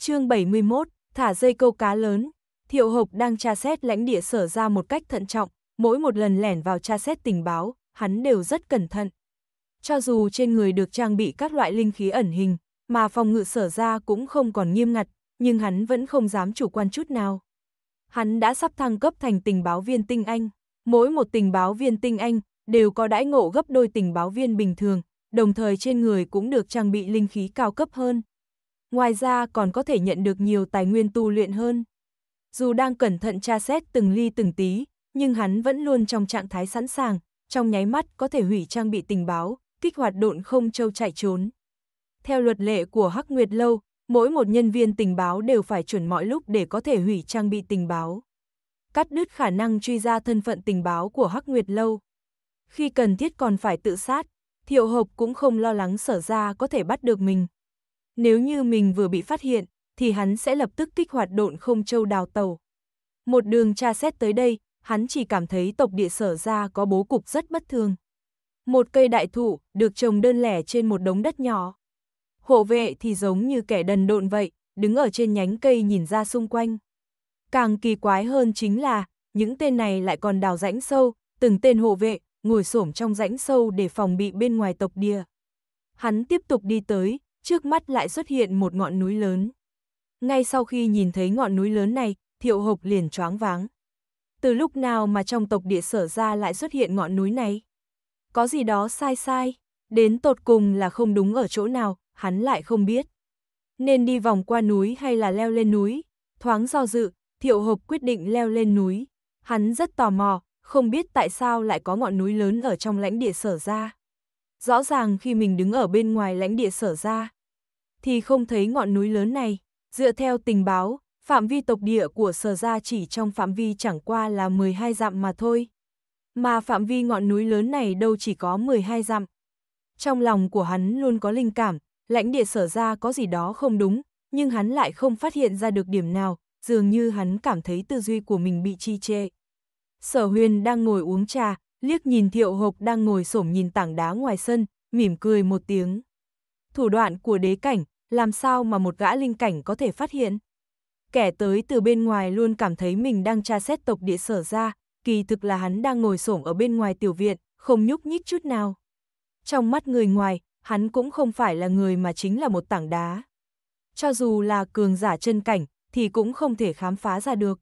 chương 71, thả dây câu cá lớn, Thiệu Hộc đang tra xét lãnh địa sở ra một cách thận trọng, mỗi một lần lẻn vào tra xét tình báo, hắn đều rất cẩn thận. Cho dù trên người được trang bị các loại linh khí ẩn hình, mà phòng ngự sở ra cũng không còn nghiêm ngặt, nhưng hắn vẫn không dám chủ quan chút nào. Hắn đã sắp thăng cấp thành tình báo viên tinh anh, mỗi một tình báo viên tinh anh đều có đãi ngộ gấp đôi tình báo viên bình thường, đồng thời trên người cũng được trang bị linh khí cao cấp hơn ngoài ra còn có thể nhận được nhiều tài nguyên tu luyện hơn. Dù đang cẩn thận tra xét từng ly từng tí, nhưng hắn vẫn luôn trong trạng thái sẵn sàng, trong nháy mắt có thể hủy trang bị tình báo, kích hoạt độn không châu chạy trốn. Theo luật lệ của Hắc Nguyệt Lâu, mỗi một nhân viên tình báo đều phải chuẩn mọi lúc để có thể hủy trang bị tình báo. Cắt đứt khả năng truy ra thân phận tình báo của Hắc Nguyệt Lâu. Khi cần thiết còn phải tự sát, Thiệu Hộp cũng không lo lắng sở ra có thể bắt được mình. Nếu như mình vừa bị phát hiện, thì hắn sẽ lập tức kích hoạt độn không châu đào tàu. Một đường tra xét tới đây, hắn chỉ cảm thấy tộc địa sở ra có bố cục rất bất thường. Một cây đại thụ được trồng đơn lẻ trên một đống đất nhỏ. Hộ vệ thì giống như kẻ đần độn vậy, đứng ở trên nhánh cây nhìn ra xung quanh. Càng kỳ quái hơn chính là, những tên này lại còn đào rãnh sâu, từng tên hộ vệ ngồi xổm trong rãnh sâu để phòng bị bên ngoài tộc địa. Hắn tiếp tục đi tới, trước mắt lại xuất hiện một ngọn núi lớn. Ngay sau khi nhìn thấy ngọn núi lớn này, thiệu hộp liền choáng váng. Từ lúc nào mà trong tộc địa sở ra lại xuất hiện ngọn núi này? Có gì đó sai sai, đến tột cùng là không đúng ở chỗ nào, hắn lại không biết. Nên đi vòng qua núi hay là leo lên núi? Thoáng do dự, thiệu hộp quyết định leo lên núi. Hắn rất tò mò, không biết tại sao lại có ngọn núi lớn ở trong lãnh địa sở ra. Rõ ràng khi mình đứng ở bên ngoài lãnh địa sở ra, thì không thấy ngọn núi lớn này. Dựa theo tình báo, phạm vi tộc địa của sở ra chỉ trong phạm vi chẳng qua là 12 dặm mà thôi. Mà phạm vi ngọn núi lớn này đâu chỉ có 12 dặm. Trong lòng của hắn luôn có linh cảm, lãnh địa sở ra có gì đó không đúng, nhưng hắn lại không phát hiện ra được điểm nào, dường như hắn cảm thấy tư duy của mình bị chi trệ. Sở huyền đang ngồi uống trà, liếc nhìn thiệu hộp đang ngồi xổm nhìn tảng đá ngoài sân, mỉm cười một tiếng. Thủ đoạn của đế cảnh, làm sao mà một gã linh cảnh có thể phát hiện? Kẻ tới từ bên ngoài luôn cảm thấy mình đang tra xét tộc địa sở ra, kỳ thực là hắn đang ngồi xổm ở bên ngoài tiểu viện, không nhúc nhích chút nào. Trong mắt người ngoài, hắn cũng không phải là người mà chính là một tảng đá. Cho dù là cường giả chân cảnh, thì cũng không thể khám phá ra được.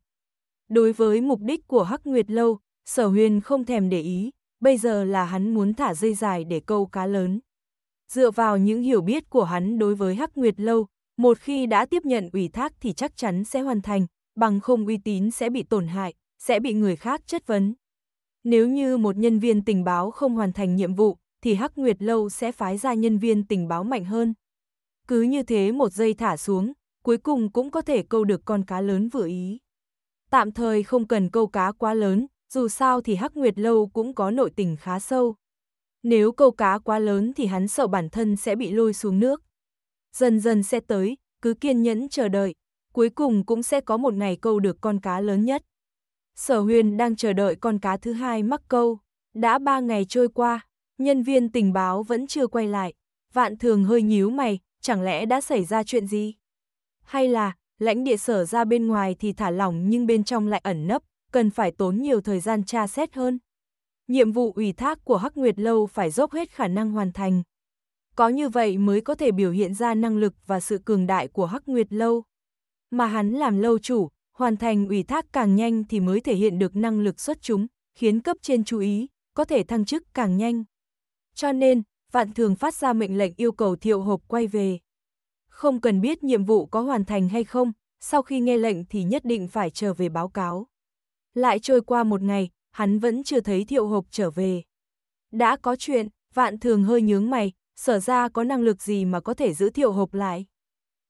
Đối với mục đích của Hắc Nguyệt Lâu, sở huyên không thèm để ý, bây giờ là hắn muốn thả dây dài để câu cá lớn. Dựa vào những hiểu biết của hắn đối với Hắc Nguyệt Lâu, một khi đã tiếp nhận ủy thác thì chắc chắn sẽ hoàn thành, bằng không uy tín sẽ bị tổn hại, sẽ bị người khác chất vấn. Nếu như một nhân viên tình báo không hoàn thành nhiệm vụ, thì Hắc Nguyệt Lâu sẽ phái ra nhân viên tình báo mạnh hơn. Cứ như thế một giây thả xuống, cuối cùng cũng có thể câu được con cá lớn vừa ý. Tạm thời không cần câu cá quá lớn, dù sao thì Hắc Nguyệt Lâu cũng có nội tình khá sâu. Nếu câu cá quá lớn thì hắn sợ bản thân sẽ bị lôi xuống nước. Dần dần sẽ tới, cứ kiên nhẫn chờ đợi, cuối cùng cũng sẽ có một ngày câu được con cá lớn nhất. Sở huyền đang chờ đợi con cá thứ hai mắc câu. Đã ba ngày trôi qua, nhân viên tình báo vẫn chưa quay lại. Vạn thường hơi nhíu mày, chẳng lẽ đã xảy ra chuyện gì? Hay là, lãnh địa sở ra bên ngoài thì thả lỏng nhưng bên trong lại ẩn nấp, cần phải tốn nhiều thời gian tra xét hơn. Nhiệm vụ ủy thác của Hắc Nguyệt Lâu phải dốc hết khả năng hoàn thành. Có như vậy mới có thể biểu hiện ra năng lực và sự cường đại của Hắc Nguyệt Lâu. Mà hắn làm lâu chủ, hoàn thành ủy thác càng nhanh thì mới thể hiện được năng lực xuất chúng, khiến cấp trên chú ý, có thể thăng chức càng nhanh. Cho nên, Vạn Thường phát ra mệnh lệnh yêu cầu Thiệu Hộp quay về. Không cần biết nhiệm vụ có hoàn thành hay không, sau khi nghe lệnh thì nhất định phải trở về báo cáo lại trôi qua một ngày, hắn vẫn chưa thấy thiệu hộp trở về. Đã có chuyện, vạn thường hơi nhướng mày, sở ra có năng lực gì mà có thể giữ thiệu hộp lại.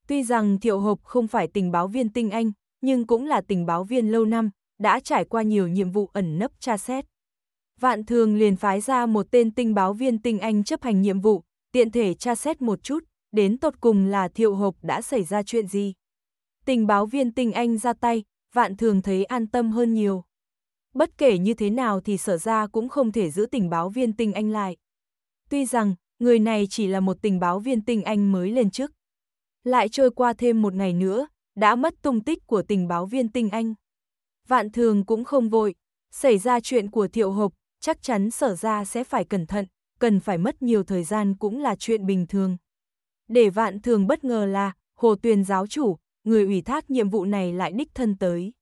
Tuy rằng thiệu hộp không phải tình báo viên tinh anh, nhưng cũng là tình báo viên lâu năm, đã trải qua nhiều nhiệm vụ ẩn nấp tra xét. Vạn thường liền phái ra một tên tình báo viên tinh anh chấp hành nhiệm vụ, tiện thể tra xét một chút, đến tột cùng là thiệu hộp đã xảy ra chuyện gì. Tình báo viên tinh anh ra tay, vạn thường thấy an tâm hơn nhiều. Bất kể như thế nào thì sở ra cũng không thể giữ tình báo viên tinh anh lại. Tuy rằng, người này chỉ là một tình báo viên tinh anh mới lên chức. Lại trôi qua thêm một ngày nữa, đã mất tung tích của tình báo viên tinh anh. Vạn thường cũng không vội, xảy ra chuyện của thiệu hộp, chắc chắn sở ra sẽ phải cẩn thận, cần phải mất nhiều thời gian cũng là chuyện bình thường. Để vạn thường bất ngờ là, Hồ Tuyền giáo chủ, người ủy thác nhiệm vụ này lại đích thân tới.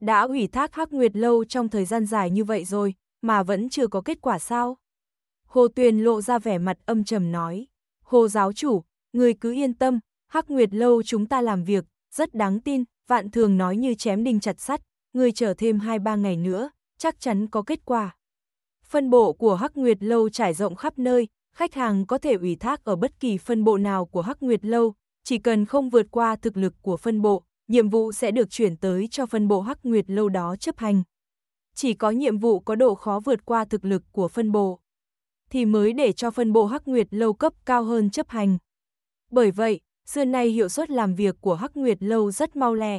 Đã ủy thác Hắc Nguyệt lâu trong thời gian dài như vậy rồi, mà vẫn chưa có kết quả sao? Hồ Tuyền lộ ra vẻ mặt âm trầm nói, Hồ giáo chủ, người cứ yên tâm, Hắc Nguyệt lâu chúng ta làm việc, rất đáng tin, vạn thường nói như chém đinh chặt sắt, người chờ thêm 2-3 ngày nữa, chắc chắn có kết quả. Phân bộ của Hắc Nguyệt lâu trải rộng khắp nơi, khách hàng có thể ủy thác ở bất kỳ phân bộ nào của Hắc Nguyệt lâu, chỉ cần không vượt qua thực lực của phân bộ, nhiệm vụ sẽ được chuyển tới cho phân bộ Hắc Nguyệt lâu đó chấp hành. Chỉ có nhiệm vụ có độ khó vượt qua thực lực của phân bộ, thì mới để cho phân bộ Hắc Nguyệt lâu cấp cao hơn chấp hành. Bởi vậy, xưa nay hiệu suất làm việc của Hắc Nguyệt lâu rất mau lẹ.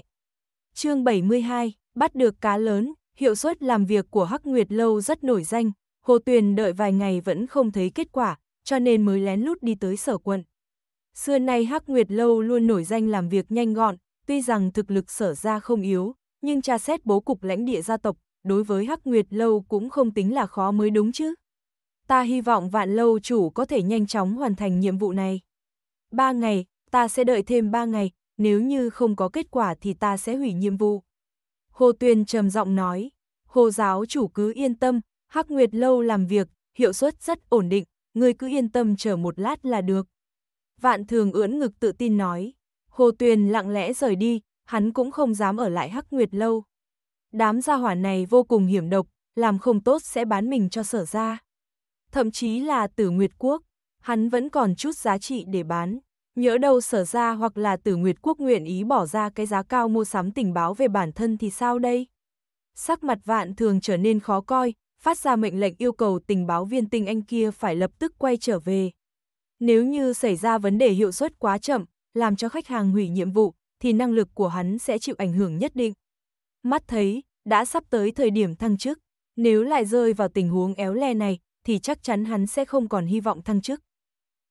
Chương 72, bắt được cá lớn, hiệu suất làm việc của Hắc Nguyệt lâu rất nổi danh, Hồ Tuyền đợi vài ngày vẫn không thấy kết quả, cho nên mới lén lút đi tới sở quận. Xưa nay Hắc Nguyệt Lâu luôn nổi danh làm việc nhanh gọn, tuy rằng thực lực sở ra không yếu, nhưng tra xét bố cục lãnh địa gia tộc, đối với Hắc Nguyệt Lâu cũng không tính là khó mới đúng chứ. Ta hy vọng vạn lâu chủ có thể nhanh chóng hoàn thành nhiệm vụ này. Ba ngày, ta sẽ đợi thêm ba ngày, nếu như không có kết quả thì ta sẽ hủy nhiệm vụ. Hồ Tuyền trầm giọng nói, Hồ giáo chủ cứ yên tâm, Hắc Nguyệt Lâu làm việc, hiệu suất rất ổn định, người cứ yên tâm chờ một lát là được vạn thường ưỡn ngực tự tin nói. Hồ Tuyền lặng lẽ rời đi, hắn cũng không dám ở lại Hắc Nguyệt lâu. Đám gia hỏa này vô cùng hiểm độc, làm không tốt sẽ bán mình cho sở ra. Thậm chí là tử Nguyệt Quốc, hắn vẫn còn chút giá trị để bán. Nhỡ đâu sở ra hoặc là tử Nguyệt Quốc nguyện ý bỏ ra cái giá cao mua sắm tình báo về bản thân thì sao đây? Sắc mặt vạn thường trở nên khó coi, phát ra mệnh lệnh yêu cầu tình báo viên tinh anh kia phải lập tức quay trở về, nếu như xảy ra vấn đề hiệu suất quá chậm, làm cho khách hàng hủy nhiệm vụ, thì năng lực của hắn sẽ chịu ảnh hưởng nhất định. Mắt thấy, đã sắp tới thời điểm thăng chức, nếu lại rơi vào tình huống éo le này, thì chắc chắn hắn sẽ không còn hy vọng thăng chức.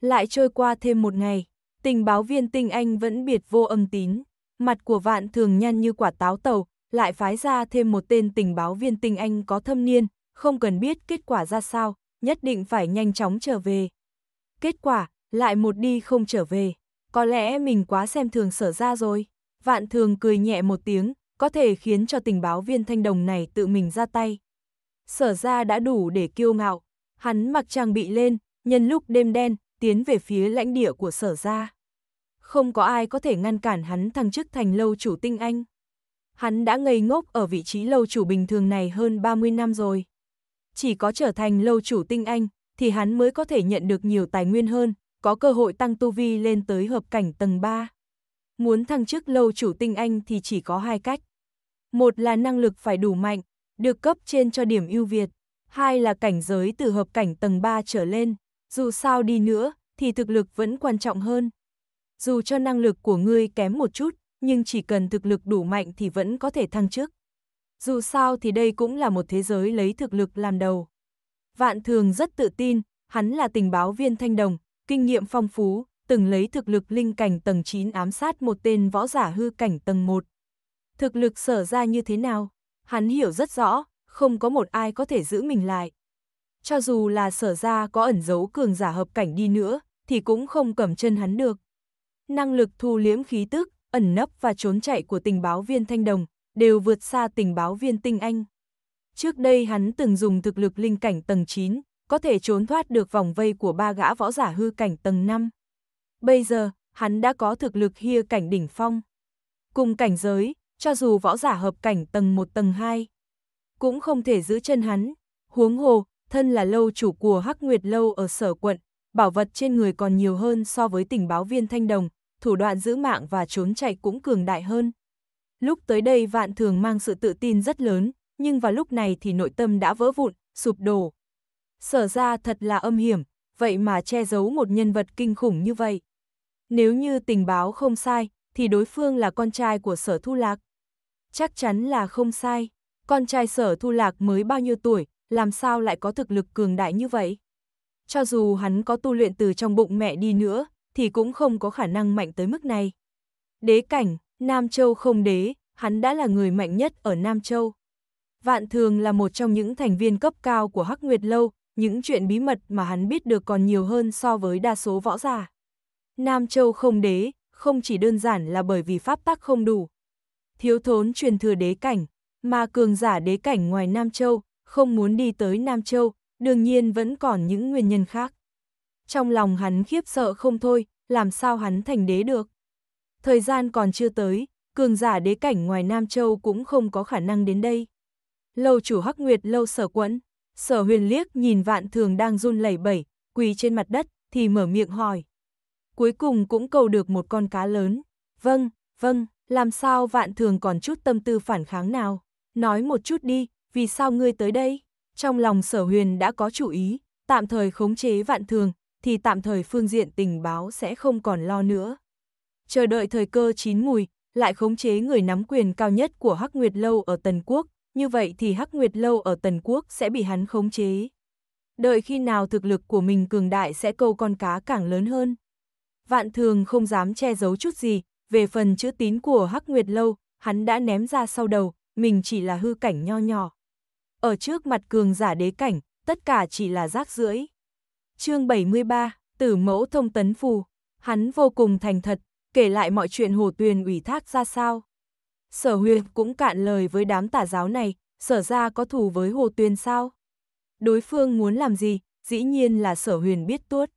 Lại trôi qua thêm một ngày, tình báo viên tinh anh vẫn biệt vô âm tín, mặt của vạn thường nhăn như quả táo tàu, lại phái ra thêm một tên tình báo viên tinh anh có thâm niên, không cần biết kết quả ra sao, nhất định phải nhanh chóng trở về. Kết quả, lại một đi không trở về. Có lẽ mình quá xem thường sở ra rồi. Vạn thường cười nhẹ một tiếng, có thể khiến cho tình báo viên thanh đồng này tự mình ra tay. Sở ra đã đủ để kiêu ngạo. Hắn mặc trang bị lên, nhân lúc đêm đen, tiến về phía lãnh địa của sở ra. Không có ai có thể ngăn cản hắn thăng chức thành lâu chủ tinh anh. Hắn đã ngây ngốc ở vị trí lâu chủ bình thường này hơn 30 năm rồi. Chỉ có trở thành lâu chủ tinh anh thì hắn mới có thể nhận được nhiều tài nguyên hơn, có cơ hội tăng tu vi lên tới hợp cảnh tầng 3. Muốn thăng chức lâu chủ tinh anh thì chỉ có hai cách. Một là năng lực phải đủ mạnh, được cấp trên cho điểm ưu việt. Hai là cảnh giới từ hợp cảnh tầng 3 trở lên, dù sao đi nữa thì thực lực vẫn quan trọng hơn. Dù cho năng lực của ngươi kém một chút, nhưng chỉ cần thực lực đủ mạnh thì vẫn có thể thăng chức. Dù sao thì đây cũng là một thế giới lấy thực lực làm đầu. Vạn Thường rất tự tin, hắn là tình báo viên thanh đồng, kinh nghiệm phong phú, từng lấy thực lực linh cảnh tầng 9 ám sát một tên võ giả hư cảnh tầng 1. Thực lực sở ra như thế nào? Hắn hiểu rất rõ, không có một ai có thể giữ mình lại. Cho dù là sở ra có ẩn giấu cường giả hợp cảnh đi nữa, thì cũng không cầm chân hắn được. Năng lực thu liếm khí tức, ẩn nấp và trốn chạy của tình báo viên thanh đồng đều vượt xa tình báo viên tinh anh. Trước đây hắn từng dùng thực lực linh cảnh tầng 9, có thể trốn thoát được vòng vây của ba gã võ giả hư cảnh tầng 5. Bây giờ, hắn đã có thực lực hia cảnh đỉnh phong. Cùng cảnh giới, cho dù võ giả hợp cảnh tầng 1 tầng 2, cũng không thể giữ chân hắn. Huống hồ, thân là lâu chủ của Hắc Nguyệt Lâu ở sở quận, bảo vật trên người còn nhiều hơn so với tình báo viên Thanh Đồng, thủ đoạn giữ mạng và trốn chạy cũng cường đại hơn. Lúc tới đây vạn thường mang sự tự tin rất lớn, nhưng vào lúc này thì nội tâm đã vỡ vụn, sụp đổ. Sở ra thật là âm hiểm, vậy mà che giấu một nhân vật kinh khủng như vậy. Nếu như tình báo không sai, thì đối phương là con trai của sở thu lạc. Chắc chắn là không sai, con trai sở thu lạc mới bao nhiêu tuổi, làm sao lại có thực lực cường đại như vậy? Cho dù hắn có tu luyện từ trong bụng mẹ đi nữa, thì cũng không có khả năng mạnh tới mức này. Đế cảnh, Nam Châu không đế, hắn đã là người mạnh nhất ở Nam Châu. Vạn Thường là một trong những thành viên cấp cao của Hắc Nguyệt Lâu, những chuyện bí mật mà hắn biết được còn nhiều hơn so với đa số võ giả. Nam Châu không đế, không chỉ đơn giản là bởi vì pháp tắc không đủ. Thiếu thốn truyền thừa đế cảnh, mà cường giả đế cảnh ngoài Nam Châu, không muốn đi tới Nam Châu, đương nhiên vẫn còn những nguyên nhân khác. Trong lòng hắn khiếp sợ không thôi, làm sao hắn thành đế được. Thời gian còn chưa tới, cường giả đế cảnh ngoài Nam Châu cũng không có khả năng đến đây lâu chủ hắc nguyệt lâu sở quẫn, sở huyền liếc nhìn vạn thường đang run lẩy bẩy, quỳ trên mặt đất, thì mở miệng hỏi. Cuối cùng cũng cầu được một con cá lớn. Vâng, vâng, làm sao vạn thường còn chút tâm tư phản kháng nào? Nói một chút đi, vì sao ngươi tới đây? Trong lòng sở huyền đã có chủ ý, tạm thời khống chế vạn thường, thì tạm thời phương diện tình báo sẽ không còn lo nữa. Chờ đợi thời cơ chín mùi, lại khống chế người nắm quyền cao nhất của Hắc Nguyệt Lâu ở Tần Quốc, như vậy thì Hắc Nguyệt Lâu ở Tần Quốc sẽ bị hắn khống chế. Đợi khi nào thực lực của mình cường đại sẽ câu con cá càng lớn hơn. Vạn thường không dám che giấu chút gì, về phần chữ tín của Hắc Nguyệt Lâu, hắn đã ném ra sau đầu, mình chỉ là hư cảnh nho nhỏ. Ở trước mặt cường giả đế cảnh, tất cả chỉ là rác rưởi. chương 73, Tử Mẫu Thông Tấn Phù, hắn vô cùng thành thật, kể lại mọi chuyện Hồ Tuyền ủy thác ra sao sở huyền cũng cạn lời với đám tả giáo này, sở ra có thù với Hồ Tuyên sao? Đối phương muốn làm gì, dĩ nhiên là sở huyền biết tuốt.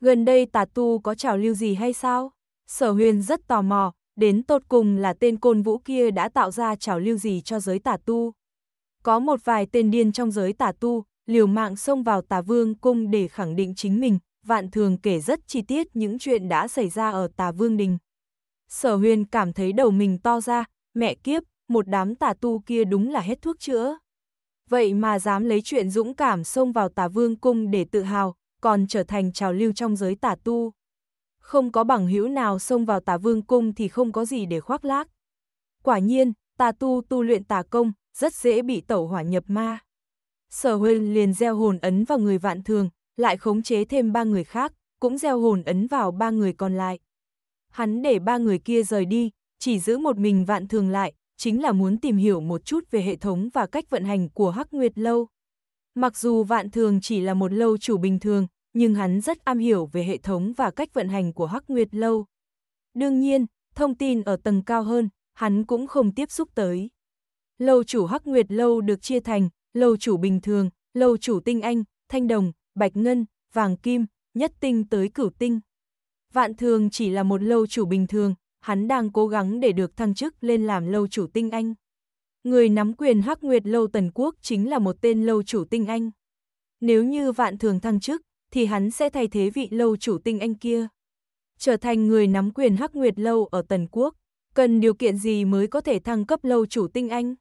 Gần đây tà tu có trào lưu gì hay sao? Sở huyền rất tò mò, đến tột cùng là tên côn vũ kia đã tạo ra trào lưu gì cho giới tà tu. Có một vài tên điên trong giới tà tu, liều mạng xông vào tà vương cung để khẳng định chính mình, vạn thường kể rất chi tiết những chuyện đã xảy ra ở tà vương đình. Sở huyền cảm thấy đầu mình to ra, mẹ kiếp, một đám tà tu kia đúng là hết thuốc chữa. Vậy mà dám lấy chuyện dũng cảm xông vào tà vương cung để tự hào, còn trở thành trào lưu trong giới tà tu. Không có bằng hữu nào xông vào tà vương cung thì không có gì để khoác lác. Quả nhiên, tà tu tu luyện tà công, rất dễ bị tẩu hỏa nhập ma. Sở huyên liền gieo hồn ấn vào người vạn thường, lại khống chế thêm ba người khác, cũng gieo hồn ấn vào ba người còn lại. Hắn để ba người kia rời đi, chỉ giữ một mình vạn thường lại, chính là muốn tìm hiểu một chút về hệ thống và cách vận hành của Hắc Nguyệt Lâu. Mặc dù vạn thường chỉ là một lâu chủ bình thường, nhưng hắn rất am hiểu về hệ thống và cách vận hành của Hắc Nguyệt Lâu. Đương nhiên, thông tin ở tầng cao hơn, hắn cũng không tiếp xúc tới. Lâu chủ Hắc Nguyệt Lâu được chia thành, lâu chủ bình thường, lâu chủ tinh anh, thanh đồng, bạch ngân, vàng kim, nhất tinh tới cửu tinh. Vạn thường chỉ là một lâu chủ bình thường, hắn đang cố gắng để được thăng chức lên làm lâu chủ tinh Anh. Người nắm quyền Hắc Nguyệt Lâu Tần Quốc chính là một tên lâu chủ tinh Anh. Nếu như vạn thường thăng chức, thì hắn sẽ thay thế vị lâu chủ tinh Anh kia. Trở thành người nắm quyền Hắc Nguyệt Lâu ở Tần Quốc, cần điều kiện gì mới có thể thăng cấp lâu chủ tinh Anh?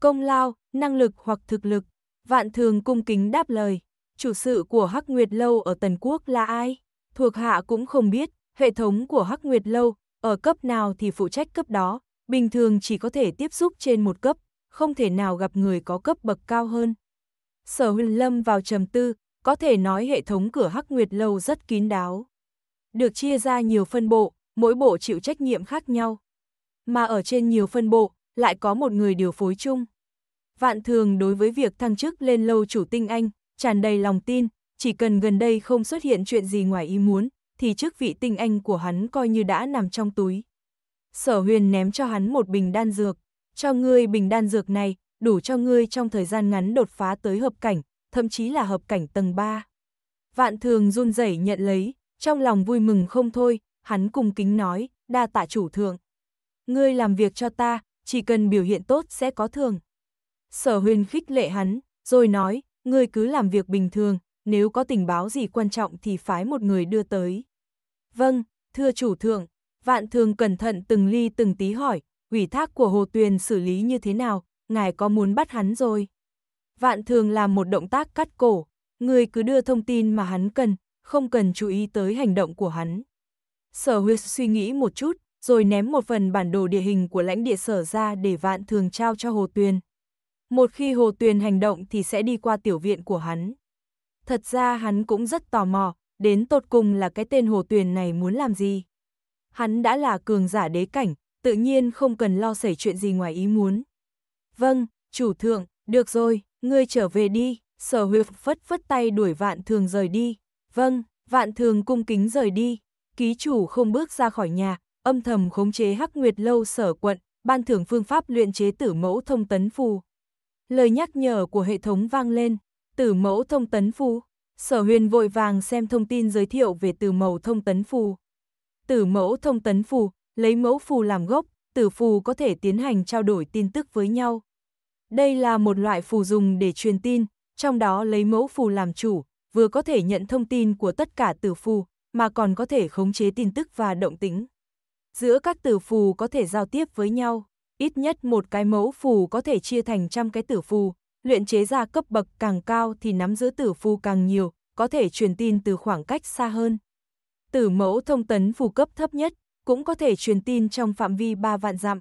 Công lao, năng lực hoặc thực lực, vạn thường cung kính đáp lời. Chủ sự của Hắc Nguyệt Lâu ở Tần Quốc là ai? Thuộc hạ cũng không biết, hệ thống của Hắc Nguyệt Lâu ở cấp nào thì phụ trách cấp đó, bình thường chỉ có thể tiếp xúc trên một cấp, không thể nào gặp người có cấp bậc cao hơn. Sở huyền lâm vào trầm tư, có thể nói hệ thống cửa Hắc Nguyệt Lâu rất kín đáo. Được chia ra nhiều phân bộ, mỗi bộ chịu trách nhiệm khác nhau. Mà ở trên nhiều phân bộ, lại có một người điều phối chung. Vạn thường đối với việc thăng chức lên lâu chủ tinh anh, tràn đầy lòng tin, chỉ cần gần đây không xuất hiện chuyện gì ngoài ý muốn, thì chức vị tinh anh của hắn coi như đã nằm trong túi. Sở huyền ném cho hắn một bình đan dược, cho ngươi bình đan dược này, đủ cho ngươi trong thời gian ngắn đột phá tới hợp cảnh, thậm chí là hợp cảnh tầng 3. Vạn thường run rẩy nhận lấy, trong lòng vui mừng không thôi, hắn cùng kính nói, đa tạ chủ thượng. Ngươi làm việc cho ta, chỉ cần biểu hiện tốt sẽ có thường. Sở huyền khích lệ hắn, rồi nói, ngươi cứ làm việc bình thường, nếu có tình báo gì quan trọng thì phái một người đưa tới. Vâng, thưa chủ thượng, vạn thường cẩn thận từng ly từng tí hỏi, ủy thác của Hồ Tuyền xử lý như thế nào, ngài có muốn bắt hắn rồi? Vạn thường làm một động tác cắt cổ, người cứ đưa thông tin mà hắn cần, không cần chú ý tới hành động của hắn. Sở huyết suy nghĩ một chút, rồi ném một phần bản đồ địa hình của lãnh địa sở ra để vạn thường trao cho Hồ Tuyền. Một khi Hồ Tuyền hành động thì sẽ đi qua tiểu viện của hắn thật ra hắn cũng rất tò mò, đến tột cùng là cái tên hồ tuyền này muốn làm gì. Hắn đã là cường giả đế cảnh, tự nhiên không cần lo xảy chuyện gì ngoài ý muốn. Vâng, chủ thượng, được rồi, ngươi trở về đi, sở huyệt phất phất tay đuổi vạn thường rời đi. Vâng, vạn thường cung kính rời đi, ký chủ không bước ra khỏi nhà, âm thầm khống chế hắc nguyệt lâu sở quận, ban thưởng phương pháp luyện chế tử mẫu thông tấn phù. Lời nhắc nhở của hệ thống vang lên, Tử mẫu thông tấn phù, sở huyền vội vàng xem thông tin giới thiệu về từ mẫu thông tấn phù. Tử mẫu thông tấn phù, lấy mẫu phù làm gốc, tử phù có thể tiến hành trao đổi tin tức với nhau. Đây là một loại phù dùng để truyền tin, trong đó lấy mẫu phù làm chủ, vừa có thể nhận thông tin của tất cả tử phù, mà còn có thể khống chế tin tức và động tính. Giữa các tử phù có thể giao tiếp với nhau, ít nhất một cái mẫu phù có thể chia thành trăm cái tử phù, luyện chế ra cấp bậc càng cao thì nắm giữ tử phù càng nhiều, có thể truyền tin từ khoảng cách xa hơn. Tử mẫu thông tấn phù cấp thấp nhất, cũng có thể truyền tin trong phạm vi 3 vạn dặm.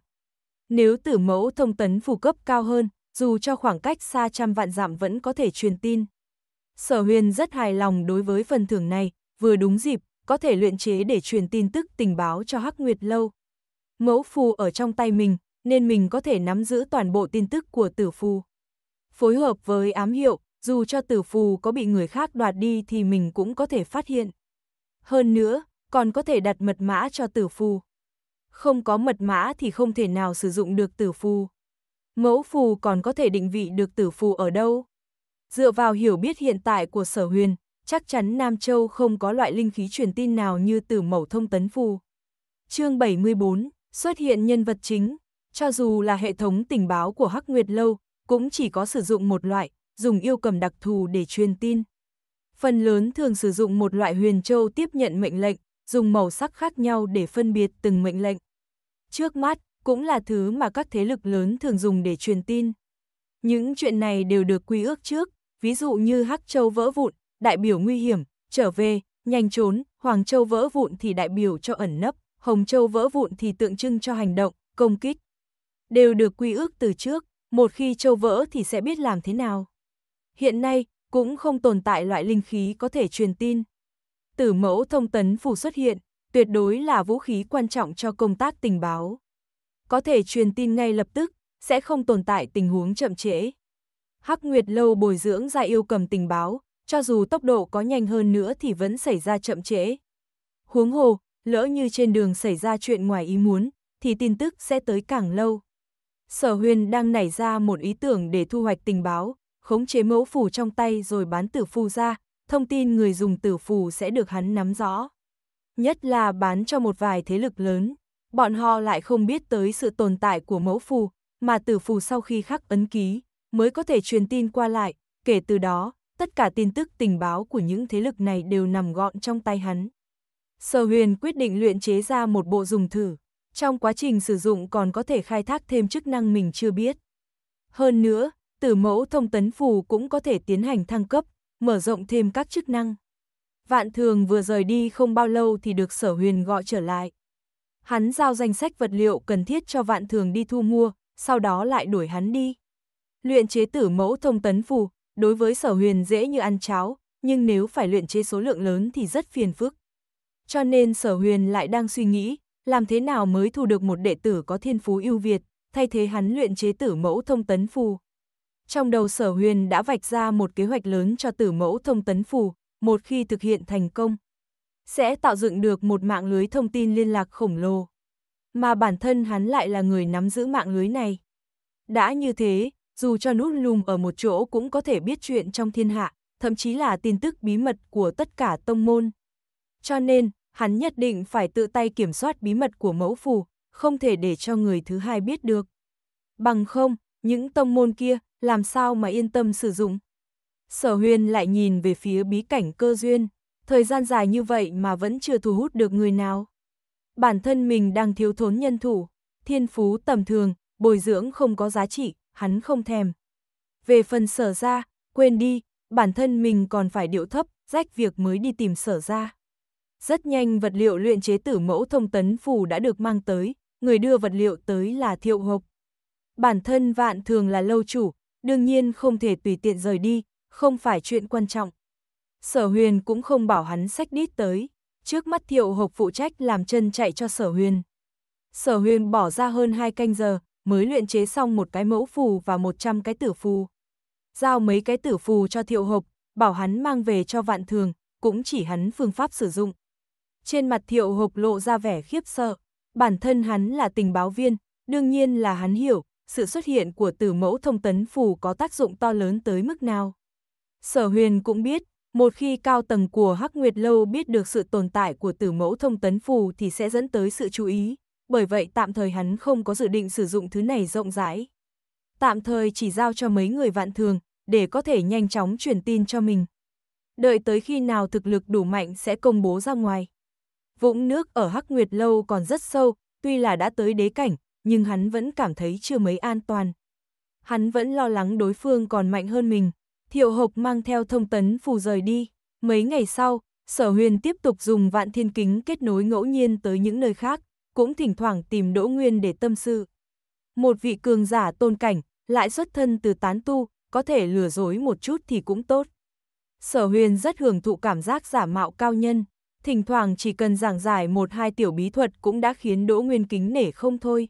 Nếu tử mẫu thông tấn phù cấp cao hơn, dù cho khoảng cách xa trăm vạn dặm vẫn có thể truyền tin. Sở huyền rất hài lòng đối với phần thưởng này, vừa đúng dịp, có thể luyện chế để truyền tin tức tình báo cho Hắc Nguyệt Lâu. Mẫu phù ở trong tay mình, nên mình có thể nắm giữ toàn bộ tin tức của tử phù phối hợp với ám hiệu, dù cho tử phù có bị người khác đoạt đi thì mình cũng có thể phát hiện. Hơn nữa, còn có thể đặt mật mã cho tử phù. Không có mật mã thì không thể nào sử dụng được tử phù. Mẫu phù còn có thể định vị được tử phù ở đâu. Dựa vào hiểu biết hiện tại của sở huyền, chắc chắn Nam Châu không có loại linh khí truyền tin nào như tử mẫu thông tấn phù. Chương 74, xuất hiện nhân vật chính, cho dù là hệ thống tình báo của Hắc Nguyệt Lâu, cũng chỉ có sử dụng một loại, dùng yêu cầm đặc thù để truyền tin. Phần lớn thường sử dụng một loại huyền châu tiếp nhận mệnh lệnh, dùng màu sắc khác nhau để phân biệt từng mệnh lệnh. Trước mắt, cũng là thứ mà các thế lực lớn thường dùng để truyền tin. Những chuyện này đều được quy ước trước, ví dụ như Hắc Châu vỡ vụn, đại biểu nguy hiểm, trở về, nhanh trốn, Hoàng Châu vỡ vụn thì đại biểu cho ẩn nấp, Hồng Châu vỡ vụn thì tượng trưng cho hành động, công kích. Đều được quy ước từ trước một khi châu vỡ thì sẽ biết làm thế nào. Hiện nay, cũng không tồn tại loại linh khí có thể truyền tin. Tử mẫu thông tấn phù xuất hiện, tuyệt đối là vũ khí quan trọng cho công tác tình báo. Có thể truyền tin ngay lập tức, sẽ không tồn tại tình huống chậm trễ. Hắc Nguyệt lâu bồi dưỡng ra yêu cầm tình báo, cho dù tốc độ có nhanh hơn nữa thì vẫn xảy ra chậm trễ. Huống hồ, lỡ như trên đường xảy ra chuyện ngoài ý muốn, thì tin tức sẽ tới càng lâu sở huyền đang nảy ra một ý tưởng để thu hoạch tình báo, khống chế mẫu phù trong tay rồi bán tử phù ra, thông tin người dùng tử phù sẽ được hắn nắm rõ. Nhất là bán cho một vài thế lực lớn, bọn họ lại không biết tới sự tồn tại của mẫu phù, mà tử phù sau khi khắc ấn ký, mới có thể truyền tin qua lại, kể từ đó, tất cả tin tức tình báo của những thế lực này đều nằm gọn trong tay hắn. Sở huyền quyết định luyện chế ra một bộ dùng thử. Trong quá trình sử dụng còn có thể khai thác thêm chức năng mình chưa biết. Hơn nữa, tử mẫu thông tấn phù cũng có thể tiến hành thăng cấp, mở rộng thêm các chức năng. Vạn thường vừa rời đi không bao lâu thì được sở huyền gọi trở lại. Hắn giao danh sách vật liệu cần thiết cho vạn thường đi thu mua, sau đó lại đuổi hắn đi. Luyện chế tử mẫu thông tấn phù, đối với sở huyền dễ như ăn cháo, nhưng nếu phải luyện chế số lượng lớn thì rất phiền phức. Cho nên sở huyền lại đang suy nghĩ, làm thế nào mới thu được một đệ tử có thiên phú ưu việt, thay thế hắn luyện chế tử mẫu thông tấn phù. Trong đầu sở huyền đã vạch ra một kế hoạch lớn cho tử mẫu thông tấn phù, một khi thực hiện thành công, sẽ tạo dựng được một mạng lưới thông tin liên lạc khổng lồ. Mà bản thân hắn lại là người nắm giữ mạng lưới này. Đã như thế, dù cho nút lùm ở một chỗ cũng có thể biết chuyện trong thiên hạ, thậm chí là tin tức bí mật của tất cả tông môn. Cho nên, hắn nhất định phải tự tay kiểm soát bí mật của mẫu phù, không thể để cho người thứ hai biết được. Bằng không, những tông môn kia làm sao mà yên tâm sử dụng. Sở huyền lại nhìn về phía bí cảnh cơ duyên, thời gian dài như vậy mà vẫn chưa thu hút được người nào. Bản thân mình đang thiếu thốn nhân thủ, thiên phú tầm thường, bồi dưỡng không có giá trị, hắn không thèm. Về phần sở ra, quên đi, bản thân mình còn phải điệu thấp, rách việc mới đi tìm sở ra. Rất nhanh vật liệu luyện chế tử mẫu thông tấn phù đã được mang tới, người đưa vật liệu tới là thiệu hộp Bản thân vạn thường là lâu chủ, đương nhiên không thể tùy tiện rời đi, không phải chuyện quan trọng. Sở huyền cũng không bảo hắn sách đít tới, trước mắt thiệu hộp phụ trách làm chân chạy cho sở huyền. Sở huyền bỏ ra hơn 2 canh giờ, mới luyện chế xong một cái mẫu phù và 100 cái tử phù. Giao mấy cái tử phù cho thiệu hộp bảo hắn mang về cho vạn thường, cũng chỉ hắn phương pháp sử dụng trên mặt thiệu hộp lộ ra vẻ khiếp sợ. Bản thân hắn là tình báo viên, đương nhiên là hắn hiểu, sự xuất hiện của tử mẫu thông tấn phù có tác dụng to lớn tới mức nào. Sở huyền cũng biết, một khi cao tầng của Hắc Nguyệt Lâu biết được sự tồn tại của tử mẫu thông tấn phù thì sẽ dẫn tới sự chú ý, bởi vậy tạm thời hắn không có dự định sử dụng thứ này rộng rãi. Tạm thời chỉ giao cho mấy người vạn thường, để có thể nhanh chóng truyền tin cho mình. Đợi tới khi nào thực lực đủ mạnh sẽ công bố ra ngoài. Vũng nước ở Hắc Nguyệt Lâu còn rất sâu, tuy là đã tới đế cảnh, nhưng hắn vẫn cảm thấy chưa mấy an toàn. Hắn vẫn lo lắng đối phương còn mạnh hơn mình. Thiệu Hộp mang theo thông tấn phù rời đi. Mấy ngày sau, Sở Huyền tiếp tục dùng vạn thiên kính kết nối ngẫu nhiên tới những nơi khác, cũng thỉnh thoảng tìm Đỗ Nguyên để tâm sự. Một vị cường giả tôn cảnh, lại xuất thân từ tán tu, có thể lừa dối một chút thì cũng tốt. Sở Huyền rất hưởng thụ cảm giác giả mạo cao nhân thỉnh thoảng chỉ cần giảng giải một hai tiểu bí thuật cũng đã khiến Đỗ Nguyên kính nể không thôi.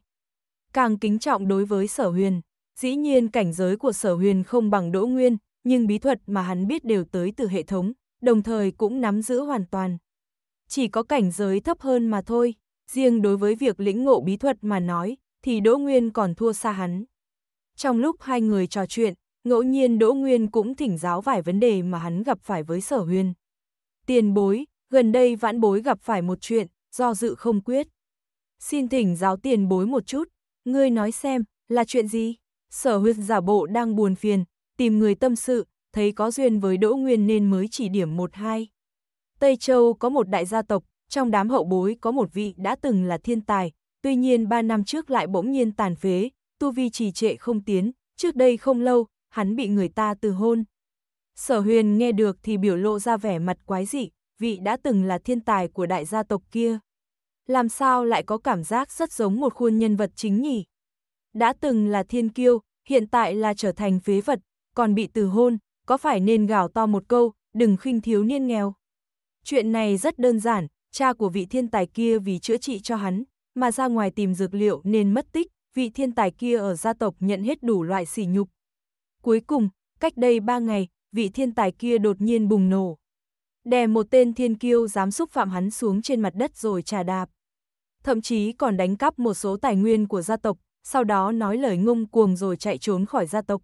Càng kính trọng đối với sở huyền, dĩ nhiên cảnh giới của sở huyền không bằng Đỗ Nguyên, nhưng bí thuật mà hắn biết đều tới từ hệ thống, đồng thời cũng nắm giữ hoàn toàn. Chỉ có cảnh giới thấp hơn mà thôi, riêng đối với việc lĩnh ngộ bí thuật mà nói, thì Đỗ Nguyên còn thua xa hắn. Trong lúc hai người trò chuyện, ngẫu nhiên Đỗ Nguyên cũng thỉnh giáo vài vấn đề mà hắn gặp phải với sở huyền. Tiền bối, gần đây vãn bối gặp phải một chuyện, do dự không quyết. Xin thỉnh giáo tiền bối một chút, ngươi nói xem, là chuyện gì? Sở Huyệt giả bộ đang buồn phiền, tìm người tâm sự, thấy có duyên với Đỗ Nguyên nên mới chỉ điểm một hai. Tây Châu có một đại gia tộc, trong đám hậu bối có một vị đã từng là thiên tài, tuy nhiên ba năm trước lại bỗng nhiên tàn phế, tu vi trì trệ không tiến, trước đây không lâu, hắn bị người ta từ hôn. Sở huyền nghe được thì biểu lộ ra vẻ mặt quái dị, vị đã từng là thiên tài của đại gia tộc kia. Làm sao lại có cảm giác rất giống một khuôn nhân vật chính nhỉ? Đã từng là thiên kiêu, hiện tại là trở thành phế vật, còn bị từ hôn, có phải nên gào to một câu, đừng khinh thiếu niên nghèo. Chuyện này rất đơn giản, cha của vị thiên tài kia vì chữa trị cho hắn, mà ra ngoài tìm dược liệu nên mất tích, vị thiên tài kia ở gia tộc nhận hết đủ loại sỉ nhục. Cuối cùng, cách đây ba ngày, vị thiên tài kia đột nhiên bùng nổ, đè một tên thiên kiêu dám xúc phạm hắn xuống trên mặt đất rồi trà đạp. Thậm chí còn đánh cắp một số tài nguyên của gia tộc, sau đó nói lời ngông cuồng rồi chạy trốn khỏi gia tộc.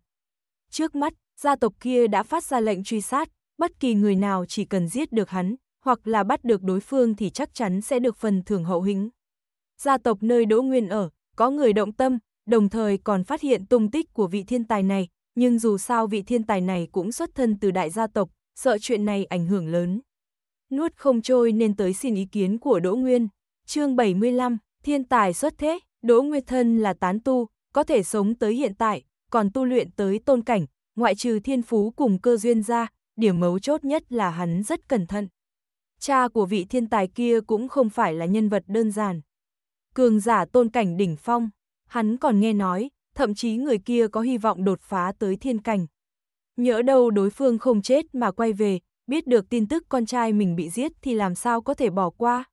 Trước mắt, gia tộc kia đã phát ra lệnh truy sát, bất kỳ người nào chỉ cần giết được hắn, hoặc là bắt được đối phương thì chắc chắn sẽ được phần thưởng hậu hĩnh. Gia tộc nơi Đỗ Nguyên ở, có người động tâm, đồng thời còn phát hiện tung tích của vị thiên tài này, nhưng dù sao vị thiên tài này cũng xuất thân từ đại gia tộc, sợ chuyện này ảnh hưởng lớn. Nuốt không trôi nên tới xin ý kiến của Đỗ Nguyên. chương 75, thiên tài xuất thế, Đỗ Nguyên thân là tán tu, có thể sống tới hiện tại, còn tu luyện tới tôn cảnh, ngoại trừ thiên phú cùng cơ duyên ra, điểm mấu chốt nhất là hắn rất cẩn thận. Cha của vị thiên tài kia cũng không phải là nhân vật đơn giản. Cường giả tôn cảnh đỉnh phong, hắn còn nghe nói, thậm chí người kia có hy vọng đột phá tới thiên cảnh. Nhỡ đâu đối phương không chết mà quay về, biết được tin tức con trai mình bị giết thì làm sao có thể bỏ qua.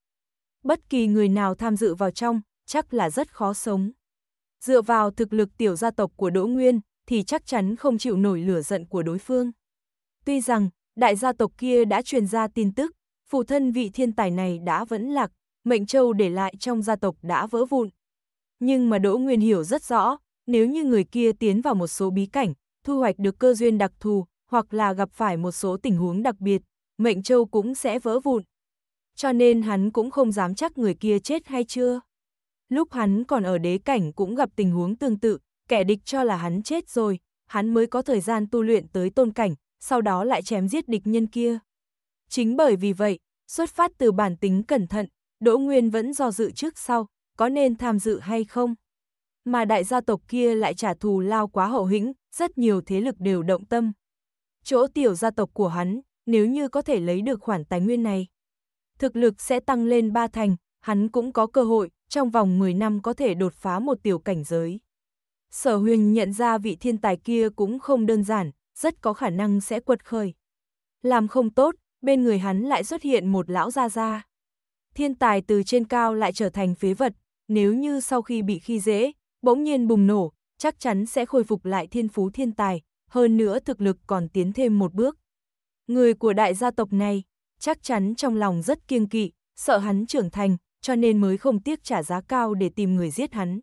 Bất kỳ người nào tham dự vào trong, chắc là rất khó sống. Dựa vào thực lực tiểu gia tộc của Đỗ Nguyên, thì chắc chắn không chịu nổi lửa giận của đối phương. Tuy rằng, đại gia tộc kia đã truyền ra tin tức, phụ thân vị thiên tài này đã vẫn lạc, mệnh châu để lại trong gia tộc đã vỡ vụn. Nhưng mà Đỗ Nguyên hiểu rất rõ, nếu như người kia tiến vào một số bí cảnh, thu hoạch được cơ duyên đặc thù, hoặc là gặp phải một số tình huống đặc biệt, mệnh châu cũng sẽ vỡ vụn. Cho nên hắn cũng không dám chắc người kia chết hay chưa. Lúc hắn còn ở đế cảnh cũng gặp tình huống tương tự, kẻ địch cho là hắn chết rồi, hắn mới có thời gian tu luyện tới tôn cảnh, sau đó lại chém giết địch nhân kia. Chính bởi vì vậy, xuất phát từ bản tính cẩn thận, Đỗ Nguyên vẫn do dự trước sau, có nên tham dự hay không mà đại gia tộc kia lại trả thù lao quá hậu hĩnh, rất nhiều thế lực đều động tâm. Chỗ tiểu gia tộc của hắn, nếu như có thể lấy được khoản tài nguyên này, thực lực sẽ tăng lên ba thành, hắn cũng có cơ hội, trong vòng 10 năm có thể đột phá một tiểu cảnh giới. Sở huyền nhận ra vị thiên tài kia cũng không đơn giản, rất có khả năng sẽ quật khởi. Làm không tốt, bên người hắn lại xuất hiện một lão gia gia. Thiên tài từ trên cao lại trở thành phế vật, nếu như sau khi bị khi dễ, bỗng nhiên bùng nổ, chắc chắn sẽ khôi phục lại thiên phú thiên tài, hơn nữa thực lực còn tiến thêm một bước. Người của đại gia tộc này, chắc chắn trong lòng rất kiêng kỵ, sợ hắn trưởng thành, cho nên mới không tiếc trả giá cao để tìm người giết hắn.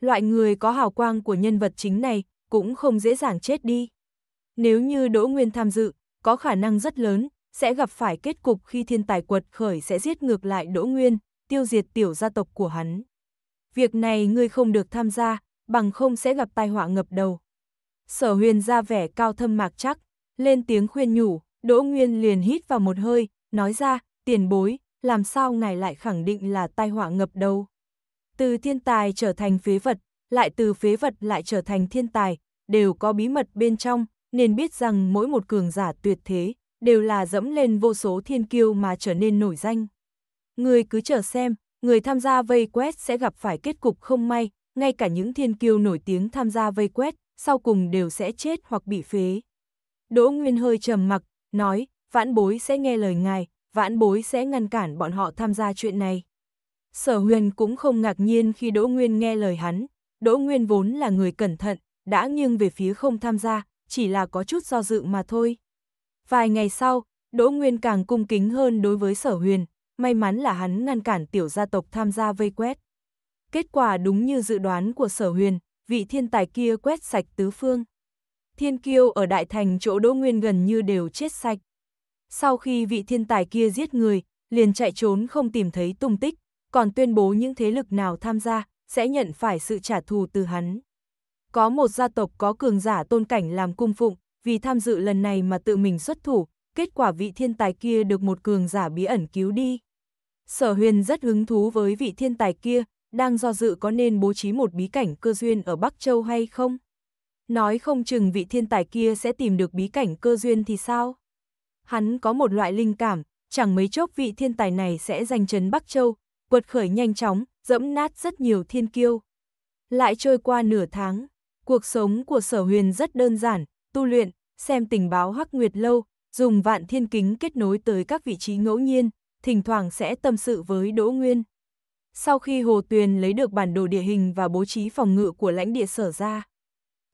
Loại người có hào quang của nhân vật chính này cũng không dễ dàng chết đi. Nếu như Đỗ Nguyên tham dự, có khả năng rất lớn, sẽ gặp phải kết cục khi thiên tài quật khởi sẽ giết ngược lại Đỗ Nguyên, tiêu diệt tiểu gia tộc của hắn việc này ngươi không được tham gia, bằng không sẽ gặp tai họa ngập đầu. Sở huyền ra vẻ cao thâm mạc chắc, lên tiếng khuyên nhủ, Đỗ Nguyên liền hít vào một hơi, nói ra, tiền bối, làm sao ngài lại khẳng định là tai họa ngập đầu. Từ thiên tài trở thành phế vật, lại từ phế vật lại trở thành thiên tài, đều có bí mật bên trong, nên biết rằng mỗi một cường giả tuyệt thế, đều là dẫm lên vô số thiên kiêu mà trở nên nổi danh. Người cứ chờ xem, người tham gia vây quét sẽ gặp phải kết cục không may, ngay cả những thiên kiêu nổi tiếng tham gia vây quét, sau cùng đều sẽ chết hoặc bị phế. Đỗ Nguyên hơi trầm mặc, nói, vãn bối sẽ nghe lời ngài, vãn bối sẽ ngăn cản bọn họ tham gia chuyện này. Sở huyền cũng không ngạc nhiên khi Đỗ Nguyên nghe lời hắn, Đỗ Nguyên vốn là người cẩn thận, đã nghiêng về phía không tham gia, chỉ là có chút do dự mà thôi. Vài ngày sau, Đỗ Nguyên càng cung kính hơn đối với sở huyền, may mắn là hắn ngăn cản tiểu gia tộc tham gia vây quét. Kết quả đúng như dự đoán của sở huyền, vị thiên tài kia quét sạch tứ phương. Thiên kiêu ở đại thành chỗ Đỗ Nguyên gần như đều chết sạch. Sau khi vị thiên tài kia giết người, liền chạy trốn không tìm thấy tung tích, còn tuyên bố những thế lực nào tham gia sẽ nhận phải sự trả thù từ hắn. Có một gia tộc có cường giả tôn cảnh làm cung phụng, vì tham dự lần này mà tự mình xuất thủ, kết quả vị thiên tài kia được một cường giả bí ẩn cứu đi. Sở huyền rất hứng thú với vị thiên tài kia, đang do dự có nên bố trí một bí cảnh cơ duyên ở Bắc Châu hay không? Nói không chừng vị thiên tài kia sẽ tìm được bí cảnh cơ duyên thì sao? Hắn có một loại linh cảm, chẳng mấy chốc vị thiên tài này sẽ giành chấn Bắc Châu, quật khởi nhanh chóng, dẫm nát rất nhiều thiên kiêu. Lại trôi qua nửa tháng, cuộc sống của sở huyền rất đơn giản, tu luyện, xem tình báo hắc nguyệt lâu, dùng vạn thiên kính kết nối tới các vị trí ngẫu nhiên, thỉnh thoảng sẽ tâm sự với Đỗ Nguyên. Sau khi Hồ Tuyền lấy được bản đồ địa hình và bố trí phòng ngự của lãnh địa sở ra,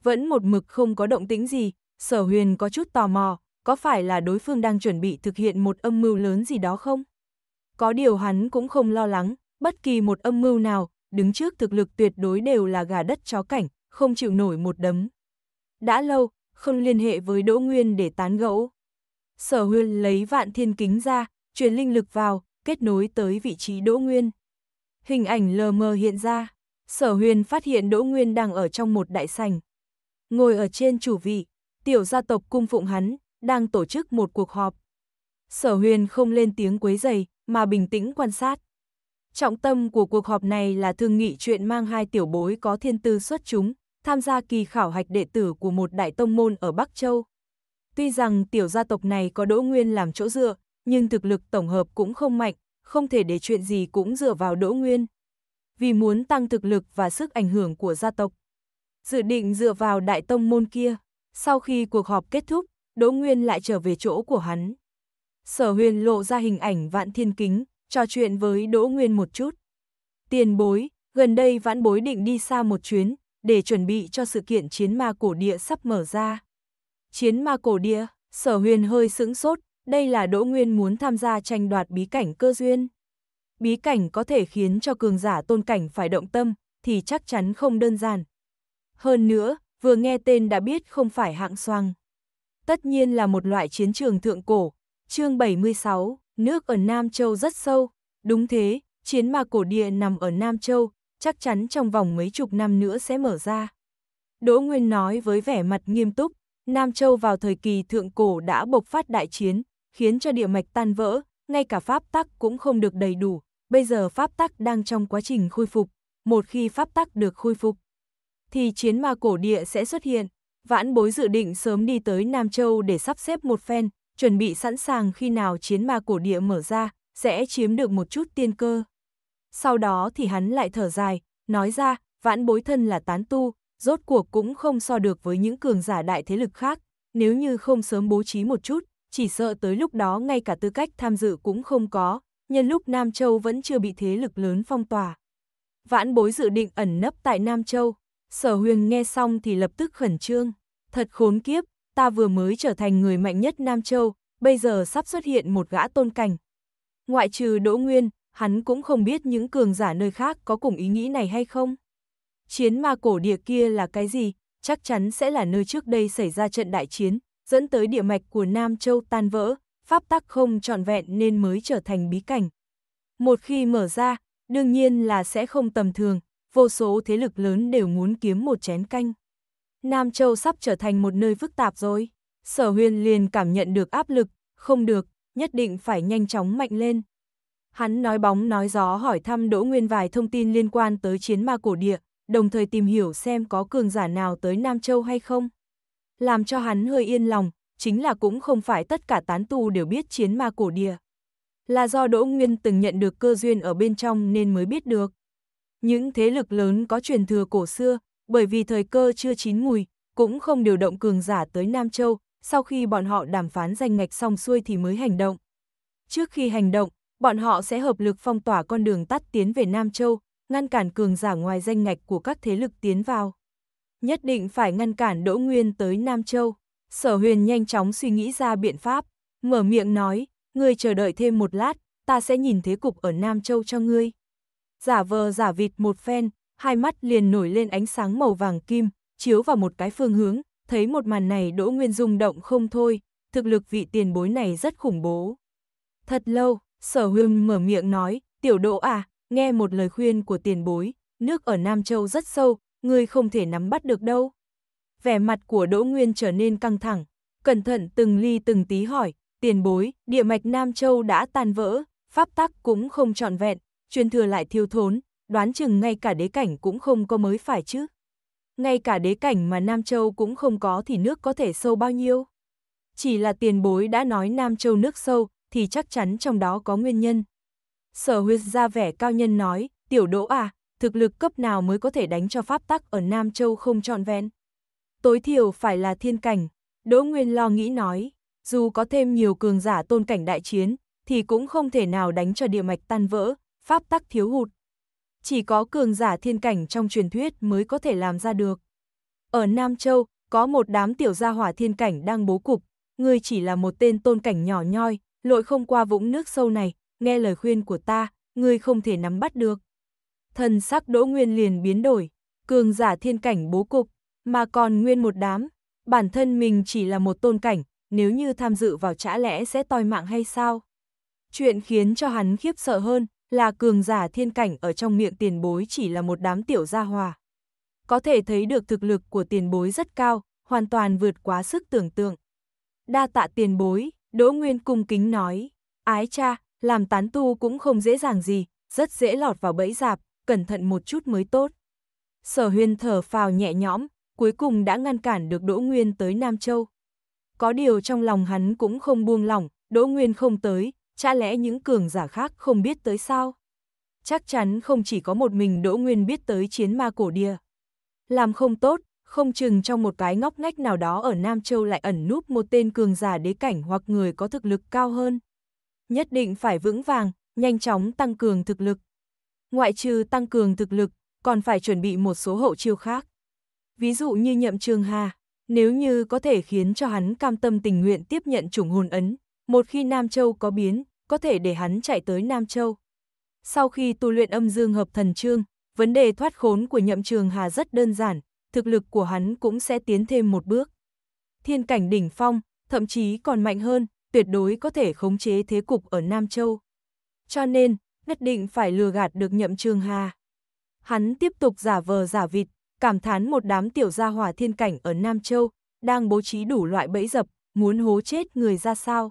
vẫn một mực không có động tĩnh gì, sở huyền có chút tò mò, có phải là đối phương đang chuẩn bị thực hiện một âm mưu lớn gì đó không? Có điều hắn cũng không lo lắng, bất kỳ một âm mưu nào, đứng trước thực lực tuyệt đối đều là gà đất chó cảnh, không chịu nổi một đấm. Đã lâu, không liên hệ với Đỗ Nguyên để tán gẫu. Sở huyền lấy vạn thiên kính ra, truyền linh lực vào, kết nối tới vị trí Đỗ Nguyên. Hình ảnh lờ mờ hiện ra, sở huyền phát hiện Đỗ Nguyên đang ở trong một đại sành. Ngồi ở trên chủ vị, tiểu gia tộc cung phụng hắn, đang tổ chức một cuộc họp. Sở huyền không lên tiếng quấy giày, mà bình tĩnh quan sát. Trọng tâm của cuộc họp này là thương nghị chuyện mang hai tiểu bối có thiên tư xuất chúng, tham gia kỳ khảo hạch đệ tử của một đại tông môn ở Bắc Châu. Tuy rằng tiểu gia tộc này có Đỗ Nguyên làm chỗ dựa, nhưng thực lực tổng hợp cũng không mạnh, không thể để chuyện gì cũng dựa vào Đỗ Nguyên. Vì muốn tăng thực lực và sức ảnh hưởng của gia tộc, dự định dựa vào đại tông môn kia, sau khi cuộc họp kết thúc, Đỗ Nguyên lại trở về chỗ của hắn. Sở huyền lộ ra hình ảnh vạn thiên kính, trò chuyện với Đỗ Nguyên một chút. Tiền bối, gần đây vãn bối định đi xa một chuyến, để chuẩn bị cho sự kiện chiến ma cổ địa sắp mở ra. Chiến ma cổ địa, sở huyền hơi sững sốt, đây là Đỗ Nguyên muốn tham gia tranh đoạt bí cảnh cơ duyên. Bí cảnh có thể khiến cho cường giả tôn cảnh phải động tâm, thì chắc chắn không đơn giản. Hơn nữa, vừa nghe tên đã biết không phải hạng xoang. Tất nhiên là một loại chiến trường thượng cổ, chương 76, nước ở Nam Châu rất sâu, đúng thế, chiến ma cổ địa nằm ở Nam Châu, chắc chắn trong vòng mấy chục năm nữa sẽ mở ra. Đỗ Nguyên nói với vẻ mặt nghiêm túc, Nam Châu vào thời kỳ thượng cổ đã bộc phát đại chiến, khiến cho địa mạch tan vỡ, ngay cả pháp tắc cũng không được đầy đủ. Bây giờ pháp tắc đang trong quá trình khôi phục, một khi pháp tắc được khôi phục, thì chiến ma cổ địa sẽ xuất hiện. Vãn bối dự định sớm đi tới Nam Châu để sắp xếp một phen, chuẩn bị sẵn sàng khi nào chiến ma cổ địa mở ra, sẽ chiếm được một chút tiên cơ. Sau đó thì hắn lại thở dài, nói ra, vãn bối thân là tán tu, rốt cuộc cũng không so được với những cường giả đại thế lực khác, nếu như không sớm bố trí một chút, chỉ sợ tới lúc đó ngay cả tư cách tham dự cũng không có, nhân lúc Nam Châu vẫn chưa bị thế lực lớn phong tỏa. Vãn bối dự định ẩn nấp tại Nam Châu, sở huyền nghe xong thì lập tức khẩn trương. Thật khốn kiếp, ta vừa mới trở thành người mạnh nhất Nam Châu, bây giờ sắp xuất hiện một gã tôn cảnh. Ngoại trừ Đỗ Nguyên, hắn cũng không biết những cường giả nơi khác có cùng ý nghĩ này hay không. Chiến ma cổ địa kia là cái gì, chắc chắn sẽ là nơi trước đây xảy ra trận đại chiến, dẫn tới địa mạch của Nam Châu tan vỡ, pháp tắc không trọn vẹn nên mới trở thành bí cảnh. Một khi mở ra, đương nhiên là sẽ không tầm thường, vô số thế lực lớn đều muốn kiếm một chén canh. Nam Châu sắp trở thành một nơi phức tạp rồi, sở huyền liền cảm nhận được áp lực, không được, nhất định phải nhanh chóng mạnh lên. Hắn nói bóng nói gió hỏi thăm Đỗ Nguyên vài thông tin liên quan tới chiến ma cổ địa, đồng thời tìm hiểu xem có cường giả nào tới Nam Châu hay không làm cho hắn hơi yên lòng, chính là cũng không phải tất cả tán tu đều biết chiến ma cổ địa. Là do Đỗ Nguyên từng nhận được cơ duyên ở bên trong nên mới biết được. Những thế lực lớn có truyền thừa cổ xưa, bởi vì thời cơ chưa chín mùi, cũng không điều động cường giả tới Nam Châu, sau khi bọn họ đàm phán danh ngạch xong xuôi thì mới hành động. Trước khi hành động, bọn họ sẽ hợp lực phong tỏa con đường tắt tiến về Nam Châu, ngăn cản cường giả ngoài danh ngạch của các thế lực tiến vào nhất định phải ngăn cản Đỗ Nguyên tới Nam Châu. Sở huyền nhanh chóng suy nghĩ ra biện pháp, mở miệng nói, ngươi chờ đợi thêm một lát, ta sẽ nhìn thế cục ở Nam Châu cho ngươi. Giả vờ giả vịt một phen, hai mắt liền nổi lên ánh sáng màu vàng kim, chiếu vào một cái phương hướng, thấy một màn này Đỗ Nguyên rung động không thôi, thực lực vị tiền bối này rất khủng bố. Thật lâu, sở huyền mở miệng nói, tiểu đỗ à, nghe một lời khuyên của tiền bối, nước ở Nam Châu rất sâu, ngươi không thể nắm bắt được đâu. Vẻ mặt của Đỗ Nguyên trở nên căng thẳng, cẩn thận từng ly từng tí hỏi, tiền bối, địa mạch Nam Châu đã tan vỡ, pháp tắc cũng không trọn vẹn, truyền thừa lại thiêu thốn, đoán chừng ngay cả đế cảnh cũng không có mới phải chứ. Ngay cả đế cảnh mà Nam Châu cũng không có thì nước có thể sâu bao nhiêu. Chỉ là tiền bối đã nói Nam Châu nước sâu, thì chắc chắn trong đó có nguyên nhân. Sở huyết ra vẻ cao nhân nói, tiểu đỗ à, thực lực cấp nào mới có thể đánh cho pháp tắc ở Nam Châu không trọn vẹn? Tối thiểu phải là thiên cảnh, Đỗ Nguyên lo nghĩ nói, dù có thêm nhiều cường giả tôn cảnh đại chiến, thì cũng không thể nào đánh cho địa mạch tan vỡ, pháp tắc thiếu hụt. Chỉ có cường giả thiên cảnh trong truyền thuyết mới có thể làm ra được. Ở Nam Châu, có một đám tiểu gia hỏa thiên cảnh đang bố cục, ngươi chỉ là một tên tôn cảnh nhỏ nhoi, lội không qua vũng nước sâu này, nghe lời khuyên của ta, ngươi không thể nắm bắt được thần sắc Đỗ Nguyên liền biến đổi, cường giả thiên cảnh bố cục, mà còn nguyên một đám, bản thân mình chỉ là một tôn cảnh, nếu như tham dự vào chả lẽ sẽ toi mạng hay sao? Chuyện khiến cho hắn khiếp sợ hơn là cường giả thiên cảnh ở trong miệng tiền bối chỉ là một đám tiểu gia hòa. Có thể thấy được thực lực của tiền bối rất cao, hoàn toàn vượt quá sức tưởng tượng. Đa tạ tiền bối, Đỗ Nguyên cung kính nói, ái cha, làm tán tu cũng không dễ dàng gì, rất dễ lọt vào bẫy dạp, cẩn thận một chút mới tốt. Sở huyên thở phào nhẹ nhõm, cuối cùng đã ngăn cản được Đỗ Nguyên tới Nam Châu. Có điều trong lòng hắn cũng không buông lỏng, Đỗ Nguyên không tới, chả lẽ những cường giả khác không biết tới sao? Chắc chắn không chỉ có một mình Đỗ Nguyên biết tới chiến ma cổ địa. Làm không tốt, không chừng trong một cái ngóc ngách nào đó ở Nam Châu lại ẩn núp một tên cường giả đế cảnh hoặc người có thực lực cao hơn. Nhất định phải vững vàng, nhanh chóng tăng cường thực lực, ngoại trừ tăng cường thực lực, còn phải chuẩn bị một số hậu chiêu khác. Ví dụ như nhậm Trường hà, nếu như có thể khiến cho hắn cam tâm tình nguyện tiếp nhận chủng hồn ấn, một khi Nam Châu có biến, có thể để hắn chạy tới Nam Châu. Sau khi tu luyện âm dương hợp thần trương, vấn đề thoát khốn của nhậm trường hà rất đơn giản, thực lực của hắn cũng sẽ tiến thêm một bước. Thiên cảnh đỉnh phong, thậm chí còn mạnh hơn, tuyệt đối có thể khống chế thế cục ở Nam Châu. Cho nên, nhất định phải lừa gạt được nhậm trường hà. Hắn tiếp tục giả vờ giả vịt, cảm thán một đám tiểu gia hòa thiên cảnh ở Nam Châu, đang bố trí đủ loại bẫy dập, muốn hố chết người ra sao.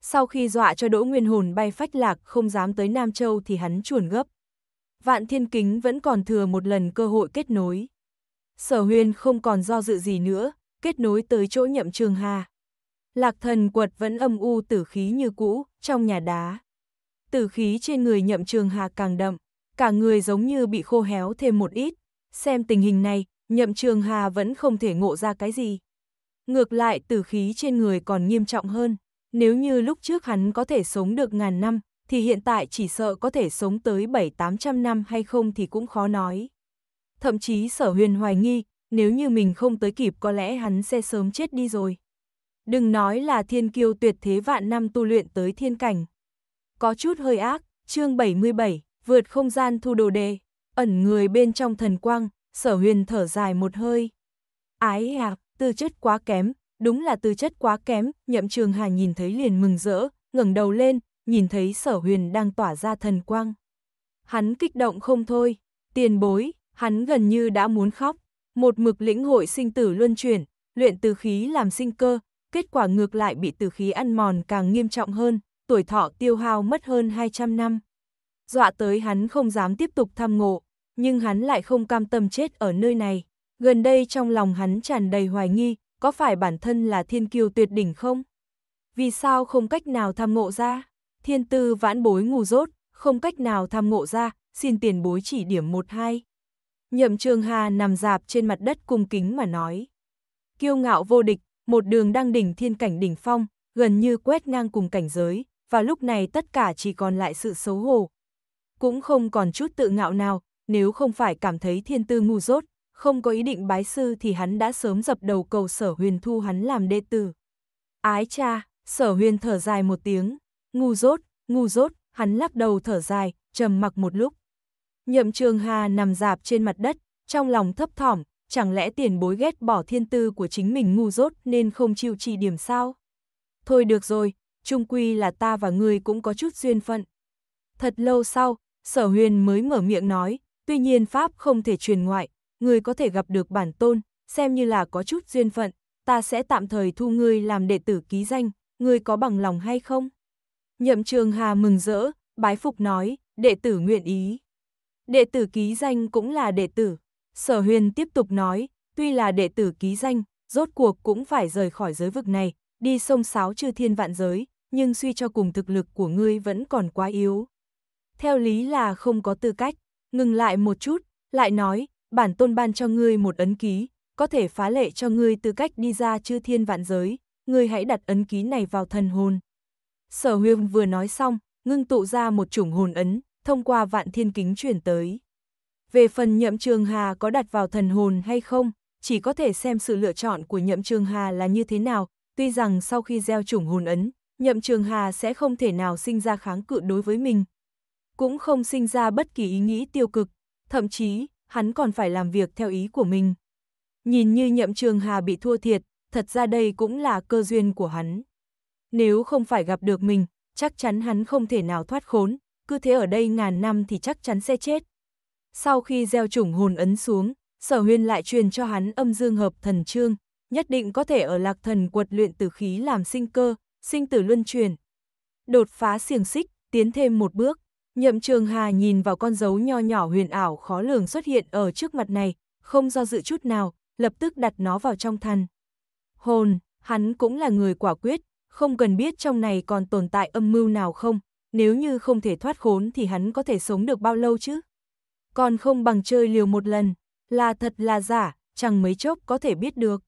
Sau khi dọa cho đỗ nguyên hồn bay phách lạc không dám tới Nam Châu thì hắn chuồn gấp. Vạn thiên kính vẫn còn thừa một lần cơ hội kết nối. Sở huyên không còn do dự gì nữa, kết nối tới chỗ nhậm trường hà. Lạc thần quật vẫn âm u tử khí như cũ, trong nhà đá tử khí trên người nhậm trường hà càng đậm, cả người giống như bị khô héo thêm một ít. Xem tình hình này, nhậm trường hà vẫn không thể ngộ ra cái gì. Ngược lại tử khí trên người còn nghiêm trọng hơn, nếu như lúc trước hắn có thể sống được ngàn năm, thì hiện tại chỉ sợ có thể sống tới 7-800 năm hay không thì cũng khó nói. Thậm chí sở huyền hoài nghi, nếu như mình không tới kịp có lẽ hắn sẽ sớm chết đi rồi. Đừng nói là thiên kiêu tuyệt thế vạn năm tu luyện tới thiên cảnh có chút hơi ác, chương 77, vượt không gian thu đồ đề, ẩn người bên trong thần quang, sở huyền thở dài một hơi. Ái hạc tư chất quá kém, đúng là tư chất quá kém, nhậm trường hà nhìn thấy liền mừng rỡ, ngẩng đầu lên, nhìn thấy sở huyền đang tỏa ra thần quang. Hắn kích động không thôi, tiền bối, hắn gần như đã muốn khóc, một mực lĩnh hội sinh tử luân chuyển, luyện từ khí làm sinh cơ, kết quả ngược lại bị từ khí ăn mòn càng nghiêm trọng hơn, tuổi thọ tiêu hao mất hơn 200 năm. Dọa tới hắn không dám tiếp tục thăm ngộ, nhưng hắn lại không cam tâm chết ở nơi này. Gần đây trong lòng hắn tràn đầy hoài nghi, có phải bản thân là thiên kiêu tuyệt đỉnh không? Vì sao không cách nào tham ngộ ra? Thiên tư vãn bối ngu rốt, không cách nào tham ngộ ra, xin tiền bối chỉ điểm một hai. Nhậm Trường Hà nằm dạp trên mặt đất cung kính mà nói. Kiêu ngạo vô địch, một đường đang đỉnh thiên cảnh đỉnh phong, gần như quét ngang cùng cảnh giới, và lúc này tất cả chỉ còn lại sự xấu hổ. Cũng không còn chút tự ngạo nào, nếu không phải cảm thấy thiên tư ngu dốt, không có ý định bái sư thì hắn đã sớm dập đầu cầu sở huyền thu hắn làm đệ tử. Ái cha, sở huyền thở dài một tiếng, ngu dốt, ngu dốt, hắn lắc đầu thở dài, trầm mặc một lúc. Nhậm trường hà nằm dạp trên mặt đất, trong lòng thấp thỏm, chẳng lẽ tiền bối ghét bỏ thiên tư của chính mình ngu dốt nên không chịu chỉ điểm sao? Thôi được rồi, trung quy là ta và ngươi cũng có chút duyên phận. Thật lâu sau, sở huyền mới mở miệng nói, tuy nhiên Pháp không thể truyền ngoại, ngươi có thể gặp được bản tôn, xem như là có chút duyên phận, ta sẽ tạm thời thu ngươi làm đệ tử ký danh, ngươi có bằng lòng hay không? Nhậm trường hà mừng rỡ, bái phục nói, đệ tử nguyện ý. Đệ tử ký danh cũng là đệ tử. Sở huyền tiếp tục nói, tuy là đệ tử ký danh, rốt cuộc cũng phải rời khỏi giới vực này, đi sông sáo chư thiên vạn giới, nhưng suy cho cùng thực lực của ngươi vẫn còn quá yếu. Theo lý là không có tư cách, ngừng lại một chút, lại nói, bản tôn ban cho ngươi một ấn ký, có thể phá lệ cho ngươi tư cách đi ra chư thiên vạn giới, ngươi hãy đặt ấn ký này vào thần hồn. Sở huyên vừa nói xong, ngưng tụ ra một chủng hồn ấn, thông qua vạn thiên kính chuyển tới. Về phần nhậm trường hà có đặt vào thần hồn hay không, chỉ có thể xem sự lựa chọn của nhậm trường hà là như thế nào, Tuy rằng sau khi gieo chủng hồn ấn, Nhậm Trường Hà sẽ không thể nào sinh ra kháng cự đối với mình. Cũng không sinh ra bất kỳ ý nghĩ tiêu cực, thậm chí, hắn còn phải làm việc theo ý của mình. Nhìn như Nhậm Trường Hà bị thua thiệt, thật ra đây cũng là cơ duyên của hắn. Nếu không phải gặp được mình, chắc chắn hắn không thể nào thoát khốn, cứ thế ở đây ngàn năm thì chắc chắn sẽ chết. Sau khi gieo chủng hồn ấn xuống, sở huyên lại truyền cho hắn âm dương hợp thần trương, nhất định có thể ở lạc thần quật luyện tử khí làm sinh cơ, sinh tử luân truyền. Đột phá xiềng xích, tiến thêm một bước, nhậm trường hà nhìn vào con dấu nho nhỏ huyền ảo khó lường xuất hiện ở trước mặt này, không do dự chút nào, lập tức đặt nó vào trong thần. Hồn, hắn cũng là người quả quyết, không cần biết trong này còn tồn tại âm mưu nào không, nếu như không thể thoát khốn thì hắn có thể sống được bao lâu chứ? Còn không bằng chơi liều một lần, là thật là giả, chẳng mấy chốc có thể biết được.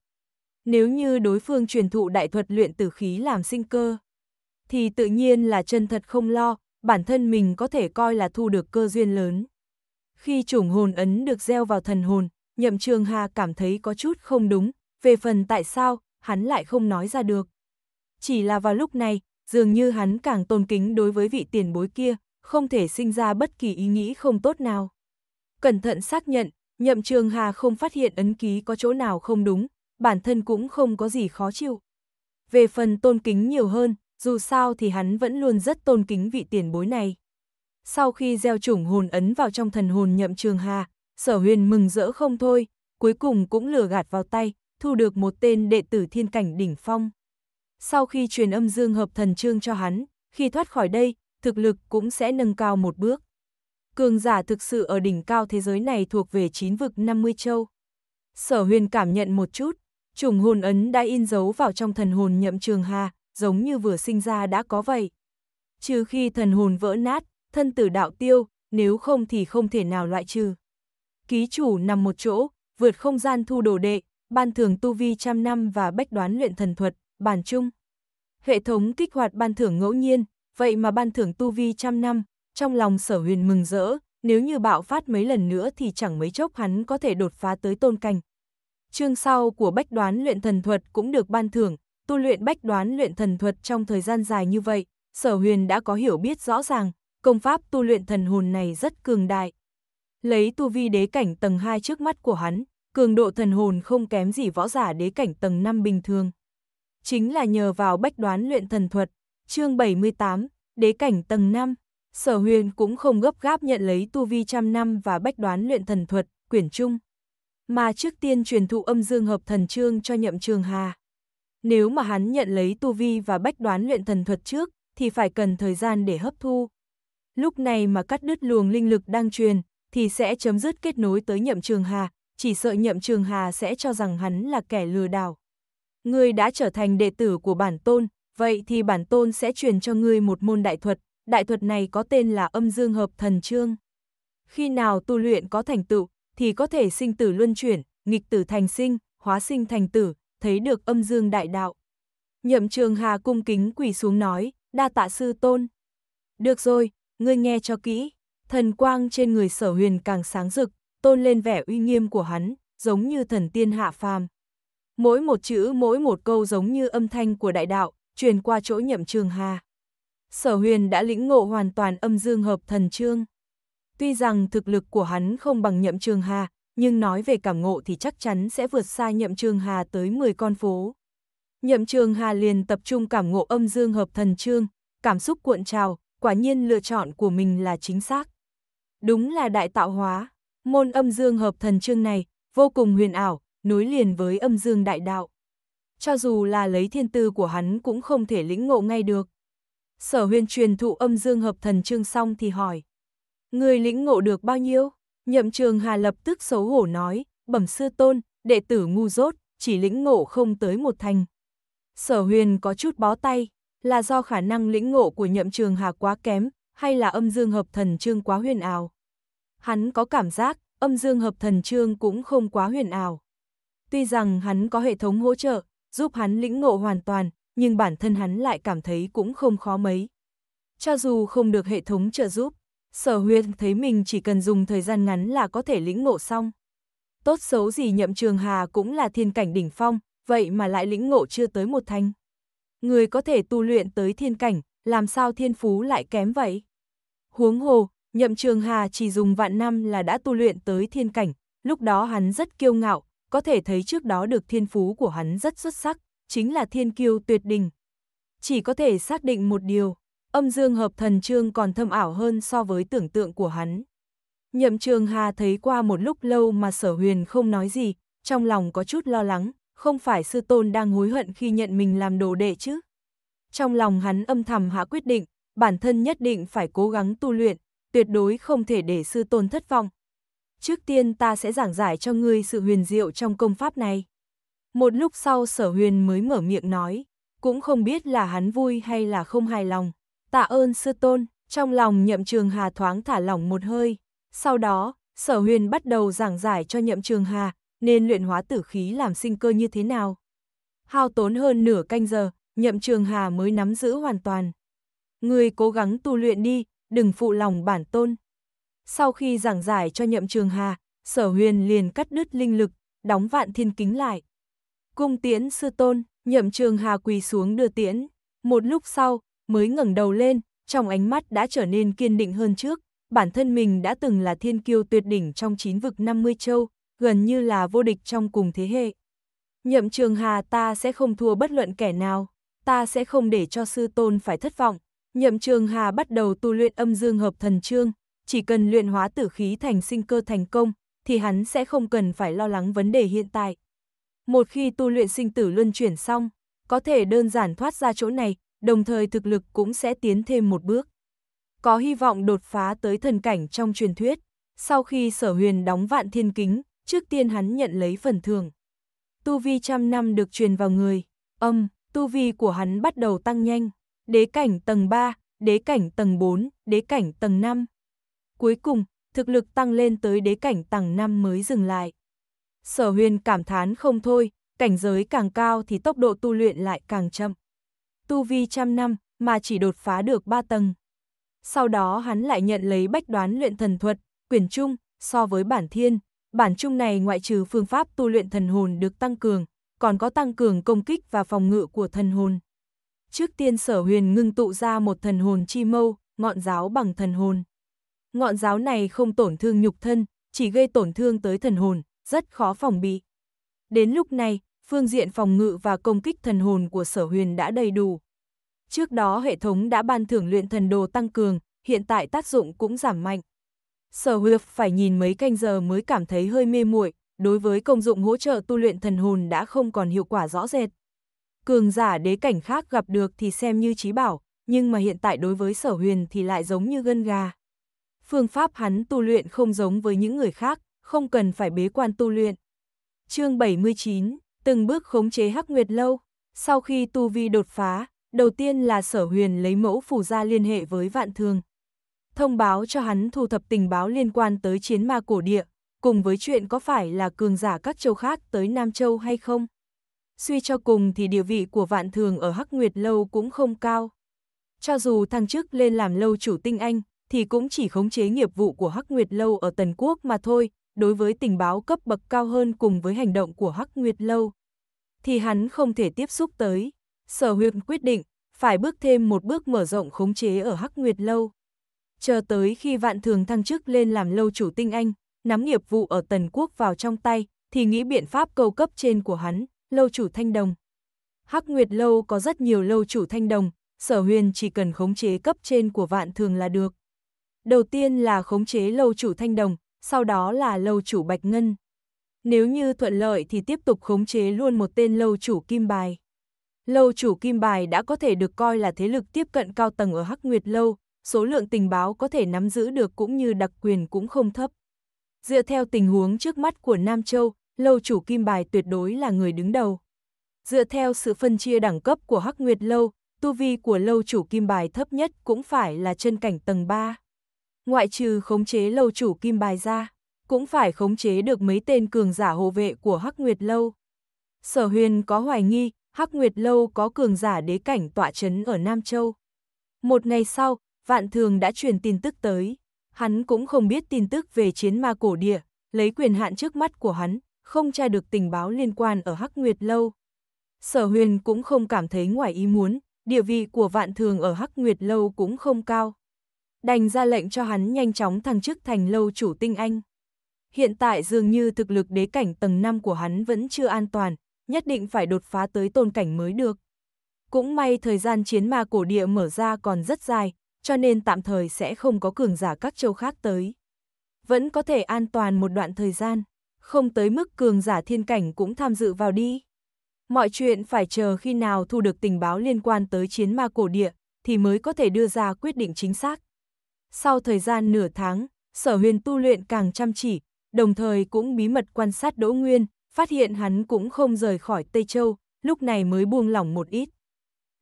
Nếu như đối phương truyền thụ đại thuật luyện tử khí làm sinh cơ, thì tự nhiên là chân thật không lo, bản thân mình có thể coi là thu được cơ duyên lớn. Khi chủng hồn ấn được gieo vào thần hồn, Nhậm Trường Hà cảm thấy có chút không đúng, về phần tại sao, hắn lại không nói ra được. Chỉ là vào lúc này, dường như hắn càng tôn kính đối với vị tiền bối kia, không thể sinh ra bất kỳ ý nghĩ không tốt nào. Cẩn thận xác nhận, Nhậm Trường Hà không phát hiện ấn ký có chỗ nào không đúng, bản thân cũng không có gì khó chịu. Về phần tôn kính nhiều hơn, dù sao thì hắn vẫn luôn rất tôn kính vị tiền bối này. Sau khi gieo chủng hồn ấn vào trong thần hồn nhậm trường hà, sở huyền mừng rỡ không thôi, cuối cùng cũng lừa gạt vào tay, thu được một tên đệ tử thiên cảnh đỉnh phong. Sau khi truyền âm dương hợp thần trương cho hắn, khi thoát khỏi đây, thực lực cũng sẽ nâng cao một bước. Cường giả thực sự ở đỉnh cao thế giới này thuộc về chín vực 50 châu. Sở huyền cảm nhận một chút, Chủng hồn ấn đã in dấu vào trong thần hồn nhậm trường hà, giống như vừa sinh ra đã có vậy. Trừ khi thần hồn vỡ nát, thân tử đạo tiêu, nếu không thì không thể nào loại trừ. Ký chủ nằm một chỗ, vượt không gian thu đồ đệ, ban thưởng tu vi trăm năm và bách đoán luyện thần thuật, bản chung. Hệ thống kích hoạt ban thưởng ngẫu nhiên, vậy mà ban thưởng tu vi trăm năm, trong lòng sở huyền mừng rỡ, nếu như bạo phát mấy lần nữa thì chẳng mấy chốc hắn có thể đột phá tới tôn cảnh, chương sau của bách đoán luyện thần thuật cũng được ban thưởng, tu luyện bách đoán luyện thần thuật trong thời gian dài như vậy, sở huyền đã có hiểu biết rõ ràng, công pháp tu luyện thần hồn này rất cường đại. Lấy tu vi đế cảnh tầng 2 trước mắt của hắn, cường độ thần hồn không kém gì võ giả đế cảnh tầng 5 bình thường. Chính là nhờ vào bách đoán luyện thần thuật, chương 78, đế cảnh tầng 5, sở huyền cũng không gấp gáp nhận lấy tu vi trăm năm và bách đoán luyện thần thuật, quyển trung mà trước tiên truyền thụ âm dương hợp thần trương cho nhậm trường hà. Nếu mà hắn nhận lấy tu vi và bách đoán luyện thần thuật trước, thì phải cần thời gian để hấp thu. Lúc này mà cắt đứt luồng linh lực đang truyền, thì sẽ chấm dứt kết nối tới nhậm trường hà, chỉ sợ nhậm trường hà sẽ cho rằng hắn là kẻ lừa đảo. Ngươi đã trở thành đệ tử của bản tôn, vậy thì bản tôn sẽ truyền cho ngươi một môn đại thuật, đại thuật này có tên là âm dương hợp thần trương. Khi nào tu luyện có thành tựu, thì có thể sinh tử luân chuyển, nghịch tử thành sinh, hóa sinh thành tử, thấy được âm dương đại đạo. Nhậm trường hà cung kính quỳ xuống nói, đa tạ sư tôn. Được rồi, ngươi nghe cho kỹ, thần quang trên người sở huyền càng sáng rực, tôn lên vẻ uy nghiêm của hắn, giống như thần tiên hạ phàm. Mỗi một chữ mỗi một câu giống như âm thanh của đại đạo, truyền qua chỗ nhậm trường hà. Sở huyền đã lĩnh ngộ hoàn toàn âm dương hợp thần trương. Tuy rằng thực lực của hắn không bằng nhậm trường hà, nhưng nói về cảm ngộ thì chắc chắn sẽ vượt xa nhậm trường hà tới 10 con phố. Nhậm trường hà liền tập trung cảm ngộ âm dương hợp thần trương, cảm xúc cuộn trào, quả nhiên lựa chọn của mình là chính xác. Đúng là đại tạo hóa, môn âm dương hợp thần trương này, vô cùng huyền ảo, nối liền với âm dương đại đạo. Cho dù là lấy thiên tư của hắn cũng không thể lĩnh ngộ ngay được. Sở huyền truyền thụ âm dương hợp thần trương xong thì hỏi. Người lĩnh ngộ được bao nhiêu? Nhậm trường hà lập tức xấu hổ nói, bẩm sư tôn, đệ tử ngu dốt, chỉ lĩnh ngộ không tới một thành. Sở huyền có chút bó tay, là do khả năng lĩnh ngộ của nhậm trường hà quá kém, hay là âm dương hợp thần trương quá huyền ảo. Hắn có cảm giác, âm dương hợp thần trương cũng không quá huyền ảo. Tuy rằng hắn có hệ thống hỗ trợ, giúp hắn lĩnh ngộ hoàn toàn, nhưng bản thân hắn lại cảm thấy cũng không khó mấy. Cho dù không được hệ thống trợ giúp, Sở Huyên thấy mình chỉ cần dùng thời gian ngắn là có thể lĩnh ngộ xong. Tốt xấu gì Nhậm Trường Hà cũng là thiên cảnh đỉnh phong, vậy mà lại lĩnh ngộ chưa tới một thanh. Người có thể tu luyện tới thiên cảnh, làm sao thiên phú lại kém vậy? Huống hồ, Nhậm Trường Hà chỉ dùng vạn năm là đã tu luyện tới thiên cảnh, lúc đó hắn rất kiêu ngạo, có thể thấy trước đó được thiên phú của hắn rất xuất sắc, chính là thiên kiêu tuyệt đỉnh. Chỉ có thể xác định một điều, âm dương hợp thần trương còn thâm ảo hơn so với tưởng tượng của hắn. Nhậm trường hà thấy qua một lúc lâu mà sở huyền không nói gì, trong lòng có chút lo lắng, không phải sư tôn đang hối hận khi nhận mình làm đồ đệ chứ. Trong lòng hắn âm thầm hạ quyết định, bản thân nhất định phải cố gắng tu luyện, tuyệt đối không thể để sư tôn thất vọng. Trước tiên ta sẽ giảng giải cho ngươi sự huyền diệu trong công pháp này. Một lúc sau sở huyền mới mở miệng nói, cũng không biết là hắn vui hay là không hài lòng. Tạ ơn sư tôn, trong lòng nhậm trường hà thoáng thả lỏng một hơi. Sau đó, sở huyền bắt đầu giảng giải cho nhậm trường hà nên luyện hóa tử khí làm sinh cơ như thế nào. Hao tốn hơn nửa canh giờ, nhậm trường hà mới nắm giữ hoàn toàn. Người cố gắng tu luyện đi, đừng phụ lòng bản tôn. Sau khi giảng giải cho nhậm trường hà, sở huyền liền cắt đứt linh lực, đóng vạn thiên kính lại. Cung tiễn sư tôn, nhậm trường hà quỳ xuống đưa tiễn. Một lúc sau, mới ngẩng đầu lên, trong ánh mắt đã trở nên kiên định hơn trước, bản thân mình đã từng là thiên kiêu tuyệt đỉnh trong chín vực 50 châu, gần như là vô địch trong cùng thế hệ. Nhậm Trường Hà ta sẽ không thua bất luận kẻ nào, ta sẽ không để cho sư tôn phải thất vọng. Nhậm Trường Hà bắt đầu tu luyện âm dương hợp thần chương, chỉ cần luyện hóa tử khí thành sinh cơ thành công, thì hắn sẽ không cần phải lo lắng vấn đề hiện tại. Một khi tu luyện sinh tử luân chuyển xong, có thể đơn giản thoát ra chỗ này, đồng thời thực lực cũng sẽ tiến thêm một bước. Có hy vọng đột phá tới thần cảnh trong truyền thuyết, sau khi sở huyền đóng vạn thiên kính, trước tiên hắn nhận lấy phần thưởng. Tu vi trăm năm được truyền vào người, âm, tu vi của hắn bắt đầu tăng nhanh, đế cảnh tầng 3, đế cảnh tầng 4, đế cảnh tầng 5. Cuối cùng, thực lực tăng lên tới đế cảnh tầng 5 mới dừng lại. Sở huyền cảm thán không thôi, cảnh giới càng cao thì tốc độ tu luyện lại càng chậm tu vi trăm năm, mà chỉ đột phá được ba tầng. Sau đó hắn lại nhận lấy bách đoán luyện thần thuật, quyển trung, so với bản thiên. Bản trung này ngoại trừ phương pháp tu luyện thần hồn được tăng cường, còn có tăng cường công kích và phòng ngự của thần hồn. Trước tiên sở huyền ngưng tụ ra một thần hồn chi mâu, ngọn giáo bằng thần hồn. Ngọn giáo này không tổn thương nhục thân, chỉ gây tổn thương tới thần hồn, rất khó phòng bị. Đến lúc này, phương diện phòng ngự và công kích thần hồn của sở huyền đã đầy đủ. Trước đó hệ thống đã ban thưởng luyện thần đồ tăng cường, hiện tại tác dụng cũng giảm mạnh. Sở huyệt phải nhìn mấy canh giờ mới cảm thấy hơi mê muội đối với công dụng hỗ trợ tu luyện thần hồn đã không còn hiệu quả rõ rệt. Cường giả đế cảnh khác gặp được thì xem như trí bảo, nhưng mà hiện tại đối với sở huyền thì lại giống như gân gà. Phương pháp hắn tu luyện không giống với những người khác, không cần phải bế quan tu luyện. Chương 79 từng bước khống chế Hắc Nguyệt Lâu. Sau khi Tu Vi đột phá, đầu tiên là sở huyền lấy mẫu phủ ra liên hệ với Vạn Thường, Thông báo cho hắn thu thập tình báo liên quan tới chiến ma cổ địa, cùng với chuyện có phải là cường giả các châu khác tới Nam Châu hay không. Suy cho cùng thì địa vị của Vạn Thường ở Hắc Nguyệt Lâu cũng không cao. Cho dù thăng chức lên làm lâu chủ tinh anh, thì cũng chỉ khống chế nghiệp vụ của Hắc Nguyệt Lâu ở Tần Quốc mà thôi, đối với tình báo cấp bậc cao hơn cùng với hành động của Hắc Nguyệt Lâu, thì hắn không thể tiếp xúc tới. Sở huyện quyết định, phải bước thêm một bước mở rộng khống chế ở Hắc Nguyệt Lâu. Chờ tới khi vạn thường thăng chức lên làm lâu chủ tinh anh, nắm nghiệp vụ ở Tần Quốc vào trong tay, thì nghĩ biện pháp cầu cấp trên của hắn, lâu chủ thanh đồng. Hắc Nguyệt Lâu có rất nhiều lâu chủ thanh đồng, sở huyền chỉ cần khống chế cấp trên của vạn thường là được. Đầu tiên là khống chế lâu chủ thanh đồng, sau đó là lâu chủ Bạch Ngân. Nếu như thuận lợi thì tiếp tục khống chế luôn một tên lâu chủ Kim Bài. Lâu chủ Kim Bài đã có thể được coi là thế lực tiếp cận cao tầng ở Hắc Nguyệt Lâu, số lượng tình báo có thể nắm giữ được cũng như đặc quyền cũng không thấp. Dựa theo tình huống trước mắt của Nam Châu, lâu chủ Kim Bài tuyệt đối là người đứng đầu. Dựa theo sự phân chia đẳng cấp của Hắc Nguyệt Lâu, tu vi của lâu chủ Kim Bài thấp nhất cũng phải là chân cảnh tầng 3 ngoại trừ khống chế lâu chủ kim bài ra, cũng phải khống chế được mấy tên cường giả hộ vệ của Hắc Nguyệt Lâu. Sở huyền có hoài nghi, Hắc Nguyệt Lâu có cường giả đế cảnh tọa chấn ở Nam Châu. Một ngày sau, Vạn Thường đã truyền tin tức tới. Hắn cũng không biết tin tức về chiến ma cổ địa, lấy quyền hạn trước mắt của hắn, không tra được tình báo liên quan ở Hắc Nguyệt Lâu. Sở huyền cũng không cảm thấy ngoài ý muốn, địa vị của Vạn Thường ở Hắc Nguyệt Lâu cũng không cao đành ra lệnh cho hắn nhanh chóng thăng chức thành lâu chủ tinh anh. Hiện tại dường như thực lực đế cảnh tầng 5 của hắn vẫn chưa an toàn, nhất định phải đột phá tới tôn cảnh mới được. Cũng may thời gian chiến ma cổ địa mở ra còn rất dài, cho nên tạm thời sẽ không có cường giả các châu khác tới. Vẫn có thể an toàn một đoạn thời gian, không tới mức cường giả thiên cảnh cũng tham dự vào đi. Mọi chuyện phải chờ khi nào thu được tình báo liên quan tới chiến ma cổ địa thì mới có thể đưa ra quyết định chính xác sau thời gian nửa tháng, sở huyền tu luyện càng chăm chỉ, đồng thời cũng bí mật quan sát Đỗ Nguyên, phát hiện hắn cũng không rời khỏi Tây Châu, lúc này mới buông lỏng một ít.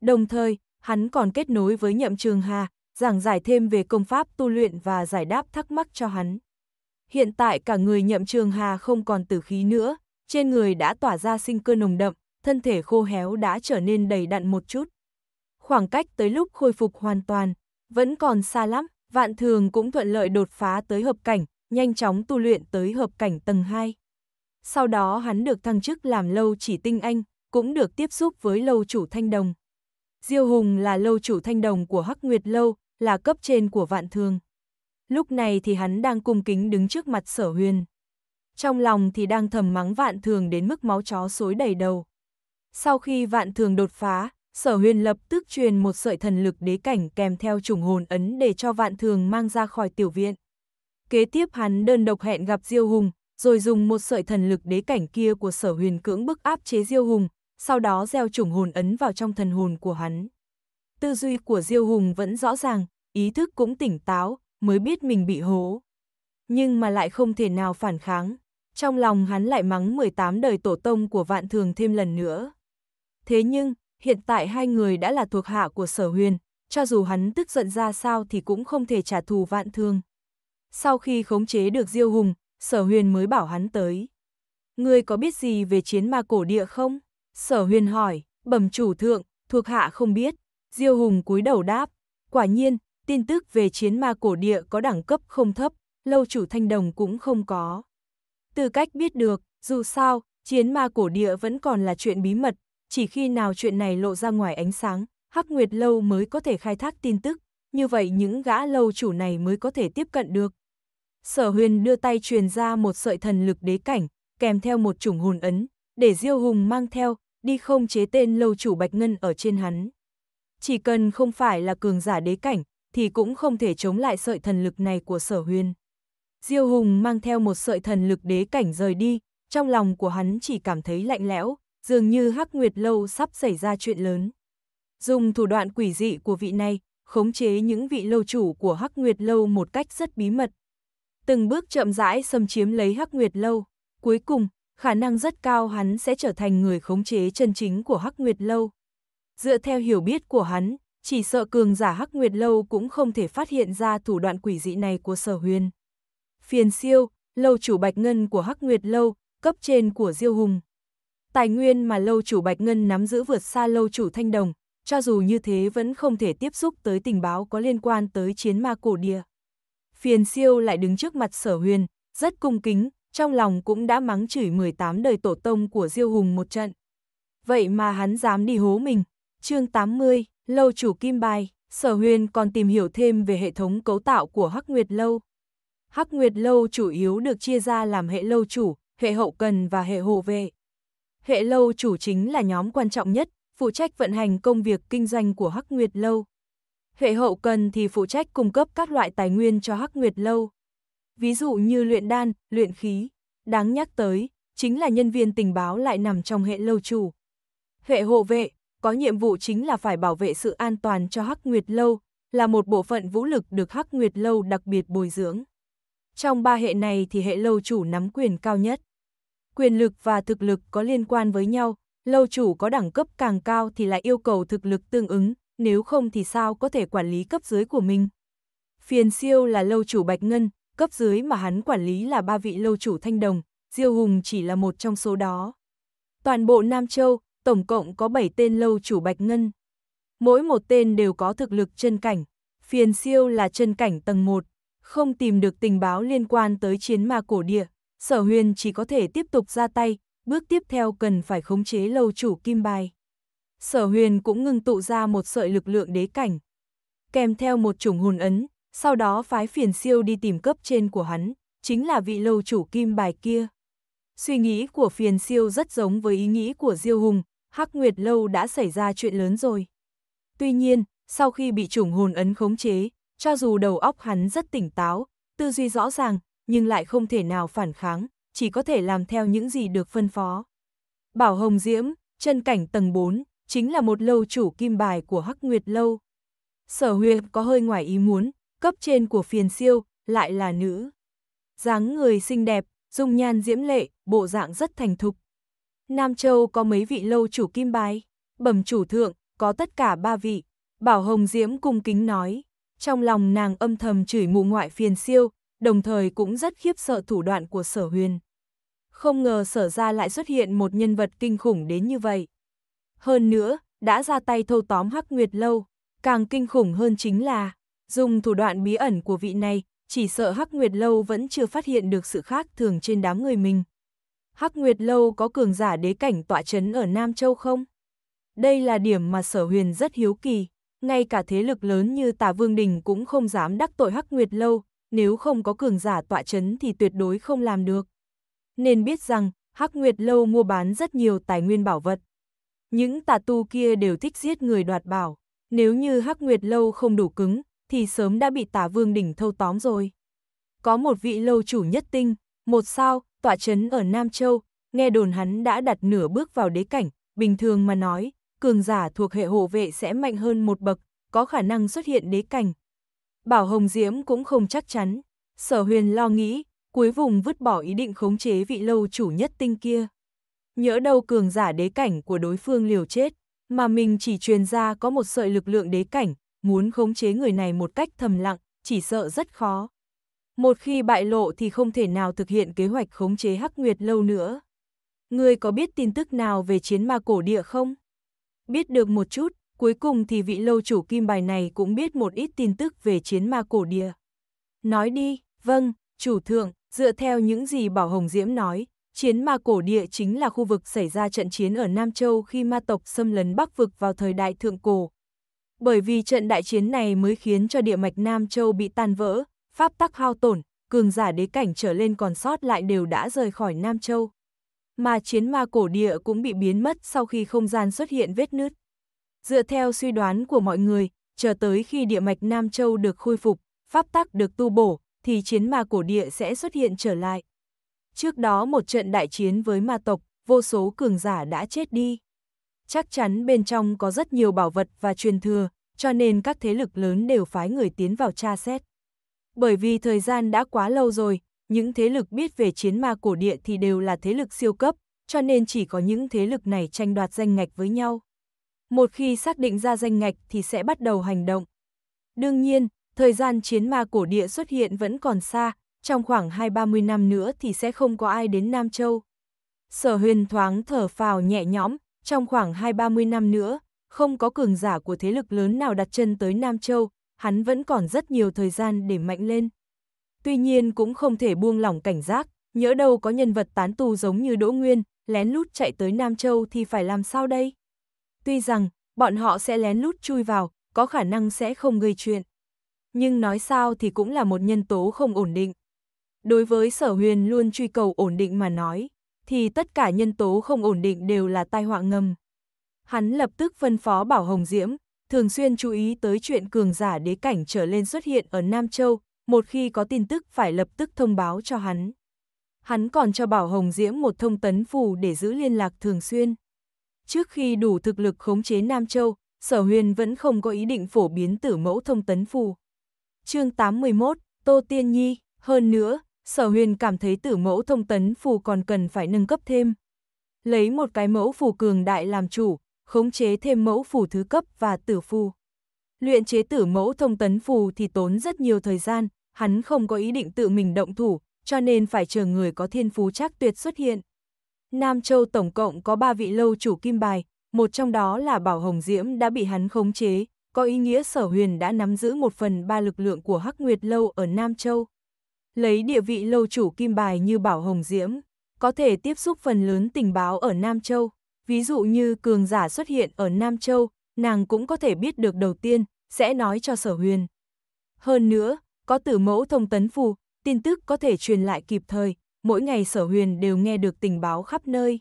Đồng thời, hắn còn kết nối với nhậm trường hà, giảng giải thêm về công pháp tu luyện và giải đáp thắc mắc cho hắn. Hiện tại cả người nhậm trường hà không còn tử khí nữa, trên người đã tỏa ra sinh cơ nồng đậm, thân thể khô héo đã trở nên đầy đặn một chút. Khoảng cách tới lúc khôi phục hoàn toàn, vẫn còn xa lắm, Vạn Thường cũng thuận lợi đột phá tới hợp cảnh, nhanh chóng tu luyện tới hợp cảnh tầng 2. Sau đó hắn được thăng chức làm lâu chỉ tinh anh, cũng được tiếp xúc với lâu chủ Thanh Đồng. Diêu Hùng là lâu chủ Thanh Đồng của Hắc Nguyệt Lâu, là cấp trên của Vạn Thường. Lúc này thì hắn đang cung kính đứng trước mặt sở huyền. Trong lòng thì đang thầm mắng Vạn Thường đến mức máu chó xối đầy đầu. Sau khi Vạn Thường đột phá, Sở huyền lập tức truyền một sợi thần lực đế cảnh kèm theo trùng hồn ấn để cho vạn thường mang ra khỏi tiểu viện. Kế tiếp hắn đơn độc hẹn gặp Diêu Hùng, rồi dùng một sợi thần lực đế cảnh kia của sở huyền cưỡng bức áp chế Diêu Hùng, sau đó gieo trùng hồn ấn vào trong thần hồn của hắn. Tư duy của Diêu Hùng vẫn rõ ràng, ý thức cũng tỉnh táo, mới biết mình bị hố. Nhưng mà lại không thể nào phản kháng, trong lòng hắn lại mắng 18 đời tổ tông của vạn thường thêm lần nữa. Thế nhưng, hiện tại hai người đã là thuộc hạ của sở huyền, cho dù hắn tức giận ra sao thì cũng không thể trả thù vạn thương. Sau khi khống chế được Diêu Hùng, sở huyền mới bảo hắn tới. Ngươi có biết gì về chiến ma cổ địa không? Sở huyền hỏi, bẩm chủ thượng, thuộc hạ không biết. Diêu Hùng cúi đầu đáp, quả nhiên, tin tức về chiến ma cổ địa có đẳng cấp không thấp, lâu chủ thanh đồng cũng không có. Từ cách biết được, dù sao, chiến ma cổ địa vẫn còn là chuyện bí mật, chỉ khi nào chuyện này lộ ra ngoài ánh sáng, Hắc Nguyệt Lâu mới có thể khai thác tin tức, như vậy những gã lâu chủ này mới có thể tiếp cận được. Sở huyền đưa tay truyền ra một sợi thần lực đế cảnh, kèm theo một chủng hồn ấn, để Diêu Hùng mang theo, đi không chế tên lâu chủ Bạch Ngân ở trên hắn. Chỉ cần không phải là cường giả đế cảnh, thì cũng không thể chống lại sợi thần lực này của sở huyền. Diêu Hùng mang theo một sợi thần lực đế cảnh rời đi, trong lòng của hắn chỉ cảm thấy lạnh lẽo, dường như Hắc Nguyệt Lâu sắp xảy ra chuyện lớn. Dùng thủ đoạn quỷ dị của vị này, khống chế những vị lâu chủ của Hắc Nguyệt Lâu một cách rất bí mật. Từng bước chậm rãi xâm chiếm lấy Hắc Nguyệt Lâu, cuối cùng, khả năng rất cao hắn sẽ trở thành người khống chế chân chính của Hắc Nguyệt Lâu. Dựa theo hiểu biết của hắn, chỉ sợ cường giả Hắc Nguyệt Lâu cũng không thể phát hiện ra thủ đoạn quỷ dị này của sở huyền. Phiền siêu, lâu chủ Bạch Ngân của Hắc Nguyệt Lâu, cấp trên của Diêu Hùng, Tài nguyên mà lâu chủ Bạch Ngân nắm giữ vượt xa lâu chủ Thanh Đồng, cho dù như thế vẫn không thể tiếp xúc tới tình báo có liên quan tới chiến ma cổ địa. Phiền siêu lại đứng trước mặt sở huyền, rất cung kính, trong lòng cũng đã mắng chửi 18 đời tổ tông của Diêu Hùng một trận. Vậy mà hắn dám đi hố mình. chương 80, Lâu chủ Kim Bài, Sở Huyền còn tìm hiểu thêm về hệ thống cấu tạo của Hắc Nguyệt Lâu. Hắc Nguyệt Lâu chủ yếu được chia ra làm hệ lâu chủ, hệ hậu cần và hệ hộ vệ hệ lâu chủ chính là nhóm quan trọng nhất, phụ trách vận hành công việc kinh doanh của Hắc Nguyệt lâu. Hệ hậu cần thì phụ trách cung cấp các loại tài nguyên cho Hắc Nguyệt lâu. Ví dụ như luyện đan, luyện khí. Đáng nhắc tới, chính là nhân viên tình báo lại nằm trong hệ lâu chủ. Hệ hộ vệ, có nhiệm vụ chính là phải bảo vệ sự an toàn cho Hắc Nguyệt lâu, là một bộ phận vũ lực được Hắc Nguyệt lâu đặc biệt bồi dưỡng. Trong ba hệ này thì hệ lâu chủ nắm quyền cao nhất quyền lực và thực lực có liên quan với nhau, lâu chủ có đẳng cấp càng cao thì lại yêu cầu thực lực tương ứng, nếu không thì sao có thể quản lý cấp dưới của mình. Phiền siêu là lâu chủ Bạch Ngân, cấp dưới mà hắn quản lý là ba vị lâu chủ Thanh Đồng, Diêu Hùng chỉ là một trong số đó. Toàn bộ Nam Châu, tổng cộng có 7 tên lâu chủ Bạch Ngân. Mỗi một tên đều có thực lực chân cảnh, phiền siêu là chân cảnh tầng 1, không tìm được tình báo liên quan tới chiến ma cổ địa, sở huyền chỉ có thể tiếp tục ra tay, bước tiếp theo cần phải khống chế lâu chủ kim bài. Sở huyền cũng ngưng tụ ra một sợi lực lượng đế cảnh, kèm theo một chủng hồn ấn, sau đó phái phiền siêu đi tìm cấp trên của hắn, chính là vị lâu chủ kim bài kia. Suy nghĩ của phiền siêu rất giống với ý nghĩ của Diêu Hùng, Hắc Nguyệt Lâu đã xảy ra chuyện lớn rồi. Tuy nhiên, sau khi bị chủng hồn ấn khống chế, cho dù đầu óc hắn rất tỉnh táo, tư duy rõ ràng, nhưng lại không thể nào phản kháng, chỉ có thể làm theo những gì được phân phó. Bảo Hồng Diễm, chân cảnh tầng 4, chính là một lâu chủ kim bài của Hắc Nguyệt Lâu. Sở huyệt có hơi ngoài ý muốn, cấp trên của phiền siêu, lại là nữ. dáng người xinh đẹp, dung nhan diễm lệ, bộ dạng rất thành thục. Nam Châu có mấy vị lâu chủ kim bài, bẩm chủ thượng, có tất cả ba vị. Bảo Hồng Diễm cung kính nói, trong lòng nàng âm thầm chửi mụ ngoại phiền siêu, đồng thời cũng rất khiếp sợ thủ đoạn của sở huyền. Không ngờ sở ra lại xuất hiện một nhân vật kinh khủng đến như vậy. Hơn nữa, đã ra tay thâu tóm Hắc Nguyệt Lâu, càng kinh khủng hơn chính là, dùng thủ đoạn bí ẩn của vị này, chỉ sợ Hắc Nguyệt Lâu vẫn chưa phát hiện được sự khác thường trên đám người mình. Hắc Nguyệt Lâu có cường giả đế cảnh tọa chấn ở Nam Châu không? Đây là điểm mà sở huyền rất hiếu kỳ, ngay cả thế lực lớn như Tà Vương Đình cũng không dám đắc tội Hắc Nguyệt Lâu, nếu không có cường giả tọa chấn thì tuyệt đối không làm được. Nên biết rằng, Hắc Nguyệt Lâu mua bán rất nhiều tài nguyên bảo vật. Những tà tu kia đều thích giết người đoạt bảo, nếu như Hắc Nguyệt Lâu không đủ cứng, thì sớm đã bị tà vương đỉnh thâu tóm rồi. Có một vị lâu chủ nhất tinh, một sao, tọa chấn ở Nam Châu, nghe đồn hắn đã đặt nửa bước vào đế cảnh, bình thường mà nói, cường giả thuộc hệ hộ vệ sẽ mạnh hơn một bậc, có khả năng xuất hiện đế cảnh, Bảo Hồng Diễm cũng không chắc chắn. Sở huyền lo nghĩ, cuối vùng vứt bỏ ý định khống chế vị lâu chủ nhất tinh kia. Nhỡ đâu cường giả đế cảnh của đối phương liều chết, mà mình chỉ truyền ra có một sợi lực lượng đế cảnh, muốn khống chế người này một cách thầm lặng, chỉ sợ rất khó. Một khi bại lộ thì không thể nào thực hiện kế hoạch khống chế Hắc Nguyệt lâu nữa. Ngươi có biết tin tức nào về chiến ma cổ địa không? Biết được một chút, Cuối cùng thì vị lâu chủ kim bài này cũng biết một ít tin tức về chiến ma cổ địa. Nói đi, vâng, chủ thượng, dựa theo những gì Bảo Hồng Diễm nói, chiến ma cổ địa chính là khu vực xảy ra trận chiến ở Nam Châu khi ma tộc xâm lấn Bắc vực vào thời đại thượng cổ. Bởi vì trận đại chiến này mới khiến cho địa mạch Nam Châu bị tan vỡ, pháp tắc hao tổn, cường giả đế cảnh trở lên còn sót lại đều đã rời khỏi Nam Châu. Mà chiến ma cổ địa cũng bị biến mất sau khi không gian xuất hiện vết nứt. Dựa theo suy đoán của mọi người, chờ tới khi địa mạch Nam Châu được khôi phục, pháp tắc được tu bổ, thì chiến ma cổ địa sẽ xuất hiện trở lại. Trước đó một trận đại chiến với ma tộc, vô số cường giả đã chết đi. Chắc chắn bên trong có rất nhiều bảo vật và truyền thừa, cho nên các thế lực lớn đều phái người tiến vào tra xét. Bởi vì thời gian đã quá lâu rồi, những thế lực biết về chiến ma cổ địa thì đều là thế lực siêu cấp, cho nên chỉ có những thế lực này tranh đoạt danh ngạch với nhau một khi xác định ra danh ngạch thì sẽ bắt đầu hành động. Đương nhiên, thời gian chiến ma cổ địa xuất hiện vẫn còn xa, trong khoảng 2-30 năm nữa thì sẽ không có ai đến Nam Châu. Sở huyền thoáng thở phào nhẹ nhõm, trong khoảng 2-30 năm nữa, không có cường giả của thế lực lớn nào đặt chân tới Nam Châu, hắn vẫn còn rất nhiều thời gian để mạnh lên. Tuy nhiên cũng không thể buông lỏng cảnh giác, nhỡ đâu có nhân vật tán tu giống như Đỗ Nguyên, lén lút chạy tới Nam Châu thì phải làm sao đây? Tuy rằng, bọn họ sẽ lén lút chui vào, có khả năng sẽ không gây chuyện. Nhưng nói sao thì cũng là một nhân tố không ổn định. Đối với sở huyền luôn truy cầu ổn định mà nói, thì tất cả nhân tố không ổn định đều là tai họa ngầm. Hắn lập tức phân phó Bảo Hồng Diễm, thường xuyên chú ý tới chuyện cường giả đế cảnh trở lên xuất hiện ở Nam Châu, một khi có tin tức phải lập tức thông báo cho hắn. Hắn còn cho Bảo Hồng Diễm một thông tấn phù để giữ liên lạc thường xuyên. Trước khi đủ thực lực khống chế Nam Châu, Sở Huyền vẫn không có ý định phổ biến tử mẫu thông tấn phù. Chương 811, Tô Tiên Nhi, hơn nữa, Sở Huyền cảm thấy tử mẫu thông tấn phù còn cần phải nâng cấp thêm. Lấy một cái mẫu phù cường đại làm chủ, khống chế thêm mẫu phù thứ cấp và tử phù. Luyện chế tử mẫu thông tấn phù thì tốn rất nhiều thời gian, hắn không có ý định tự mình động thủ, cho nên phải chờ người có thiên phú chắc tuyệt xuất hiện. Nam Châu tổng cộng có 3 vị lâu chủ kim bài, một trong đó là Bảo Hồng Diễm đã bị hắn khống chế, có ý nghĩa sở huyền đã nắm giữ một phần ba lực lượng của Hắc Nguyệt Lâu ở Nam Châu. Lấy địa vị lâu chủ kim bài như Bảo Hồng Diễm, có thể tiếp xúc phần lớn tình báo ở Nam Châu, ví dụ như cường giả xuất hiện ở Nam Châu, nàng cũng có thể biết được đầu tiên, sẽ nói cho sở huyền. Hơn nữa, có tử mẫu thông tấn phù, tin tức có thể truyền lại kịp thời, mỗi ngày sở huyền đều nghe được tình báo khắp nơi.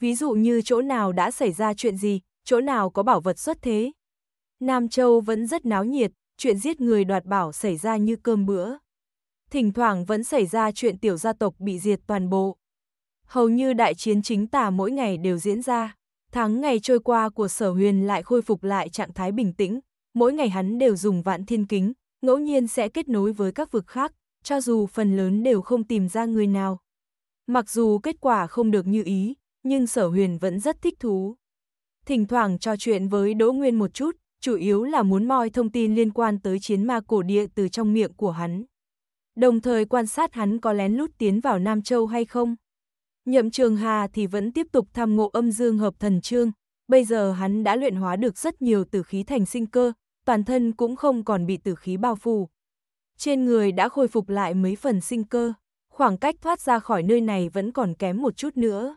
Ví dụ như chỗ nào đã xảy ra chuyện gì, chỗ nào có bảo vật xuất thế. Nam Châu vẫn rất náo nhiệt, chuyện giết người đoạt bảo xảy ra như cơm bữa. Thỉnh thoảng vẫn xảy ra chuyện tiểu gia tộc bị diệt toàn bộ. Hầu như đại chiến chính tả mỗi ngày đều diễn ra. Tháng ngày trôi qua của sở huyền lại khôi phục lại trạng thái bình tĩnh, mỗi ngày hắn đều dùng vạn thiên kính, ngẫu nhiên sẽ kết nối với các vực khác, cho dù phần lớn đều không tìm ra người nào. Mặc dù kết quả không được như ý, nhưng sở huyền vẫn rất thích thú. Thỉnh thoảng trò chuyện với Đỗ Nguyên một chút, chủ yếu là muốn moi thông tin liên quan tới chiến ma cổ địa từ trong miệng của hắn. Đồng thời quan sát hắn có lén lút tiến vào Nam Châu hay không. Nhậm Trường Hà thì vẫn tiếp tục tham ngộ âm dương hợp thần trương, bây giờ hắn đã luyện hóa được rất nhiều tử khí thành sinh cơ, toàn thân cũng không còn bị tử khí bao phủ, trên người đã khôi phục lại mấy phần sinh cơ, khoảng cách thoát ra khỏi nơi này vẫn còn kém một chút nữa.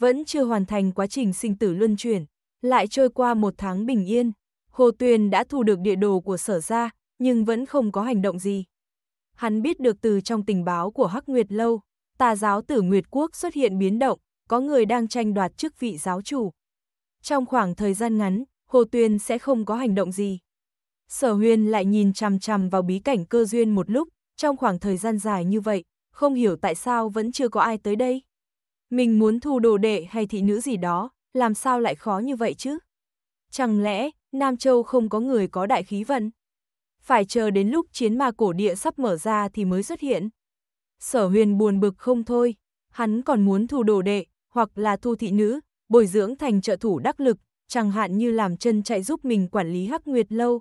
Vẫn chưa hoàn thành quá trình sinh tử luân chuyển, lại trôi qua một tháng bình yên, Hồ Tuyền đã thu được địa đồ của sở ra, nhưng vẫn không có hành động gì. Hắn biết được từ trong tình báo của Hắc Nguyệt Lâu, tà giáo tử Nguyệt Quốc xuất hiện biến động, có người đang tranh đoạt chức vị giáo chủ. Trong khoảng thời gian ngắn, Hồ Tuyền sẽ không có hành động gì sở huyền lại nhìn chằm chằm vào bí cảnh cơ duyên một lúc, trong khoảng thời gian dài như vậy, không hiểu tại sao vẫn chưa có ai tới đây. Mình muốn thu đồ đệ hay thị nữ gì đó, làm sao lại khó như vậy chứ? Chẳng lẽ, Nam Châu không có người có đại khí vận? Phải chờ đến lúc chiến ma cổ địa sắp mở ra thì mới xuất hiện. Sở huyền buồn bực không thôi, hắn còn muốn thu đồ đệ, hoặc là thu thị nữ, bồi dưỡng thành trợ thủ đắc lực, chẳng hạn như làm chân chạy giúp mình quản lý hắc nguyệt lâu,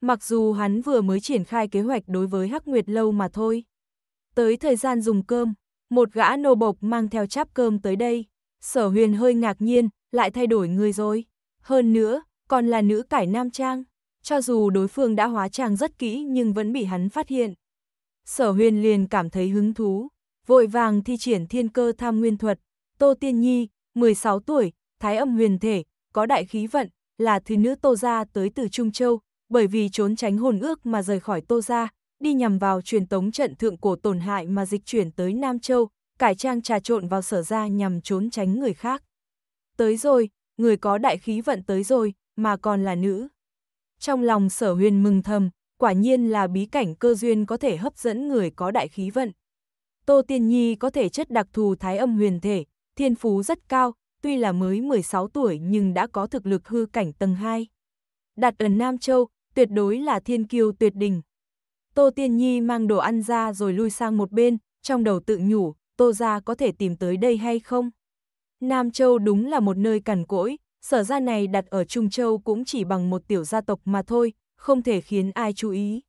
mặc dù hắn vừa mới triển khai kế hoạch đối với Hắc Nguyệt Lâu mà thôi. Tới thời gian dùng cơm, một gã nô bộc mang theo cháp cơm tới đây, sở huyền hơi ngạc nhiên, lại thay đổi người rồi. Hơn nữa, còn là nữ cải nam trang, cho dù đối phương đã hóa trang rất kỹ nhưng vẫn bị hắn phát hiện. Sở huyền liền cảm thấy hứng thú, vội vàng thi triển thiên cơ tham nguyên thuật, Tô Tiên Nhi, 16 tuổi, thái âm huyền thể, có đại khí vận, là thứ nữ Tô Gia tới từ Trung Châu, bởi vì trốn tránh hồn ước mà rời khỏi Tô Gia, đi nhằm vào truyền tống trận thượng cổ tổn hại mà dịch chuyển tới Nam Châu, cải trang trà trộn vào sở gia nhằm trốn tránh người khác. Tới rồi, người có đại khí vận tới rồi, mà còn là nữ. Trong lòng sở huyền mừng thầm, quả nhiên là bí cảnh cơ duyên có thể hấp dẫn người có đại khí vận. Tô Tiên Nhi có thể chất đặc thù thái âm huyền thể, thiên phú rất cao, tuy là mới 16 tuổi nhưng đã có thực lực hư cảnh tầng 2. Đặt ở Nam Châu, tuyệt đối là thiên kiêu tuyệt đỉnh. Tô Tiên Nhi mang đồ ăn ra rồi lui sang một bên, trong đầu tự nhủ, Tô gia có thể tìm tới đây hay không? Nam Châu đúng là một nơi cằn cỗi, sở gia này đặt ở Trung Châu cũng chỉ bằng một tiểu gia tộc mà thôi, không thể khiến ai chú ý.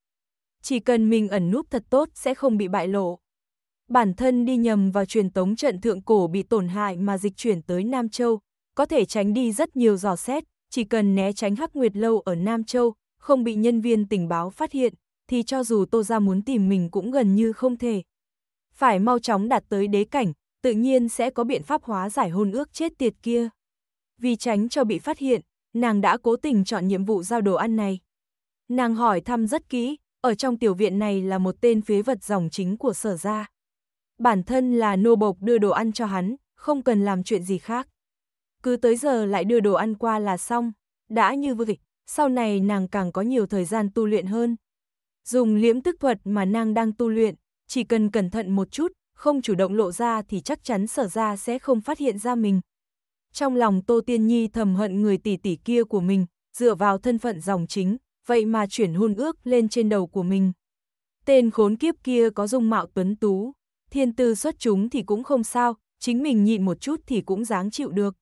Chỉ cần mình ẩn núp thật tốt sẽ không bị bại lộ. Bản thân đi nhầm vào truyền tống trận thượng cổ bị tổn hại mà dịch chuyển tới Nam Châu, có thể tránh đi rất nhiều dò xét, chỉ cần né tránh Hắc Nguyệt lâu ở Nam Châu, không bị nhân viên tình báo phát hiện, thì cho dù Tô Gia muốn tìm mình cũng gần như không thể. Phải mau chóng đạt tới đế cảnh, tự nhiên sẽ có biện pháp hóa giải hôn ước chết tiệt kia. Vì tránh cho bị phát hiện, nàng đã cố tình chọn nhiệm vụ giao đồ ăn này. Nàng hỏi thăm rất kỹ, ở trong tiểu viện này là một tên phế vật dòng chính của sở gia. Bản thân là nô bộc đưa đồ ăn cho hắn, không cần làm chuyện gì khác. Cứ tới giờ lại đưa đồ ăn qua là xong, đã như vậy, sau này nàng càng có nhiều thời gian tu luyện hơn. Dùng liễm tức thuật mà nàng đang tu luyện, chỉ cần cẩn thận một chút, không chủ động lộ ra thì chắc chắn sở ra sẽ không phát hiện ra mình. Trong lòng Tô Tiên Nhi thầm hận người tỷ tỷ kia của mình, dựa vào thân phận dòng chính, vậy mà chuyển hôn ước lên trên đầu của mình. Tên khốn kiếp kia có dung mạo tuấn tú, thiên tư xuất chúng thì cũng không sao, chính mình nhịn một chút thì cũng dáng chịu được.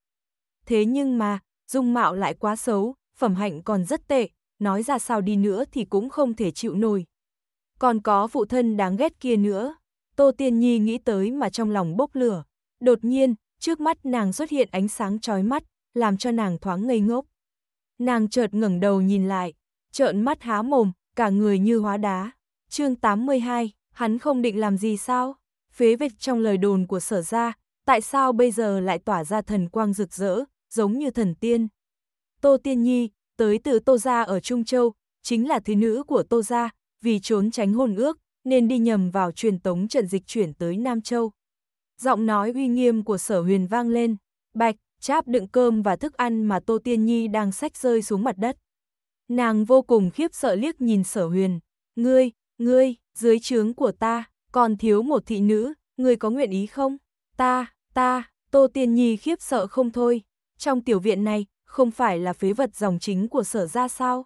Thế nhưng mà, dung mạo lại quá xấu, phẩm hạnh còn rất tệ, nói ra sao đi nữa thì cũng không thể chịu nổi. Còn có phụ thân đáng ghét kia nữa, Tô Tiên Nhi nghĩ tới mà trong lòng bốc lửa. Đột nhiên, trước mắt nàng xuất hiện ánh sáng chói mắt, làm cho nàng thoáng ngây ngốc. Nàng chợt ngẩng đầu nhìn lại, trợn mắt há mồm, cả người như hóa đá. Chương 82, hắn không định làm gì sao? Phế vệt trong lời đồn của sở ra, tại sao bây giờ lại tỏa ra thần quang rực rỡ, giống như thần tiên? Tô Tiên Nhi, tới từ Tô Gia ở Trung Châu, chính là thứ nữ của Tô Gia, vì trốn tránh hôn ước, nên đi nhầm vào truyền tống trận dịch chuyển tới Nam Châu. Giọng nói uy nghiêm của sở huyền vang lên, bạch, cháp đựng cơm và thức ăn mà Tô Tiên Nhi đang sách rơi xuống mặt đất. Nàng vô cùng khiếp sợ liếc nhìn sở huyền, ngươi, ngươi, dưới trướng của ta, còn thiếu một thị nữ, ngươi có nguyện ý không? Ta, ta, Tô Tiên Nhi khiếp sợ không thôi. Trong tiểu viện này, không phải là phế vật dòng chính của sở ra sao?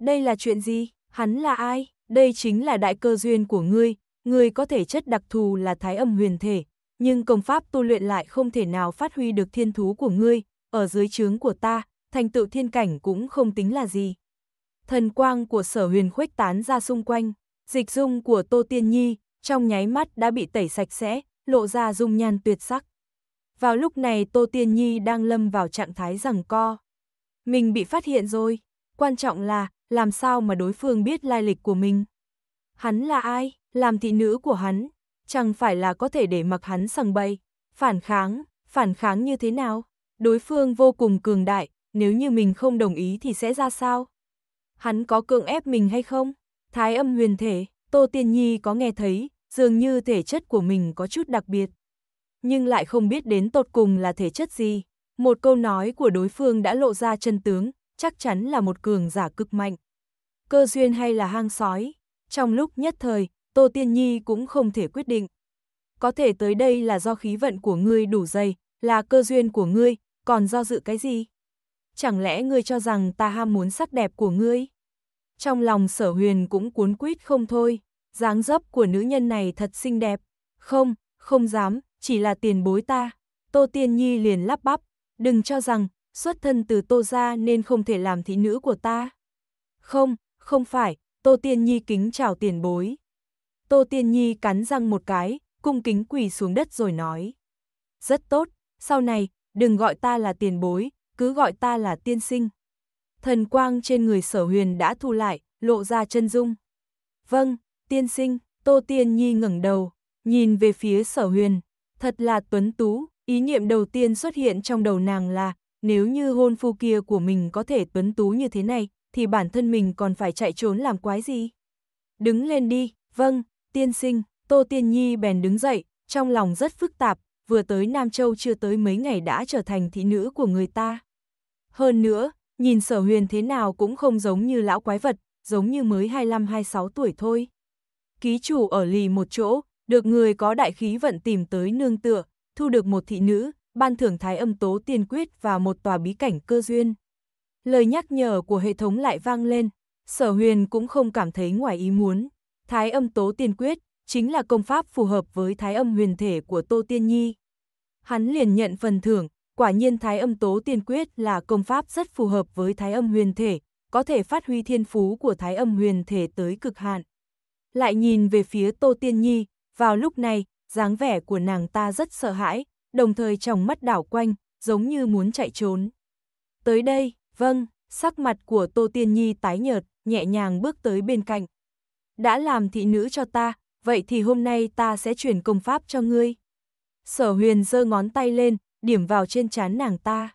Đây là chuyện gì? Hắn là ai? Đây chính là đại cơ duyên của ngươi, ngươi có thể chất đặc thù là thái âm huyền thể, nhưng công pháp tu luyện lại không thể nào phát huy được thiên thú của ngươi, ở dưới trướng của ta, thành tựu thiên cảnh cũng không tính là gì. Thần quang của sở huyền khuếch tán ra xung quanh, dịch dung của Tô Tiên Nhi, trong nháy mắt đã bị tẩy sạch sẽ, lộ ra dung nhan tuyệt sắc. Vào lúc này Tô Tiên Nhi đang lâm vào trạng thái rằng co. Mình bị phát hiện rồi, quan trọng là làm sao mà đối phương biết lai lịch của mình. Hắn là ai, làm thị nữ của hắn, chẳng phải là có thể để mặc hắn sằng bậy, phản kháng, phản kháng như thế nào? Đối phương vô cùng cường đại, nếu như mình không đồng ý thì sẽ ra sao? Hắn có cưỡng ép mình hay không? Thái âm huyền thể, Tô Tiên Nhi có nghe thấy, dường như thể chất của mình có chút đặc biệt nhưng lại không biết đến tột cùng là thể chất gì. Một câu nói của đối phương đã lộ ra chân tướng, chắc chắn là một cường giả cực mạnh. Cơ duyên hay là hang sói, trong lúc nhất thời, Tô Tiên Nhi cũng không thể quyết định. Có thể tới đây là do khí vận của ngươi đủ dày, là cơ duyên của ngươi, còn do dự cái gì? Chẳng lẽ ngươi cho rằng ta ham muốn sắc đẹp của ngươi? Trong lòng sở huyền cũng cuốn quýt không thôi, dáng dấp của nữ nhân này thật xinh đẹp. Không, không dám, chỉ là tiền bối ta. Tô Tiên Nhi liền lắp bắp, đừng cho rằng, xuất thân từ Tô gia nên không thể làm thị nữ của ta. Không, không phải, Tô Tiên Nhi kính chào tiền bối. Tô Tiên Nhi cắn răng một cái, cung kính quỳ xuống đất rồi nói. Rất tốt, sau này, đừng gọi ta là tiền bối, cứ gọi ta là tiên sinh. Thần quang trên người sở huyền đã thu lại, lộ ra chân dung. Vâng, tiên sinh, Tô Tiên Nhi ngẩng đầu, nhìn về phía sở huyền, thật là tuấn tú, ý niệm đầu tiên xuất hiện trong đầu nàng là, nếu như hôn phu kia của mình có thể tuấn tú như thế này, thì bản thân mình còn phải chạy trốn làm quái gì? Đứng lên đi, vâng, tiên sinh, Tô Tiên Nhi bèn đứng dậy, trong lòng rất phức tạp, vừa tới Nam Châu chưa tới mấy ngày đã trở thành thị nữ của người ta. Hơn nữa, nhìn sở huyền thế nào cũng không giống như lão quái vật, giống như mới 25-26 tuổi thôi. Ký chủ ở lì một chỗ, được người có đại khí vận tìm tới nương tựa, thu được một thị nữ, ban thưởng thái âm tố tiên quyết và một tòa bí cảnh cơ duyên. Lời nhắc nhở của hệ thống lại vang lên, sở huyền cũng không cảm thấy ngoài ý muốn. Thái âm tố tiên quyết chính là công pháp phù hợp với thái âm huyền thể của Tô Tiên Nhi. Hắn liền nhận phần thưởng, quả nhiên thái âm tố tiên quyết là công pháp rất phù hợp với thái âm huyền thể, có thể phát huy thiên phú của thái âm huyền thể tới cực hạn. Lại nhìn về phía Tô Tiên Nhi, vào lúc này, dáng vẻ của nàng ta rất sợ hãi, đồng thời trong mắt đảo quanh, giống như muốn chạy trốn. Tới đây, vâng, sắc mặt của Tô Tiên Nhi tái nhợt, nhẹ nhàng bước tới bên cạnh. Đã làm thị nữ cho ta, vậy thì hôm nay ta sẽ chuyển công pháp cho ngươi. Sở huyền giơ ngón tay lên, điểm vào trên trán nàng ta.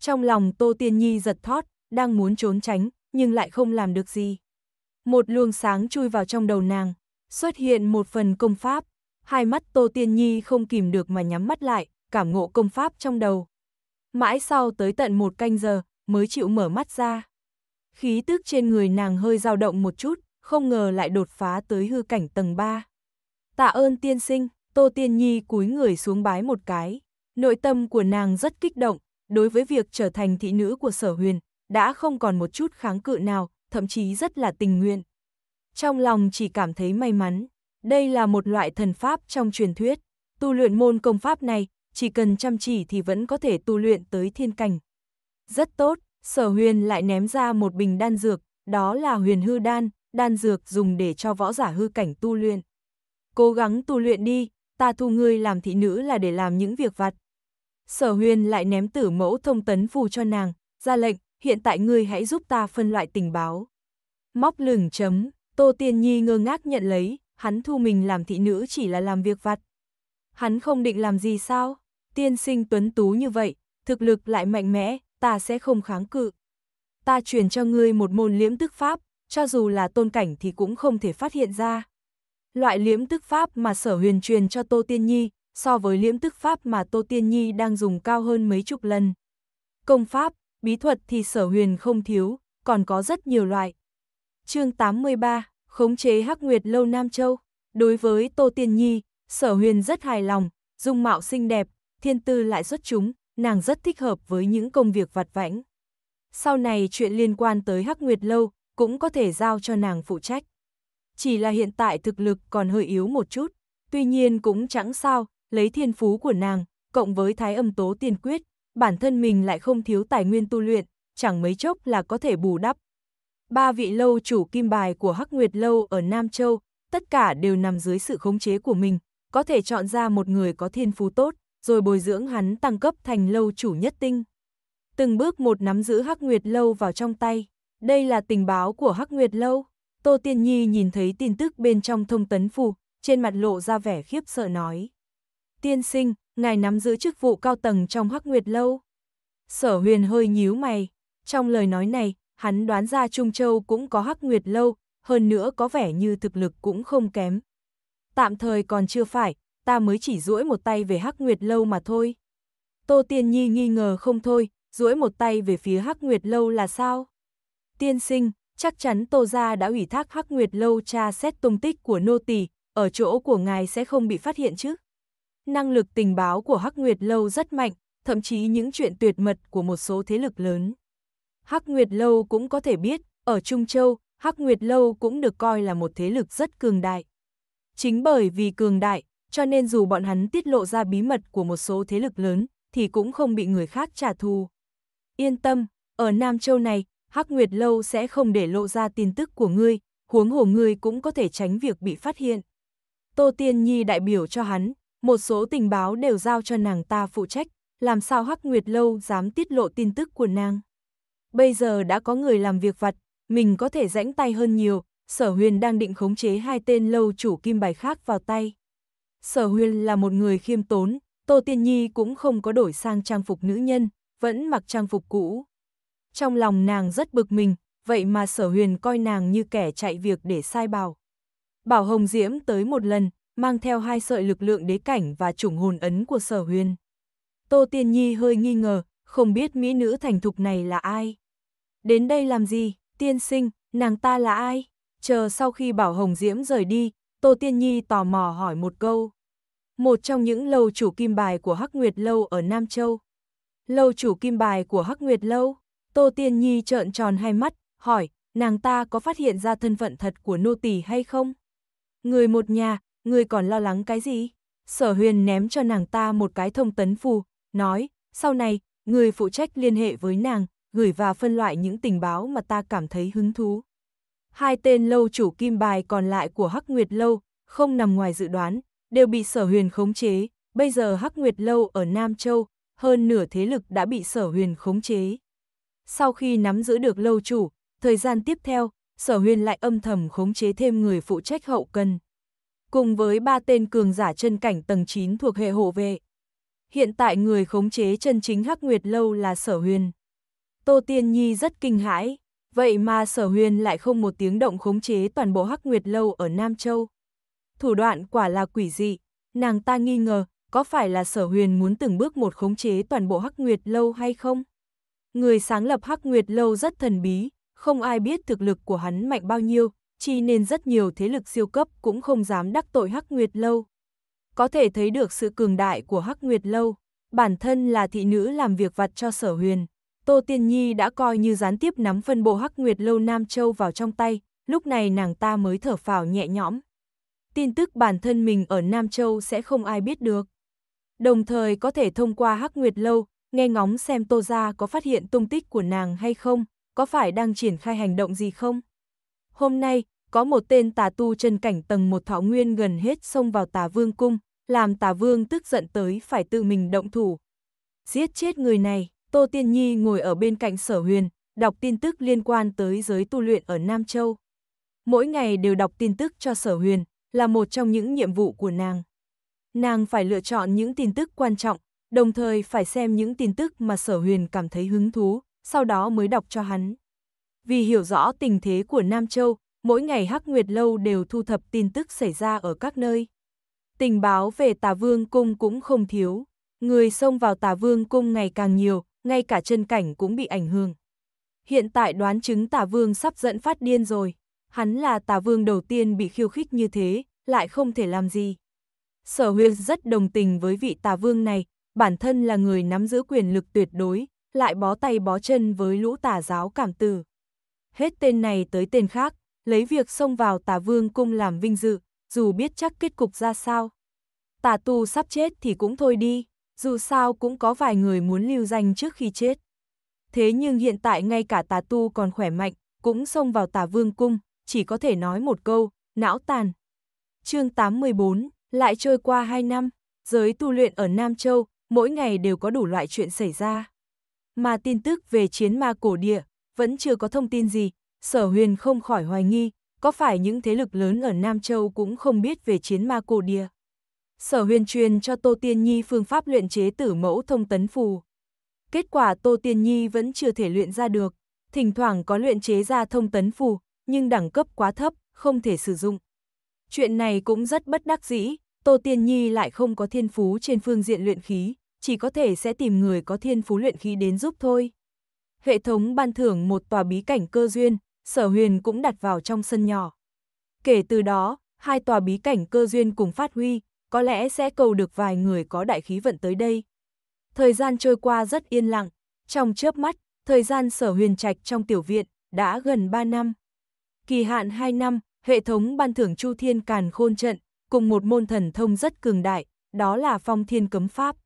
Trong lòng Tô Tiên Nhi giật thót, đang muốn trốn tránh, nhưng lại không làm được gì. Một luồng sáng chui vào trong đầu nàng. Xuất hiện một phần công pháp, hai mắt Tô Tiên Nhi không kìm được mà nhắm mắt lại, cảm ngộ công pháp trong đầu. Mãi sau tới tận một canh giờ, mới chịu mở mắt ra. Khí tức trên người nàng hơi dao động một chút, không ngờ lại đột phá tới hư cảnh tầng 3. Tạ ơn tiên sinh, Tô Tiên Nhi cúi người xuống bái một cái. Nội tâm của nàng rất kích động, đối với việc trở thành thị nữ của sở huyền, đã không còn một chút kháng cự nào, thậm chí rất là tình nguyện trong lòng chỉ cảm thấy may mắn. Đây là một loại thần pháp trong truyền thuyết. Tu luyện môn công pháp này, chỉ cần chăm chỉ thì vẫn có thể tu luyện tới thiên cảnh. Rất tốt, sở huyền lại ném ra một bình đan dược, đó là huyền hư đan, đan dược dùng để cho võ giả hư cảnh tu luyện. Cố gắng tu luyện đi, ta thu ngươi làm thị nữ là để làm những việc vặt. Sở huyền lại ném tử mẫu thông tấn phù cho nàng, ra lệnh, hiện tại ngươi hãy giúp ta phân loại tình báo. Móc lửng chấm, Tô Tiên Nhi ngơ ngác nhận lấy, hắn thu mình làm thị nữ chỉ là làm việc vặt. Hắn không định làm gì sao? Tiên sinh tuấn tú như vậy, thực lực lại mạnh mẽ, ta sẽ không kháng cự. Ta truyền cho ngươi một môn liễm tức pháp, cho dù là tôn cảnh thì cũng không thể phát hiện ra. Loại liễm tức pháp mà sở huyền truyền cho Tô Tiên Nhi, so với liễm tức pháp mà Tô Tiên Nhi đang dùng cao hơn mấy chục lần. Công pháp, bí thuật thì sở huyền không thiếu, còn có rất nhiều loại, chương 83, khống chế Hắc Nguyệt Lâu Nam Châu. Đối với Tô Tiên Nhi, sở huyền rất hài lòng, dung mạo xinh đẹp, thiên tư lại xuất chúng, nàng rất thích hợp với những công việc vặt vãnh. Sau này chuyện liên quan tới Hắc Nguyệt Lâu cũng có thể giao cho nàng phụ trách. Chỉ là hiện tại thực lực còn hơi yếu một chút, tuy nhiên cũng chẳng sao, lấy thiên phú của nàng, cộng với thái âm tố tiên quyết, bản thân mình lại không thiếu tài nguyên tu luyện, chẳng mấy chốc là có thể bù đắp ba vị lâu chủ kim bài của Hắc Nguyệt Lâu ở Nam Châu, tất cả đều nằm dưới sự khống chế của mình, có thể chọn ra một người có thiên phú tốt, rồi bồi dưỡng hắn tăng cấp thành lâu chủ nhất tinh. Từng bước một nắm giữ Hắc Nguyệt Lâu vào trong tay, đây là tình báo của Hắc Nguyệt Lâu. Tô Tiên Nhi nhìn thấy tin tức bên trong thông tấn phù, trên mặt lộ ra vẻ khiếp sợ nói. Tiên sinh, ngài nắm giữ chức vụ cao tầng trong Hắc Nguyệt Lâu. Sở huyền hơi nhíu mày, trong lời nói này, hắn đoán ra Trung Châu cũng có hắc nguyệt lâu, hơn nữa có vẻ như thực lực cũng không kém. Tạm thời còn chưa phải, ta mới chỉ duỗi một tay về hắc nguyệt lâu mà thôi. Tô Tiên Nhi nghi ngờ không thôi, duỗi một tay về phía hắc nguyệt lâu là sao? Tiên sinh, chắc chắn Tô Gia đã ủy thác hắc nguyệt lâu tra xét tung tích của nô tỳ ở chỗ của ngài sẽ không bị phát hiện chứ. Năng lực tình báo của Hắc Nguyệt Lâu rất mạnh, thậm chí những chuyện tuyệt mật của một số thế lực lớn. Hắc Nguyệt Lâu cũng có thể biết, ở Trung Châu, Hắc Nguyệt Lâu cũng được coi là một thế lực rất cường đại. Chính bởi vì cường đại, cho nên dù bọn hắn tiết lộ ra bí mật của một số thế lực lớn, thì cũng không bị người khác trả thù. Yên tâm, ở Nam Châu này, Hắc Nguyệt Lâu sẽ không để lộ ra tin tức của ngươi, huống hồ ngươi cũng có thể tránh việc bị phát hiện. Tô Tiên Nhi đại biểu cho hắn, một số tình báo đều giao cho nàng ta phụ trách, làm sao Hắc Nguyệt Lâu dám tiết lộ tin tức của nàng bây giờ đã có người làm việc vặt, mình có thể rãnh tay hơn nhiều, sở huyền đang định khống chế hai tên lâu chủ kim bài khác vào tay. Sở huyền là một người khiêm tốn, Tô Tiên Nhi cũng không có đổi sang trang phục nữ nhân, vẫn mặc trang phục cũ. Trong lòng nàng rất bực mình, vậy mà sở huyền coi nàng như kẻ chạy việc để sai bảo. Bảo Hồng Diễm tới một lần, mang theo hai sợi lực lượng đế cảnh và chủng hồn ấn của sở huyền. Tô Tiên Nhi hơi nghi ngờ, không biết mỹ nữ thành thục này là ai. Đến đây làm gì, tiên sinh, nàng ta là ai? Chờ sau khi Bảo Hồng Diễm rời đi, Tô Tiên Nhi tò mò hỏi một câu. Một trong những lâu chủ kim bài của Hắc Nguyệt Lâu ở Nam Châu. Lâu chủ kim bài của Hắc Nguyệt Lâu, Tô Tiên Nhi trợn tròn hai mắt, hỏi, nàng ta có phát hiện ra thân phận thật của nô tỳ hay không? Người một nhà, người còn lo lắng cái gì? Sở huyền ném cho nàng ta một cái thông tấn phù, nói, sau này, người phụ trách liên hệ với nàng, gửi và phân loại những tình báo mà ta cảm thấy hứng thú. Hai tên lâu chủ kim bài còn lại của Hắc Nguyệt Lâu, không nằm ngoài dự đoán, đều bị sở huyền khống chế, bây giờ Hắc Nguyệt Lâu ở Nam Châu, hơn nửa thế lực đã bị sở huyền khống chế. Sau khi nắm giữ được lâu chủ, thời gian tiếp theo, sở huyền lại âm thầm khống chế thêm người phụ trách hậu cần. Cùng với ba tên cường giả chân cảnh tầng 9 thuộc hệ hộ vệ, hiện tại người khống chế chân chính Hắc Nguyệt Lâu là Sở Huyền. Tô Tiên Nhi rất kinh hãi, vậy mà Sở Huyền lại không một tiếng động khống chế toàn bộ Hắc Nguyệt Lâu ở Nam Châu. Thủ đoạn quả là quỷ dị, nàng ta nghi ngờ, có phải là Sở Huyền muốn từng bước một khống chế toàn bộ Hắc Nguyệt Lâu hay không? Người sáng lập Hắc Nguyệt Lâu rất thần bí, không ai biết thực lực của hắn mạnh bao nhiêu, chi nên rất nhiều thế lực siêu cấp cũng không dám đắc tội Hắc Nguyệt Lâu có thể thấy được sự cường đại của Hắc Nguyệt Lâu, bản thân là thị nữ làm việc vặt cho sở huyền. Tô Tiên Nhi đã coi như gián tiếp nắm phân bộ Hắc Nguyệt Lâu Nam Châu vào trong tay, lúc này nàng ta mới thở phào nhẹ nhõm. Tin tức bản thân mình ở Nam Châu sẽ không ai biết được. Đồng thời có thể thông qua Hắc Nguyệt Lâu, nghe ngóng xem Tô Gia có phát hiện tung tích của nàng hay không, có phải đang triển khai hành động gì không. Hôm nay, có một tên tà tu chân cảnh tầng một thảo nguyên gần hết xông vào tà vương cung, làm tà vương tức giận tới phải tự mình động thủ. Giết chết người này, Tô Tiên Nhi ngồi ở bên cạnh sở huyền, đọc tin tức liên quan tới giới tu luyện ở Nam Châu. Mỗi ngày đều đọc tin tức cho sở huyền, là một trong những nhiệm vụ của nàng. Nàng phải lựa chọn những tin tức quan trọng, đồng thời phải xem những tin tức mà sở huyền cảm thấy hứng thú, sau đó mới đọc cho hắn. Vì hiểu rõ tình thế của Nam Châu, mỗi ngày Hắc Nguyệt Lâu đều thu thập tin tức xảy ra ở các nơi tình báo về tà vương cung cũng không thiếu, người xông vào tà vương cung ngày càng nhiều, ngay cả chân cảnh cũng bị ảnh hưởng. Hiện tại đoán chứng tà vương sắp dẫn phát điên rồi, hắn là tà vương đầu tiên bị khiêu khích như thế, lại không thể làm gì. Sở huyệt rất đồng tình với vị tà vương này, bản thân là người nắm giữ quyền lực tuyệt đối, lại bó tay bó chân với lũ tà giáo cảm tử. Hết tên này tới tên khác, lấy việc xông vào tà vương cung làm vinh dự, dù biết chắc kết cục ra sao. Tà tu sắp chết thì cũng thôi đi, dù sao cũng có vài người muốn lưu danh trước khi chết. Thế nhưng hiện tại ngay cả tà tu còn khỏe mạnh, cũng xông vào tà vương cung, chỉ có thể nói một câu, não tàn. chương 814, lại trôi qua 2 năm, giới tu luyện ở Nam Châu, mỗi ngày đều có đủ loại chuyện xảy ra. Mà tin tức về chiến ma cổ địa, vẫn chưa có thông tin gì, sở huyền không khỏi hoài nghi, có phải những thế lực lớn ở Nam Châu cũng không biết về chiến ma cổ địa? Sở huyền truyền cho Tô Tiên Nhi phương pháp luyện chế tử mẫu thông tấn phù. Kết quả Tô Tiên Nhi vẫn chưa thể luyện ra được, thỉnh thoảng có luyện chế ra thông tấn phù, nhưng đẳng cấp quá thấp, không thể sử dụng. Chuyện này cũng rất bất đắc dĩ, Tô Tiên Nhi lại không có thiên phú trên phương diện luyện khí, chỉ có thể sẽ tìm người có thiên phú luyện khí đến giúp thôi. Hệ thống ban thưởng một tòa bí cảnh cơ duyên, sở huyền cũng đặt vào trong sân nhỏ. Kể từ đó, hai tòa bí cảnh cơ duyên cùng phát huy, có lẽ sẽ cầu được vài người có đại khí vận tới đây. Thời gian trôi qua rất yên lặng, trong chớp mắt, thời gian sở huyền trạch trong tiểu viện đã gần 3 năm. Kỳ hạn 2 năm, hệ thống ban thưởng Chu Thiên Càn Khôn Trận, cùng một môn thần thông rất cường đại, đó là Phong Thiên Cấm Pháp.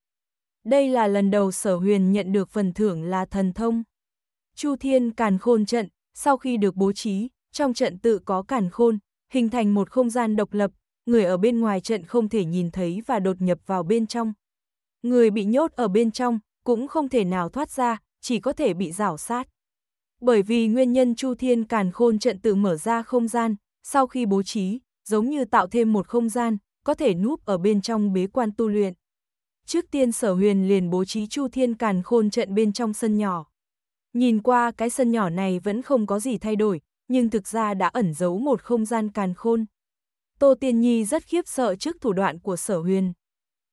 Đây là lần đầu sở huyền nhận được phần thưởng là thần thông. Chu Thiên Càn Khôn Trận sau khi được bố trí, trong trận tự có cản khôn, hình thành một không gian độc lập, người ở bên ngoài trận không thể nhìn thấy và đột nhập vào bên trong. Người bị nhốt ở bên trong cũng không thể nào thoát ra, chỉ có thể bị rảo sát. Bởi vì nguyên nhân Chu Thiên càn khôn trận tự mở ra không gian, sau khi bố trí, giống như tạo thêm một không gian, có thể núp ở bên trong bế quan tu luyện. Trước tiên sở huyền liền bố trí Chu Thiên càn khôn trận bên trong sân nhỏ. Nhìn qua cái sân nhỏ này vẫn không có gì thay đổi, nhưng thực ra đã ẩn giấu một không gian càn khôn. Tô Tiên Nhi rất khiếp sợ trước thủ đoạn của sở huyền.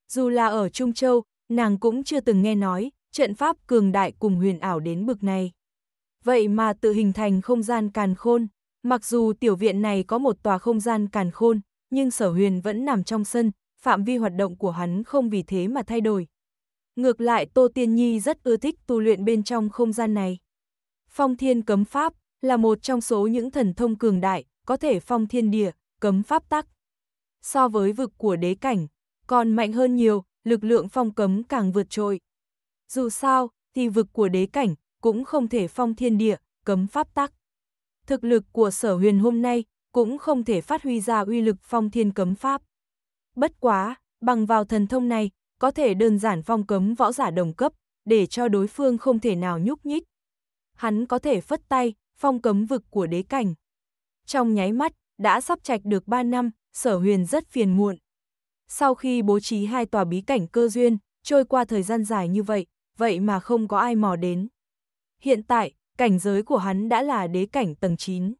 Dù là ở Trung Châu, nàng cũng chưa từng nghe nói, trận pháp cường đại cùng huyền ảo đến bực này. Vậy mà tự hình thành không gian càn khôn, mặc dù tiểu viện này có một tòa không gian càn khôn, nhưng sở huyền vẫn nằm trong sân, phạm vi hoạt động của hắn không vì thế mà thay đổi, Ngược lại Tô Tiên Nhi rất ưa thích tu luyện bên trong không gian này. Phong thiên cấm pháp là một trong số những thần thông cường đại, có thể phong thiên địa, cấm pháp tắc. So với vực của đế cảnh, còn mạnh hơn nhiều, lực lượng phong cấm càng vượt trội. Dù sao, thì vực của đế cảnh cũng không thể phong thiên địa, cấm pháp tắc. Thực lực của sở huyền hôm nay cũng không thể phát huy ra uy lực phong thiên cấm pháp. Bất quá, bằng vào thần thông này, có thể đơn giản phong cấm võ giả đồng cấp, để cho đối phương không thể nào nhúc nhích. Hắn có thể phất tay, phong cấm vực của đế cảnh. Trong nháy mắt, đã sắp trạch được 3 năm, sở huyền rất phiền muộn. Sau khi bố trí hai tòa bí cảnh cơ duyên, trôi qua thời gian dài như vậy, vậy mà không có ai mò đến. Hiện tại, cảnh giới của hắn đã là đế cảnh tầng 9.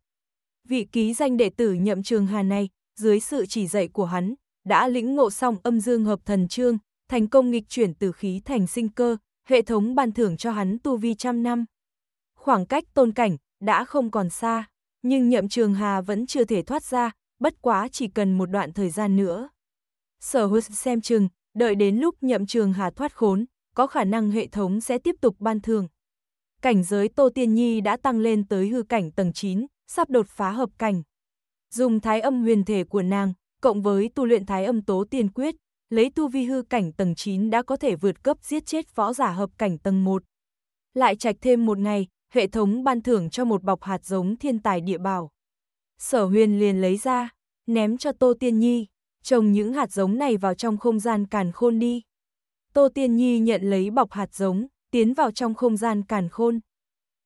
Vị ký danh đệ tử nhậm trường hà này, dưới sự chỉ dạy của hắn, đã lĩnh ngộ xong âm dương hợp thần trương thành công nghịch chuyển từ khí thành sinh cơ, hệ thống ban thưởng cho hắn tu vi trăm năm. Khoảng cách tôn cảnh đã không còn xa, nhưng nhậm trường hà vẫn chưa thể thoát ra, bất quá chỉ cần một đoạn thời gian nữa. Sở hữu xem chừng, đợi đến lúc nhậm trường hà thoát khốn, có khả năng hệ thống sẽ tiếp tục ban thường. Cảnh giới Tô Tiên Nhi đã tăng lên tới hư cảnh tầng 9, sắp đột phá hợp cảnh. Dùng thái âm huyền thể của nàng, cộng với tu luyện thái âm tố tiên quyết, lấy tu vi hư cảnh tầng 9 đã có thể vượt cấp giết chết võ giả hợp cảnh tầng 1. Lại trạch thêm một ngày, hệ thống ban thưởng cho một bọc hạt giống thiên tài địa bảo. Sở huyền liền lấy ra, ném cho Tô Tiên Nhi, trồng những hạt giống này vào trong không gian càn khôn đi. Tô Tiên Nhi nhận lấy bọc hạt giống, tiến vào trong không gian càn khôn.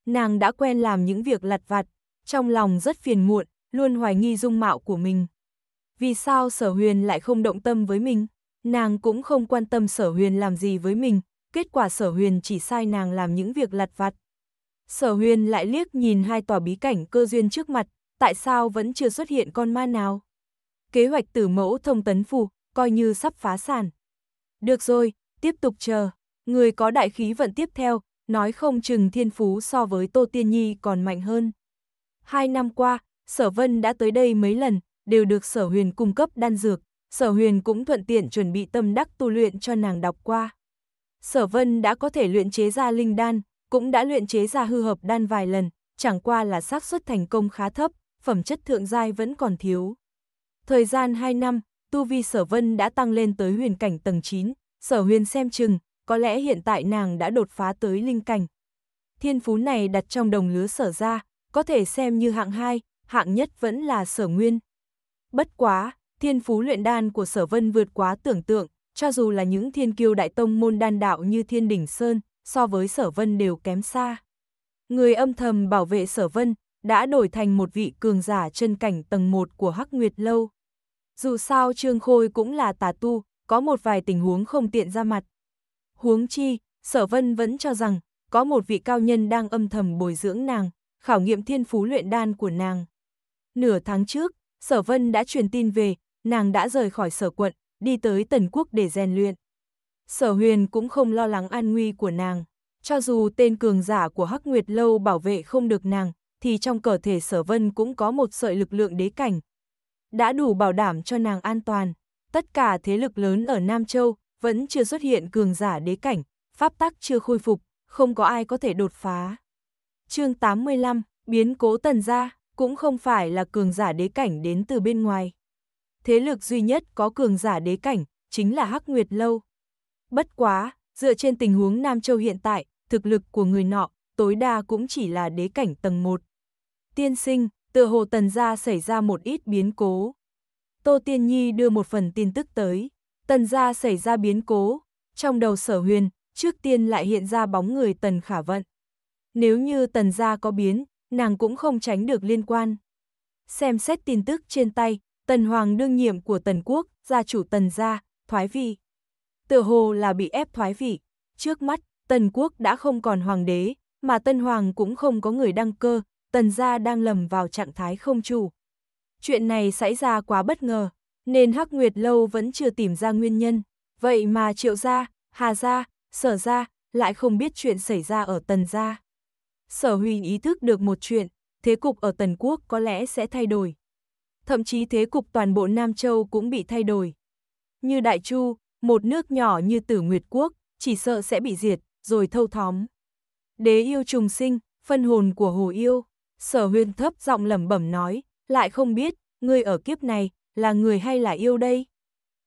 Nàng đã quen làm những việc lặt vặt, trong lòng rất phiền muộn, luôn hoài nghi dung mạo của mình. Vì sao sở huyền lại không động tâm với mình? nàng cũng không quan tâm sở huyền làm gì với mình, kết quả sở huyền chỉ sai nàng làm những việc lặt vặt. Sở huyền lại liếc nhìn hai tòa bí cảnh cơ duyên trước mặt, tại sao vẫn chưa xuất hiện con ma nào? Kế hoạch tử mẫu thông tấn phù, coi như sắp phá sản. Được rồi, tiếp tục chờ, người có đại khí vận tiếp theo, nói không chừng thiên phú so với Tô Tiên Nhi còn mạnh hơn. Hai năm qua, Sở Vân đã tới đây mấy lần, đều được Sở Huyền cung cấp đan dược, sở huyền cũng thuận tiện chuẩn bị tâm đắc tu luyện cho nàng đọc qua. Sở vân đã có thể luyện chế ra linh đan, cũng đã luyện chế ra hư hợp đan vài lần, chẳng qua là xác suất thành công khá thấp, phẩm chất thượng giai vẫn còn thiếu. Thời gian 2 năm, tu vi sở vân đã tăng lên tới huyền cảnh tầng 9, sở huyền xem chừng, có lẽ hiện tại nàng đã đột phá tới linh cảnh. Thiên phú này đặt trong đồng lứa sở ra, có thể xem như hạng 2, hạng nhất vẫn là sở nguyên. Bất quá, thiên phú luyện đan của sở vân vượt quá tưởng tượng, cho dù là những thiên kiêu đại tông môn đan đạo như thiên đỉnh sơn, so với sở vân đều kém xa. Người âm thầm bảo vệ sở vân, đã đổi thành một vị cường giả chân cảnh tầng 1 của Hắc Nguyệt Lâu. Dù sao Trương Khôi cũng là tà tu, có một vài tình huống không tiện ra mặt. Huống chi, sở vân vẫn cho rằng, có một vị cao nhân đang âm thầm bồi dưỡng nàng, khảo nghiệm thiên phú luyện đan của nàng. Nửa tháng trước, sở vân đã truyền tin về, nàng đã rời khỏi sở quận, đi tới tần quốc để rèn luyện. Sở huyền cũng không lo lắng an nguy của nàng. Cho dù tên cường giả của Hắc Nguyệt Lâu bảo vệ không được nàng, thì trong cơ thể sở vân cũng có một sợi lực lượng đế cảnh. Đã đủ bảo đảm cho nàng an toàn. Tất cả thế lực lớn ở Nam Châu vẫn chưa xuất hiện cường giả đế cảnh, pháp tắc chưa khôi phục, không có ai có thể đột phá. chương 85, biến cố tần gia cũng không phải là cường giả đế cảnh đến từ bên ngoài thế lực duy nhất có cường giả đế cảnh, chính là Hắc Nguyệt Lâu. Bất quá, dựa trên tình huống Nam Châu hiện tại, thực lực của người nọ, tối đa cũng chỉ là đế cảnh tầng 1. Tiên sinh, tựa hồ tần gia xảy ra một ít biến cố. Tô Tiên Nhi đưa một phần tin tức tới, tần gia xảy ra biến cố, trong đầu sở huyền, trước tiên lại hiện ra bóng người tần khả vận. Nếu như tần gia có biến, nàng cũng không tránh được liên quan. Xem xét tin tức trên tay, Tần Hoàng đương nhiệm của Tần Quốc, gia chủ Tần gia, thoái vị. Tựa hồ là bị ép thoái vị. Trước mắt, Tần Quốc đã không còn hoàng đế, mà Tân Hoàng cũng không có người đăng cơ, Tần gia đang lầm vào trạng thái không chủ. Chuyện này xảy ra quá bất ngờ, nên Hắc Nguyệt Lâu vẫn chưa tìm ra nguyên nhân. Vậy mà Triệu gia, Hà gia, Sở gia lại không biết chuyện xảy ra ở Tần gia. Sở Huy ý thức được một chuyện, thế cục ở Tần Quốc có lẽ sẽ thay đổi thậm chí thế cục toàn bộ Nam Châu cũng bị thay đổi. Như Đại Chu, một nước nhỏ như Tử Nguyệt Quốc, chỉ sợ sẽ bị diệt, rồi thâu thóm. Đế yêu trùng sinh, phân hồn của hồ yêu, sở Huyền thấp giọng lẩm bẩm nói, lại không biết, người ở kiếp này, là người hay là yêu đây?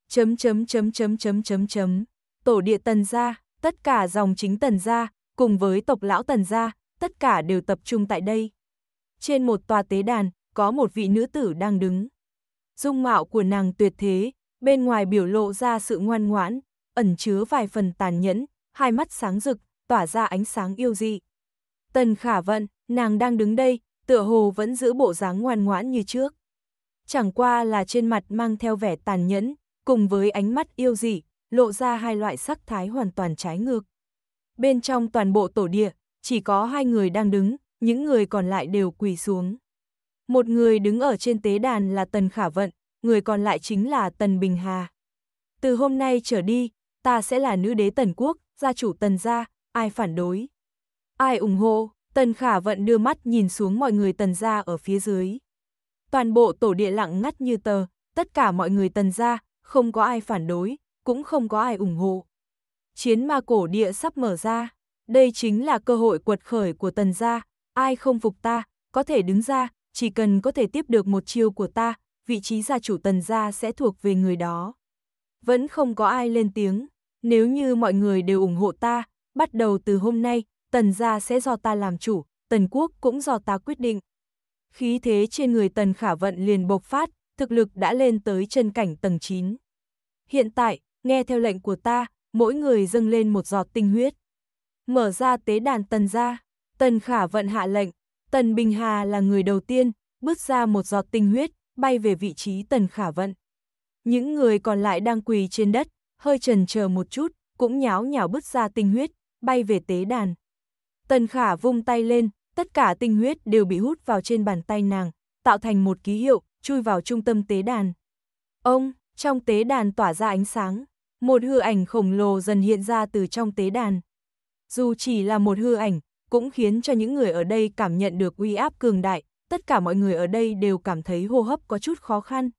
Chấm chấm chấm chấm chấm chấm chấm, tổ địa tần gia, tất cả dòng chính tần gia, cùng với tộc lão tần gia, tất cả đều tập trung tại đây. Trên một tòa tế đàn, có một vị nữ tử đang đứng. Dung mạo của nàng tuyệt thế, bên ngoài biểu lộ ra sự ngoan ngoãn, ẩn chứa vài phần tàn nhẫn, hai mắt sáng rực, tỏa ra ánh sáng yêu dị. Tần khả vận, nàng đang đứng đây, tựa hồ vẫn giữ bộ dáng ngoan ngoãn như trước. Chẳng qua là trên mặt mang theo vẻ tàn nhẫn, cùng với ánh mắt yêu dị, lộ ra hai loại sắc thái hoàn toàn trái ngược. Bên trong toàn bộ tổ địa, chỉ có hai người đang đứng, những người còn lại đều quỳ xuống. Một người đứng ở trên tế đàn là Tần Khả Vận, người còn lại chính là Tần Bình Hà. Từ hôm nay trở đi, ta sẽ là nữ đế Tần Quốc, gia chủ Tần gia, ai phản đối? Ai ủng hộ? Tần Khả Vận đưa mắt nhìn xuống mọi người Tần gia ở phía dưới. Toàn bộ tổ địa lặng ngắt như tờ, tất cả mọi người Tần gia, không có ai phản đối, cũng không có ai ủng hộ. Chiến ma cổ địa sắp mở ra, đây chính là cơ hội quật khởi của Tần gia, ai không phục ta, có thể đứng ra, chỉ cần có thể tiếp được một chiêu của ta, vị trí gia chủ tần gia sẽ thuộc về người đó. Vẫn không có ai lên tiếng, nếu như mọi người đều ủng hộ ta, bắt đầu từ hôm nay, tần gia sẽ do ta làm chủ, tần quốc cũng do ta quyết định. Khí thế trên người tần khả vận liền bộc phát, thực lực đã lên tới chân cảnh tầng 9. Hiện tại, nghe theo lệnh của ta, mỗi người dâng lên một giọt tinh huyết. Mở ra tế đàn tần gia, tần khả vận hạ lệnh, Tần Bình Hà là người đầu tiên, bước ra một giọt tinh huyết, bay về vị trí Tần Khả Vận. Những người còn lại đang quỳ trên đất, hơi trần chờ một chút, cũng nháo nhào bước ra tinh huyết, bay về tế đàn. Tần Khả vung tay lên, tất cả tinh huyết đều bị hút vào trên bàn tay nàng, tạo thành một ký hiệu, chui vào trung tâm tế đàn. Ông, trong tế đàn tỏa ra ánh sáng, một hư ảnh khổng lồ dần hiện ra từ trong tế đàn. Dù chỉ là một hư ảnh, cũng khiến cho những người ở đây cảm nhận được uy áp cường đại, tất cả mọi người ở đây đều cảm thấy hô hấp có chút khó khăn.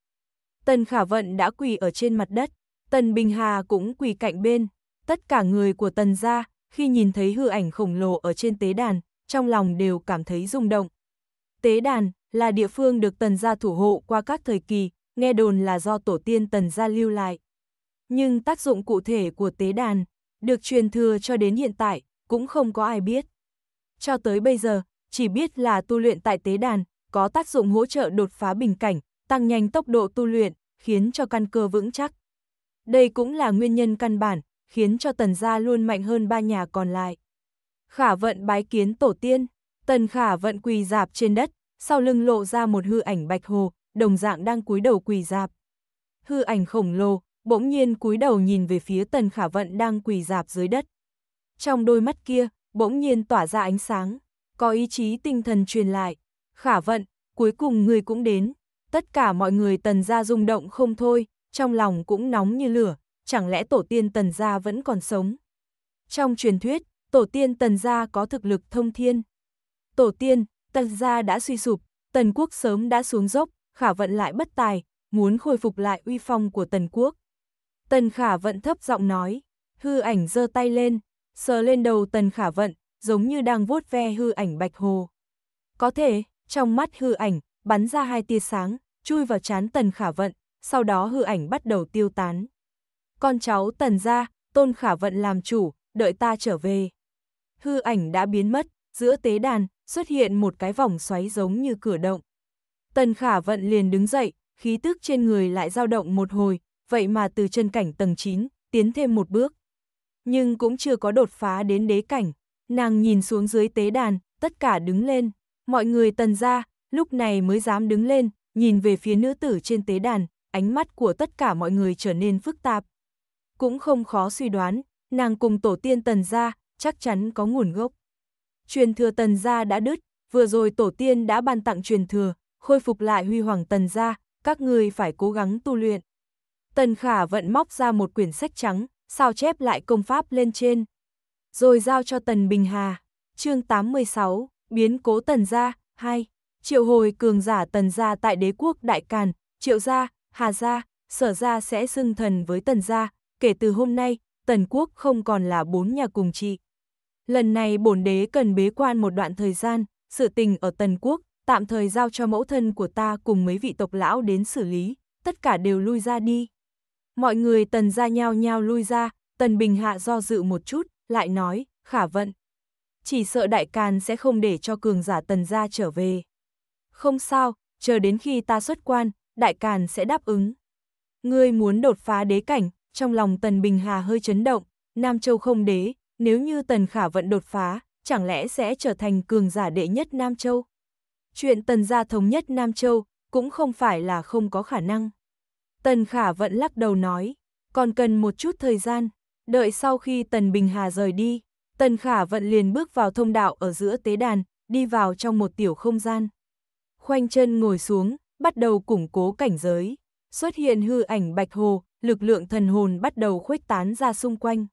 Tần Khả Vận đã quỳ ở trên mặt đất, Tần Bình Hà cũng quỳ cạnh bên, tất cả người của Tần gia khi nhìn thấy hư ảnh khổng lồ ở trên tế đàn, trong lòng đều cảm thấy rung động. Tế đàn là địa phương được Tần gia thủ hộ qua các thời kỳ, nghe đồn là do tổ tiên Tần gia lưu lại. Nhưng tác dụng cụ thể của tế đàn, được truyền thừa cho đến hiện tại, cũng không có ai biết cho tới bây giờ, chỉ biết là tu luyện tại tế đàn, có tác dụng hỗ trợ đột phá bình cảnh, tăng nhanh tốc độ tu luyện, khiến cho căn cơ vững chắc. Đây cũng là nguyên nhân căn bản, khiến cho tần gia luôn mạnh hơn ba nhà còn lại. Khả vận bái kiến tổ tiên, tần khả vận quỳ dạp trên đất, sau lưng lộ ra một hư ảnh bạch hồ, đồng dạng đang cúi đầu quỳ dạp. Hư ảnh khổng lồ, bỗng nhiên cúi đầu nhìn về phía tần khả vận đang quỳ dạp dưới đất. Trong đôi mắt kia, bỗng nhiên tỏa ra ánh sáng, có ý chí tinh thần truyền lại, khả vận, cuối cùng người cũng đến, tất cả mọi người tần gia rung động không thôi, trong lòng cũng nóng như lửa, chẳng lẽ tổ tiên tần gia vẫn còn sống. Trong truyền thuyết, tổ tiên tần gia có thực lực thông thiên. Tổ tiên, tần gia đã suy sụp, tần quốc sớm đã xuống dốc, khả vận lại bất tài, muốn khôi phục lại uy phong của tần quốc. Tần khả vận thấp giọng nói, hư ảnh giơ tay lên, sờ lên đầu tần khả vận, giống như đang vuốt ve hư ảnh bạch hồ. Có thể, trong mắt hư ảnh, bắn ra hai tia sáng, chui vào chán tần khả vận, sau đó hư ảnh bắt đầu tiêu tán. Con cháu tần ra, tôn khả vận làm chủ, đợi ta trở về. Hư ảnh đã biến mất, giữa tế đàn, xuất hiện một cái vòng xoáy giống như cửa động. Tần khả vận liền đứng dậy, khí tức trên người lại dao động một hồi, vậy mà từ chân cảnh tầng 9, tiến thêm một bước nhưng cũng chưa có đột phá đến đế cảnh. Nàng nhìn xuống dưới tế đàn, tất cả đứng lên, mọi người tần ra, lúc này mới dám đứng lên, nhìn về phía nữ tử trên tế đàn, ánh mắt của tất cả mọi người trở nên phức tạp. Cũng không khó suy đoán, nàng cùng tổ tiên tần ra, chắc chắn có nguồn gốc. Truyền thừa tần gia đã đứt, vừa rồi tổ tiên đã ban tặng truyền thừa, khôi phục lại huy hoàng tần gia, các người phải cố gắng tu luyện. Tần Khả vận móc ra một quyển sách trắng, sao chép lại công pháp lên trên, rồi giao cho Tần Bình Hà. Chương 86, biến cố Tần gia 2, triệu hồi cường giả Tần gia tại đế quốc Đại Càn, Triệu gia, Hà gia, Sở gia sẽ xưng thần với Tần gia, kể từ hôm nay, Tần quốc không còn là bốn nhà cùng trị. Lần này bổn đế cần bế quan một đoạn thời gian, sự tình ở Tần quốc tạm thời giao cho mẫu thân của ta cùng mấy vị tộc lão đến xử lý, tất cả đều lui ra đi. Mọi người tần ra nhao nhao lui ra, tần bình hạ do dự một chút, lại nói, khả vận. Chỉ sợ đại càn sẽ không để cho cường giả tần ra trở về. Không sao, chờ đến khi ta xuất quan, đại càn sẽ đáp ứng. Ngươi muốn đột phá đế cảnh, trong lòng tần bình hà hơi chấn động, Nam Châu không đế, nếu như tần khả vận đột phá, chẳng lẽ sẽ trở thành cường giả đệ nhất Nam Châu? Chuyện tần gia thống nhất Nam Châu cũng không phải là không có khả năng. Tần Khả vẫn lắc đầu nói, còn cần một chút thời gian, đợi sau khi Tần Bình Hà rời đi, Tần Khả vẫn liền bước vào thông đạo ở giữa tế đàn, đi vào trong một tiểu không gian. Khoanh chân ngồi xuống, bắt đầu củng cố cảnh giới, xuất hiện hư ảnh bạch hồ, lực lượng thần hồn bắt đầu khuếch tán ra xung quanh.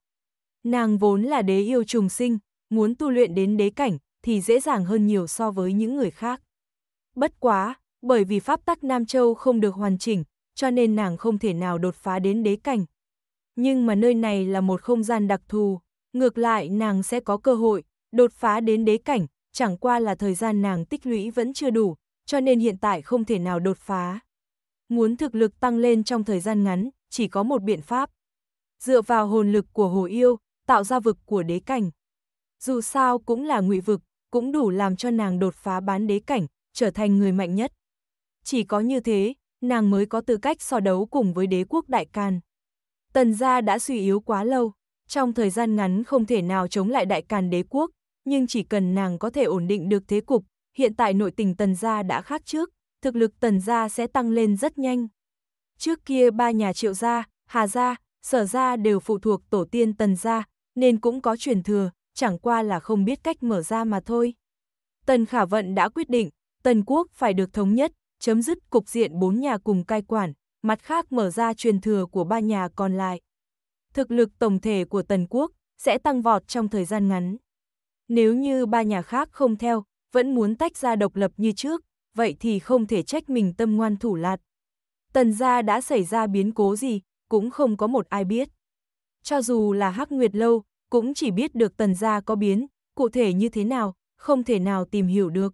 Nàng vốn là đế yêu trùng sinh, muốn tu luyện đến đế cảnh thì dễ dàng hơn nhiều so với những người khác. Bất quá, bởi vì pháp tắc Nam Châu không được hoàn chỉnh, cho nên nàng không thể nào đột phá đến đế cảnh. Nhưng mà nơi này là một không gian đặc thù, ngược lại nàng sẽ có cơ hội đột phá đến đế cảnh, chẳng qua là thời gian nàng tích lũy vẫn chưa đủ, cho nên hiện tại không thể nào đột phá. Muốn thực lực tăng lên trong thời gian ngắn, chỉ có một biện pháp. Dựa vào hồn lực của hồ yêu, tạo ra vực của đế cảnh. Dù sao cũng là ngụy vực, cũng đủ làm cho nàng đột phá bán đế cảnh, trở thành người mạnh nhất. Chỉ có như thế, nàng mới có tư cách so đấu cùng với đế quốc Đại Càn. Tần gia đã suy yếu quá lâu, trong thời gian ngắn không thể nào chống lại Đại Càn đế quốc, nhưng chỉ cần nàng có thể ổn định được thế cục, hiện tại nội tình tần gia đã khác trước, thực lực tần gia sẽ tăng lên rất nhanh. Trước kia ba nhà triệu gia, hà gia, sở gia đều phụ thuộc tổ tiên tần gia, nên cũng có truyền thừa, chẳng qua là không biết cách mở ra mà thôi. Tần Khả Vận đã quyết định, Tần Quốc phải được thống nhất, chấm dứt cục diện bốn nhà cùng cai quản, mặt khác mở ra truyền thừa của ba nhà còn lại. Thực lực tổng thể của Tần Quốc sẽ tăng vọt trong thời gian ngắn. Nếu như ba nhà khác không theo, vẫn muốn tách ra độc lập như trước, vậy thì không thể trách mình tâm ngoan thủ lạt. Tần gia đã xảy ra biến cố gì, cũng không có một ai biết. Cho dù là Hắc Nguyệt Lâu, cũng chỉ biết được tần gia có biến, cụ thể như thế nào, không thể nào tìm hiểu được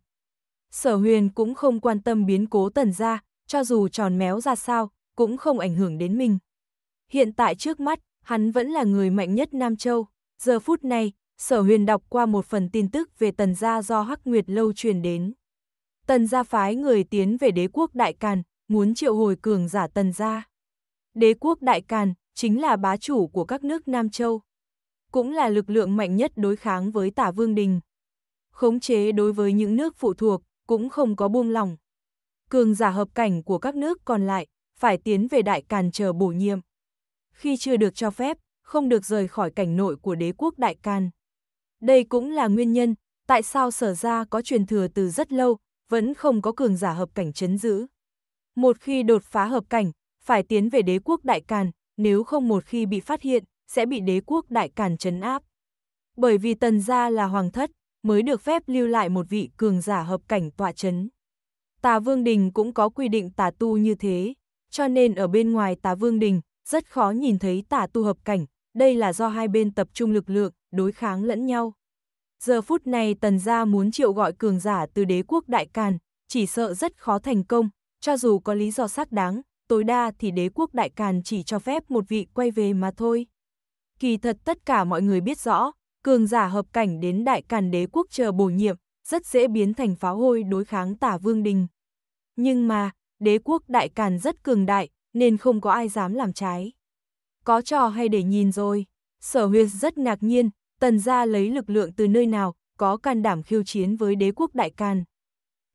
sở huyền cũng không quan tâm biến cố tần ra, cho dù tròn méo ra sao, cũng không ảnh hưởng đến mình. Hiện tại trước mắt, hắn vẫn là người mạnh nhất Nam Châu. Giờ phút này, sở huyền đọc qua một phần tin tức về tần gia do Hắc Nguyệt Lâu truyền đến. Tần gia phái người tiến về đế quốc Đại Càn, muốn triệu hồi cường giả tần gia. Đế quốc Đại Càn chính là bá chủ của các nước Nam Châu. Cũng là lực lượng mạnh nhất đối kháng với tả Vương Đình. Khống chế đối với những nước phụ thuộc, cũng không có buông lòng. Cường giả hợp cảnh của các nước còn lại, phải tiến về đại càn chờ bổ nhiệm. Khi chưa được cho phép, không được rời khỏi cảnh nội của đế quốc đại càn. Đây cũng là nguyên nhân tại sao sở ra có truyền thừa từ rất lâu, vẫn không có cường giả hợp cảnh chấn giữ. Một khi đột phá hợp cảnh, phải tiến về đế quốc đại càn, nếu không một khi bị phát hiện, sẽ bị đế quốc đại càn chấn áp. Bởi vì tần gia là hoàng thất, mới được phép lưu lại một vị cường giả hợp cảnh tọa chấn. Tà Vương Đình cũng có quy định tà tu như thế, cho nên ở bên ngoài tà Vương Đình, rất khó nhìn thấy tà tu hợp cảnh, đây là do hai bên tập trung lực lượng, đối kháng lẫn nhau. Giờ phút này Tần Gia muốn triệu gọi cường giả từ đế quốc Đại Càn, chỉ sợ rất khó thành công, cho dù có lý do xác đáng, tối đa thì đế quốc Đại Càn chỉ cho phép một vị quay về mà thôi. Kỳ thật tất cả mọi người biết rõ, cường giả hợp cảnh đến đại càn đế quốc chờ bổ nhiệm, rất dễ biến thành pháo hôi đối kháng tả vương đình. Nhưng mà, đế quốc đại càn rất cường đại, nên không có ai dám làm trái. Có trò hay để nhìn rồi, sở huyệt rất ngạc nhiên, tần gia lấy lực lượng từ nơi nào, có can đảm khiêu chiến với đế quốc đại càn.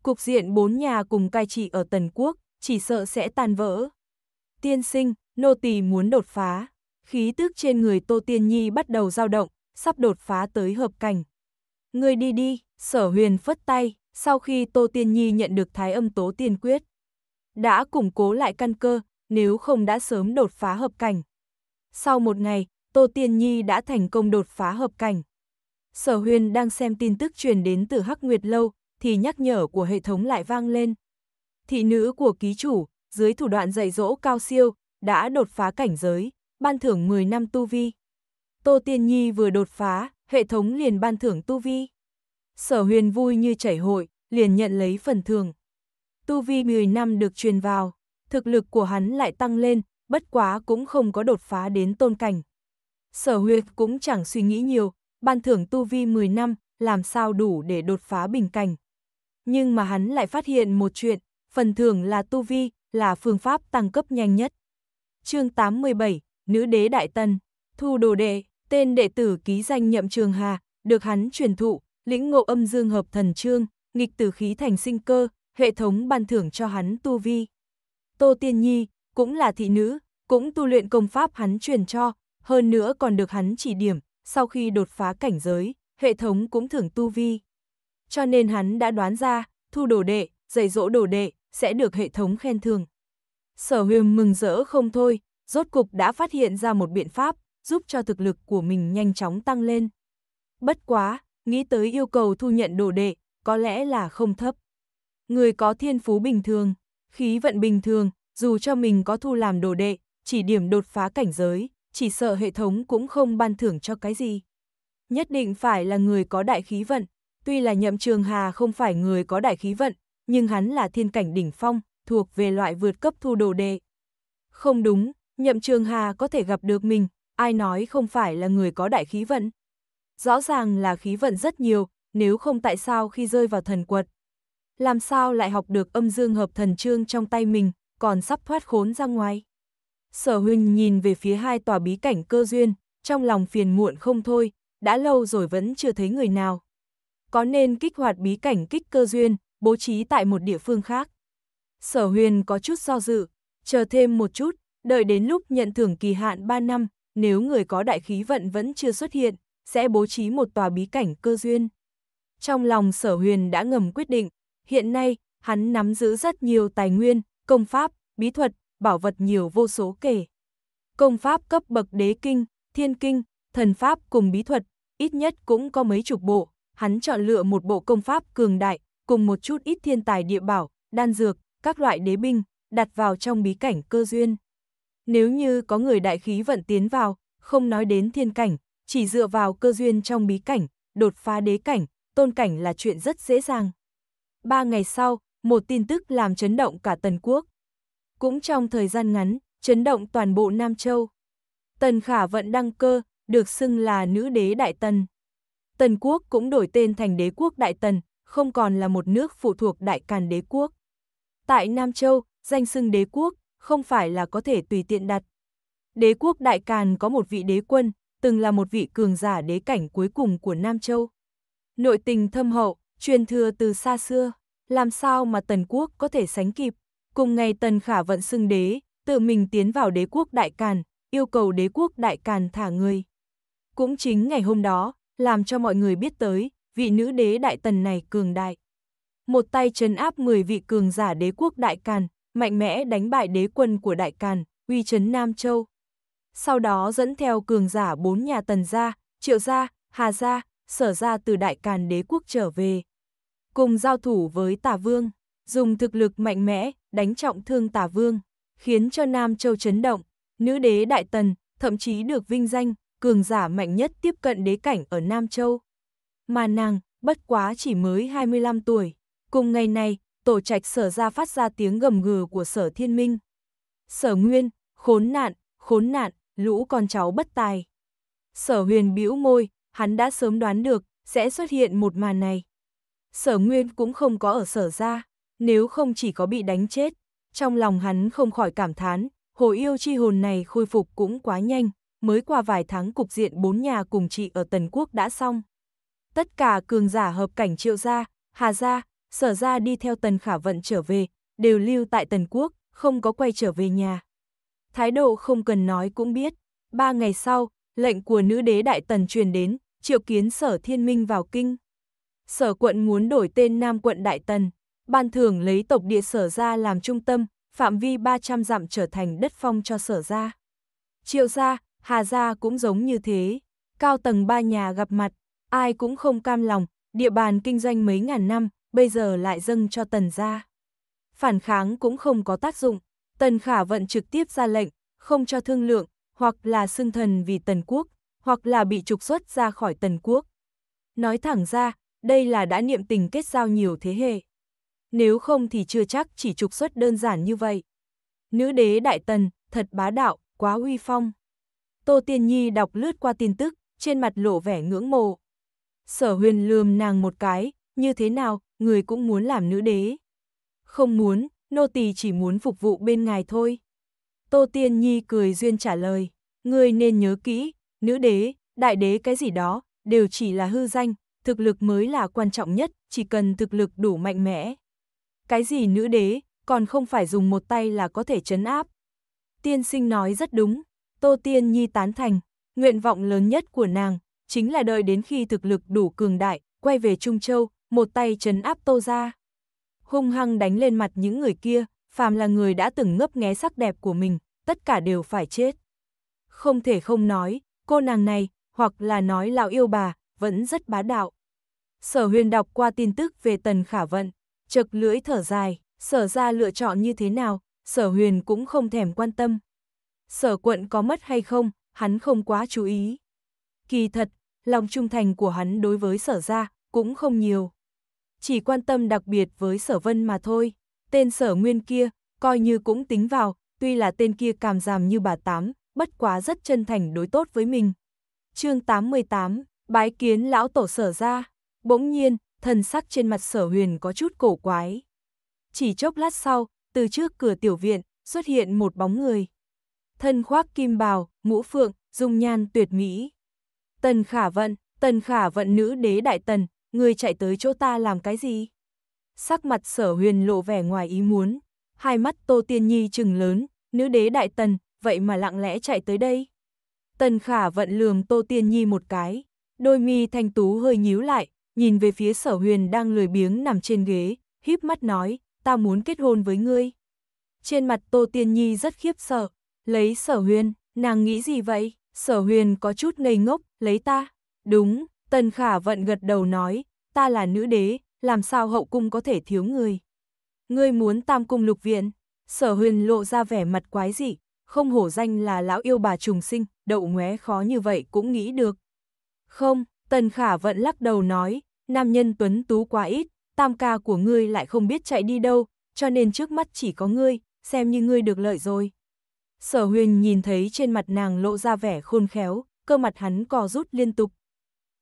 Cục diện bốn nhà cùng cai trị ở tần quốc, chỉ sợ sẽ tan vỡ. Tiên sinh, nô tỳ muốn đột phá. Khí tức trên người Tô Tiên Nhi bắt đầu dao động, sắp đột phá tới hợp cảnh. Người đi đi, sở huyền phất tay, sau khi Tô Tiên Nhi nhận được thái âm tố tiên quyết. Đã củng cố lại căn cơ, nếu không đã sớm đột phá hợp cảnh. Sau một ngày, Tô Tiên Nhi đã thành công đột phá hợp cảnh. Sở huyền đang xem tin tức truyền đến từ Hắc Nguyệt Lâu, thì nhắc nhở của hệ thống lại vang lên. Thị nữ của ký chủ, dưới thủ đoạn dạy dỗ cao siêu, đã đột phá cảnh giới, ban thưởng 10 năm tu vi. Tô Tiên Nhi vừa đột phá, hệ thống liền ban thưởng tu vi. Sở huyền vui như chảy hội, liền nhận lấy phần thưởng. Tu vi 10 năm được truyền vào, thực lực của hắn lại tăng lên, bất quá cũng không có đột phá đến tôn cảnh. Sở huyệt cũng chẳng suy nghĩ nhiều, ban thưởng tu vi 10 năm, làm sao đủ để đột phá bình cảnh. Nhưng mà hắn lại phát hiện một chuyện, phần thưởng là tu vi, là phương pháp tăng cấp nhanh nhất. chương 87, Nữ đế Đại Tân, thu đồ đệ tên đệ tử ký danh nhậm trường hà, được hắn truyền thụ, lĩnh ngộ âm dương hợp thần trương, nghịch tử khí thành sinh cơ, hệ thống ban thưởng cho hắn tu vi. Tô Tiên Nhi, cũng là thị nữ, cũng tu luyện công pháp hắn truyền cho, hơn nữa còn được hắn chỉ điểm, sau khi đột phá cảnh giới, hệ thống cũng thưởng tu vi. Cho nên hắn đã đoán ra, thu đồ đệ, dạy dỗ đồ đệ, sẽ được hệ thống khen thưởng. Sở huyền mừng rỡ không thôi, rốt cục đã phát hiện ra một biện pháp, giúp cho thực lực của mình nhanh chóng tăng lên. Bất quá, nghĩ tới yêu cầu thu nhận đồ đệ, có lẽ là không thấp. Người có thiên phú bình thường, khí vận bình thường, dù cho mình có thu làm đồ đệ, chỉ điểm đột phá cảnh giới, chỉ sợ hệ thống cũng không ban thưởng cho cái gì. Nhất định phải là người có đại khí vận, tuy là nhậm trường hà không phải người có đại khí vận, nhưng hắn là thiên cảnh đỉnh phong, thuộc về loại vượt cấp thu đồ đệ. Không đúng, nhậm trường hà có thể gặp được mình, ai nói không phải là người có đại khí vận. Rõ ràng là khí vận rất nhiều, nếu không tại sao khi rơi vào thần quật. Làm sao lại học được âm dương hợp thần trương trong tay mình, còn sắp thoát khốn ra ngoài. Sở huynh nhìn về phía hai tòa bí cảnh cơ duyên, trong lòng phiền muộn không thôi, đã lâu rồi vẫn chưa thấy người nào. Có nên kích hoạt bí cảnh kích cơ duyên, bố trí tại một địa phương khác. Sở huyền có chút do dự, chờ thêm một chút, đợi đến lúc nhận thưởng kỳ hạn 3 năm, nếu người có đại khí vận vẫn chưa xuất hiện, sẽ bố trí một tòa bí cảnh cơ duyên. Trong lòng sở huyền đã ngầm quyết định, hiện nay, hắn nắm giữ rất nhiều tài nguyên, công pháp, bí thuật, bảo vật nhiều vô số kể. Công pháp cấp bậc đế kinh, thiên kinh, thần pháp cùng bí thuật, ít nhất cũng có mấy chục bộ, hắn chọn lựa một bộ công pháp cường đại, cùng một chút ít thiên tài địa bảo, đan dược, các loại đế binh, đặt vào trong bí cảnh cơ duyên. Nếu như có người đại khí vận tiến vào, không nói đến thiên cảnh, chỉ dựa vào cơ duyên trong bí cảnh, đột phá đế cảnh, tôn cảnh là chuyện rất dễ dàng. Ba ngày sau, một tin tức làm chấn động cả Tần Quốc. Cũng trong thời gian ngắn, chấn động toàn bộ Nam Châu. Tần Khả vận đăng cơ, được xưng là nữ đế Đại Tần. Tần Quốc cũng đổi tên thành đế quốc Đại Tần, không còn là một nước phụ thuộc Đại Càn đế quốc. Tại Nam Châu, danh xưng đế quốc không phải là có thể tùy tiện đặt. Đế quốc Đại Càn có một vị đế quân, từng là một vị cường giả đế cảnh cuối cùng của Nam Châu. Nội tình thâm hậu, truyền thừa từ xa xưa, làm sao mà Tần Quốc có thể sánh kịp. Cùng ngày Tần Khả vận xưng đế, tự mình tiến vào đế quốc Đại Càn, yêu cầu đế quốc Đại Càn thả người. Cũng chính ngày hôm đó, làm cho mọi người biết tới, vị nữ đế Đại Tần này cường đại. Một tay trấn áp 10 vị cường giả đế quốc Đại Càn, mạnh mẽ đánh bại đế quân của Đại Càn, uy chấn Nam Châu. Sau đó dẫn theo cường giả bốn nhà Tần gia, Triệu gia, Hà gia, Sở gia từ Đại Càn đế quốc trở về, cùng giao thủ với tà Vương, dùng thực lực mạnh mẽ đánh trọng thương tà Vương, khiến cho Nam Châu chấn động, nữ đế Đại Tần thậm chí được vinh danh cường giả mạnh nhất tiếp cận đế cảnh ở Nam Châu. Mà nàng, bất quá chỉ mới 25 tuổi, cùng ngày này, tổ trạch sở ra phát ra tiếng gầm gừ của sở thiên minh. Sở nguyên, khốn nạn, khốn nạn, lũ con cháu bất tài. Sở huyền bĩu môi, hắn đã sớm đoán được, sẽ xuất hiện một màn này. Sở nguyên cũng không có ở sở ra, nếu không chỉ có bị đánh chết. Trong lòng hắn không khỏi cảm thán, hồ yêu chi hồn này khôi phục cũng quá nhanh, mới qua vài tháng cục diện bốn nhà cùng chị ở Tần Quốc đã xong. Tất cả cường giả hợp cảnh triệu gia, hà gia, sở ra đi theo Tần Khả Vận trở về, đều lưu tại Tần Quốc, không có quay trở về nhà. Thái độ không cần nói cũng biết. Ba ngày sau, lệnh của nữ đế Đại Tần truyền đến, triệu kiến sở thiên minh vào kinh. Sở quận muốn đổi tên Nam quận Đại Tần, ban thưởng lấy tộc địa sở ra làm trung tâm, phạm vi 300 dặm trở thành đất phong cho sở ra. Triệu gia, Hà gia cũng giống như thế, cao tầng ba nhà gặp mặt, ai cũng không cam lòng, địa bàn kinh doanh mấy ngàn năm, bây giờ lại dâng cho tần ra. Phản kháng cũng không có tác dụng, tần khả vận trực tiếp ra lệnh, không cho thương lượng, hoặc là xưng thần vì tần quốc, hoặc là bị trục xuất ra khỏi tần quốc. Nói thẳng ra, đây là đã niệm tình kết giao nhiều thế hệ. Nếu không thì chưa chắc chỉ trục xuất đơn giản như vậy. Nữ đế Đại Tần, thật bá đạo, quá uy phong. Tô Tiên Nhi đọc lướt qua tin tức, trên mặt lộ vẻ ngưỡng mộ. Sở huyền lườm nàng một cái, như thế nào, người cũng muốn làm nữ đế. Không muốn, nô tỳ chỉ muốn phục vụ bên ngài thôi. Tô Tiên Nhi cười duyên trả lời, ngươi nên nhớ kỹ, nữ đế, đại đế cái gì đó, đều chỉ là hư danh, thực lực mới là quan trọng nhất, chỉ cần thực lực đủ mạnh mẽ. Cái gì nữ đế, còn không phải dùng một tay là có thể chấn áp. Tiên sinh nói rất đúng, Tô Tiên Nhi tán thành, nguyện vọng lớn nhất của nàng, chính là đợi đến khi thực lực đủ cường đại, quay về Trung Châu, một tay chấn áp Tô ra. Hung hăng đánh lên mặt những người kia, phàm là người đã từng ngấp nghé sắc đẹp của mình, tất cả đều phải chết. Không thể không nói, cô nàng này, hoặc là nói lão yêu bà, vẫn rất bá đạo. Sở huyền đọc qua tin tức về tần khả vận, chật lưỡi thở dài, sở ra lựa chọn như thế nào, sở huyền cũng không thèm quan tâm. Sở quận có mất hay không, hắn không quá chú ý. Kỳ thật, lòng trung thành của hắn đối với sở ra cũng không nhiều chỉ quan tâm đặc biệt với sở vân mà thôi. Tên sở nguyên kia, coi như cũng tính vào, tuy là tên kia càm giảm như bà Tám, bất quá rất chân thành đối tốt với mình. chương 88, bái kiến lão tổ sở ra, bỗng nhiên, thần sắc trên mặt sở huyền có chút cổ quái. Chỉ chốc lát sau, từ trước cửa tiểu viện, xuất hiện một bóng người. Thân khoác kim bào, mũ phượng, dung nhan tuyệt mỹ. Tần khả vận, tần khả vận nữ đế đại tần, ngươi chạy tới chỗ ta làm cái gì? Sắc mặt sở huyền lộ vẻ ngoài ý muốn, hai mắt Tô Tiên Nhi trừng lớn, nữ đế đại tần, vậy mà lặng lẽ chạy tới đây. Tần khả vận lườm Tô Tiên Nhi một cái, đôi mi thanh tú hơi nhíu lại, nhìn về phía sở huyền đang lười biếng nằm trên ghế, híp mắt nói, ta muốn kết hôn với ngươi. Trên mặt Tô Tiên Nhi rất khiếp sợ, lấy sở huyền, nàng nghĩ gì vậy? Sở huyền có chút ngây ngốc, lấy ta, đúng, Tần Khả Vận gật đầu nói, ta là nữ đế, làm sao hậu cung có thể thiếu người. Ngươi muốn tam cung lục viện, sở huyền lộ ra vẻ mặt quái dị, không hổ danh là lão yêu bà trùng sinh, đậu ngué khó như vậy cũng nghĩ được. Không, Tần Khả Vận lắc đầu nói, nam nhân tuấn tú quá ít, tam ca của ngươi lại không biết chạy đi đâu, cho nên trước mắt chỉ có ngươi, xem như ngươi được lợi rồi. Sở huyền nhìn thấy trên mặt nàng lộ ra vẻ khôn khéo, cơ mặt hắn cò rút liên tục,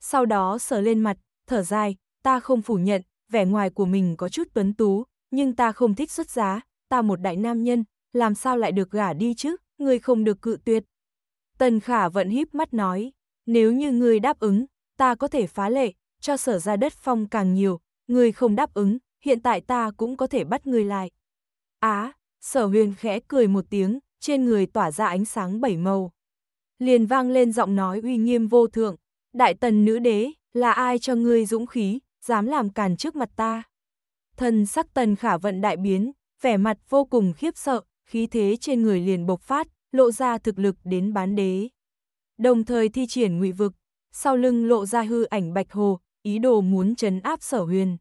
sau đó sờ lên mặt, thở dài, ta không phủ nhận, vẻ ngoài của mình có chút tuấn tú, nhưng ta không thích xuất giá, ta một đại nam nhân, làm sao lại được gả đi chứ, người không được cự tuyệt. Tần Khả vẫn híp mắt nói, nếu như người đáp ứng, ta có thể phá lệ, cho sở ra đất phong càng nhiều, người không đáp ứng, hiện tại ta cũng có thể bắt người lại. Á, sở huyền khẽ cười một tiếng, trên người tỏa ra ánh sáng bảy màu. Liền vang lên giọng nói uy nghiêm vô thượng, Đại tần nữ đế, là ai cho ngươi dũng khí, dám làm càn trước mặt ta? Thần sắc tần khả vận đại biến, vẻ mặt vô cùng khiếp sợ, khí thế trên người liền bộc phát, lộ ra thực lực đến bán đế. Đồng thời thi triển ngụy vực, sau lưng lộ ra hư ảnh bạch hồ, ý đồ muốn trấn áp sở huyền.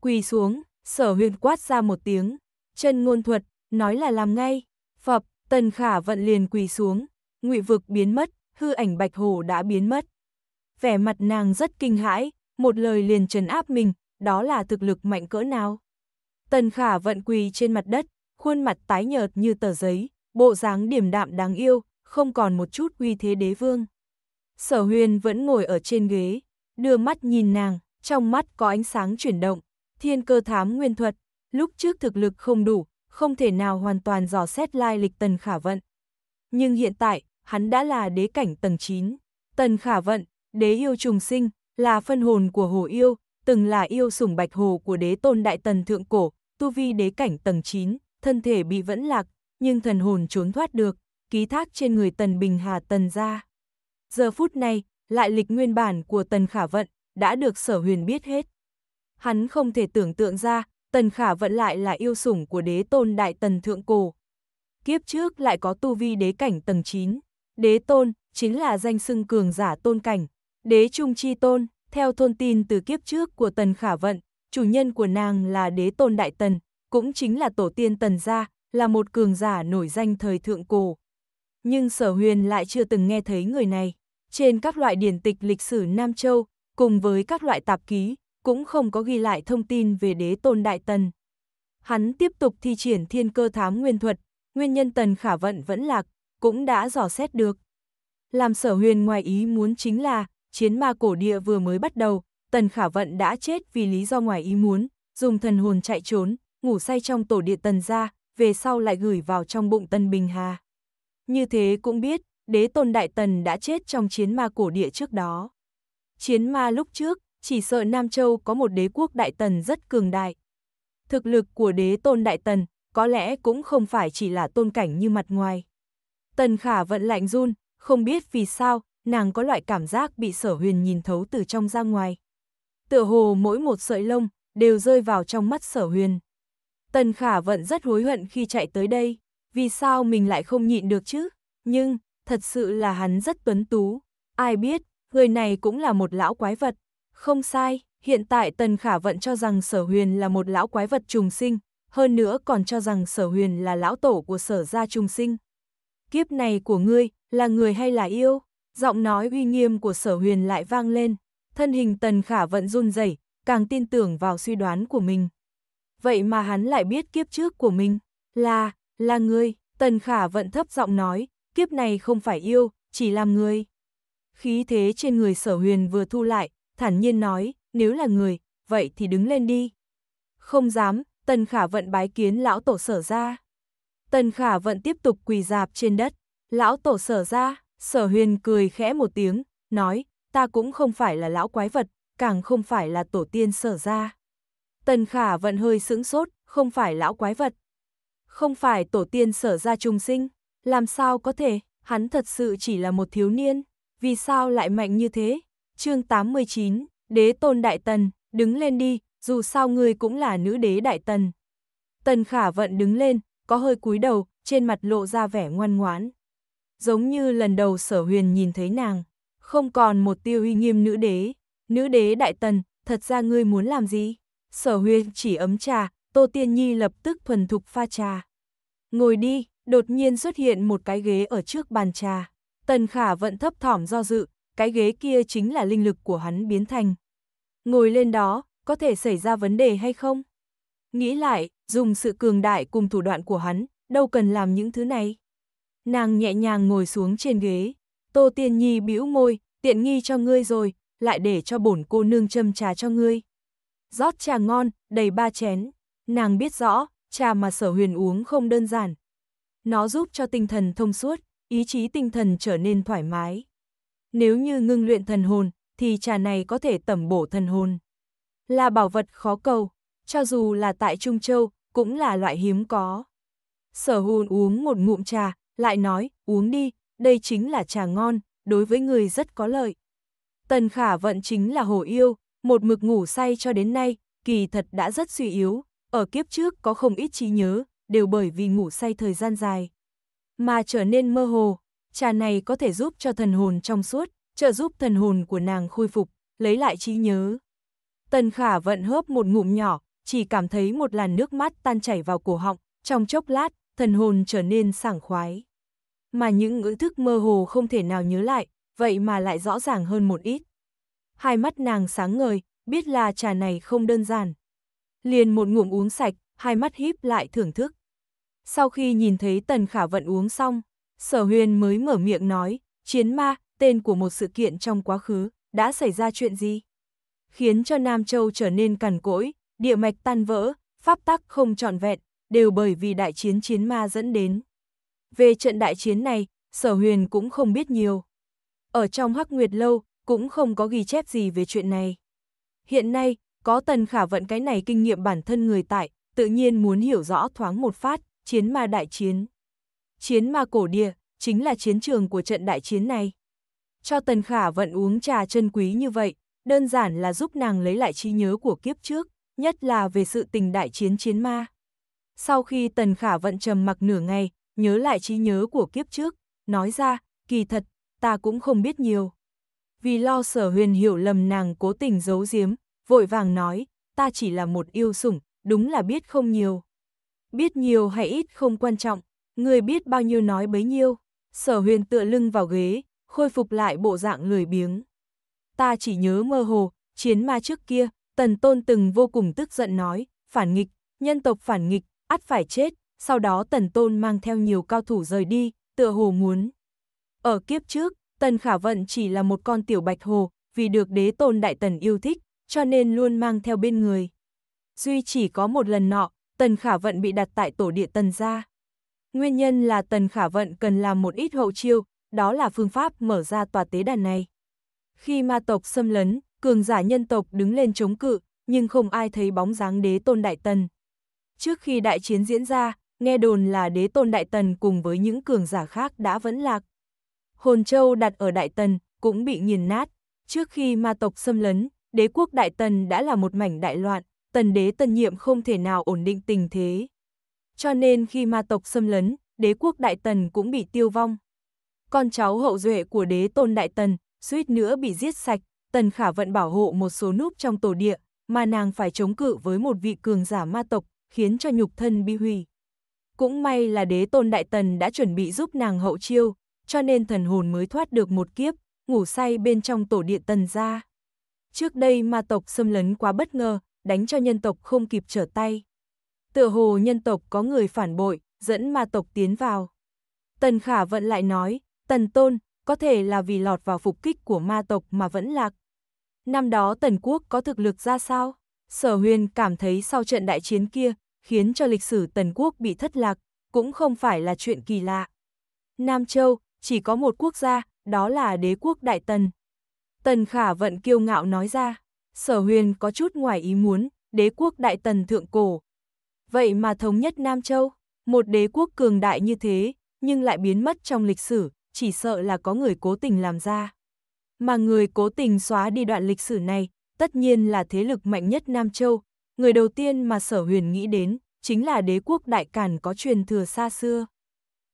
Quỳ xuống, sở huyền quát ra một tiếng, chân ngôn thuật, nói là làm ngay, phập, tần khả vận liền quỳ xuống, ngụy vực biến mất, hư ảnh bạch hồ đã biến mất vẻ mặt nàng rất kinh hãi, một lời liền trấn áp mình, đó là thực lực mạnh cỡ nào. Tần Khả vận quỳ trên mặt đất, khuôn mặt tái nhợt như tờ giấy, bộ dáng điềm đạm đáng yêu, không còn một chút uy thế đế vương. Sở huyền vẫn ngồi ở trên ghế, đưa mắt nhìn nàng, trong mắt có ánh sáng chuyển động, thiên cơ thám nguyên thuật, lúc trước thực lực không đủ, không thể nào hoàn toàn dò xét lai lịch tần khả vận. Nhưng hiện tại, hắn đã là đế cảnh tầng 9, tần khả vận, đế yêu trùng sinh, là phân hồn của hồ yêu, từng là yêu sủng bạch hồ của đế tôn đại tần thượng cổ, tu vi đế cảnh tầng 9, thân thể bị vẫn lạc, nhưng thần hồn trốn thoát được, ký thác trên người tần bình hà tần ra. Giờ phút này, lại lịch nguyên bản của tần khả vận, đã được sở huyền biết hết. Hắn không thể tưởng tượng ra, tần khả vận lại là yêu sủng của đế tôn đại tần thượng cổ. Kiếp trước lại có tu vi đế cảnh tầng 9, đế tôn chính là danh xưng cường giả tôn cảnh, Đế Trung Chi Tôn, theo thôn tin từ kiếp trước của Tần Khả Vận, chủ nhân của nàng là Đế Tôn Đại Tần, cũng chính là tổ tiên Tần Gia, là một cường giả nổi danh thời thượng cổ. Nhưng sở huyền lại chưa từng nghe thấy người này. Trên các loại điển tịch lịch sử Nam Châu, cùng với các loại tạp ký, cũng không có ghi lại thông tin về đế tôn Đại Tần. Hắn tiếp tục thi triển thiên cơ thám nguyên thuật, nguyên nhân Tần Khả Vận vẫn lạc, cũng đã dò xét được. Làm sở huyền ngoài ý muốn chính là, chiến ma cổ địa vừa mới bắt đầu, Tần Khả Vận đã chết vì lý do ngoài ý muốn, dùng thần hồn chạy trốn, ngủ say trong tổ địa Tần ra, về sau lại gửi vào trong bụng Tân Bình Hà. Như thế cũng biết, đế tôn Đại Tần đã chết trong chiến ma cổ địa trước đó. Chiến ma lúc trước, chỉ sợ Nam Châu có một đế quốc Đại Tần rất cường đại. Thực lực của đế tôn Đại Tần có lẽ cũng không phải chỉ là tôn cảnh như mặt ngoài. Tần Khả Vận lạnh run, không biết vì sao, nàng có loại cảm giác bị sở huyền nhìn thấu từ trong ra ngoài. Tựa hồ mỗi một sợi lông đều rơi vào trong mắt sở huyền. Tần Khả vẫn rất hối hận khi chạy tới đây, vì sao mình lại không nhịn được chứ, nhưng, thật sự là hắn rất tuấn tú, ai biết, người này cũng là một lão quái vật, không sai, hiện tại Tần Khả vẫn cho rằng sở huyền là một lão quái vật trùng sinh, hơn nữa còn cho rằng sở huyền là lão tổ của sở gia trùng sinh. Kiếp này của ngươi, là người hay là yêu? giọng nói uy nghiêm của sở huyền lại vang lên, thân hình tần khả vận run rẩy càng tin tưởng vào suy đoán của mình. Vậy mà hắn lại biết kiếp trước của mình, là, là người. tần khả vận thấp giọng nói, kiếp này không phải yêu, chỉ làm người. Khí thế trên người sở huyền vừa thu lại, thản nhiên nói, nếu là người, vậy thì đứng lên đi. Không dám, tần khả vận bái kiến lão tổ sở ra. Tần khả vận tiếp tục quỳ dạp trên đất, lão tổ sở ra. Sở huyền cười khẽ một tiếng, nói, ta cũng không phải là lão quái vật, càng không phải là tổ tiên sở ra. Tần khả vận hơi sững sốt, không phải lão quái vật. Không phải tổ tiên sở ra trùng sinh, làm sao có thể, hắn thật sự chỉ là một thiếu niên, vì sao lại mạnh như thế? chương 89, đế tôn đại tần, đứng lên đi, dù sao ngươi cũng là nữ đế đại tần. Tần khả vận đứng lên, có hơi cúi đầu, trên mặt lộ ra vẻ ngoan ngoãn giống như lần đầu sở huyền nhìn thấy nàng, không còn một tiêu uy nghiêm nữ đế. Nữ đế đại tần, thật ra ngươi muốn làm gì? Sở huyền chỉ ấm trà, Tô Tiên Nhi lập tức thuần thục pha trà. Ngồi đi, đột nhiên xuất hiện một cái ghế ở trước bàn trà. Tần khả vẫn thấp thỏm do dự, cái ghế kia chính là linh lực của hắn biến thành. Ngồi lên đó, có thể xảy ra vấn đề hay không? Nghĩ lại, dùng sự cường đại cùng thủ đoạn của hắn, đâu cần làm những thứ này. Nàng nhẹ nhàng ngồi xuống trên ghế. Tô Tiên Nhi bĩu môi, tiện nghi cho ngươi rồi, lại để cho bổn cô nương châm trà cho ngươi. Rót trà ngon, đầy ba chén. Nàng biết rõ, trà mà sở huyền uống không đơn giản. Nó giúp cho tinh thần thông suốt, ý chí tinh thần trở nên thoải mái. Nếu như ngưng luyện thần hồn, thì trà này có thể tẩm bổ thần hồn. Là bảo vật khó cầu, cho dù là tại Trung Châu, cũng là loại hiếm có. Sở Huyền uống một ngụm trà, lại nói, uống đi, đây chính là trà ngon, đối với người rất có lợi. Tần Khả Vận chính là hồ yêu, một mực ngủ say cho đến nay, kỳ thật đã rất suy yếu, ở kiếp trước có không ít trí nhớ, đều bởi vì ngủ say thời gian dài. Mà trở nên mơ hồ, trà này có thể giúp cho thần hồn trong suốt, trợ giúp thần hồn của nàng khôi phục, lấy lại trí nhớ. Tần Khả Vận hớp một ngụm nhỏ, chỉ cảm thấy một làn nước mắt tan chảy vào cổ họng, trong chốc lát, thần hồn trở nên sảng khoái. Mà những ngữ thức mơ hồ không thể nào nhớ lại, vậy mà lại rõ ràng hơn một ít. Hai mắt nàng sáng ngời, biết là trà này không đơn giản. Liền một ngụm uống sạch, hai mắt híp lại thưởng thức. Sau khi nhìn thấy Tần Khả Vận uống xong, Sở Huyền mới mở miệng nói, chiến ma, tên của một sự kiện trong quá khứ, đã xảy ra chuyện gì? Khiến cho Nam Châu trở nên cằn cỗi, địa mạch tan vỡ, pháp tắc không trọn vẹn, đều bởi vì đại chiến chiến ma dẫn đến. Về trận đại chiến này, sở huyền cũng không biết nhiều. Ở trong Hắc Nguyệt Lâu, cũng không có ghi chép gì về chuyện này. Hiện nay, có tần khả vận cái này kinh nghiệm bản thân người tại, tự nhiên muốn hiểu rõ thoáng một phát, chiến ma đại chiến. Chiến ma cổ địa, chính là chiến trường của trận đại chiến này. Cho tần khả vận uống trà chân quý như vậy, đơn giản là giúp nàng lấy lại trí nhớ của kiếp trước, nhất là về sự tình đại chiến chiến ma. Sau khi Tần Khả Vận trầm mặc nửa ngày, nhớ lại trí nhớ của kiếp trước, nói ra, kỳ thật, ta cũng không biết nhiều. Vì lo sở huyền hiểu lầm nàng cố tình giấu giếm, vội vàng nói, ta chỉ là một yêu sủng, đúng là biết không nhiều. Biết nhiều hay ít không quan trọng, người biết bao nhiêu nói bấy nhiêu. Sở huyền tựa lưng vào ghế, khôi phục lại bộ dạng lười biếng. Ta chỉ nhớ mơ hồ, chiến ma trước kia, tần tôn từng vô cùng tức giận nói, phản nghịch, nhân tộc phản nghịch, ắt phải chết, sau đó Tần Tôn mang theo nhiều cao thủ rời đi, tựa hồ muốn. Ở kiếp trước, Tần Khả Vận chỉ là một con tiểu bạch hồ, vì được đế tôn Đại Tần yêu thích, cho nên luôn mang theo bên người. Duy chỉ có một lần nọ, Tần Khả Vận bị đặt tại tổ địa Tần gia. Nguyên nhân là Tần Khả Vận cần làm một ít hậu chiêu, đó là phương pháp mở ra tòa tế đàn này. Khi ma tộc xâm lấn, cường giả nhân tộc đứng lên chống cự, nhưng không ai thấy bóng dáng đế tôn Đại Tần. Trước khi đại chiến diễn ra, nghe đồn là đế tôn Đại Tần cùng với những cường giả khác đã vẫn lạc. Hồn Châu đặt ở Đại Tần cũng bị nghiền nát. Trước khi ma tộc xâm lấn, đế quốc Đại Tần đã là một mảnh đại loạn, tần đế tần nhiệm không thể nào ổn định tình thế. Cho nên khi ma tộc xâm lấn, đế quốc Đại Tần cũng bị tiêu vong. Con cháu hậu duệ của đế tôn Đại Tần, suýt nữa bị giết sạch, Tần Khả Vận bảo hộ một số núp trong tổ địa, mà nàng phải chống cự với một vị cường giả ma tộc, khiến cho nhục thân bị hủy. Cũng may là đế tôn đại tần đã chuẩn bị giúp nàng hậu chiêu, cho nên thần hồn mới thoát được một kiếp, ngủ say bên trong tổ địa tần ra. Trước đây ma tộc xâm lấn quá bất ngờ, đánh cho nhân tộc không kịp trở tay. Tựa hồ nhân tộc có người phản bội, dẫn ma tộc tiến vào. Tần Khả vận lại nói, Tần Tôn, có thể là vì lọt vào phục kích của ma tộc mà vẫn lạc. Năm đó Tần Quốc có thực lực ra sao? Sở Huyền cảm thấy sau trận đại chiến kia, khiến cho lịch sử Tần Quốc bị thất lạc, cũng không phải là chuyện kỳ lạ. Nam Châu, chỉ có một quốc gia, đó là đế quốc Đại Tần. Tần Khả Vận kiêu ngạo nói ra, sở huyền có chút ngoài ý muốn, đế quốc Đại Tần thượng cổ. Vậy mà thống nhất Nam Châu, một đế quốc cường đại như thế, nhưng lại biến mất trong lịch sử, chỉ sợ là có người cố tình làm ra. Mà người cố tình xóa đi đoạn lịch sử này, tất nhiên là thế lực mạnh nhất Nam Châu, người đầu tiên mà sở huyền nghĩ đến, chính là đế quốc đại Càn có truyền thừa xa xưa.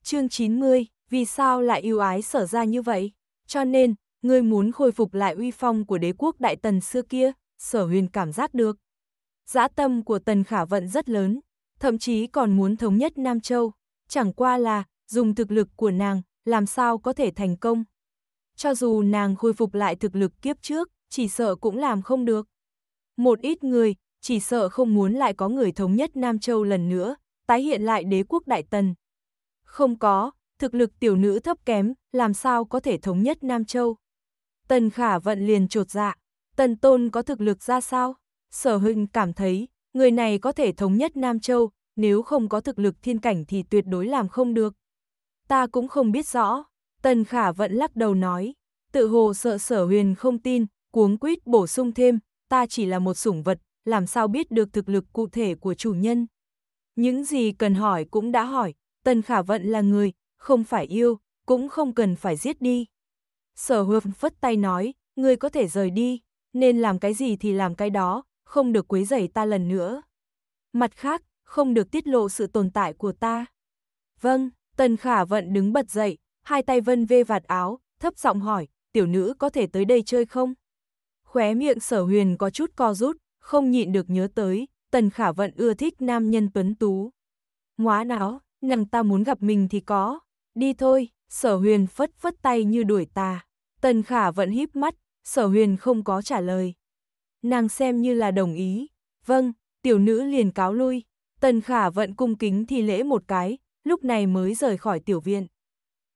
Chương 90, vì sao lại yêu ái sở ra như vậy? Cho nên, người muốn khôi phục lại uy phong của đế quốc đại tần xưa kia, sở huyền cảm giác được. Giã tâm của tần khả vận rất lớn, thậm chí còn muốn thống nhất Nam Châu, chẳng qua là, dùng thực lực của nàng, làm sao có thể thành công. Cho dù nàng khôi phục lại thực lực kiếp trước, chỉ sợ cũng làm không được. Một ít người, chỉ sợ không muốn lại có người thống nhất Nam Châu lần nữa, tái hiện lại đế quốc Đại Tần. Không có, thực lực tiểu nữ thấp kém, làm sao có thể thống nhất Nam Châu. Tần Khả Vận liền trột dạ, Tần Tôn có thực lực ra sao? Sở Hưng cảm thấy, người này có thể thống nhất Nam Châu, nếu không có thực lực thiên cảnh thì tuyệt đối làm không được. Ta cũng không biết rõ, Tần Khả Vận lắc đầu nói, tự hồ sợ sở huyền không tin, cuống quýt bổ sung thêm, ta chỉ là một sủng vật, làm sao biết được thực lực cụ thể của chủ nhân. Những gì cần hỏi cũng đã hỏi, Tần Khả Vận là người, không phải yêu, cũng không cần phải giết đi. Sở Hương phất tay nói, ngươi có thể rời đi, nên làm cái gì thì làm cái đó, không được quấy rầy ta lần nữa. Mặt khác, không được tiết lộ sự tồn tại của ta. Vâng, Tần Khả Vận đứng bật dậy, hai tay vân vê vạt áo, thấp giọng hỏi, tiểu nữ có thể tới đây chơi không? khóe miệng sở huyền có chút co rút, không nhịn được nhớ tới, tần khả vận ưa thích nam nhân tuấn tú. Ngoá não, nàng ta muốn gặp mình thì có, đi thôi, sở huyền phất phất tay như đuổi ta. Tần khả vận híp mắt, sở huyền không có trả lời. Nàng xem như là đồng ý, vâng, tiểu nữ liền cáo lui. Tần khả vận cung kính thi lễ một cái, lúc này mới rời khỏi tiểu viện.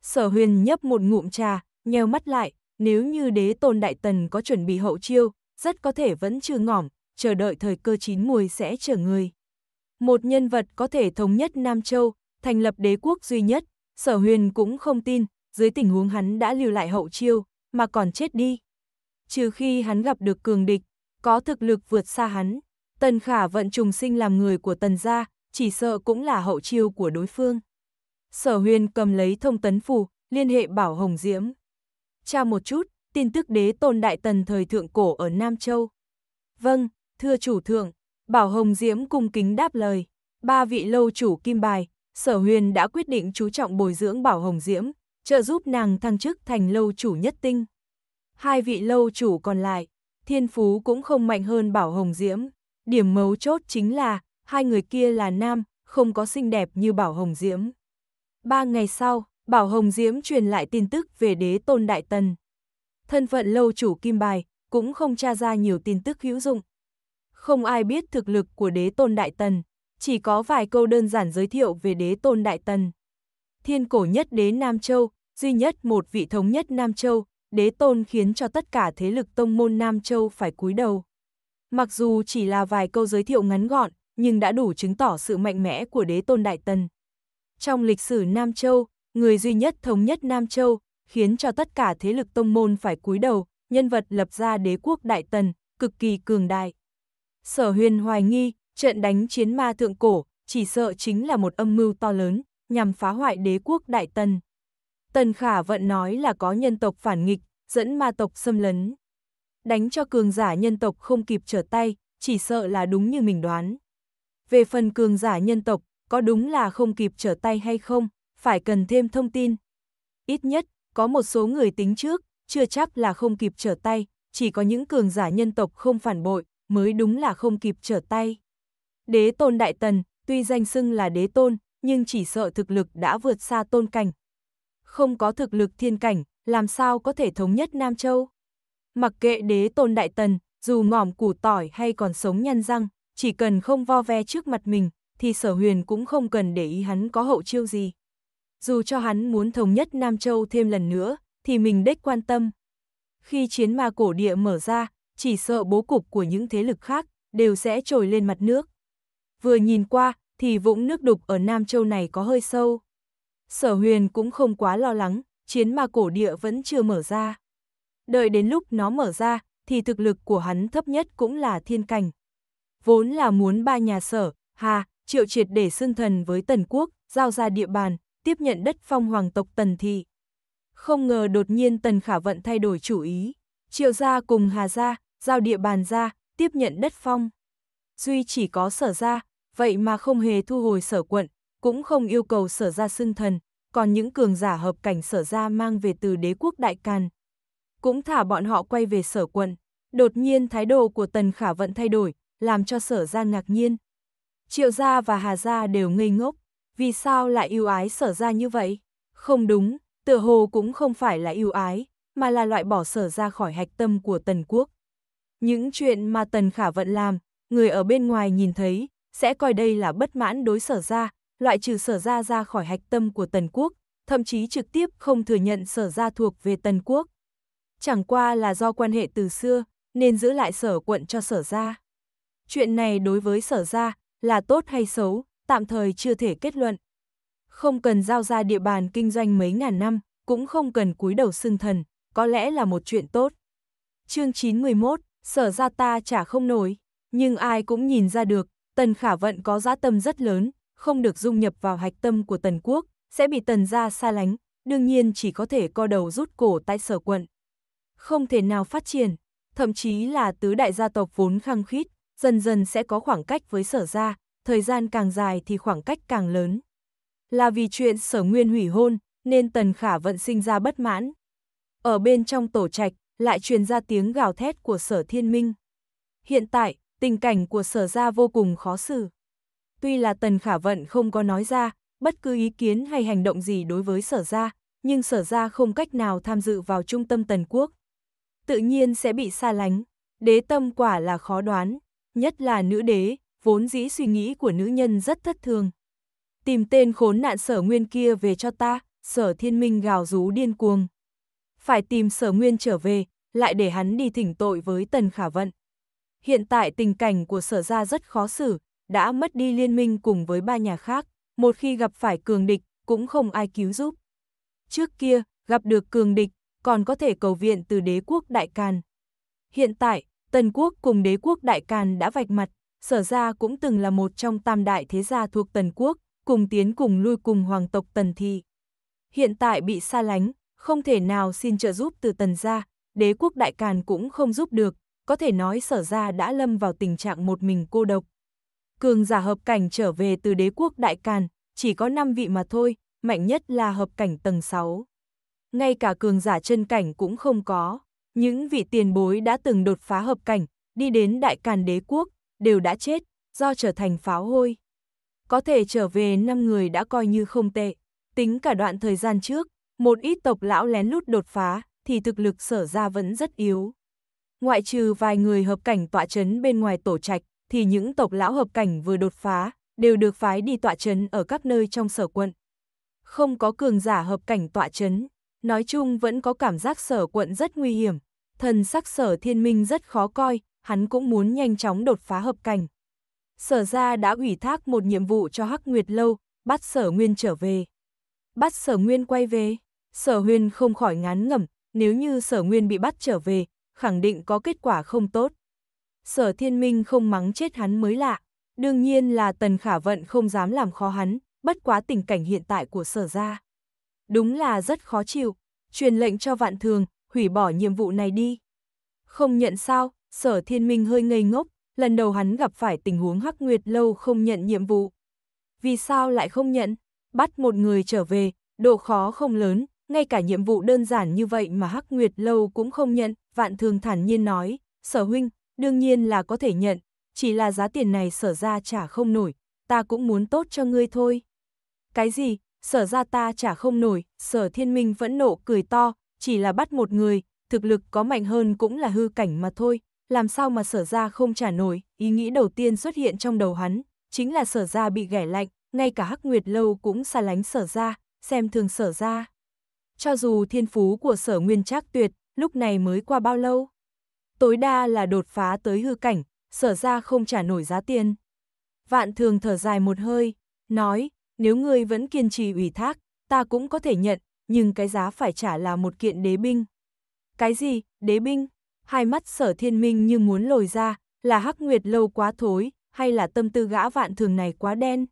Sở huyền nhấp một ngụm trà, nheo mắt lại, nếu như đế tôn Đại Tần có chuẩn bị hậu chiêu, rất có thể vẫn chưa ngỏm, chờ đợi thời cơ chín mùi sẽ chờ người. Một nhân vật có thể thống nhất Nam Châu, thành lập đế quốc duy nhất, sở huyền cũng không tin, dưới tình huống hắn đã lưu lại hậu chiêu, mà còn chết đi. Trừ khi hắn gặp được cường địch, có thực lực vượt xa hắn, tần khả vận trùng sinh làm người của tần gia, chỉ sợ cũng là hậu chiêu của đối phương. Sở huyền cầm lấy thông tấn phù, liên hệ bảo Hồng Diễm, tra một chút, tin tức đế tôn đại tần thời thượng cổ ở Nam Châu. Vâng, thưa chủ thượng, Bảo Hồng Diễm cung kính đáp lời, ba vị lâu chủ kim bài, sở huyền đã quyết định chú trọng bồi dưỡng Bảo Hồng Diễm, trợ giúp nàng thăng chức thành lâu chủ nhất tinh. Hai vị lâu chủ còn lại, thiên phú cũng không mạnh hơn Bảo Hồng Diễm, điểm mấu chốt chính là hai người kia là nam, không có xinh đẹp như Bảo Hồng Diễm. Ba ngày sau, Bảo Hồng Diễm truyền lại tin tức về đế tôn Đại Tần. Thân phận lâu chủ Kim Bài cũng không tra ra nhiều tin tức hữu dụng. Không ai biết thực lực của đế tôn Đại Tần, chỉ có vài câu đơn giản giới thiệu về đế tôn Đại Tần. Thiên cổ nhất đế Nam Châu, duy nhất một vị thống nhất Nam Châu, đế tôn khiến cho tất cả thế lực tông môn Nam Châu phải cúi đầu. Mặc dù chỉ là vài câu giới thiệu ngắn gọn, nhưng đã đủ chứng tỏ sự mạnh mẽ của đế tôn Đại Tần. Trong lịch sử Nam Châu, người duy nhất thống nhất Nam Châu, khiến cho tất cả thế lực tông môn phải cúi đầu, nhân vật lập ra đế quốc Đại Tần, cực kỳ cường đại. Sở huyền hoài nghi, trận đánh chiến ma thượng cổ, chỉ sợ chính là một âm mưu to lớn, nhằm phá hoại đế quốc Đại Tần. Tần Khả vận nói là có nhân tộc phản nghịch, dẫn ma tộc xâm lấn. Đánh cho cường giả nhân tộc không kịp trở tay, chỉ sợ là đúng như mình đoán. Về phần cường giả nhân tộc, có đúng là không kịp trở tay hay không, phải cần thêm thông tin. Ít nhất, có một số người tính trước, chưa chắc là không kịp trở tay, chỉ có những cường giả nhân tộc không phản bội, mới đúng là không kịp trở tay. Đế tôn Đại Tần, tuy danh xưng là đế tôn, nhưng chỉ sợ thực lực đã vượt xa tôn cảnh. Không có thực lực thiên cảnh, làm sao có thể thống nhất Nam Châu? Mặc kệ đế tôn Đại Tần, dù ngỏm củ tỏi hay còn sống nhăn răng, chỉ cần không vo ve trước mặt mình, thì sở huyền cũng không cần để ý hắn có hậu chiêu gì dù cho hắn muốn thống nhất Nam Châu thêm lần nữa, thì mình đếch quan tâm. Khi chiến ma cổ địa mở ra, chỉ sợ bố cục của những thế lực khác đều sẽ trồi lên mặt nước. Vừa nhìn qua, thì vũng nước đục ở Nam Châu này có hơi sâu. Sở huyền cũng không quá lo lắng, chiến ma cổ địa vẫn chưa mở ra. Đợi đến lúc nó mở ra, thì thực lực của hắn thấp nhất cũng là thiên cảnh. Vốn là muốn ba nhà sở, hà, triệu triệt để xưng thần với tần quốc, giao ra địa bàn, tiếp nhận đất phong hoàng tộc Tần Thị. Không ngờ đột nhiên Tần Khả Vận thay đổi chủ ý, triệu gia cùng Hà gia, giao địa bàn gia tiếp nhận đất phong. Duy chỉ có sở gia vậy mà không hề thu hồi sở quận, cũng không yêu cầu sở gia xưng thần, còn những cường giả hợp cảnh sở gia mang về từ đế quốc Đại Càn. Cũng thả bọn họ quay về sở quận, đột nhiên thái độ của Tần Khả Vận thay đổi, làm cho sở gia ngạc nhiên. Triệu gia và Hà gia đều ngây ngốc vì sao lại yêu ái sở ra như vậy? Không đúng, tựa hồ cũng không phải là yêu ái, mà là loại bỏ sở ra khỏi hạch tâm của Tần Quốc. Những chuyện mà Tần Khả Vận làm, người ở bên ngoài nhìn thấy, sẽ coi đây là bất mãn đối sở ra, loại trừ sở ra ra khỏi hạch tâm của Tần Quốc, thậm chí trực tiếp không thừa nhận sở ra thuộc về Tần Quốc. Chẳng qua là do quan hệ từ xưa, nên giữ lại sở quận cho sở ra. Chuyện này đối với sở ra là tốt hay xấu, tạm thời chưa thể kết luận. Không cần giao ra địa bàn kinh doanh mấy ngàn năm, cũng không cần cúi đầu xưng thần, có lẽ là một chuyện tốt. Chương 911, sở ra ta chả không nổi, nhưng ai cũng nhìn ra được, Tần Khả Vận có giá tâm rất lớn, không được dung nhập vào hạch tâm của Tần Quốc, sẽ bị Tần gia xa lánh, đương nhiên chỉ có thể co đầu rút cổ tại sở quận. Không thể nào phát triển, thậm chí là tứ đại gia tộc vốn khăng khít, dần dần sẽ có khoảng cách với sở gia, thời gian càng dài thì khoảng cách càng lớn. Là vì chuyện sở nguyên hủy hôn, nên Tần Khả vận sinh ra bất mãn. Ở bên trong tổ trạch, lại truyền ra tiếng gào thét của sở thiên minh. Hiện tại, tình cảnh của sở gia vô cùng khó xử. Tuy là Tần Khả Vận không có nói ra, bất cứ ý kiến hay hành động gì đối với sở gia, nhưng sở gia không cách nào tham dự vào trung tâm Tần Quốc. Tự nhiên sẽ bị xa lánh, đế tâm quả là khó đoán, nhất là nữ đế, vốn dĩ suy nghĩ của nữ nhân rất thất thường. Tìm tên khốn nạn sở nguyên kia về cho ta, sở thiên minh gào rú điên cuồng. Phải tìm sở nguyên trở về, lại để hắn đi thỉnh tội với tần khả vận. Hiện tại tình cảnh của sở gia rất khó xử, đã mất đi liên minh cùng với ba nhà khác, một khi gặp phải cường địch, cũng không ai cứu giúp. Trước kia, gặp được cường địch, còn có thể cầu viện từ đế quốc Đại Càn. Hiện tại, Tần quốc cùng đế quốc Đại Càn đã vạch mặt, sở gia cũng từng là một trong tam đại thế gia thuộc Tần Quốc, cùng tiến cùng lui cùng hoàng tộc Tần Thị. Hiện tại bị xa lánh, không thể nào xin trợ giúp từ Tần gia, đế quốc đại càn cũng không giúp được, có thể nói sở gia đã lâm vào tình trạng một mình cô độc. Cường giả hợp cảnh trở về từ đế quốc đại càn, chỉ có 5 vị mà thôi, mạnh nhất là hợp cảnh tầng 6. Ngay cả cường giả chân cảnh cũng không có, những vị tiền bối đã từng đột phá hợp cảnh, đi đến đại càn đế quốc, đều đã chết, do trở thành pháo hôi. Có thể trở về 5 người đã coi như không tệ, tính cả đoạn thời gian trước, một ít tộc lão lén lút đột phá, thì thực lực sở ra vẫn rất yếu. Ngoại trừ vài người hợp cảnh tọa chấn bên ngoài tổ trạch, thì những tộc lão hợp cảnh vừa đột phá, đều được phái đi tọa chấn ở các nơi trong sở quận. Không có cường giả hợp cảnh tọa chấn, nói chung vẫn có cảm giác sở quận rất nguy hiểm, thần sắc sở thiên minh rất khó coi, hắn cũng muốn nhanh chóng đột phá hợp cảnh. Sở ra đã ủy thác một nhiệm vụ cho Hắc Nguyệt Lâu, bắt sở nguyên trở về. Bắt sở nguyên quay về, sở huyền không khỏi ngán ngẩm, nếu như sở nguyên bị bắt trở về, khẳng định có kết quả không tốt. Sở thiên minh không mắng chết hắn mới lạ, đương nhiên là tần khả vận không dám làm khó hắn, bất quá tình cảnh hiện tại của sở ra. Đúng là rất khó chịu, truyền lệnh cho vạn thường, hủy bỏ nhiệm vụ này đi. Không nhận sao, sở thiên minh hơi ngây ngốc, lần đầu hắn gặp phải tình huống Hắc Nguyệt lâu không nhận nhiệm vụ. Vì sao lại không nhận? Bắt một người trở về, độ khó không lớn, ngay cả nhiệm vụ đơn giản như vậy mà Hắc Nguyệt lâu cũng không nhận, vạn thường thản nhiên nói, sở huynh, đương nhiên là có thể nhận, chỉ là giá tiền này sở gia trả không nổi, ta cũng muốn tốt cho ngươi thôi. Cái gì, sở gia ta trả không nổi, sở thiên minh vẫn nộ cười to, chỉ là bắt một người, thực lực có mạnh hơn cũng là hư cảnh mà thôi, làm sao mà sở ra không trả nổi, ý nghĩ đầu tiên xuất hiện trong đầu hắn, chính là sở ra bị ghẻ lạnh, ngay cả Hắc Nguyệt Lâu cũng xa lánh sở ra, xem thường sở ra. Cho dù thiên phú của sở nguyên trác tuyệt, lúc này mới qua bao lâu? Tối đa là đột phá tới hư cảnh, sở ra không trả nổi giá tiền. Vạn thường thở dài một hơi, nói, nếu ngươi vẫn kiên trì ủy thác, ta cũng có thể nhận, nhưng cái giá phải trả là một kiện đế binh. Cái gì, đế binh? hai mắt sở thiên minh như muốn lồi ra, là hắc nguyệt lâu quá thối, hay là tâm tư gã vạn thường này quá đen.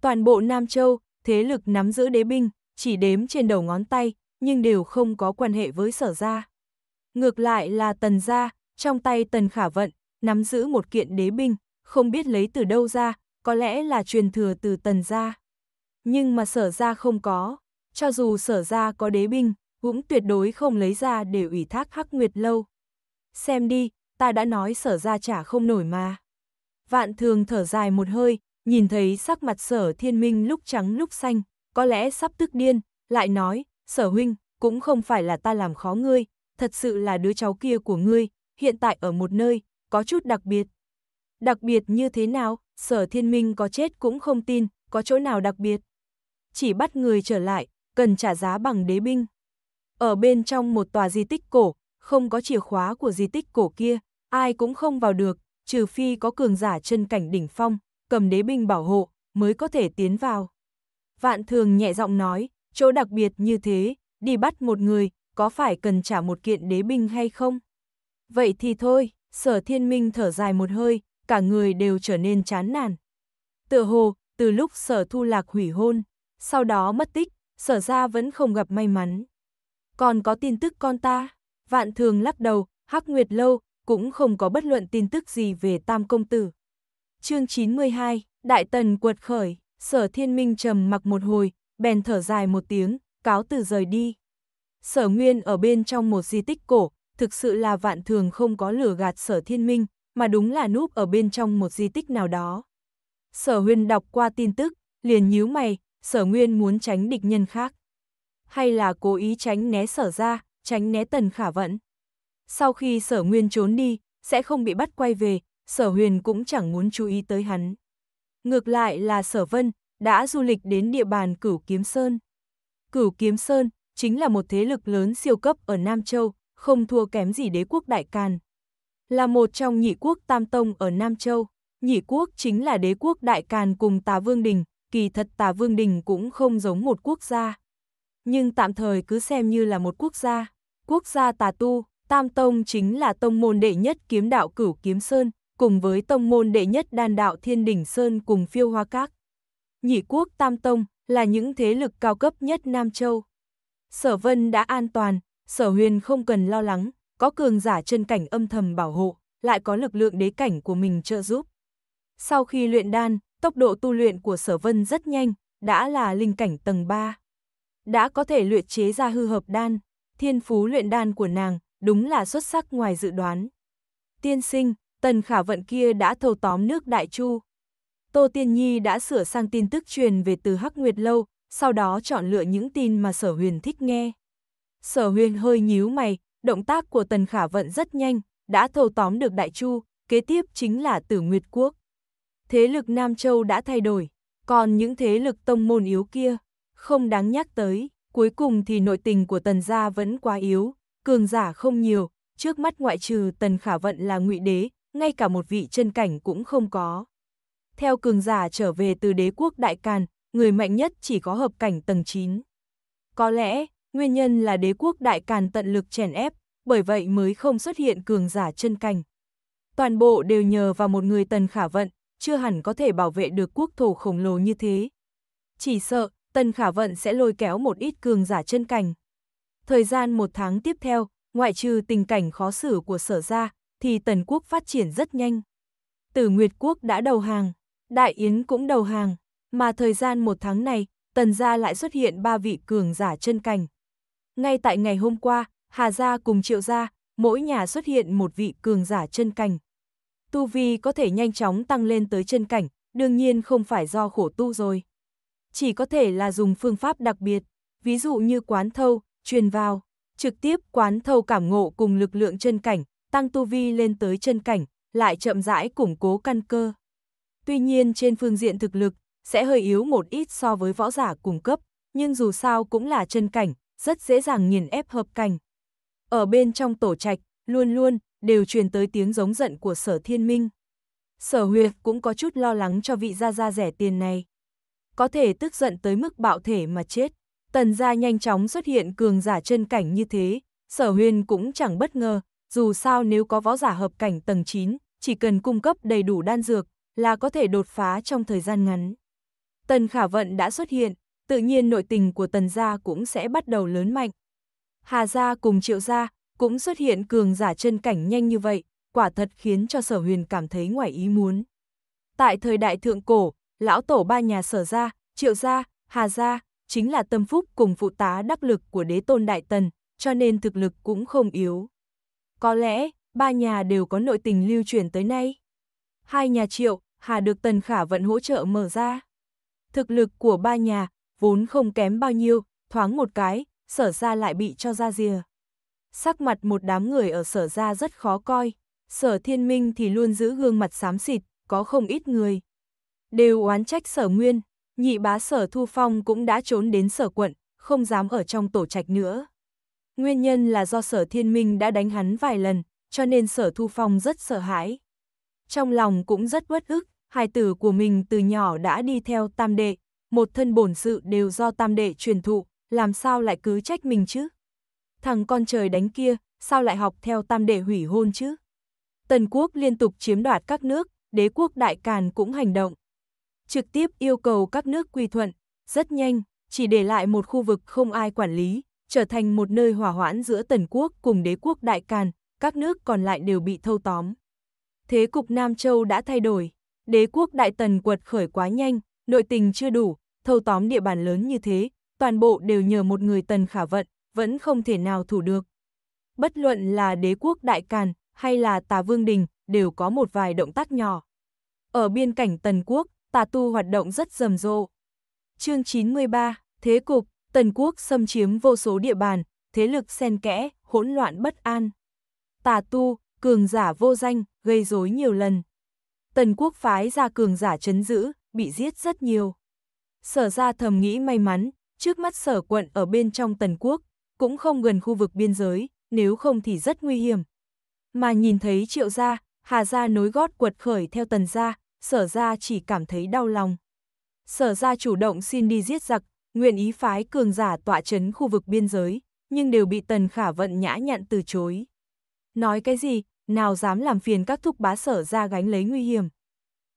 Toàn bộ Nam Châu, thế lực nắm giữ đế binh, chỉ đếm trên đầu ngón tay, nhưng đều không có quan hệ với sở gia. Ngược lại là tần gia, trong tay tần khả vận, nắm giữ một kiện đế binh, không biết lấy từ đâu ra, có lẽ là truyền thừa từ tần gia. Nhưng mà sở gia không có, cho dù sở gia có đế binh, cũng tuyệt đối không lấy ra để ủy thác hắc nguyệt lâu xem đi, ta đã nói sở ra trả không nổi mà. Vạn thường thở dài một hơi, nhìn thấy sắc mặt sở thiên minh lúc trắng lúc xanh, có lẽ sắp tức điên, lại nói, sở huynh, cũng không phải là ta làm khó ngươi, thật sự là đứa cháu kia của ngươi, hiện tại ở một nơi, có chút đặc biệt. Đặc biệt như thế nào, sở thiên minh có chết cũng không tin, có chỗ nào đặc biệt. Chỉ bắt người trở lại, cần trả giá bằng đế binh. Ở bên trong một tòa di tích cổ, không có chìa khóa của di tích cổ kia, ai cũng không vào được, trừ phi có cường giả chân cảnh đỉnh phong, cầm đế binh bảo hộ, mới có thể tiến vào. Vạn thường nhẹ giọng nói, chỗ đặc biệt như thế, đi bắt một người, có phải cần trả một kiện đế binh hay không? Vậy thì thôi, sở thiên minh thở dài một hơi, cả người đều trở nên chán nản. Tựa hồ, từ lúc sở thu lạc hủy hôn, sau đó mất tích, sở ra vẫn không gặp may mắn. Còn có tin tức con ta? Vạn thường lắc đầu, Hắc Nguyệt Lâu cũng không có bất luận tin tức gì về Tam Công Tử. Chương 92, Đại Tần quật khởi, Sở Thiên Minh trầm mặc một hồi, bèn thở dài một tiếng, cáo từ rời đi. Sở Nguyên ở bên trong một di tích cổ, thực sự là vạn thường không có lửa gạt Sở Thiên Minh, mà đúng là núp ở bên trong một di tích nào đó. Sở Huyên đọc qua tin tức, liền nhíu mày, Sở Nguyên muốn tránh địch nhân khác. Hay là cố ý tránh né Sở ra, tránh né tần khả vận. Sau khi sở nguyên trốn đi, sẽ không bị bắt quay về, sở huyền cũng chẳng muốn chú ý tới hắn. Ngược lại là sở vân, đã du lịch đến địa bàn Cửu Kiếm Sơn. Cửu Kiếm Sơn chính là một thế lực lớn siêu cấp ở Nam Châu, không thua kém gì đế quốc Đại Càn. Là một trong nhị quốc Tam Tông ở Nam Châu, nhị quốc chính là đế quốc Đại Càn cùng Tà Vương Đình, kỳ thật Tà Vương Đình cũng không giống một quốc gia. Nhưng tạm thời cứ xem như là một quốc gia quốc gia tà tu, Tam Tông chính là tông môn đệ nhất kiếm đạo cửu kiếm sơn, cùng với tông môn đệ nhất đan đạo thiên đỉnh sơn cùng phiêu hoa các. Nhị quốc Tam Tông là những thế lực cao cấp nhất Nam Châu. Sở Vân đã an toàn, Sở Huyền không cần lo lắng, có cường giả chân cảnh âm thầm bảo hộ, lại có lực lượng đế cảnh của mình trợ giúp. Sau khi luyện đan, tốc độ tu luyện của Sở Vân rất nhanh, đã là linh cảnh tầng 3. Đã có thể luyện chế ra hư hợp đan thiên phú luyện đan của nàng, đúng là xuất sắc ngoài dự đoán. Tiên sinh, tần khả vận kia đã thâu tóm nước Đại Chu. Tô Tiên Nhi đã sửa sang tin tức truyền về từ Hắc Nguyệt Lâu, sau đó chọn lựa những tin mà sở huyền thích nghe. Sở huyền hơi nhíu mày, động tác của tần khả vận rất nhanh, đã thâu tóm được Đại Chu, kế tiếp chính là tử Nguyệt Quốc. Thế lực Nam Châu đã thay đổi, còn những thế lực tông môn yếu kia, không đáng nhắc tới cuối cùng thì nội tình của tần gia vẫn quá yếu, cường giả không nhiều, trước mắt ngoại trừ tần khả vận là ngụy đế, ngay cả một vị chân cảnh cũng không có. Theo cường giả trở về từ đế quốc Đại Càn, người mạnh nhất chỉ có hợp cảnh tầng 9. Có lẽ, nguyên nhân là đế quốc Đại Càn tận lực chèn ép, bởi vậy mới không xuất hiện cường giả chân cảnh. Toàn bộ đều nhờ vào một người tần khả vận, chưa hẳn có thể bảo vệ được quốc thổ khổng lồ như thế. Chỉ sợ, Tần Khả Vận sẽ lôi kéo một ít cường giả chân cảnh. Thời gian một tháng tiếp theo, ngoại trừ tình cảnh khó xử của sở Gia, thì Tần Quốc phát triển rất nhanh. Tử Nguyệt Quốc đã đầu hàng, Đại Yến cũng đầu hàng, mà thời gian một tháng này, Tần gia lại xuất hiện ba vị cường giả chân cảnh. Ngay tại ngày hôm qua, Hà gia cùng Triệu gia, mỗi nhà xuất hiện một vị cường giả chân cảnh. Tu vi có thể nhanh chóng tăng lên tới chân cảnh, đương nhiên không phải do khổ tu rồi chỉ có thể là dùng phương pháp đặc biệt, ví dụ như quán thâu, truyền vào, trực tiếp quán thâu cảm ngộ cùng lực lượng chân cảnh, tăng tu vi lên tới chân cảnh, lại chậm rãi củng cố căn cơ. Tuy nhiên trên phương diện thực lực, sẽ hơi yếu một ít so với võ giả cùng cấp, nhưng dù sao cũng là chân cảnh, rất dễ dàng nghiền ép hợp cảnh. Ở bên trong tổ trạch, luôn luôn, đều truyền tới tiếng giống giận của sở thiên minh. Sở huyệt cũng có chút lo lắng cho vị gia gia rẻ tiền này có thể tức giận tới mức bạo thể mà chết. Tần gia nhanh chóng xuất hiện cường giả chân cảnh như thế, sở huyên cũng chẳng bất ngờ, dù sao nếu có võ giả hợp cảnh tầng 9, chỉ cần cung cấp đầy đủ đan dược là có thể đột phá trong thời gian ngắn. Tần khả vận đã xuất hiện, tự nhiên nội tình của tần gia cũng sẽ bắt đầu lớn mạnh. Hà gia cùng triệu gia cũng xuất hiện cường giả chân cảnh nhanh như vậy, quả thật khiến cho sở huyền cảm thấy ngoài ý muốn. Tại thời đại thượng cổ, lão tổ ba nhà sở gia, triệu gia, hà gia, chính là tâm phúc cùng phụ tá đắc lực của đế tôn Đại Tần, cho nên thực lực cũng không yếu. Có lẽ, ba nhà đều có nội tình lưu truyền tới nay. Hai nhà triệu, hà được Tần Khả vẫn hỗ trợ mở ra. Thực lực của ba nhà, vốn không kém bao nhiêu, thoáng một cái, sở gia lại bị cho ra rìa. Sắc mặt một đám người ở sở gia rất khó coi, sở thiên minh thì luôn giữ gương mặt xám xịt, có không ít người, đều oán trách sở nguyên, nhị bá sở thu phong cũng đã trốn đến sở quận, không dám ở trong tổ trạch nữa. Nguyên nhân là do sở thiên minh đã đánh hắn vài lần, cho nên sở thu phong rất sợ hãi. Trong lòng cũng rất bất ức, hai tử của mình từ nhỏ đã đi theo tam đệ, một thân bổn sự đều do tam đệ truyền thụ, làm sao lại cứ trách mình chứ? Thằng con trời đánh kia, sao lại học theo tam đệ hủy hôn chứ? Tần quốc liên tục chiếm đoạt các nước, đế quốc đại càn cũng hành động trực tiếp yêu cầu các nước quy thuận, rất nhanh, chỉ để lại một khu vực không ai quản lý, trở thành một nơi hòa hoãn giữa tần quốc cùng đế quốc Đại Càn, các nước còn lại đều bị thâu tóm. Thế cục Nam Châu đã thay đổi, đế quốc Đại Tần quật khởi quá nhanh, nội tình chưa đủ, thâu tóm địa bàn lớn như thế, toàn bộ đều nhờ một người Tần khả vận, vẫn không thể nào thủ được. Bất luận là đế quốc Đại Càn hay là Tà Vương Đình đều có một vài động tác nhỏ. Ở biên cảnh Tần Quốc, tà tu hoạt động rất rầm rộ. Chương 93, Thế cục, Tần Quốc xâm chiếm vô số địa bàn, thế lực xen kẽ, hỗn loạn bất an. Tà tu, cường giả vô danh, gây rối nhiều lần. Tần Quốc phái ra cường giả chấn giữ, bị giết rất nhiều. Sở ra thầm nghĩ may mắn, trước mắt sở quận ở bên trong Tần Quốc, cũng không gần khu vực biên giới, nếu không thì rất nguy hiểm. Mà nhìn thấy triệu gia, hà gia nối gót quật khởi theo tần gia, sở ra chỉ cảm thấy đau lòng. Sở ra chủ động xin đi giết giặc, nguyện ý phái cường giả tọa chấn khu vực biên giới, nhưng đều bị tần khả vận nhã nhặn từ chối. Nói cái gì, nào dám làm phiền các thúc bá sở ra gánh lấy nguy hiểm.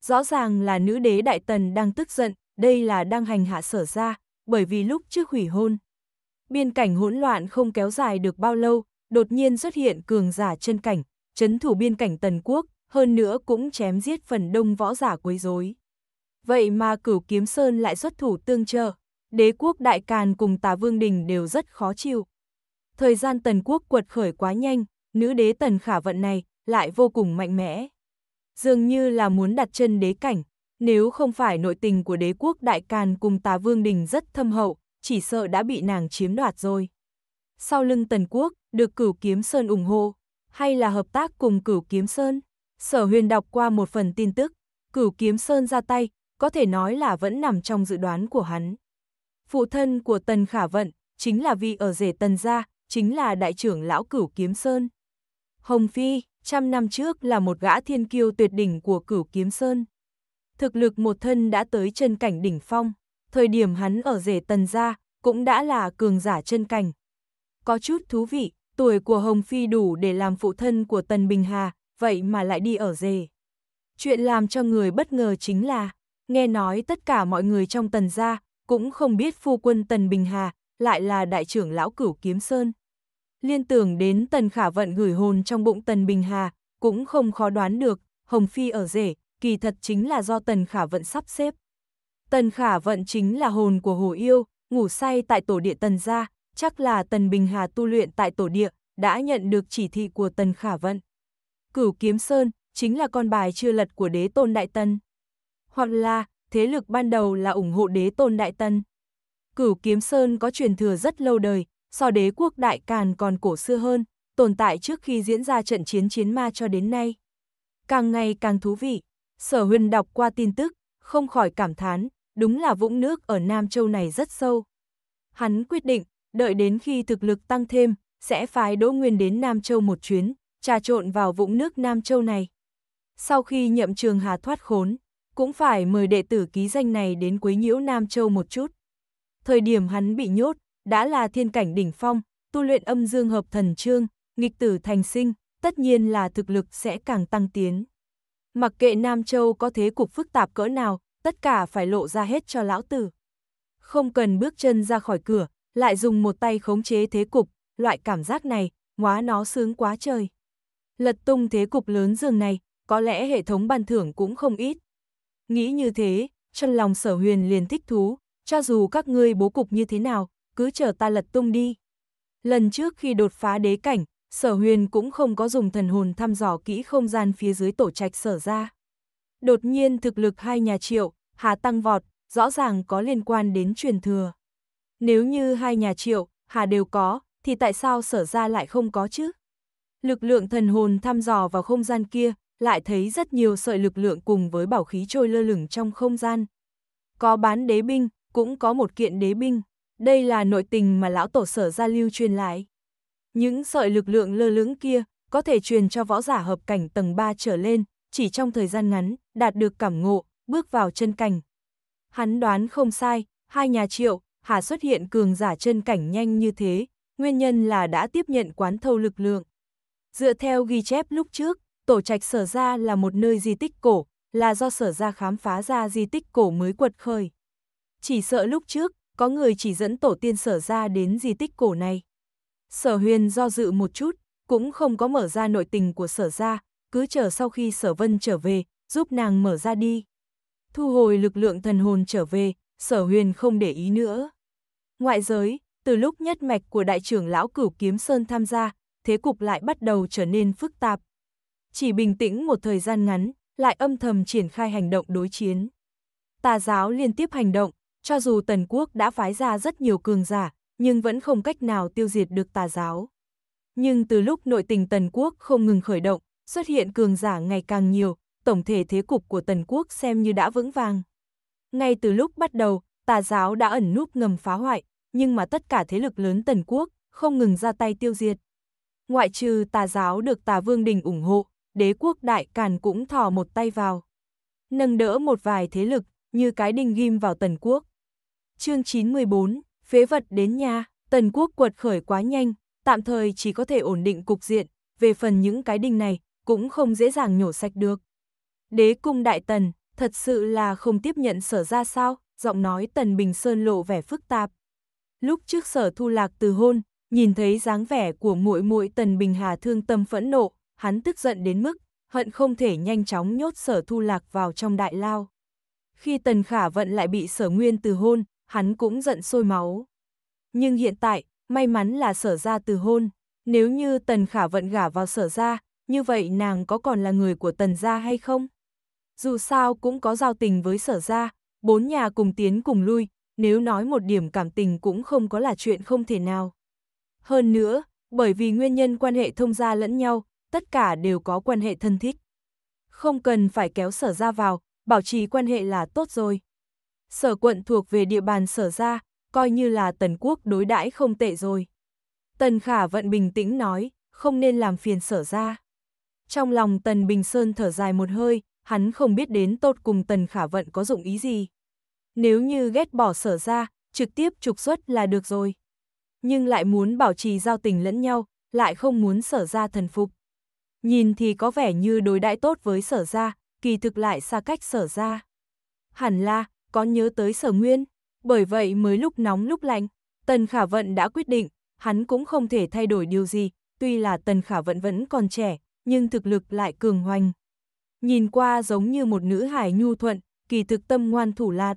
Rõ ràng là nữ đế đại tần đang tức giận, đây là đang hành hạ sở ra, bởi vì lúc trước hủy hôn. Biên cảnh hỗn loạn không kéo dài được bao lâu, đột nhiên xuất hiện cường giả chân cảnh, chấn thủ biên cảnh tần quốc, hơn nữa cũng chém giết phần đông võ giả quấy rối. Vậy mà cửu kiếm sơn lại xuất thủ tương trợ, đế quốc đại càn cùng tà vương đình đều rất khó chịu. Thời gian tần quốc quật khởi quá nhanh, nữ đế tần khả vận này lại vô cùng mạnh mẽ. Dường như là muốn đặt chân đế cảnh, nếu không phải nội tình của đế quốc đại càn cùng tà vương đình rất thâm hậu, chỉ sợ đã bị nàng chiếm đoạt rồi. Sau lưng tần quốc, được cửu kiếm sơn ủng hộ, hay là hợp tác cùng cửu kiếm sơn? Sở huyền đọc qua một phần tin tức, cửu kiếm sơn ra tay, có thể nói là vẫn nằm trong dự đoán của hắn. Phụ thân của Tần Khả Vận, chính là vị ở rể Tần Gia, chính là đại trưởng lão cửu kiếm sơn. Hồng Phi, trăm năm trước là một gã thiên kiêu tuyệt đỉnh của cửu kiếm sơn. Thực lực một thân đã tới chân cảnh đỉnh phong, thời điểm hắn ở rể Tần Gia, cũng đã là cường giả chân cảnh. Có chút thú vị, tuổi của Hồng Phi đủ để làm phụ thân của Tần Bình Hà, vậy mà lại đi ở rể. Chuyện làm cho người bất ngờ chính là, nghe nói tất cả mọi người trong tần gia, cũng không biết phu quân Tần Bình Hà, lại là đại trưởng lão cửu kiếm sơn. Liên tưởng đến Tần Khả Vận gửi hồn trong bụng Tần Bình Hà, cũng không khó đoán được, Hồng Phi ở rể, kỳ thật chính là do Tần Khả Vận sắp xếp. Tần Khả Vận chính là hồn của Hồ Yêu, ngủ say tại tổ địa Tần gia, chắc là Tần Bình Hà tu luyện tại tổ địa, đã nhận được chỉ thị của Tần Khả Vận. Cửu Kiếm Sơn chính là con bài chưa lật của đế tôn Đại Tân. Hoặc là, thế lực ban đầu là ủng hộ đế tôn Đại Tân. Cửu Kiếm Sơn có truyền thừa rất lâu đời, so đế quốc Đại Càn còn cổ xưa hơn, tồn tại trước khi diễn ra trận chiến chiến ma cho đến nay. Càng ngày càng thú vị, sở huyền đọc qua tin tức, không khỏi cảm thán, đúng là vũng nước ở Nam Châu này rất sâu. Hắn quyết định, đợi đến khi thực lực tăng thêm, sẽ phái Đỗ Nguyên đến Nam Châu một chuyến, trà trộn vào vũng nước Nam Châu này. Sau khi nhậm trường hà thoát khốn, cũng phải mời đệ tử ký danh này đến quấy nhiễu Nam Châu một chút. Thời điểm hắn bị nhốt, đã là thiên cảnh đỉnh phong, tu luyện âm dương hợp thần trương, nghịch tử thành sinh, tất nhiên là thực lực sẽ càng tăng tiến. Mặc kệ Nam Châu có thế cục phức tạp cỡ nào, tất cả phải lộ ra hết cho lão tử. Không cần bước chân ra khỏi cửa, lại dùng một tay khống chế thế cục, loại cảm giác này, hóa nó sướng quá trời. Lật tung thế cục lớn giường này, có lẽ hệ thống ban thưởng cũng không ít. Nghĩ như thế, trong lòng sở huyền liền thích thú, cho dù các ngươi bố cục như thế nào, cứ chờ ta lật tung đi. Lần trước khi đột phá đế cảnh, sở huyền cũng không có dùng thần hồn thăm dò kỹ không gian phía dưới tổ trạch sở ra. Đột nhiên thực lực hai nhà triệu, hà tăng vọt, rõ ràng có liên quan đến truyền thừa. Nếu như hai nhà triệu, hà đều có, thì tại sao sở ra lại không có chứ? Lực lượng thần hồn thăm dò vào không gian kia, lại thấy rất nhiều sợi lực lượng cùng với bảo khí trôi lơ lửng trong không gian. Có bán đế binh, cũng có một kiện đế binh. Đây là nội tình mà lão tổ sở gia lưu truyền lại. Những sợi lực lượng lơ lửng kia có thể truyền cho võ giả hợp cảnh tầng 3 trở lên, chỉ trong thời gian ngắn, đạt được cảm ngộ, bước vào chân cảnh. Hắn đoán không sai, hai nhà triệu, Hà xuất hiện cường giả chân cảnh nhanh như thế, nguyên nhân là đã tiếp nhận quán thâu lực lượng. Dựa theo ghi chép lúc trước, tổ trạch sở ra là một nơi di tích cổ, là do sở ra khám phá ra di tích cổ mới quật khởi. Chỉ sợ lúc trước, có người chỉ dẫn tổ tiên sở ra đến di tích cổ này. Sở huyền do dự một chút, cũng không có mở ra nội tình của sở ra, cứ chờ sau khi sở vân trở về, giúp nàng mở ra đi. Thu hồi lực lượng thần hồn trở về, sở huyền không để ý nữa. Ngoại giới, từ lúc nhất mạch của đại trưởng lão cửu kiếm Sơn tham gia, thế cục lại bắt đầu trở nên phức tạp. Chỉ bình tĩnh một thời gian ngắn, lại âm thầm triển khai hành động đối chiến. Tà giáo liên tiếp hành động, cho dù Tần Quốc đã phái ra rất nhiều cường giả, nhưng vẫn không cách nào tiêu diệt được tà giáo. Nhưng từ lúc nội tình Tần Quốc không ngừng khởi động, xuất hiện cường giả ngày càng nhiều, tổng thể thế cục của Tần Quốc xem như đã vững vàng. Ngay từ lúc bắt đầu, tà giáo đã ẩn núp ngầm phá hoại, nhưng mà tất cả thế lực lớn Tần Quốc không ngừng ra tay tiêu diệt ngoại trừ tà giáo được tà vương đình ủng hộ, đế quốc đại càn cũng thò một tay vào. Nâng đỡ một vài thế lực, như cái đinh ghim vào tần quốc. Chương 914, phế vật đến nhà, tần quốc quật khởi quá nhanh, tạm thời chỉ có thể ổn định cục diện, về phần những cái đinh này, cũng không dễ dàng nhổ sạch được. Đế cung đại tần, thật sự là không tiếp nhận sở ra sao, giọng nói tần bình sơn lộ vẻ phức tạp. Lúc trước sở thu lạc từ hôn, Nhìn thấy dáng vẻ của muội muội Tần Bình Hà thương tâm phẫn nộ, hắn tức giận đến mức hận không thể nhanh chóng nhốt Sở Thu Lạc vào trong đại lao. Khi Tần Khả Vận lại bị Sở Nguyên từ hôn, hắn cũng giận sôi máu. Nhưng hiện tại, may mắn là Sở gia từ hôn, nếu như Tần Khả Vận gả vào Sở gia, như vậy nàng có còn là người của Tần gia hay không? Dù sao cũng có giao tình với Sở gia, bốn nhà cùng tiến cùng lui, nếu nói một điểm cảm tình cũng không có là chuyện không thể nào. Hơn nữa, bởi vì nguyên nhân quan hệ thông gia lẫn nhau, tất cả đều có quan hệ thân thích. Không cần phải kéo sở ra vào, bảo trì quan hệ là tốt rồi. Sở quận thuộc về địa bàn sở ra, coi như là tần quốc đối đãi không tệ rồi. Tần khả vận bình tĩnh nói, không nên làm phiền sở ra. Trong lòng tần bình sơn thở dài một hơi, hắn không biết đến tốt cùng tần khả vận có dụng ý gì. Nếu như ghét bỏ sở ra, trực tiếp trục xuất là được rồi nhưng lại muốn bảo trì giao tình lẫn nhau, lại không muốn sở ra thần phục. Nhìn thì có vẻ như đối đãi tốt với sở ra, kỳ thực lại xa cách sở ra. Hẳn là, có nhớ tới sở nguyên, bởi vậy mới lúc nóng lúc lạnh, Tần Khả Vận đã quyết định, hắn cũng không thể thay đổi điều gì, tuy là Tần Khả Vận vẫn còn trẻ, nhưng thực lực lại cường hoành. Nhìn qua giống như một nữ hải nhu thuận, kỳ thực tâm ngoan thủ lạt.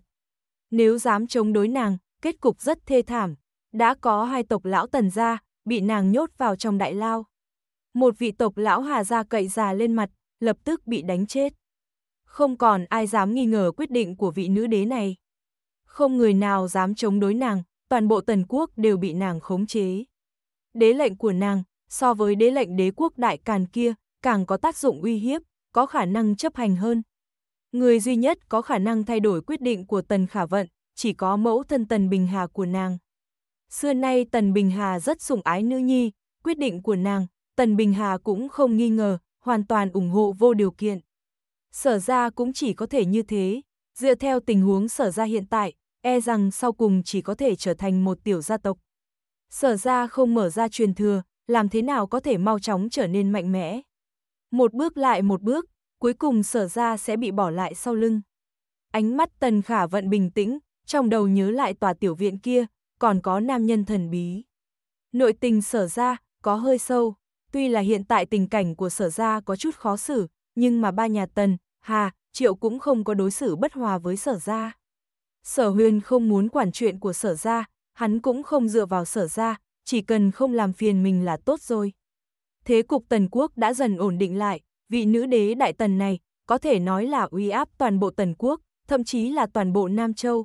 Nếu dám chống đối nàng, kết cục rất thê thảm, đã có hai tộc lão tần gia bị nàng nhốt vào trong đại lao. Một vị tộc lão hà gia cậy già lên mặt, lập tức bị đánh chết. Không còn ai dám nghi ngờ quyết định của vị nữ đế này. Không người nào dám chống đối nàng, toàn bộ tần quốc đều bị nàng khống chế. Đế lệnh của nàng, so với đế lệnh đế quốc đại càn kia, càng có tác dụng uy hiếp, có khả năng chấp hành hơn. Người duy nhất có khả năng thay đổi quyết định của tần khả vận, chỉ có mẫu thân tần bình hà của nàng. Xưa nay Tần Bình Hà rất sủng ái nữ nhi, quyết định của nàng, Tần Bình Hà cũng không nghi ngờ, hoàn toàn ủng hộ vô điều kiện. Sở ra cũng chỉ có thể như thế, dựa theo tình huống sở ra hiện tại, e rằng sau cùng chỉ có thể trở thành một tiểu gia tộc. Sở ra không mở ra truyền thừa, làm thế nào có thể mau chóng trở nên mạnh mẽ. Một bước lại một bước, cuối cùng sở ra sẽ bị bỏ lại sau lưng. Ánh mắt Tần Khả Vận bình tĩnh, trong đầu nhớ lại tòa tiểu viện kia, còn có nam nhân thần bí. Nội tình sở ra, có hơi sâu, tuy là hiện tại tình cảnh của sở ra có chút khó xử, nhưng mà ba nhà tần, hà, triệu cũng không có đối xử bất hòa với sở ra. Sở huyền không muốn quản chuyện của sở ra, hắn cũng không dựa vào sở ra, chỉ cần không làm phiền mình là tốt rồi. Thế cục tần quốc đã dần ổn định lại, vị nữ đế đại tần này có thể nói là uy áp toàn bộ tần quốc, thậm chí là toàn bộ Nam Châu.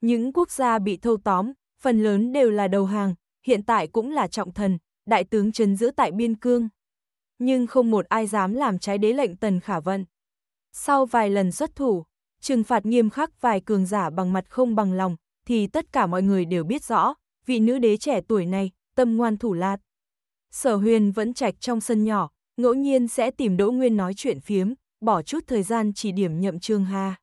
Những quốc gia bị thâu tóm, phần lớn đều là đầu hàng, hiện tại cũng là trọng thần, đại tướng chấn giữ tại biên cương. Nhưng không một ai dám làm trái đế lệnh Tần Khả Vận. Sau vài lần xuất thủ, trừng phạt nghiêm khắc vài cường giả bằng mặt không bằng lòng, thì tất cả mọi người đều biết rõ, vị nữ đế trẻ tuổi này, tâm ngoan thủ lạt. Sở huyền vẫn trạch trong sân nhỏ, ngẫu nhiên sẽ tìm Đỗ Nguyên nói chuyện phiếm, bỏ chút thời gian chỉ điểm nhậm trương hà.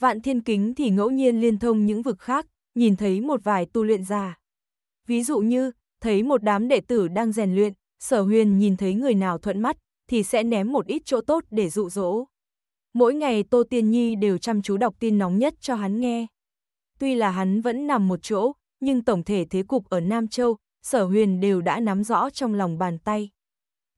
Vạn thiên kính thì ngẫu nhiên liên thông những vực khác, nhìn thấy một vài tu luyện già. Ví dụ như, thấy một đám đệ tử đang rèn luyện, sở huyền nhìn thấy người nào thuận mắt, thì sẽ ném một ít chỗ tốt để dụ dỗ. Mỗi ngày Tô Tiên Nhi đều chăm chú đọc tin nóng nhất cho hắn nghe. Tuy là hắn vẫn nằm một chỗ, nhưng tổng thể thế cục ở Nam Châu, sở huyền đều đã nắm rõ trong lòng bàn tay.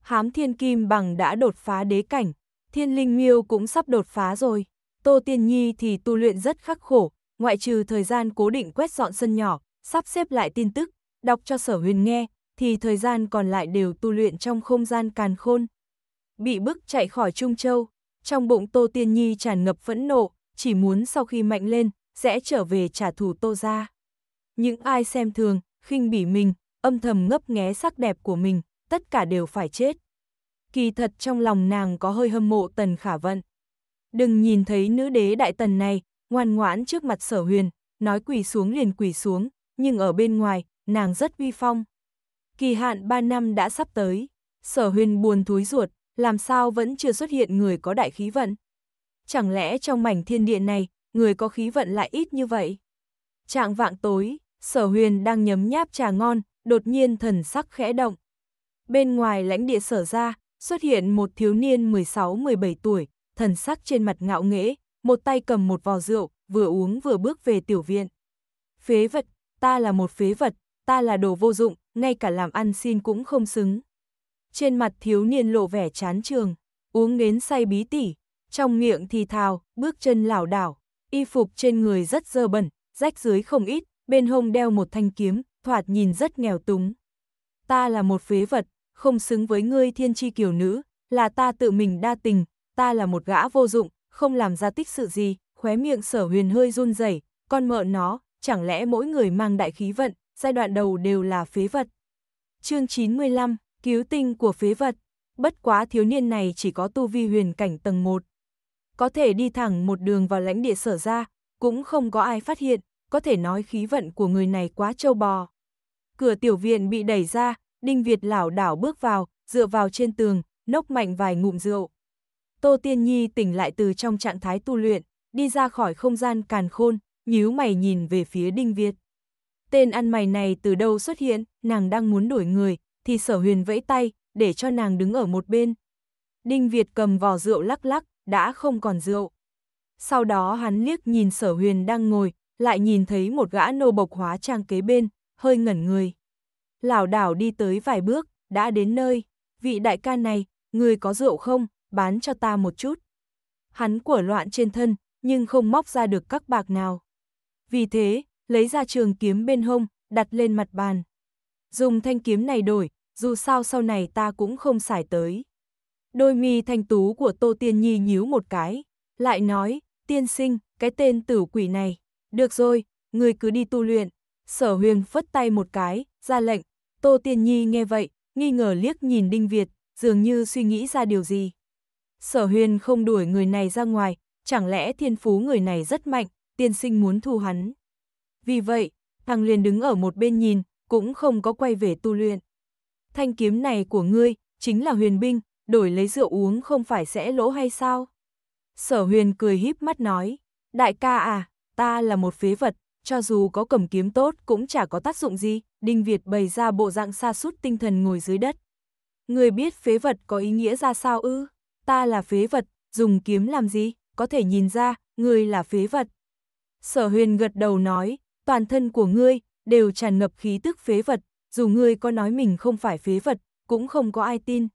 Hám thiên kim bằng đã đột phá đế cảnh, thiên linh miêu cũng sắp đột phá rồi. Tô Tiên Nhi thì tu luyện rất khắc khổ, ngoại trừ thời gian cố định quét dọn sân nhỏ, sắp xếp lại tin tức, đọc cho sở huyền nghe, thì thời gian còn lại đều tu luyện trong không gian càn khôn. Bị bức chạy khỏi Trung Châu, trong bụng Tô Tiên Nhi tràn ngập phẫn nộ, chỉ muốn sau khi mạnh lên, sẽ trở về trả thù Tô ra. Những ai xem thường, khinh bỉ mình, âm thầm ngấp nghé sắc đẹp của mình, tất cả đều phải chết. Kỳ thật trong lòng nàng có hơi hâm mộ tần khả vận. Đừng nhìn thấy nữ đế đại tần này, ngoan ngoãn trước mặt sở huyền, nói quỳ xuống liền quỳ xuống, nhưng ở bên ngoài, nàng rất uy phong. Kỳ hạn 3 năm đã sắp tới, sở huyền buồn thúi ruột, làm sao vẫn chưa xuất hiện người có đại khí vận. Chẳng lẽ trong mảnh thiên địa này, người có khí vận lại ít như vậy? Trạng vạng tối, sở huyền đang nhấm nháp trà ngon, đột nhiên thần sắc khẽ động. Bên ngoài lãnh địa sở ra, xuất hiện một thiếu niên 16-17 tuổi, thần sắc trên mặt ngạo nghễ, một tay cầm một vò rượu, vừa uống vừa bước về tiểu viện. Phế vật, ta là một phế vật, ta là đồ vô dụng, ngay cả làm ăn xin cũng không xứng. Trên mặt thiếu niên lộ vẻ chán trường, uống đến say bí tỉ, trong miệng thì thào, bước chân lảo đảo, y phục trên người rất dơ bẩn, rách dưới không ít, bên hông đeo một thanh kiếm, thoạt nhìn rất nghèo túng. Ta là một phế vật, không xứng với ngươi thiên tri kiều nữ, là ta tự mình đa tình, ta là một gã vô dụng, không làm ra tích sự gì, khóe miệng sở huyền hơi run rẩy con mợ nó, chẳng lẽ mỗi người mang đại khí vận, giai đoạn đầu đều là phế vật. Chương 95, cứu tinh của phế vật, bất quá thiếu niên này chỉ có tu vi huyền cảnh tầng 1. Có thể đi thẳng một đường vào lãnh địa sở ra, cũng không có ai phát hiện, có thể nói khí vận của người này quá trâu bò. Cửa tiểu viện bị đẩy ra, Đinh Việt lảo đảo bước vào, dựa vào trên tường, nốc mạnh vài ngụm rượu. Tô Tiên Nhi tỉnh lại từ trong trạng thái tu luyện, đi ra khỏi không gian càn khôn, nhíu mày nhìn về phía Đinh Việt. Tên ăn mày này từ đâu xuất hiện, nàng đang muốn đổi người, thì sở huyền vẫy tay, để cho nàng đứng ở một bên. Đinh Việt cầm vò rượu lắc lắc, đã không còn rượu. Sau đó hắn liếc nhìn sở huyền đang ngồi, lại nhìn thấy một gã nô bộc hóa trang kế bên, hơi ngẩn người. Lảo đảo đi tới vài bước, đã đến nơi, vị đại ca này, người có rượu không? bán cho ta một chút. Hắn của loạn trên thân, nhưng không móc ra được các bạc nào. Vì thế, lấy ra trường kiếm bên hông, đặt lên mặt bàn. Dùng thanh kiếm này đổi, dù sao sau này ta cũng không xài tới. Đôi mi thanh tú của Tô Tiên Nhi nhíu một cái, lại nói, tiên sinh, cái tên tử quỷ này, được rồi, người cứ đi tu luyện. Sở huyền phất tay một cái, ra lệnh, Tô Tiên Nhi nghe vậy, nghi ngờ liếc nhìn Đinh Việt, dường như suy nghĩ ra điều gì sở huyền không đuổi người này ra ngoài, chẳng lẽ thiên phú người này rất mạnh, tiên sinh muốn thu hắn. Vì vậy, thằng liền đứng ở một bên nhìn, cũng không có quay về tu luyện. Thanh kiếm này của ngươi, chính là huyền binh, đổi lấy rượu uống không phải sẽ lỗ hay sao? Sở huyền cười híp mắt nói, đại ca à, ta là một phế vật, cho dù có cầm kiếm tốt cũng chả có tác dụng gì, Đinh Việt bày ra bộ dạng xa sút tinh thần ngồi dưới đất. Người biết phế vật có ý nghĩa ra sao ư? ta là phế vật, dùng kiếm làm gì, có thể nhìn ra, ngươi là phế vật. Sở huyền gật đầu nói, toàn thân của ngươi, đều tràn ngập khí tức phế vật, dù ngươi có nói mình không phải phế vật, cũng không có ai tin.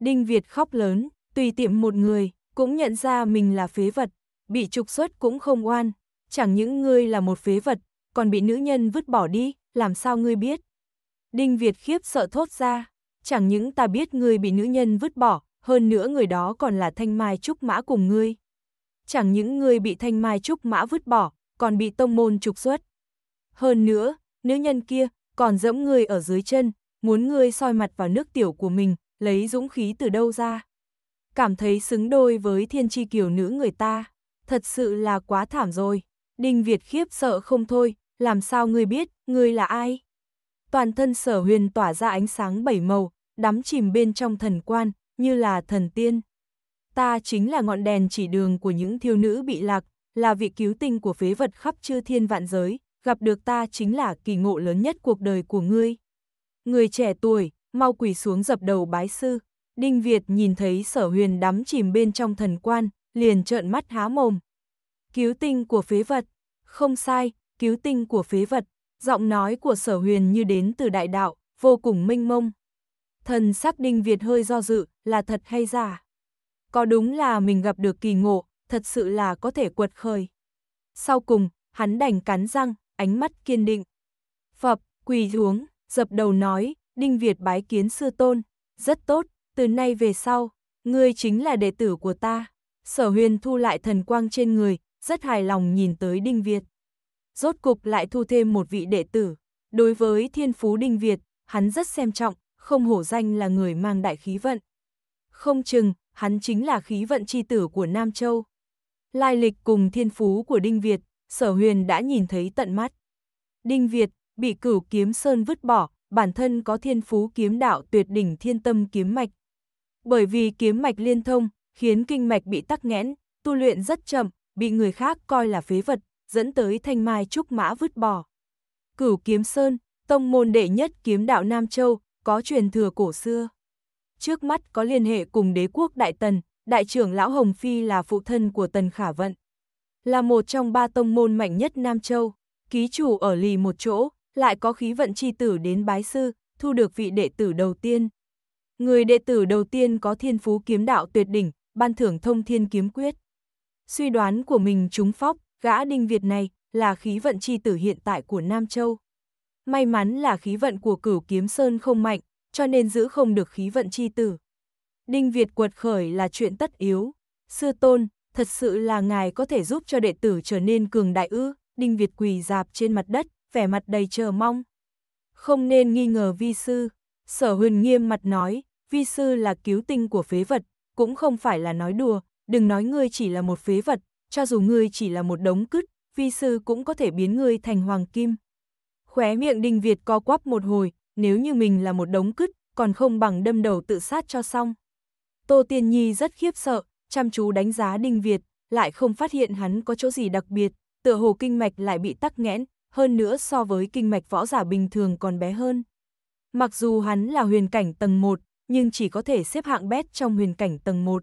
Đinh Việt khóc lớn, tùy tiệm một người, cũng nhận ra mình là phế vật, bị trục xuất cũng không oan, chẳng những ngươi là một phế vật, còn bị nữ nhân vứt bỏ đi, làm sao ngươi biết? Đinh Việt khiếp sợ thốt ra, chẳng những ta biết ngươi bị nữ nhân vứt bỏ, hơn nữa người đó còn là thanh mai trúc mã cùng ngươi. Chẳng những ngươi bị thanh mai trúc mã vứt bỏ, còn bị tông môn trục xuất. Hơn nữa, nữ nhân kia còn dẫm ngươi ở dưới chân, muốn ngươi soi mặt vào nước tiểu của mình, lấy dũng khí từ đâu ra. Cảm thấy xứng đôi với thiên tri kiều nữ người ta, thật sự là quá thảm rồi. Đinh Việt khiếp sợ không thôi, làm sao ngươi biết, ngươi là ai? Toàn thân sở huyền tỏa ra ánh sáng bảy màu, đắm chìm bên trong thần quan, như là thần tiên. Ta chính là ngọn đèn chỉ đường của những thiếu nữ bị lạc, là vị cứu tinh của phế vật khắp chư thiên vạn giới, gặp được ta chính là kỳ ngộ lớn nhất cuộc đời của ngươi. Người trẻ tuổi, mau quỳ xuống dập đầu bái sư. Đinh Việt nhìn thấy sở huyền đắm chìm bên trong thần quan, liền trợn mắt há mồm. Cứu tinh của phế vật, không sai, cứu tinh của phế vật, giọng nói của sở huyền như đến từ đại đạo, vô cùng minh mông thần sắc Đinh Việt hơi do dự, là thật hay giả? Có đúng là mình gặp được kỳ ngộ, thật sự là có thể quật khởi. Sau cùng, hắn đành cắn răng, ánh mắt kiên định. Phập, quỳ xuống, dập đầu nói, Đinh Việt bái kiến sư tôn, rất tốt, từ nay về sau, ngươi chính là đệ tử của ta. Sở huyền thu lại thần quang trên người, rất hài lòng nhìn tới Đinh Việt. Rốt cục lại thu thêm một vị đệ tử. Đối với thiên phú Đinh Việt, hắn rất xem trọng, không hổ danh là người mang đại khí vận. Không chừng, hắn chính là khí vận chi tử của Nam Châu. Lai lịch cùng thiên phú của Đinh Việt, sở huyền đã nhìn thấy tận mắt. Đinh Việt, bị cửu kiếm sơn vứt bỏ, bản thân có thiên phú kiếm đạo tuyệt đỉnh thiên tâm kiếm mạch. Bởi vì kiếm mạch liên thông, khiến kinh mạch bị tắc nghẽn, tu luyện rất chậm, bị người khác coi là phế vật, dẫn tới thanh mai trúc mã vứt bỏ. Cửu kiếm sơn, tông môn đệ nhất kiếm đạo Nam Châu, có truyền thừa cổ xưa. Trước mắt có liên hệ cùng đế quốc Đại Tần, đại trưởng Lão Hồng Phi là phụ thân của Tần Khả Vận. Là một trong ba tông môn mạnh nhất Nam Châu, ký chủ ở lì một chỗ, lại có khí vận chi tử đến bái sư, thu được vị đệ tử đầu tiên. Người đệ tử đầu tiên có thiên phú kiếm đạo tuyệt đỉnh, ban thưởng thông thiên kiếm quyết. Suy đoán của mình trúng phóc, gã đinh Việt này là khí vận chi tử hiện tại của Nam Châu may mắn là khí vận của cửu kiếm sơn không mạnh, cho nên giữ không được khí vận chi tử. Đinh Việt quật khởi là chuyện tất yếu. Sư tôn, thật sự là ngài có thể giúp cho đệ tử trở nên cường đại ư, Đinh Việt quỳ dạp trên mặt đất, vẻ mặt đầy chờ mong. Không nên nghi ngờ vi sư, sở huyền nghiêm mặt nói, vi sư là cứu tinh của phế vật, cũng không phải là nói đùa, đừng nói ngươi chỉ là một phế vật, cho dù ngươi chỉ là một đống cứt, vi sư cũng có thể biến ngươi thành hoàng kim. Khóe miệng Đinh Việt co quắp một hồi, nếu như mình là một đống cứt, còn không bằng đâm đầu tự sát cho xong. Tô Tiên Nhi rất khiếp sợ, chăm chú đánh giá Đinh Việt, lại không phát hiện hắn có chỗ gì đặc biệt, tựa hồ kinh mạch lại bị tắc nghẽn, hơn nữa so với kinh mạch võ giả bình thường còn bé hơn. Mặc dù hắn là huyền cảnh tầng 1, nhưng chỉ có thể xếp hạng bét trong huyền cảnh tầng 1.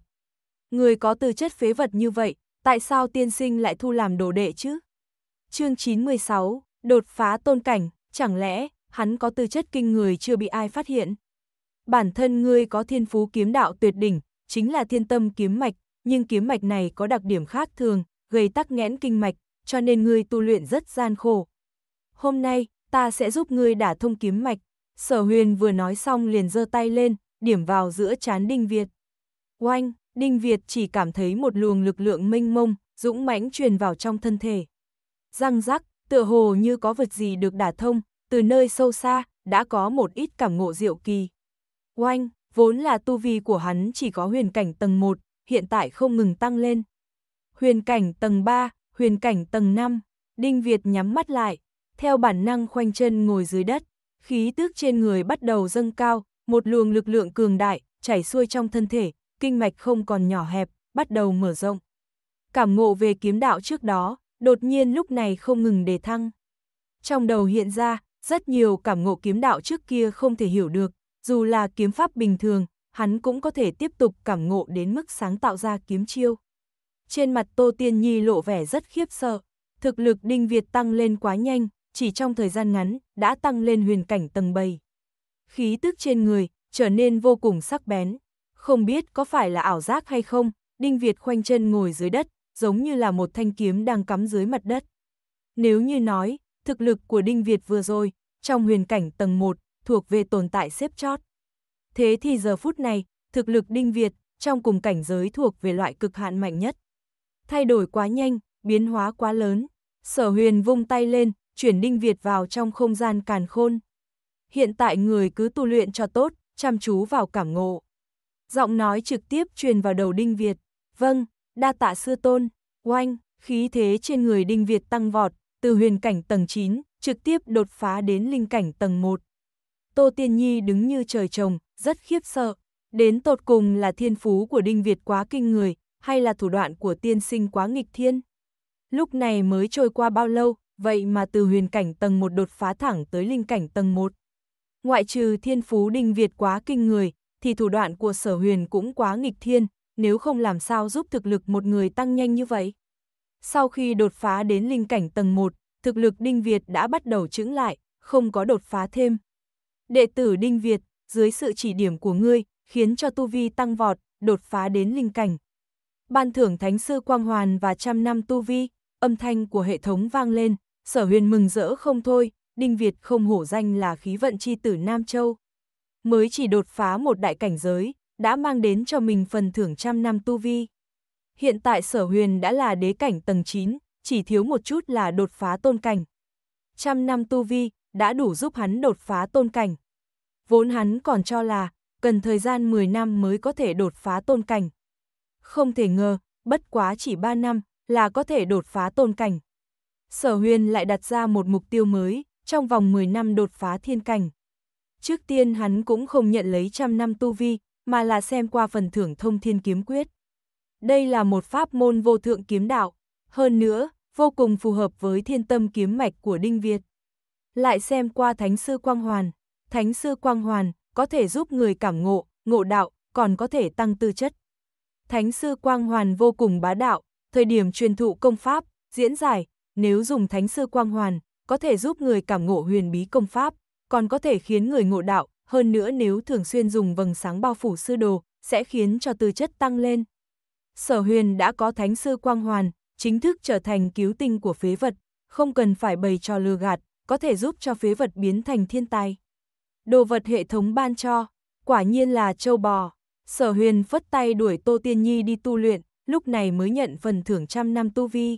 Người có tư chất phế vật như vậy, tại sao tiên sinh lại thu làm đồ đệ chứ? Chương 96 Đột phá tôn cảnh, chẳng lẽ hắn có tư chất kinh người chưa bị ai phát hiện? Bản thân ngươi có thiên phú kiếm đạo tuyệt đỉnh, chính là thiên tâm kiếm mạch, nhưng kiếm mạch này có đặc điểm khác thường, gây tắc nghẽn kinh mạch, cho nên ngươi tu luyện rất gian khổ. Hôm nay, ta sẽ giúp ngươi đả thông kiếm mạch. Sở huyền vừa nói xong liền giơ tay lên, điểm vào giữa chán Đinh Việt. Oanh, Đinh Việt chỉ cảm thấy một luồng lực lượng mênh mông, dũng mãnh truyền vào trong thân thể. Răng rắc, tựa hồ như có vật gì được đả thông, từ nơi sâu xa, đã có một ít cảm ngộ diệu kỳ. Oanh, vốn là tu vi của hắn chỉ có huyền cảnh tầng 1, hiện tại không ngừng tăng lên. Huyền cảnh tầng 3, huyền cảnh tầng 5, Đinh Việt nhắm mắt lại, theo bản năng khoanh chân ngồi dưới đất, khí tức trên người bắt đầu dâng cao, một luồng lực lượng cường đại, chảy xuôi trong thân thể, kinh mạch không còn nhỏ hẹp, bắt đầu mở rộng. Cảm ngộ về kiếm đạo trước đó, đột nhiên lúc này không ngừng đề thăng. Trong đầu hiện ra, rất nhiều cảm ngộ kiếm đạo trước kia không thể hiểu được, dù là kiếm pháp bình thường, hắn cũng có thể tiếp tục cảm ngộ đến mức sáng tạo ra kiếm chiêu. Trên mặt Tô Tiên Nhi lộ vẻ rất khiếp sợ, thực lực Đinh Việt tăng lên quá nhanh, chỉ trong thời gian ngắn đã tăng lên huyền cảnh tầng 7. Khí tức trên người trở nên vô cùng sắc bén, không biết có phải là ảo giác hay không, Đinh Việt khoanh chân ngồi dưới đất, giống như là một thanh kiếm đang cắm dưới mặt đất. Nếu như nói, thực lực của Đinh Việt vừa rồi, trong huyền cảnh tầng 1, thuộc về tồn tại xếp chót. Thế thì giờ phút này, thực lực Đinh Việt, trong cùng cảnh giới thuộc về loại cực hạn mạnh nhất. Thay đổi quá nhanh, biến hóa quá lớn, sở huyền vung tay lên, chuyển Đinh Việt vào trong không gian càn khôn. Hiện tại người cứ tu luyện cho tốt, chăm chú vào cảm ngộ. Giọng nói trực tiếp truyền vào đầu Đinh Việt. Vâng, đa tạ sư tôn, oanh, khí thế trên người Đinh Việt tăng vọt, từ huyền cảnh tầng 9, trực tiếp đột phá đến linh cảnh tầng 1. Tô Tiên Nhi đứng như trời trồng, rất khiếp sợ, đến tột cùng là thiên phú của Đinh Việt quá kinh người, hay là thủ đoạn của tiên sinh quá nghịch thiên. Lúc này mới trôi qua bao lâu, vậy mà từ huyền cảnh tầng 1 đột phá thẳng tới linh cảnh tầng 1. Ngoại trừ thiên phú Đinh Việt quá kinh người, thì thủ đoạn của sở huyền cũng quá nghịch thiên, nếu không làm sao giúp thực lực một người tăng nhanh như vậy. Sau khi đột phá đến linh cảnh tầng 1, thực lực Đinh Việt đã bắt đầu chững lại, không có đột phá thêm. Đệ tử Đinh Việt, dưới sự chỉ điểm của ngươi, khiến cho tu vi tăng vọt, đột phá đến linh cảnh. Ban thưởng Thánh Sư Quang Hoàn và trăm năm tu vi, âm thanh của hệ thống vang lên, sở huyền mừng rỡ không thôi, Đinh Việt không hổ danh là khí vận chi tử Nam Châu. Mới chỉ đột phá một đại cảnh giới, đã mang đến cho mình phần thưởng trăm năm tu vi. Hiện tại sở huyền đã là đế cảnh tầng 9, chỉ thiếu một chút là đột phá tôn cảnh. Trăm năm tu vi đã đủ giúp hắn đột phá tôn cảnh. Vốn hắn còn cho là cần thời gian 10 năm mới có thể đột phá tôn cảnh. Không thể ngờ, bất quá chỉ 3 năm là có thể đột phá tôn cảnh. Sở huyền lại đặt ra một mục tiêu mới, trong vòng 10 năm đột phá thiên cảnh. Trước tiên hắn cũng không nhận lấy trăm năm tu vi, mà là xem qua phần thưởng thông thiên kiếm quyết. Đây là một pháp môn vô thượng kiếm đạo, hơn nữa, vô cùng phù hợp với thiên tâm kiếm mạch của Đinh Việt. Lại xem qua Thánh Sư Quang Hoàn, Thánh Sư Quang Hoàn có thể giúp người cảm ngộ, ngộ đạo, còn có thể tăng tư chất. Thánh Sư Quang Hoàn vô cùng bá đạo, thời điểm truyền thụ công pháp, diễn giải, nếu dùng Thánh Sư Quang Hoàn, có thể giúp người cảm ngộ huyền bí công pháp, còn có thể khiến người ngộ đạo, hơn nữa nếu thường xuyên dùng vầng sáng bao phủ sư đồ, sẽ khiến cho tư chất tăng lên. Sở huyền đã có thánh sư quang hoàn, chính thức trở thành cứu tinh của phế vật, không cần phải bày trò lừa gạt, có thể giúp cho phế vật biến thành thiên tài. Đồ vật hệ thống ban cho, quả nhiên là châu bò. Sở huyền phất tay đuổi Tô Tiên Nhi đi tu luyện, lúc này mới nhận phần thưởng trăm năm tu vi.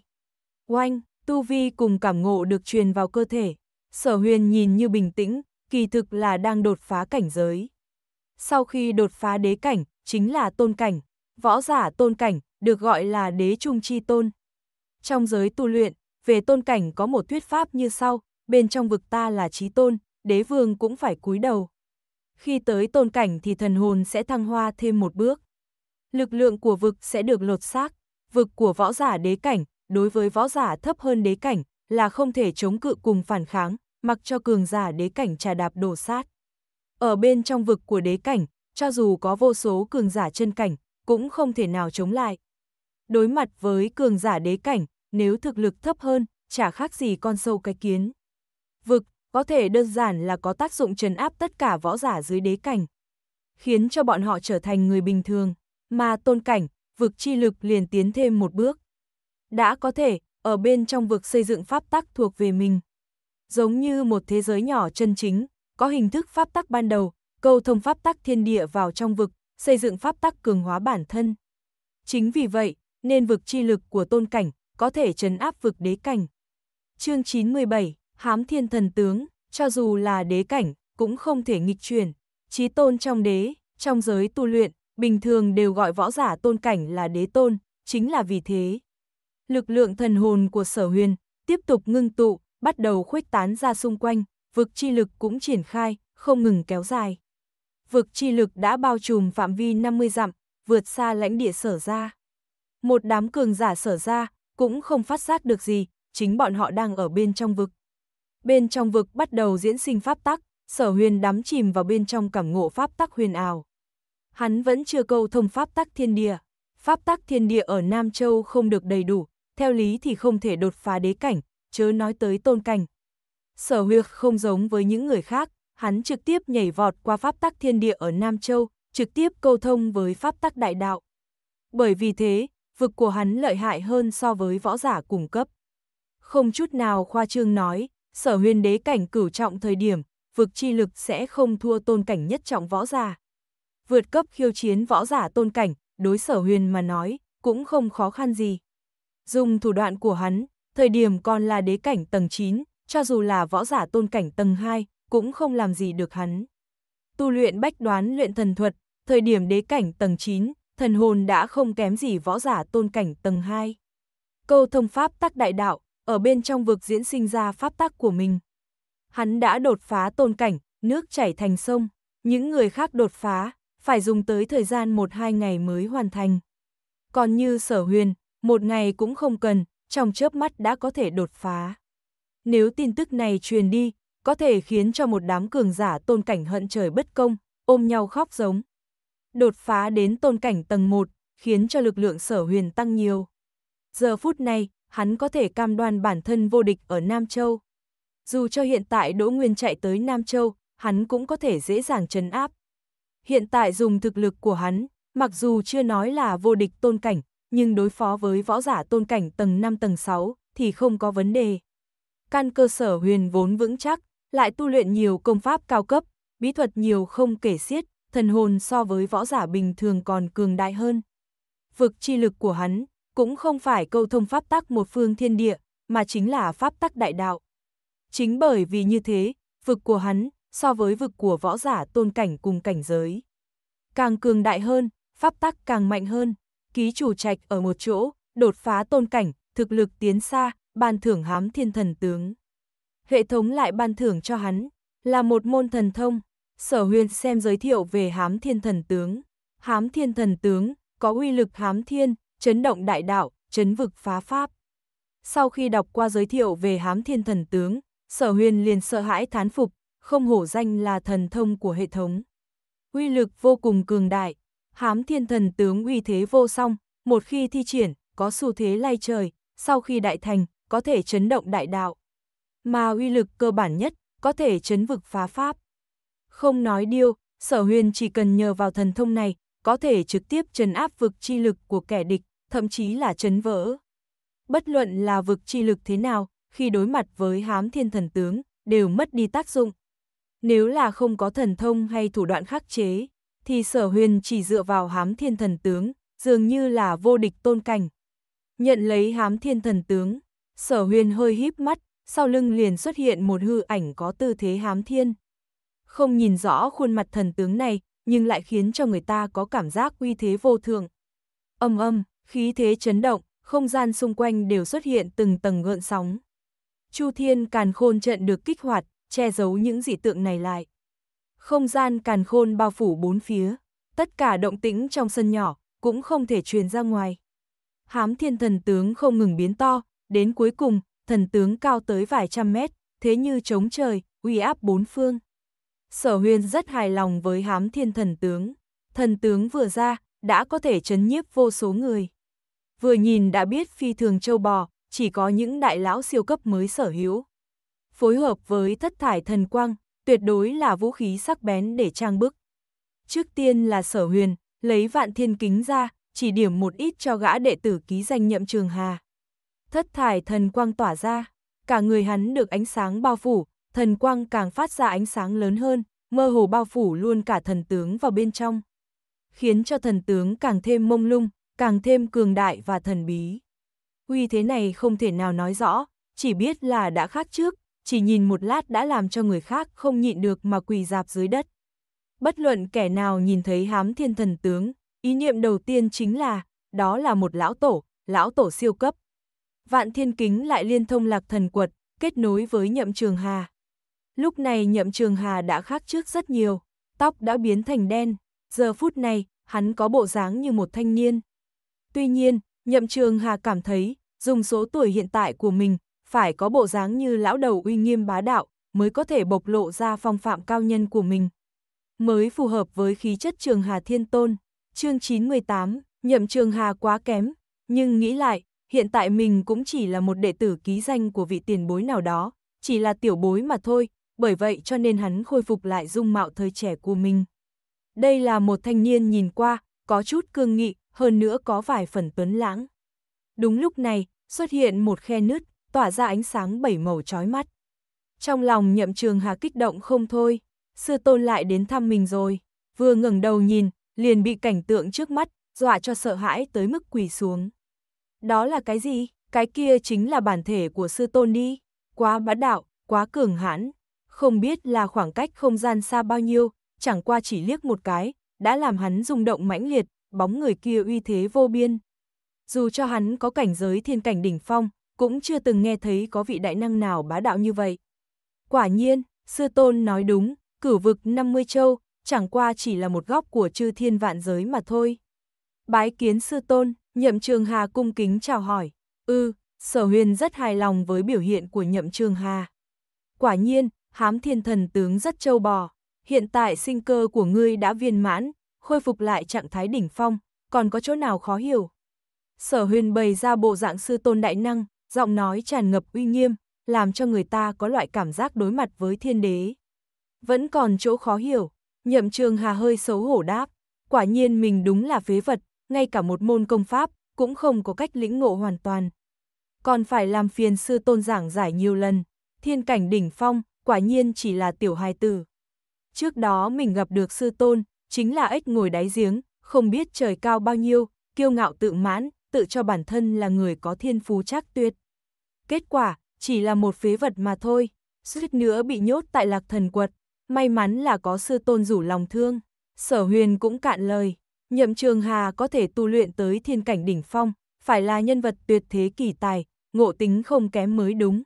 Oanh, tu vi cùng cảm ngộ được truyền vào cơ thể. Sở huyền nhìn như bình tĩnh, kỳ thực là đang đột phá cảnh giới. Sau khi đột phá đế cảnh, chính là tôn cảnh, võ giả tôn cảnh, được gọi là đế trung chi tôn. Trong giới tu luyện, về tôn cảnh có một thuyết pháp như sau, bên trong vực ta là trí tôn, đế vương cũng phải cúi đầu. Khi tới tôn cảnh thì thần hồn sẽ thăng hoa thêm một bước. Lực lượng của vực sẽ được lột xác, vực của võ giả đế cảnh, đối với võ giả thấp hơn đế cảnh, là không thể chống cự cùng phản kháng, mặc cho cường giả đế cảnh trà đạp đổ sát. Ở bên trong vực của đế cảnh, cho dù có vô số cường giả chân cảnh, cũng không thể nào chống lại. Đối mặt với cường giả đế cảnh, nếu thực lực thấp hơn, chả khác gì con sâu cái kiến. Vực, có thể đơn giản là có tác dụng trấn áp tất cả võ giả dưới đế cảnh, khiến cho bọn họ trở thành người bình thường, mà tôn cảnh, vực chi lực liền tiến thêm một bước. Đã có thể, ở bên trong vực xây dựng pháp tắc thuộc về mình giống như một thế giới nhỏ chân chính, có hình thức pháp tắc ban đầu, câu thông pháp tắc thiên địa vào trong vực, xây dựng pháp tắc cường hóa bản thân. Chính vì vậy, nên vực chi lực của tôn cảnh có thể trấn áp vực đế cảnh. Chương 97, Hám Thiên Thần Tướng, cho dù là đế cảnh, cũng không thể nghịch chuyển. trí tôn trong đế, trong giới tu luyện, bình thường đều gọi võ giả tôn cảnh là đế tôn, chính là vì thế. Lực lượng thần hồn của sở huyền tiếp tục ngưng tụ, bắt đầu khuếch tán ra xung quanh, vực chi lực cũng triển khai, không ngừng kéo dài. Vực chi lực đã bao trùm phạm vi 50 dặm, vượt xa lãnh địa sở ra. Một đám cường giả sở ra, cũng không phát giác được gì, chính bọn họ đang ở bên trong vực. Bên trong vực bắt đầu diễn sinh pháp tắc, sở huyền đắm chìm vào bên trong cảm ngộ pháp tắc huyền ảo. Hắn vẫn chưa câu thông pháp tắc thiên địa. Pháp tắc thiên địa ở Nam Châu không được đầy đủ, theo lý thì không thể đột phá đế cảnh, chớ nói tới tôn cảnh. Sở huyệt không giống với những người khác, hắn trực tiếp nhảy vọt qua pháp tắc thiên địa ở Nam Châu, trực tiếp câu thông với pháp tắc đại đạo. Bởi vì thế, vực của hắn lợi hại hơn so với võ giả cùng cấp. Không chút nào khoa trương nói, sở huyền đế cảnh cửu trọng thời điểm, vực chi lực sẽ không thua tôn cảnh nhất trọng võ giả. Vượt cấp khiêu chiến võ giả tôn cảnh, đối sở huyền mà nói, cũng không khó khăn gì. Dùng thủ đoạn của hắn, thời điểm còn là đế cảnh tầng 9, cho dù là võ giả tôn cảnh tầng 2, cũng không làm gì được hắn. Tu luyện bách đoán luyện thần thuật, thời điểm đế cảnh tầng 9, thần hồn đã không kém gì võ giả tôn cảnh tầng 2. Câu thông pháp tắc đại đạo, ở bên trong vực diễn sinh ra pháp tắc của mình. Hắn đã đột phá tôn cảnh, nước chảy thành sông, những người khác đột phá, phải dùng tới thời gian 1-2 ngày mới hoàn thành. Còn như sở huyền, một ngày cũng không cần, trong chớp mắt đã có thể đột phá. Nếu tin tức này truyền đi, có thể khiến cho một đám cường giả tôn cảnh hận trời bất công, ôm nhau khóc giống. Đột phá đến tôn cảnh tầng 1, khiến cho lực lượng sở huyền tăng nhiều. Giờ phút này, hắn có thể cam đoan bản thân vô địch ở Nam Châu. Dù cho hiện tại Đỗ Nguyên chạy tới Nam Châu, hắn cũng có thể dễ dàng trấn áp. Hiện tại dùng thực lực của hắn, mặc dù chưa nói là vô địch tôn cảnh, nhưng đối phó với võ giả tôn cảnh tầng 5 tầng 6 thì không có vấn đề. Căn cơ sở huyền vốn vững chắc, lại tu luyện nhiều công pháp cao cấp, bí thuật nhiều không kể xiết, thần hồn so với võ giả bình thường còn cường đại hơn. Vực chi lực của hắn cũng không phải câu thông pháp tắc một phương thiên địa, mà chính là pháp tắc đại đạo. Chính bởi vì như thế, vực của hắn so với vực của võ giả tôn cảnh cùng cảnh giới. Càng cường đại hơn, pháp tắc càng mạnh hơn ký chủ trạch ở một chỗ, đột phá tôn cảnh, thực lực tiến xa, ban thưởng hám thiên thần tướng. Hệ thống lại ban thưởng cho hắn, là một môn thần thông. Sở huyền xem giới thiệu về hám thiên thần tướng. Hám thiên thần tướng, có uy lực hám thiên, chấn động đại đạo, chấn vực phá pháp. Sau khi đọc qua giới thiệu về hám thiên thần tướng, sở huyền liền sợ hãi thán phục, không hổ danh là thần thông của hệ thống. Uy lực vô cùng cường đại, hám thiên thần tướng uy thế vô song, một khi thi triển, có xu thế lay trời, sau khi đại thành, có thể chấn động đại đạo. Mà uy lực cơ bản nhất, có thể chấn vực phá pháp. Không nói điêu, sở huyền chỉ cần nhờ vào thần thông này, có thể trực tiếp chấn áp vực chi lực của kẻ địch, thậm chí là chấn vỡ. Bất luận là vực chi lực thế nào, khi đối mặt với hám thiên thần tướng, đều mất đi tác dụng. Nếu là không có thần thông hay thủ đoạn khắc chế, thì sở huyền chỉ dựa vào hám thiên thần tướng, dường như là vô địch tôn cảnh. Nhận lấy hám thiên thần tướng, sở huyền hơi híp mắt, sau lưng liền xuất hiện một hư ảnh có tư thế hám thiên. Không nhìn rõ khuôn mặt thần tướng này, nhưng lại khiến cho người ta có cảm giác uy thế vô thượng. Âm âm, khí thế chấn động, không gian xung quanh đều xuất hiện từng tầng gợn sóng. Chu Thiên càn khôn trận được kích hoạt, che giấu những dị tượng này lại không gian càn khôn bao phủ bốn phía, tất cả động tĩnh trong sân nhỏ cũng không thể truyền ra ngoài. Hám thiên thần tướng không ngừng biến to, đến cuối cùng, thần tướng cao tới vài trăm mét, thế như trống trời, uy áp bốn phương. Sở huyền rất hài lòng với hám thiên thần tướng. Thần tướng vừa ra, đã có thể chấn nhiếp vô số người. Vừa nhìn đã biết phi thường châu bò, chỉ có những đại lão siêu cấp mới sở hữu. Phối hợp với thất thải thần quang, tuyệt đối là vũ khí sắc bén để trang bức. Trước tiên là sở huyền, lấy vạn thiên kính ra, chỉ điểm một ít cho gã đệ tử ký danh nhậm trường hà. Thất thải thần quang tỏa ra, cả người hắn được ánh sáng bao phủ, thần quang càng phát ra ánh sáng lớn hơn, mơ hồ bao phủ luôn cả thần tướng vào bên trong. Khiến cho thần tướng càng thêm mông lung, càng thêm cường đại và thần bí. Uy thế này không thể nào nói rõ, chỉ biết là đã khác trước, chỉ nhìn một lát đã làm cho người khác không nhịn được mà quỳ dạp dưới đất. Bất luận kẻ nào nhìn thấy hám thiên thần tướng, ý niệm đầu tiên chính là, đó là một lão tổ, lão tổ siêu cấp. Vạn thiên kính lại liên thông lạc thần quật, kết nối với nhậm trường hà. Lúc này nhậm trường hà đã khác trước rất nhiều, tóc đã biến thành đen, giờ phút này, hắn có bộ dáng như một thanh niên. Tuy nhiên, nhậm trường hà cảm thấy, dùng số tuổi hiện tại của mình, phải có bộ dáng như lão đầu uy nghiêm bá đạo, mới có thể bộc lộ ra phong phạm cao nhân của mình. Mới phù hợp với khí chất Trường Hà Thiên Tôn. Chương 918, nhậm Trường Hà quá kém, nhưng nghĩ lại, hiện tại mình cũng chỉ là một đệ tử ký danh của vị tiền bối nào đó, chỉ là tiểu bối mà thôi, bởi vậy cho nên hắn khôi phục lại dung mạo thời trẻ của mình. Đây là một thanh niên nhìn qua, có chút cương nghị, hơn nữa có vài phần tuấn lãng. Đúng lúc này, xuất hiện một khe nứt, tỏa ra ánh sáng bảy màu chói mắt. Trong lòng nhậm trường hà kích động không thôi, sư tôn lại đến thăm mình rồi, vừa ngẩng đầu nhìn, liền bị cảnh tượng trước mắt, dọa cho sợ hãi tới mức quỳ xuống. Đó là cái gì? Cái kia chính là bản thể của sư tôn đi, quá bá đạo, quá cường hãn, không biết là khoảng cách không gian xa bao nhiêu, chẳng qua chỉ liếc một cái, đã làm hắn rung động mãnh liệt, bóng người kia uy thế vô biên. Dù cho hắn có cảnh giới thiên cảnh đỉnh phong, cũng chưa từng nghe thấy có vị đại năng nào bá đạo như vậy. Quả nhiên, sư tôn nói đúng, cửu vực 50 châu, chẳng qua chỉ là một góc của chư thiên vạn giới mà thôi. Bái kiến sư tôn, nhậm trường hà cung kính chào hỏi, ư, ừ, sở huyền rất hài lòng với biểu hiện của nhậm trường hà. Quả nhiên, hám thiên thần tướng rất châu bò, hiện tại sinh cơ của ngươi đã viên mãn, khôi phục lại trạng thái đỉnh phong, còn có chỗ nào khó hiểu. Sở huyền bày ra bộ dạng sư tôn đại năng, giọng nói tràn ngập uy nghiêm, làm cho người ta có loại cảm giác đối mặt với thiên đế. Vẫn còn chỗ khó hiểu, nhậm trường hà hơi xấu hổ đáp, quả nhiên mình đúng là phế vật, ngay cả một môn công pháp cũng không có cách lĩnh ngộ hoàn toàn. Còn phải làm phiền sư tôn giảng giải nhiều lần, thiên cảnh đỉnh phong, quả nhiên chỉ là tiểu hài tử. Trước đó mình gặp được sư tôn, chính là ếch ngồi đáy giếng, không biết trời cao bao nhiêu, kiêu ngạo tự mãn, tự cho bản thân là người có thiên phú chắc tuyệt. Kết quả, chỉ là một phế vật mà thôi, suýt nữa bị nhốt tại lạc thần quật. May mắn là có sư tôn rủ lòng thương. Sở huyền cũng cạn lời, nhậm trường hà có thể tu luyện tới thiên cảnh đỉnh phong, phải là nhân vật tuyệt thế kỳ tài, ngộ tính không kém mới đúng.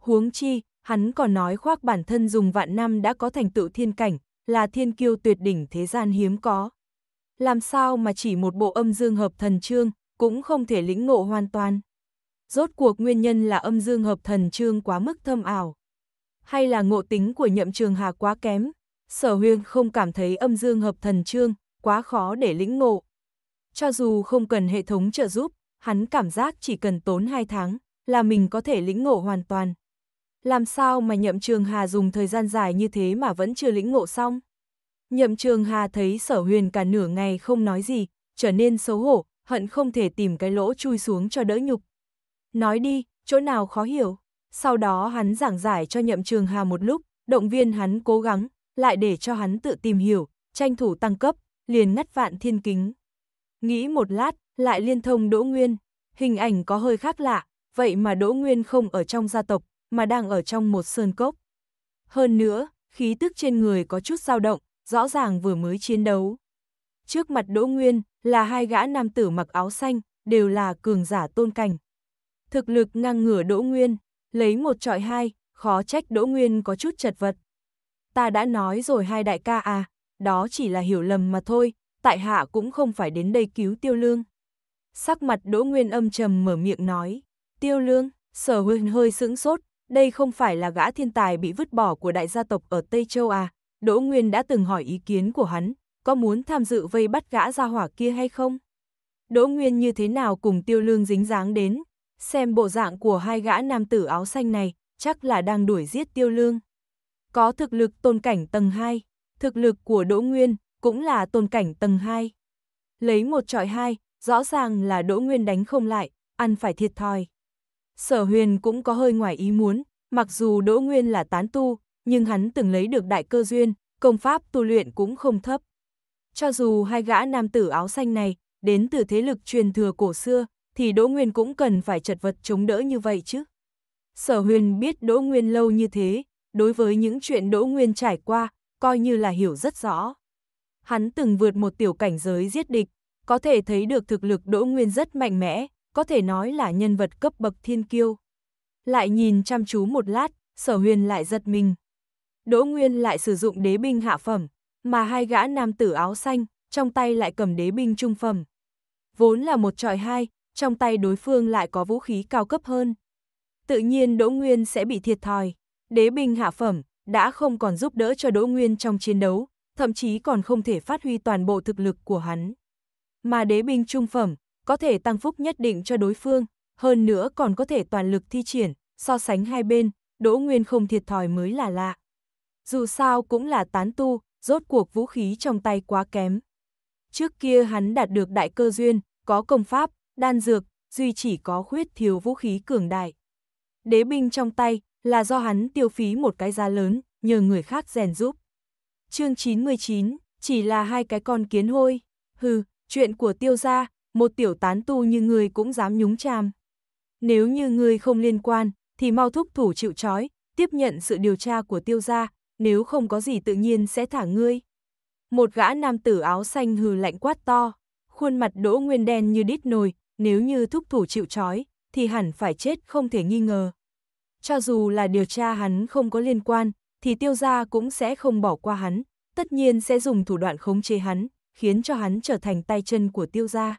Huống chi, hắn còn nói khoác bản thân dùng vạn năm đã có thành tựu thiên cảnh, là thiên kiêu tuyệt đỉnh thế gian hiếm có. Làm sao mà chỉ một bộ âm dương hợp thần chương cũng không thể lĩnh ngộ hoàn toàn. Rốt cuộc nguyên nhân là âm dương hợp thần trương quá mức thâm ảo. Hay là ngộ tính của nhậm trường hà quá kém, sở huyên không cảm thấy âm dương hợp thần trương quá khó để lĩnh ngộ. Cho dù không cần hệ thống trợ giúp, hắn cảm giác chỉ cần tốn 2 tháng là mình có thể lĩnh ngộ hoàn toàn. Làm sao mà nhậm trường hà dùng thời gian dài như thế mà vẫn chưa lĩnh ngộ xong? Nhậm trường hà thấy sở huyền cả nửa ngày không nói gì, trở nên xấu hổ, hận không thể tìm cái lỗ chui xuống cho đỡ nhục. Nói đi, chỗ nào khó hiểu. Sau đó hắn giảng giải cho nhậm trường hà một lúc, động viên hắn cố gắng, lại để cho hắn tự tìm hiểu, tranh thủ tăng cấp, liền ngắt vạn thiên kính. Nghĩ một lát, lại liên thông Đỗ Nguyên, hình ảnh có hơi khác lạ, vậy mà Đỗ Nguyên không ở trong gia tộc, mà đang ở trong một sơn cốc. Hơn nữa, khí tức trên người có chút dao động, rõ ràng vừa mới chiến đấu. Trước mặt Đỗ Nguyên là hai gã nam tử mặc áo xanh, đều là cường giả tôn cảnh, thực lực ngang ngửa Đỗ Nguyên, lấy một trọi hai, khó trách Đỗ Nguyên có chút chật vật. Ta đã nói rồi hai đại ca à, đó chỉ là hiểu lầm mà thôi, tại hạ cũng không phải đến đây cứu tiêu lương. Sắc mặt Đỗ Nguyên âm trầm mở miệng nói, tiêu lương, sở huyền hơi sững sốt, đây không phải là gã thiên tài bị vứt bỏ của đại gia tộc ở Tây Châu à, Đỗ Nguyên đã từng hỏi ý kiến của hắn, có muốn tham dự vây bắt gã gia hỏa kia hay không? Đỗ Nguyên như thế nào cùng tiêu lương dính dáng đến, xem bộ dạng của hai gã nam tử áo xanh này, chắc là đang đuổi giết tiêu lương. Có thực lực tôn cảnh tầng 2, thực lực của Đỗ Nguyên cũng là tôn cảnh tầng 2. Lấy một trọi hai, rõ ràng là Đỗ Nguyên đánh không lại, ăn phải thiệt thòi. Sở huyền cũng có hơi ngoài ý muốn, mặc dù Đỗ Nguyên là tán tu, nhưng hắn từng lấy được đại cơ duyên, công pháp tu luyện cũng không thấp. Cho dù hai gã nam tử áo xanh này đến từ thế lực truyền thừa cổ xưa, thì Đỗ Nguyên cũng cần phải chật vật chống đỡ như vậy chứ. Sở huyền biết Đỗ Nguyên lâu như thế, đối với những chuyện Đỗ Nguyên trải qua, coi như là hiểu rất rõ. Hắn từng vượt một tiểu cảnh giới giết địch, có thể thấy được thực lực Đỗ Nguyên rất mạnh mẽ, có thể nói là nhân vật cấp bậc thiên kiêu. Lại nhìn chăm chú một lát, sở huyền lại giật mình. Đỗ Nguyên lại sử dụng đế binh hạ phẩm, mà hai gã nam tử áo xanh, trong tay lại cầm đế binh trung phẩm. Vốn là một trọi hai, trong tay đối phương lại có vũ khí cao cấp hơn. Tự nhiên Đỗ Nguyên sẽ bị thiệt thòi. Đế binh hạ phẩm đã không còn giúp đỡ cho Đỗ Nguyên trong chiến đấu, thậm chí còn không thể phát huy toàn bộ thực lực của hắn. Mà đế binh trung phẩm có thể tăng phúc nhất định cho đối phương, hơn nữa còn có thể toàn lực thi triển, so sánh hai bên, Đỗ Nguyên không thiệt thòi mới là lạ. Dù sao cũng là tán tu, rốt cuộc vũ khí trong tay quá kém. Trước kia hắn đạt được đại cơ duyên, có công pháp, đan dược, duy chỉ có khuyết thiếu vũ khí cường đại. Đế binh trong tay là do hắn tiêu phí một cái giá lớn, nhờ người khác rèn giúp. Chương 99, chỉ là hai cái con kiến hôi. Hừ, chuyện của tiêu gia, một tiểu tán tu như người cũng dám nhúng chàm. Nếu như người không liên quan, thì mau thúc thủ chịu trói, tiếp nhận sự điều tra của tiêu gia, nếu không có gì tự nhiên sẽ thả ngươi. Một gã nam tử áo xanh hừ lạnh quát to, khuôn mặt đỗ nguyên đen như đít nồi, nếu như thúc thủ chịu trói, thì hẳn phải chết không thể nghi ngờ. Cho dù là điều tra hắn không có liên quan, thì tiêu gia cũng sẽ không bỏ qua hắn, tất nhiên sẽ dùng thủ đoạn khống chế hắn, khiến cho hắn trở thành tay chân của tiêu gia.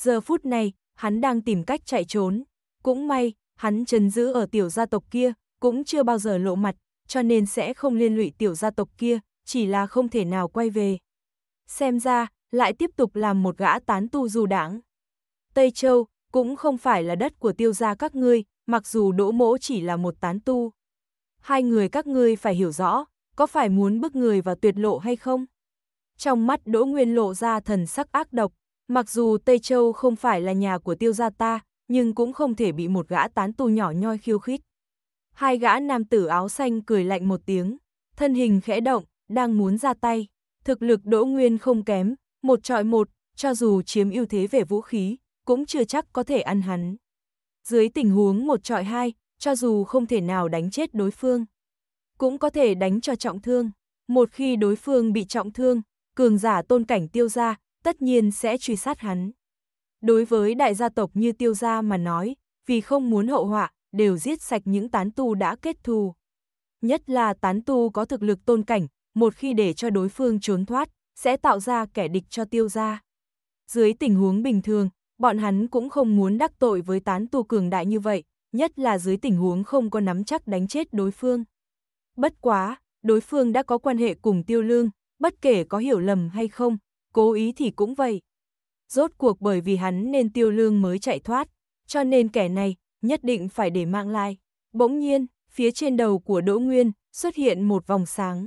Giờ phút này, hắn đang tìm cách chạy trốn. Cũng may, hắn trần giữ ở tiểu gia tộc kia, cũng chưa bao giờ lộ mặt, cho nên sẽ không liên lụy tiểu gia tộc kia, chỉ là không thể nào quay về. Xem ra, lại tiếp tục làm một gã tán tu du đảng. Tây Châu cũng không phải là đất của tiêu gia các ngươi, mặc dù đỗ mỗ chỉ là một tán tu. Hai người các ngươi phải hiểu rõ, có phải muốn bước người vào tuyệt lộ hay không? Trong mắt đỗ nguyên lộ ra thần sắc ác độc, mặc dù Tây Châu không phải là nhà của tiêu gia ta, nhưng cũng không thể bị một gã tán tu nhỏ nhoi khiêu khích. Hai gã nam tử áo xanh cười lạnh một tiếng, thân hình khẽ động, đang muốn ra tay. Thực lực Đỗ Nguyên không kém, một trọi một, cho dù chiếm ưu thế về vũ khí, cũng chưa chắc có thể ăn hắn. Dưới tình huống một trọi hai, cho dù không thể nào đánh chết đối phương, cũng có thể đánh cho trọng thương. Một khi đối phương bị trọng thương, cường giả tôn cảnh tiêu gia, tất nhiên sẽ truy sát hắn. Đối với đại gia tộc như tiêu gia mà nói, vì không muốn hậu họa, đều giết sạch những tán tu đã kết thù. Nhất là tán tu có thực lực tôn cảnh, một khi để cho đối phương trốn thoát, sẽ tạo ra kẻ địch cho tiêu gia. Dưới tình huống bình thường, bọn hắn cũng không muốn đắc tội với tán tu cường đại như vậy, nhất là dưới tình huống không có nắm chắc đánh chết đối phương. Bất quá, đối phương đã có quan hệ cùng tiêu lương, bất kể có hiểu lầm hay không, cố ý thì cũng vậy. Rốt cuộc bởi vì hắn nên tiêu lương mới chạy thoát, cho nên kẻ này nhất định phải để mạng lại. Bỗng nhiên, phía trên đầu của Đỗ Nguyên xuất hiện một vòng sáng.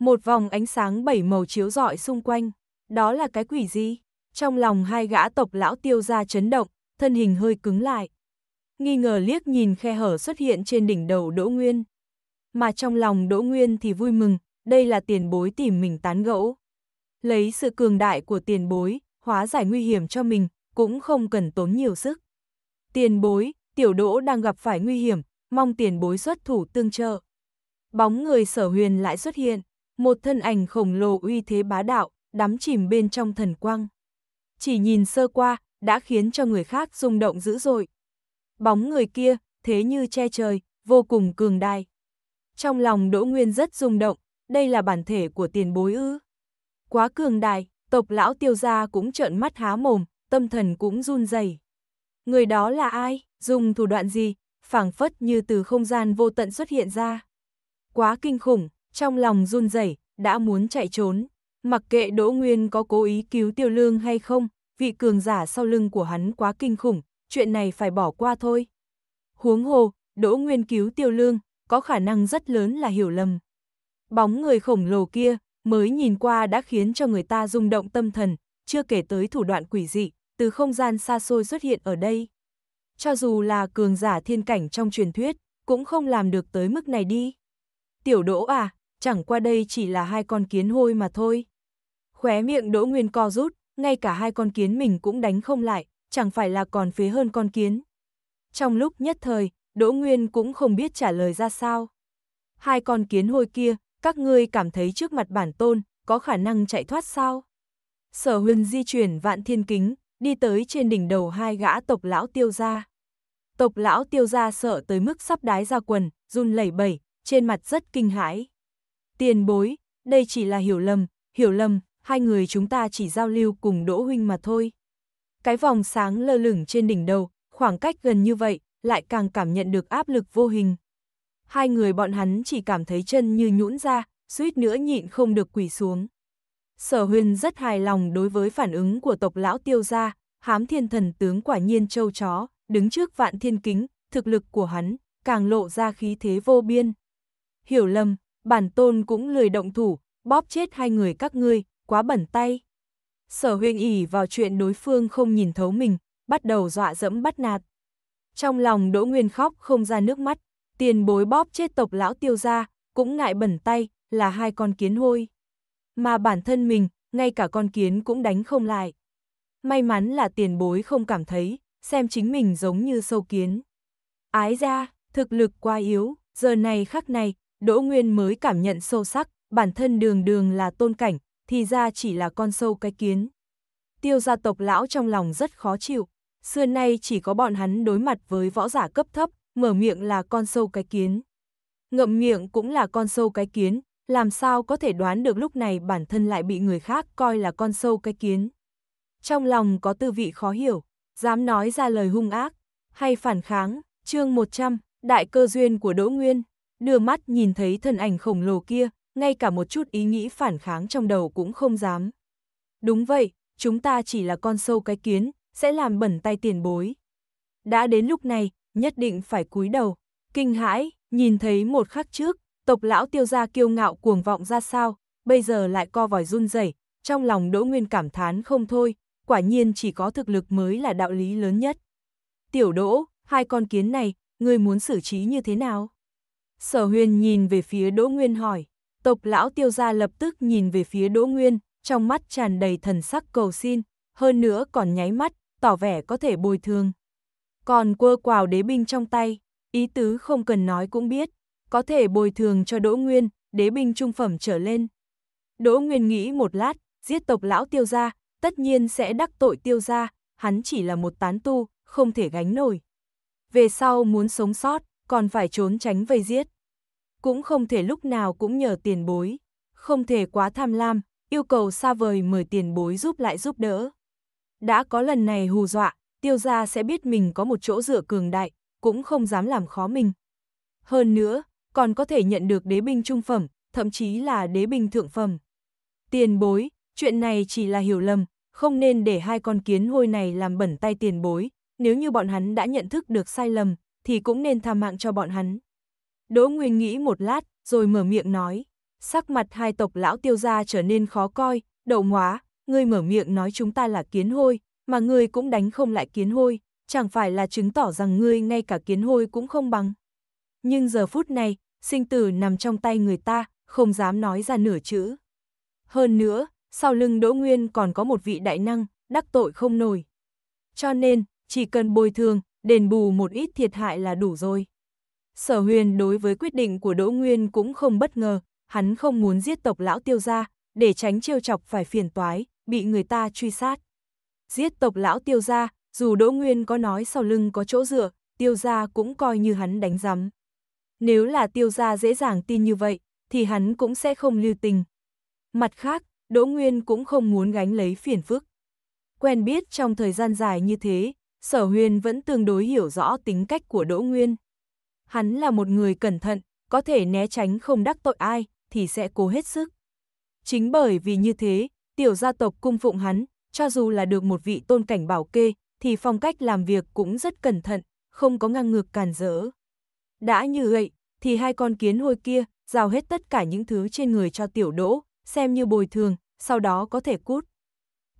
Một vòng ánh sáng bảy màu chiếu rọi xung quanh, đó là cái quỷ gì? trong lòng hai gã tộc lão tiêu ra chấn động, thân hình hơi cứng lại. Nghi ngờ liếc nhìn khe hở xuất hiện trên đỉnh đầu Đỗ Nguyên. Mà trong lòng Đỗ Nguyên thì vui mừng, đây là tiền bối tìm mình tán gẫu. Lấy sự cường đại của tiền bối, hóa giải nguy hiểm cho mình, cũng không cần tốn nhiều sức. Tiền bối, tiểu đỗ đang gặp phải nguy hiểm, mong tiền bối xuất thủ tương trợ. Bóng người sở huyền lại xuất hiện, một thân ảnh khổng lồ uy thế bá đạo, đắm chìm bên trong thần quang chỉ nhìn sơ qua, đã khiến cho người khác rung động dữ dội. Bóng người kia, thế như che trời, vô cùng cường đại. Trong lòng Đỗ Nguyên rất rung động, đây là bản thể của tiền bối ư. Quá cường đại, tộc lão tiêu gia cũng trợn mắt há mồm, tâm thần cũng run rẩy. Người đó là ai, dùng thủ đoạn gì, phảng phất như từ không gian vô tận xuất hiện ra. Quá kinh khủng, trong lòng run rẩy, đã muốn chạy trốn. Mặc kệ Đỗ Nguyên có cố ý cứu Tiêu Lương hay không, vị cường giả sau lưng của hắn quá kinh khủng, chuyện này phải bỏ qua thôi. Huống hồ, Đỗ Nguyên cứu Tiêu Lương, có khả năng rất lớn là hiểu lầm. Bóng người khổng lồ kia, mới nhìn qua đã khiến cho người ta rung động tâm thần, chưa kể tới thủ đoạn quỷ dị, từ không gian xa xôi xuất hiện ở đây. Cho dù là cường giả thiên cảnh trong truyền thuyết, cũng không làm được tới mức này đi. Tiểu đỗ à, chẳng qua đây chỉ là hai con kiến hôi mà thôi. Khóe miệng Đỗ Nguyên co rút, ngay cả hai con kiến mình cũng đánh không lại, chẳng phải là còn phế hơn con kiến. Trong lúc nhất thời, Đỗ Nguyên cũng không biết trả lời ra sao. Hai con kiến hôi kia, các ngươi cảm thấy trước mặt bản tôn, có khả năng chạy thoát sao? Sở huyền di chuyển vạn thiên kính, đi tới trên đỉnh đầu hai gã tộc lão tiêu gia. Tộc lão tiêu gia sợ tới mức sắp đái ra quần, run lẩy bẩy, trên mặt rất kinh hãi. Tiền bối, đây chỉ là hiểu lầm, hiểu lầm hai người chúng ta chỉ giao lưu cùng Đỗ Huynh mà thôi. Cái vòng sáng lơ lửng trên đỉnh đầu, khoảng cách gần như vậy, lại càng cảm nhận được áp lực vô hình. Hai người bọn hắn chỉ cảm thấy chân như nhũn ra, suýt nữa nhịn không được quỳ xuống. Sở huyền rất hài lòng đối với phản ứng của tộc lão tiêu gia, hám thiên thần tướng quả nhiên châu chó, đứng trước vạn thiên kính, thực lực của hắn, càng lộ ra khí thế vô biên. Hiểu lầm, bản tôn cũng lười động thủ, bóp chết hai người các ngươi, quá bẩn tay. Sở Huyền ỉ vào chuyện đối phương không nhìn thấu mình, bắt đầu dọa dẫm bắt nạt. Trong lòng Đỗ Nguyên khóc không ra nước mắt, tiền bối bóp chết tộc lão tiêu ra, cũng ngại bẩn tay, là hai con kiến hôi. Mà bản thân mình, ngay cả con kiến cũng đánh không lại. May mắn là tiền bối không cảm thấy, xem chính mình giống như sâu kiến. Ái ra, thực lực quá yếu, giờ này khắc này, Đỗ Nguyên mới cảm nhận sâu sắc, bản thân đường đường là tôn cảnh, thì ra chỉ là con sâu cái kiến. Tiêu gia tộc lão trong lòng rất khó chịu, xưa nay chỉ có bọn hắn đối mặt với võ giả cấp thấp, mở miệng là con sâu cái kiến. Ngậm miệng cũng là con sâu cái kiến, làm sao có thể đoán được lúc này bản thân lại bị người khác coi là con sâu cái kiến. Trong lòng có tư vị khó hiểu, dám nói ra lời hung ác, hay phản kháng, chương 100, đại cơ duyên của Đỗ Nguyên, đưa mắt nhìn thấy thân ảnh khổng lồ kia, ngay cả một chút ý nghĩ phản kháng trong đầu cũng không dám. Đúng vậy, chúng ta chỉ là con sâu cái kiến, sẽ làm bẩn tay tiền bối. Đã đến lúc này, nhất định phải cúi đầu. Kinh hãi, nhìn thấy một khắc trước, tộc lão tiêu gia kiêu ngạo cuồng vọng ra sao, bây giờ lại co vòi run rẩy trong lòng Đỗ Nguyên cảm thán không thôi, quả nhiên chỉ có thực lực mới là đạo lý lớn nhất. Tiểu Đỗ, hai con kiến này, ngươi muốn xử trí như thế nào? Sở huyền nhìn về phía Đỗ Nguyên hỏi tộc lão tiêu gia lập tức nhìn về phía Đỗ Nguyên, trong mắt tràn đầy thần sắc cầu xin, hơn nữa còn nháy mắt, tỏ vẻ có thể bồi thường. Còn quơ quào đế binh trong tay, ý tứ không cần nói cũng biết, có thể bồi thường cho Đỗ Nguyên, đế binh trung phẩm trở lên. Đỗ Nguyên nghĩ một lát, giết tộc lão tiêu gia, tất nhiên sẽ đắc tội tiêu gia, hắn chỉ là một tán tu, không thể gánh nổi. Về sau muốn sống sót, còn phải trốn tránh vây giết cũng không thể lúc nào cũng nhờ tiền bối, không thể quá tham lam, yêu cầu xa vời mời tiền bối giúp lại giúp đỡ. Đã có lần này hù dọa, tiêu gia sẽ biết mình có một chỗ dựa cường đại, cũng không dám làm khó mình. Hơn nữa, còn có thể nhận được đế binh trung phẩm, thậm chí là đế binh thượng phẩm. Tiền bối, chuyện này chỉ là hiểu lầm, không nên để hai con kiến hôi này làm bẩn tay tiền bối, nếu như bọn hắn đã nhận thức được sai lầm, thì cũng nên tha mạng cho bọn hắn. Đỗ Nguyên nghĩ một lát, rồi mở miệng nói. Sắc mặt hai tộc lão tiêu gia trở nên khó coi, đậu ngóa, ngươi mở miệng nói chúng ta là kiến hôi, mà ngươi cũng đánh không lại kiến hôi, chẳng phải là chứng tỏ rằng ngươi ngay cả kiến hôi cũng không bằng. Nhưng giờ phút này, sinh tử nằm trong tay người ta, không dám nói ra nửa chữ. Hơn nữa, sau lưng Đỗ Nguyên còn có một vị đại năng, đắc tội không nổi. Cho nên, chỉ cần bồi thường, đền bù một ít thiệt hại là đủ rồi. Sở huyền đối với quyết định của Đỗ Nguyên cũng không bất ngờ, hắn không muốn giết tộc lão tiêu gia, để tránh trêu chọc phải phiền toái, bị người ta truy sát. Giết tộc lão tiêu gia, dù Đỗ Nguyên có nói sau lưng có chỗ dựa, tiêu gia cũng coi như hắn đánh giấm. Nếu là tiêu gia dễ dàng tin như vậy, thì hắn cũng sẽ không lưu tình. Mặt khác, Đỗ Nguyên cũng không muốn gánh lấy phiền phức. Quen biết trong thời gian dài như thế, sở huyền vẫn tương đối hiểu rõ tính cách của Đỗ Nguyên hắn là một người cẩn thận, có thể né tránh không đắc tội ai, thì sẽ cố hết sức. Chính bởi vì như thế, tiểu gia tộc cung phụng hắn, cho dù là được một vị tôn cảnh bảo kê, thì phong cách làm việc cũng rất cẩn thận, không có ngang ngược cản rỡ. Đã như vậy, thì hai con kiến hôi kia, giao hết tất cả những thứ trên người cho tiểu đỗ, xem như bồi thường, sau đó có thể cút.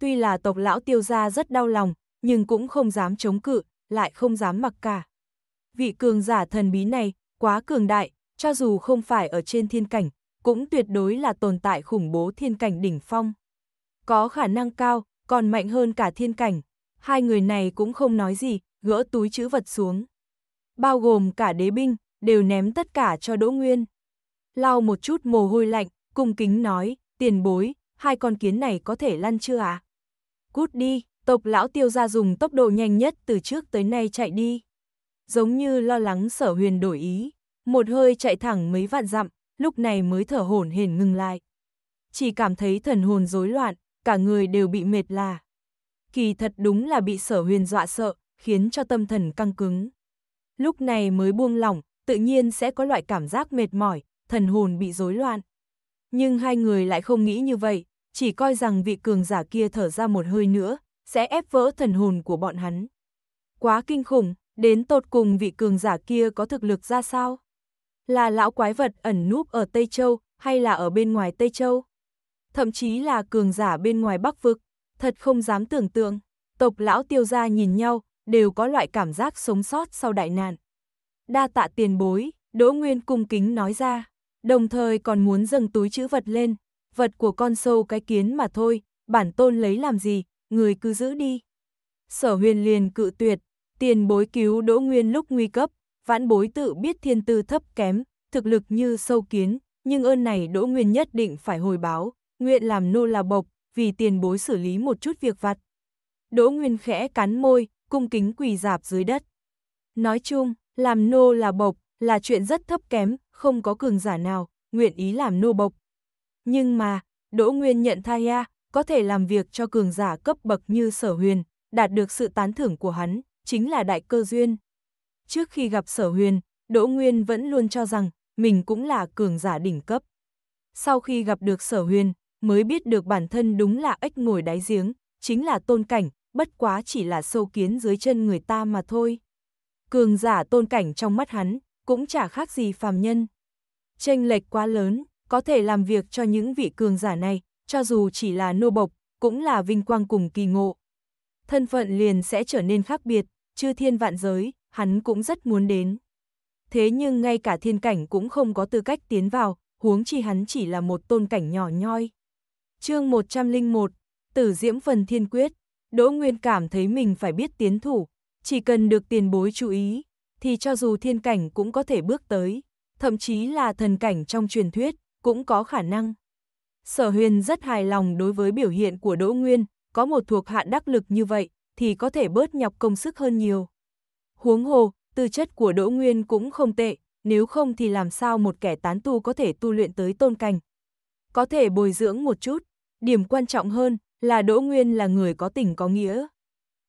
Tuy là tộc lão tiêu gia rất đau lòng, nhưng cũng không dám chống cự, lại không dám mặc cả vị cường giả thần bí này quá cường đại, cho dù không phải ở trên thiên cảnh, cũng tuyệt đối là tồn tại khủng bố thiên cảnh đỉnh phong. Có khả năng cao, còn mạnh hơn cả thiên cảnh. Hai người này cũng không nói gì, gỡ túi chữ vật xuống. Bao gồm cả đế binh, đều ném tất cả cho Đỗ Nguyên. Lau một chút mồ hôi lạnh, cung kính nói, tiền bối, hai con kiến này có thể lăn chưa À? Cút đi, tộc lão tiêu ra dùng tốc độ nhanh nhất từ trước tới nay chạy đi giống như lo lắng sở huyền đổi ý, một hơi chạy thẳng mấy vạn dặm, lúc này mới thở hổn hển ngừng lại. Chỉ cảm thấy thần hồn rối loạn, cả người đều bị mệt là. Kỳ thật đúng là bị sở huyền dọa sợ, khiến cho tâm thần căng cứng. Lúc này mới buông lỏng, tự nhiên sẽ có loại cảm giác mệt mỏi, thần hồn bị rối loạn. Nhưng hai người lại không nghĩ như vậy, chỉ coi rằng vị cường giả kia thở ra một hơi nữa, sẽ ép vỡ thần hồn của bọn hắn. Quá kinh khủng! Đến tột cùng vị cường giả kia có thực lực ra sao? Là lão quái vật ẩn núp ở Tây Châu hay là ở bên ngoài Tây Châu? Thậm chí là cường giả bên ngoài Bắc Vực, thật không dám tưởng tượng. Tộc lão tiêu gia nhìn nhau, đều có loại cảm giác sống sót sau đại nạn. Đa tạ tiền bối, Đỗ Nguyên cung kính nói ra, đồng thời còn muốn dâng túi chữ vật lên, vật của con sâu cái kiến mà thôi, bản tôn lấy làm gì, người cứ giữ đi. Sở huyền liền cự tuyệt, tiền bối cứu Đỗ Nguyên lúc nguy cấp, vãn bối tự biết thiên tư thấp kém, thực lực như sâu kiến, nhưng ơn này Đỗ Nguyên nhất định phải hồi báo, nguyện làm nô là bộc, vì tiền bối xử lý một chút việc vặt. Đỗ Nguyên khẽ cắn môi, cung kính quỳ dạp dưới đất. Nói chung, làm nô là bộc là chuyện rất thấp kém, không có cường giả nào, nguyện ý làm nô bộc. Nhưng mà, Đỗ Nguyên nhận Thaya có thể làm việc cho cường giả cấp bậc như sở huyền, đạt được sự tán thưởng của hắn, chính là đại cơ duyên. Trước khi gặp sở huyền, Đỗ Nguyên vẫn luôn cho rằng mình cũng là cường giả đỉnh cấp. Sau khi gặp được sở huyền, mới biết được bản thân đúng là ếch ngồi đáy giếng, chính là tôn cảnh, bất quá chỉ là sâu kiến dưới chân người ta mà thôi. Cường giả tôn cảnh trong mắt hắn, cũng chả khác gì phàm nhân. Tranh lệch quá lớn, có thể làm việc cho những vị cường giả này, cho dù chỉ là nô bộc, cũng là vinh quang cùng kỳ ngộ. Thân phận liền sẽ trở nên khác biệt, chư thiên vạn giới, hắn cũng rất muốn đến. Thế nhưng ngay cả thiên cảnh cũng không có tư cách tiến vào, huống chi hắn chỉ là một tôn cảnh nhỏ nhoi. chương 101, Tử Diễm Phần Thiên Quyết, Đỗ Nguyên cảm thấy mình phải biết tiến thủ, chỉ cần được tiền bối chú ý, thì cho dù thiên cảnh cũng có thể bước tới, thậm chí là thần cảnh trong truyền thuyết, cũng có khả năng. Sở huyền rất hài lòng đối với biểu hiện của Đỗ Nguyên, có một thuộc hạ đắc lực như vậy, thì có thể bớt nhọc công sức hơn nhiều. Huống hồ, tư chất của Đỗ Nguyên cũng không tệ, nếu không thì làm sao một kẻ tán tu có thể tu luyện tới tôn cảnh. Có thể bồi dưỡng một chút, điểm quan trọng hơn là Đỗ Nguyên là người có tình có nghĩa.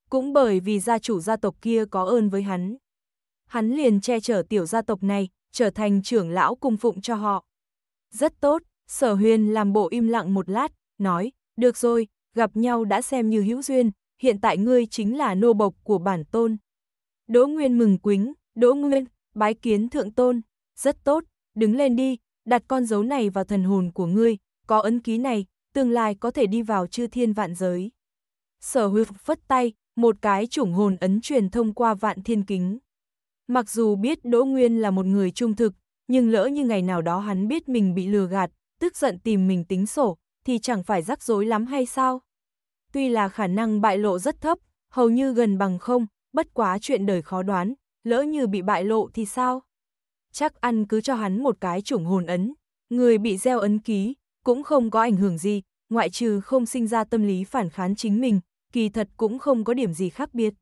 Cũng bởi vì gia chủ gia tộc kia có ơn với hắn. Hắn liền che chở tiểu gia tộc này, trở thành trưởng lão cung phụng cho họ. Rất tốt, sở huyền làm bộ im lặng một lát, nói, được rồi, gặp nhau đã xem như hữu duyên, hiện tại ngươi chính là nô bộc của bản tôn. Đỗ Nguyên mừng quính, Đỗ Nguyên, bái kiến thượng tôn, rất tốt, đứng lên đi, đặt con dấu này vào thần hồn của ngươi, có ấn ký này, tương lai có thể đi vào chư thiên vạn giới. Sở hư phất tay, một cái chủng hồn ấn truyền thông qua vạn thiên kính. Mặc dù biết Đỗ Nguyên là một người trung thực, nhưng lỡ như ngày nào đó hắn biết mình bị lừa gạt, tức giận tìm mình tính sổ, thì chẳng phải rắc rối lắm hay sao? tuy là khả năng bại lộ rất thấp, hầu như gần bằng không, bất quá chuyện đời khó đoán, lỡ như bị bại lộ thì sao? Chắc ăn cứ cho hắn một cái chủng hồn ấn, người bị gieo ấn ký, cũng không có ảnh hưởng gì, ngoại trừ không sinh ra tâm lý phản kháng chính mình, kỳ thật cũng không có điểm gì khác biệt.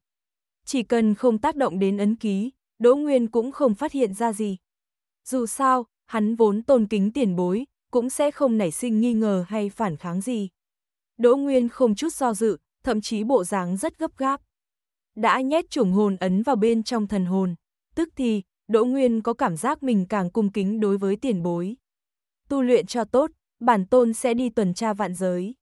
Chỉ cần không tác động đến ấn ký, Đỗ Nguyên cũng không phát hiện ra gì. Dù sao, hắn vốn tôn kính tiền bối, cũng sẽ không nảy sinh nghi ngờ hay phản kháng gì. Đỗ Nguyên không chút do dự, thậm chí bộ dáng rất gấp gáp. Đã nhét chủng hồn ấn vào bên trong thần hồn, tức thì, Đỗ Nguyên có cảm giác mình càng cung kính đối với tiền bối. Tu luyện cho tốt, bản tôn sẽ đi tuần tra vạn giới.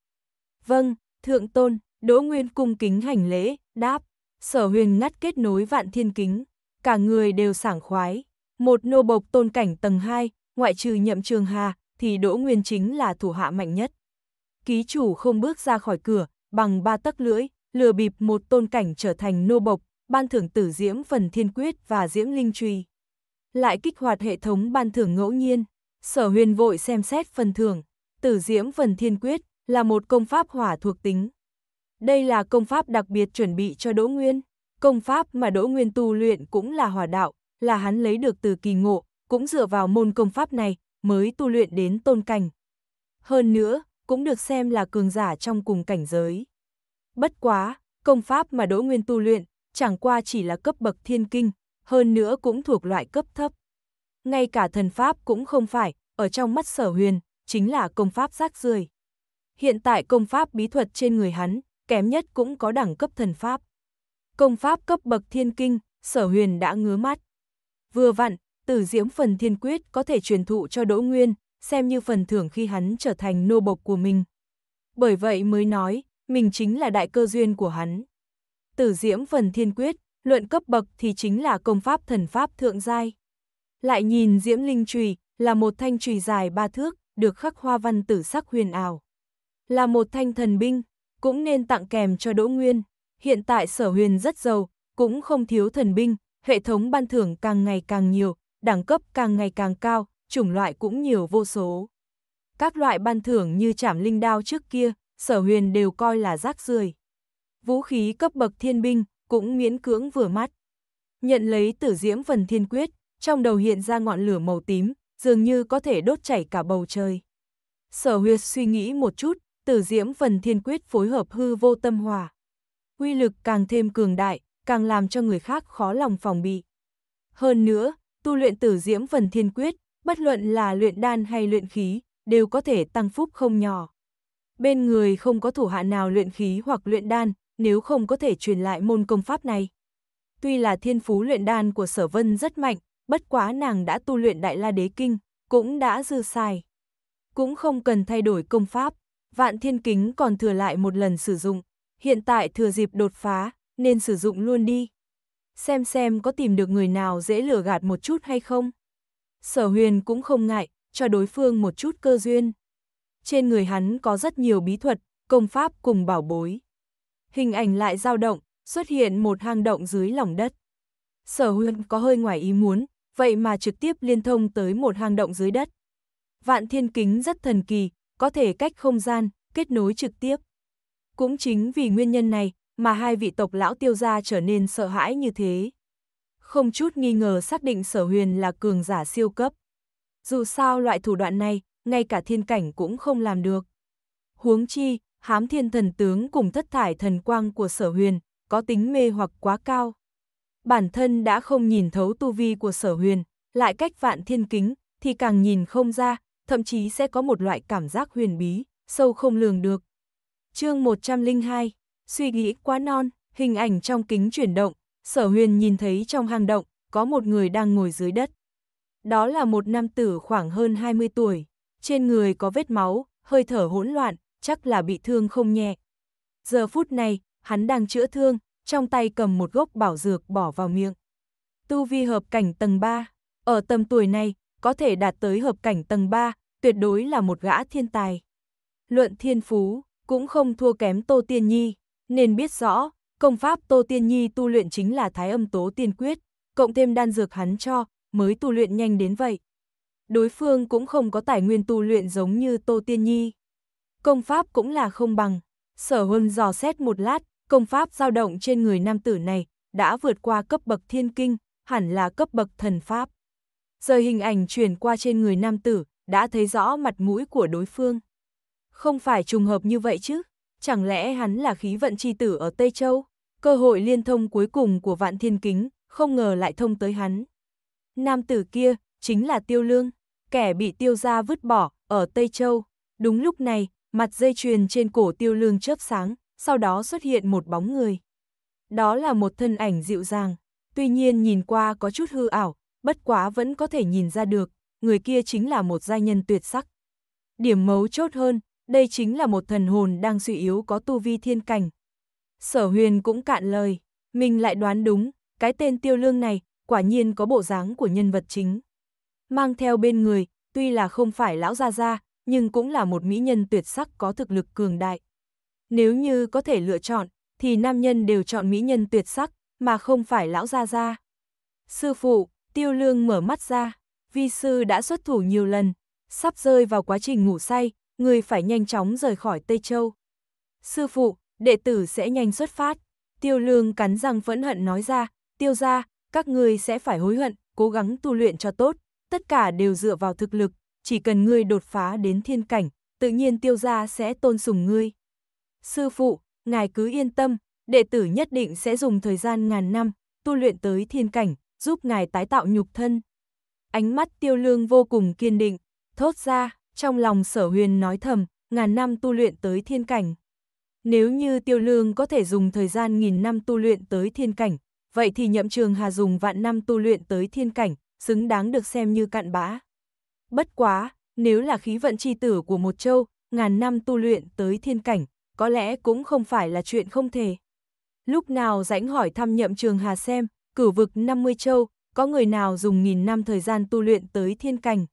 Vâng, thượng tôn, Đỗ Nguyên cung kính hành lễ, đáp, sở huyền ngắt kết nối vạn thiên kính, cả người đều sảng khoái. Một nô bộc tôn cảnh tầng 2, ngoại trừ nhậm trường hà, thì Đỗ Nguyên chính là thủ hạ mạnh nhất ký chủ không bước ra khỏi cửa, bằng ba tấc lưỡi, lừa bịp một tôn cảnh trở thành nô bộc, ban thưởng tử diễm phần thiên quyết và diễm linh truy. Lại kích hoạt hệ thống ban thưởng ngẫu nhiên, sở huyền vội xem xét phần thưởng, tử diễm phần thiên quyết là một công pháp hỏa thuộc tính. Đây là công pháp đặc biệt chuẩn bị cho Đỗ Nguyên, công pháp mà Đỗ Nguyên tu luyện cũng là hỏa đạo, là hắn lấy được từ kỳ ngộ, cũng dựa vào môn công pháp này mới tu luyện đến tôn cảnh. Hơn nữa, cũng được xem là cường giả trong cùng cảnh giới. Bất quá, công pháp mà Đỗ Nguyên tu luyện, chẳng qua chỉ là cấp bậc thiên kinh, hơn nữa cũng thuộc loại cấp thấp. Ngay cả thần pháp cũng không phải, ở trong mắt sở huyền, chính là công pháp rác rưởi. Hiện tại công pháp bí thuật trên người hắn, kém nhất cũng có đẳng cấp thần pháp. Công pháp cấp bậc thiên kinh, sở huyền đã ngứa mắt. Vừa vặn, tử diễm phần thiên quyết có thể truyền thụ cho Đỗ Nguyên, xem như phần thưởng khi hắn trở thành nô bộc của mình. Bởi vậy mới nói, mình chính là đại cơ duyên của hắn. Tử diễm phần thiên quyết, luận cấp bậc thì chính là công pháp thần pháp thượng giai. Lại nhìn diễm linh trùy, là một thanh trùy dài ba thước, được khắc hoa văn tử sắc huyền ảo. Là một thanh thần binh, cũng nên tặng kèm cho Đỗ Nguyên. Hiện tại sở huyền rất giàu, cũng không thiếu thần binh, hệ thống ban thưởng càng ngày càng nhiều, đẳng cấp càng ngày càng cao, chủng loại cũng nhiều vô số. Các loại ban thưởng như chảm linh đao trước kia, sở huyền đều coi là rác rưởi. Vũ khí cấp bậc thiên binh cũng miễn cưỡng vừa mắt. Nhận lấy tử diễm phần thiên quyết, trong đầu hiện ra ngọn lửa màu tím, dường như có thể đốt chảy cả bầu trời. Sở huyệt suy nghĩ một chút, tử diễm phần thiên quyết phối hợp hư vô tâm hòa. Quy lực càng thêm cường đại, càng làm cho người khác khó lòng phòng bị. Hơn nữa, tu luyện tử diễm phần thiên quyết bất luận là luyện đan hay luyện khí, đều có thể tăng phúc không nhỏ. Bên người không có thủ hạ nào luyện khí hoặc luyện đan, nếu không có thể truyền lại môn công pháp này. Tuy là thiên phú luyện đan của sở vân rất mạnh, bất quá nàng đã tu luyện đại la đế kinh, cũng đã dư xài. Cũng không cần thay đổi công pháp, vạn thiên kính còn thừa lại một lần sử dụng, hiện tại thừa dịp đột phá, nên sử dụng luôn đi. Xem xem có tìm được người nào dễ lừa gạt một chút hay không sở huyền cũng không ngại, cho đối phương một chút cơ duyên. Trên người hắn có rất nhiều bí thuật, công pháp cùng bảo bối. Hình ảnh lại dao động, xuất hiện một hang động dưới lòng đất. Sở huyền có hơi ngoài ý muốn, vậy mà trực tiếp liên thông tới một hang động dưới đất. Vạn thiên kính rất thần kỳ, có thể cách không gian, kết nối trực tiếp. Cũng chính vì nguyên nhân này mà hai vị tộc lão tiêu gia trở nên sợ hãi như thế không chút nghi ngờ xác định sở huyền là cường giả siêu cấp. Dù sao loại thủ đoạn này, ngay cả thiên cảnh cũng không làm được. Huống chi, hám thiên thần tướng cùng thất thải thần quang của sở huyền, có tính mê hoặc quá cao. Bản thân đã không nhìn thấu tu vi của sở huyền, lại cách vạn thiên kính, thì càng nhìn không ra, thậm chí sẽ có một loại cảm giác huyền bí, sâu không lường được. chương 102, suy nghĩ quá non, hình ảnh trong kính chuyển động, sở huyền nhìn thấy trong hang động, có một người đang ngồi dưới đất. Đó là một nam tử khoảng hơn 20 tuổi, trên người có vết máu, hơi thở hỗn loạn, chắc là bị thương không nhẹ. Giờ phút này, hắn đang chữa thương, trong tay cầm một gốc bảo dược bỏ vào miệng. Tu vi hợp cảnh tầng 3, ở tầm tuổi này, có thể đạt tới hợp cảnh tầng 3, tuyệt đối là một gã thiên tài. Luận thiên phú, cũng không thua kém Tô Tiên Nhi, nên biết rõ, Công pháp Tô Tiên Nhi tu luyện chính là thái âm tố tiên quyết, cộng thêm đan dược hắn cho, mới tu luyện nhanh đến vậy. Đối phương cũng không có tài nguyên tu luyện giống như Tô Tiên Nhi. Công pháp cũng là không bằng. Sở Huân dò xét một lát, công pháp dao động trên người nam tử này đã vượt qua cấp bậc thiên kinh, hẳn là cấp bậc thần pháp. Giờ hình ảnh chuyển qua trên người nam tử, đã thấy rõ mặt mũi của đối phương. Không phải trùng hợp như vậy chứ, chẳng lẽ hắn là khí vận chi tử ở Tây Châu? Cơ hội liên thông cuối cùng của vạn thiên kính, không ngờ lại thông tới hắn. Nam tử kia, chính là tiêu lương, kẻ bị tiêu gia vứt bỏ, ở Tây Châu. Đúng lúc này, mặt dây chuyền trên cổ tiêu lương chớp sáng, sau đó xuất hiện một bóng người. Đó là một thân ảnh dịu dàng, tuy nhiên nhìn qua có chút hư ảo, bất quá vẫn có thể nhìn ra được, người kia chính là một gia nhân tuyệt sắc. Điểm mấu chốt hơn, đây chính là một thần hồn đang suy yếu có tu vi thiên cảnh, Sở huyền cũng cạn lời, mình lại đoán đúng, cái tên tiêu lương này quả nhiên có bộ dáng của nhân vật chính. Mang theo bên người, tuy là không phải lão gia gia, nhưng cũng là một mỹ nhân tuyệt sắc có thực lực cường đại. Nếu như có thể lựa chọn, thì nam nhân đều chọn mỹ nhân tuyệt sắc, mà không phải lão gia gia. Sư phụ, tiêu lương mở mắt ra, vi sư đã xuất thủ nhiều lần, sắp rơi vào quá trình ngủ say, người phải nhanh chóng rời khỏi Tây Châu. Sư phụ, đệ tử sẽ nhanh xuất phát. Tiêu lương cắn răng phẫn hận nói ra, tiêu ra, các ngươi sẽ phải hối hận, cố gắng tu luyện cho tốt, tất cả đều dựa vào thực lực, chỉ cần ngươi đột phá đến thiên cảnh, tự nhiên tiêu ra sẽ tôn sùng ngươi. Sư phụ, ngài cứ yên tâm, đệ tử nhất định sẽ dùng thời gian ngàn năm, tu luyện tới thiên cảnh, giúp ngài tái tạo nhục thân. Ánh mắt tiêu lương vô cùng kiên định, thốt ra, trong lòng sở huyền nói thầm, ngàn năm tu luyện tới thiên cảnh. Nếu như tiêu lương có thể dùng thời gian nghìn năm tu luyện tới thiên cảnh, vậy thì nhậm trường hà dùng vạn năm tu luyện tới thiên cảnh, xứng đáng được xem như cạn bã. Bất quá, nếu là khí vận chi tử của một châu, ngàn năm tu luyện tới thiên cảnh, có lẽ cũng không phải là chuyện không thể. Lúc nào rãnh hỏi thăm nhậm trường hà xem, cử vực 50 châu, có người nào dùng nghìn năm thời gian tu luyện tới thiên cảnh.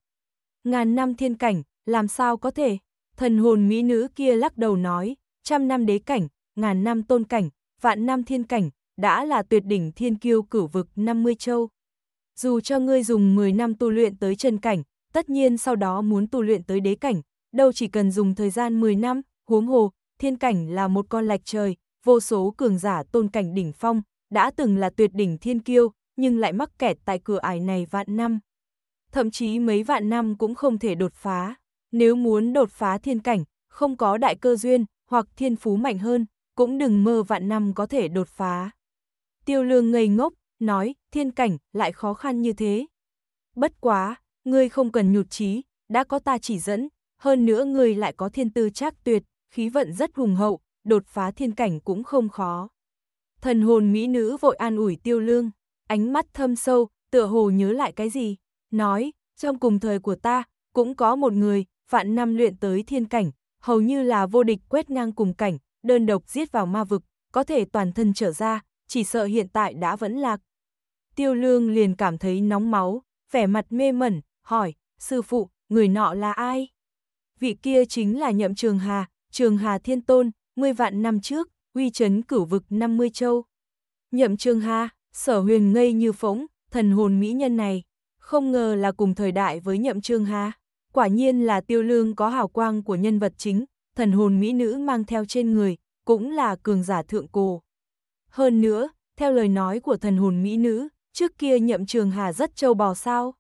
Ngàn năm thiên cảnh, làm sao có thể? Thần hồn mỹ nữ kia lắc đầu nói, trăm năm đế cảnh, ngàn năm tôn cảnh, vạn năm thiên cảnh, đã là tuyệt đỉnh thiên kiêu cử vực 50 châu. Dù cho ngươi dùng 10 năm tu luyện tới chân cảnh, tất nhiên sau đó muốn tu luyện tới đế cảnh, đâu chỉ cần dùng thời gian 10 năm, huống hồ, thiên cảnh là một con lạch trời, vô số cường giả tôn cảnh đỉnh phong, đã từng là tuyệt đỉnh thiên kiêu, nhưng lại mắc kẹt tại cửa ải này vạn năm. Thậm chí mấy vạn năm cũng không thể đột phá. Nếu muốn đột phá thiên cảnh, không có đại cơ duyên, hoặc thiên phú mạnh hơn, cũng đừng mơ vạn năm có thể đột phá. Tiêu lương ngây ngốc, nói, thiên cảnh lại khó khăn như thế. Bất quá, ngươi không cần nhụt chí, đã có ta chỉ dẫn, hơn nữa ngươi lại có thiên tư trác tuyệt, khí vận rất hùng hậu, đột phá thiên cảnh cũng không khó. Thần hồn mỹ nữ vội an ủi tiêu lương, ánh mắt thâm sâu, tựa hồ nhớ lại cái gì, nói, trong cùng thời của ta, cũng có một người, vạn năm luyện tới thiên cảnh, hầu như là vô địch quét ngang cùng cảnh, đơn độc giết vào ma vực, có thể toàn thân trở ra, chỉ sợ hiện tại đã vẫn lạc. Tiêu lương liền cảm thấy nóng máu, vẻ mặt mê mẩn, hỏi, sư phụ, người nọ là ai? Vị kia chính là nhậm trường hà, trường hà thiên tôn, mươi vạn năm trước, uy chấn cửu vực 50 châu. Nhậm trường hà, sở huyền ngây như phóng, thần hồn mỹ nhân này, không ngờ là cùng thời đại với nhậm trường hà quả nhiên là tiêu lương có hào quang của nhân vật chính, thần hồn mỹ nữ mang theo trên người, cũng là cường giả thượng cổ. Hơn nữa, theo lời nói của thần hồn mỹ nữ, trước kia nhậm trường hà rất châu bò sao.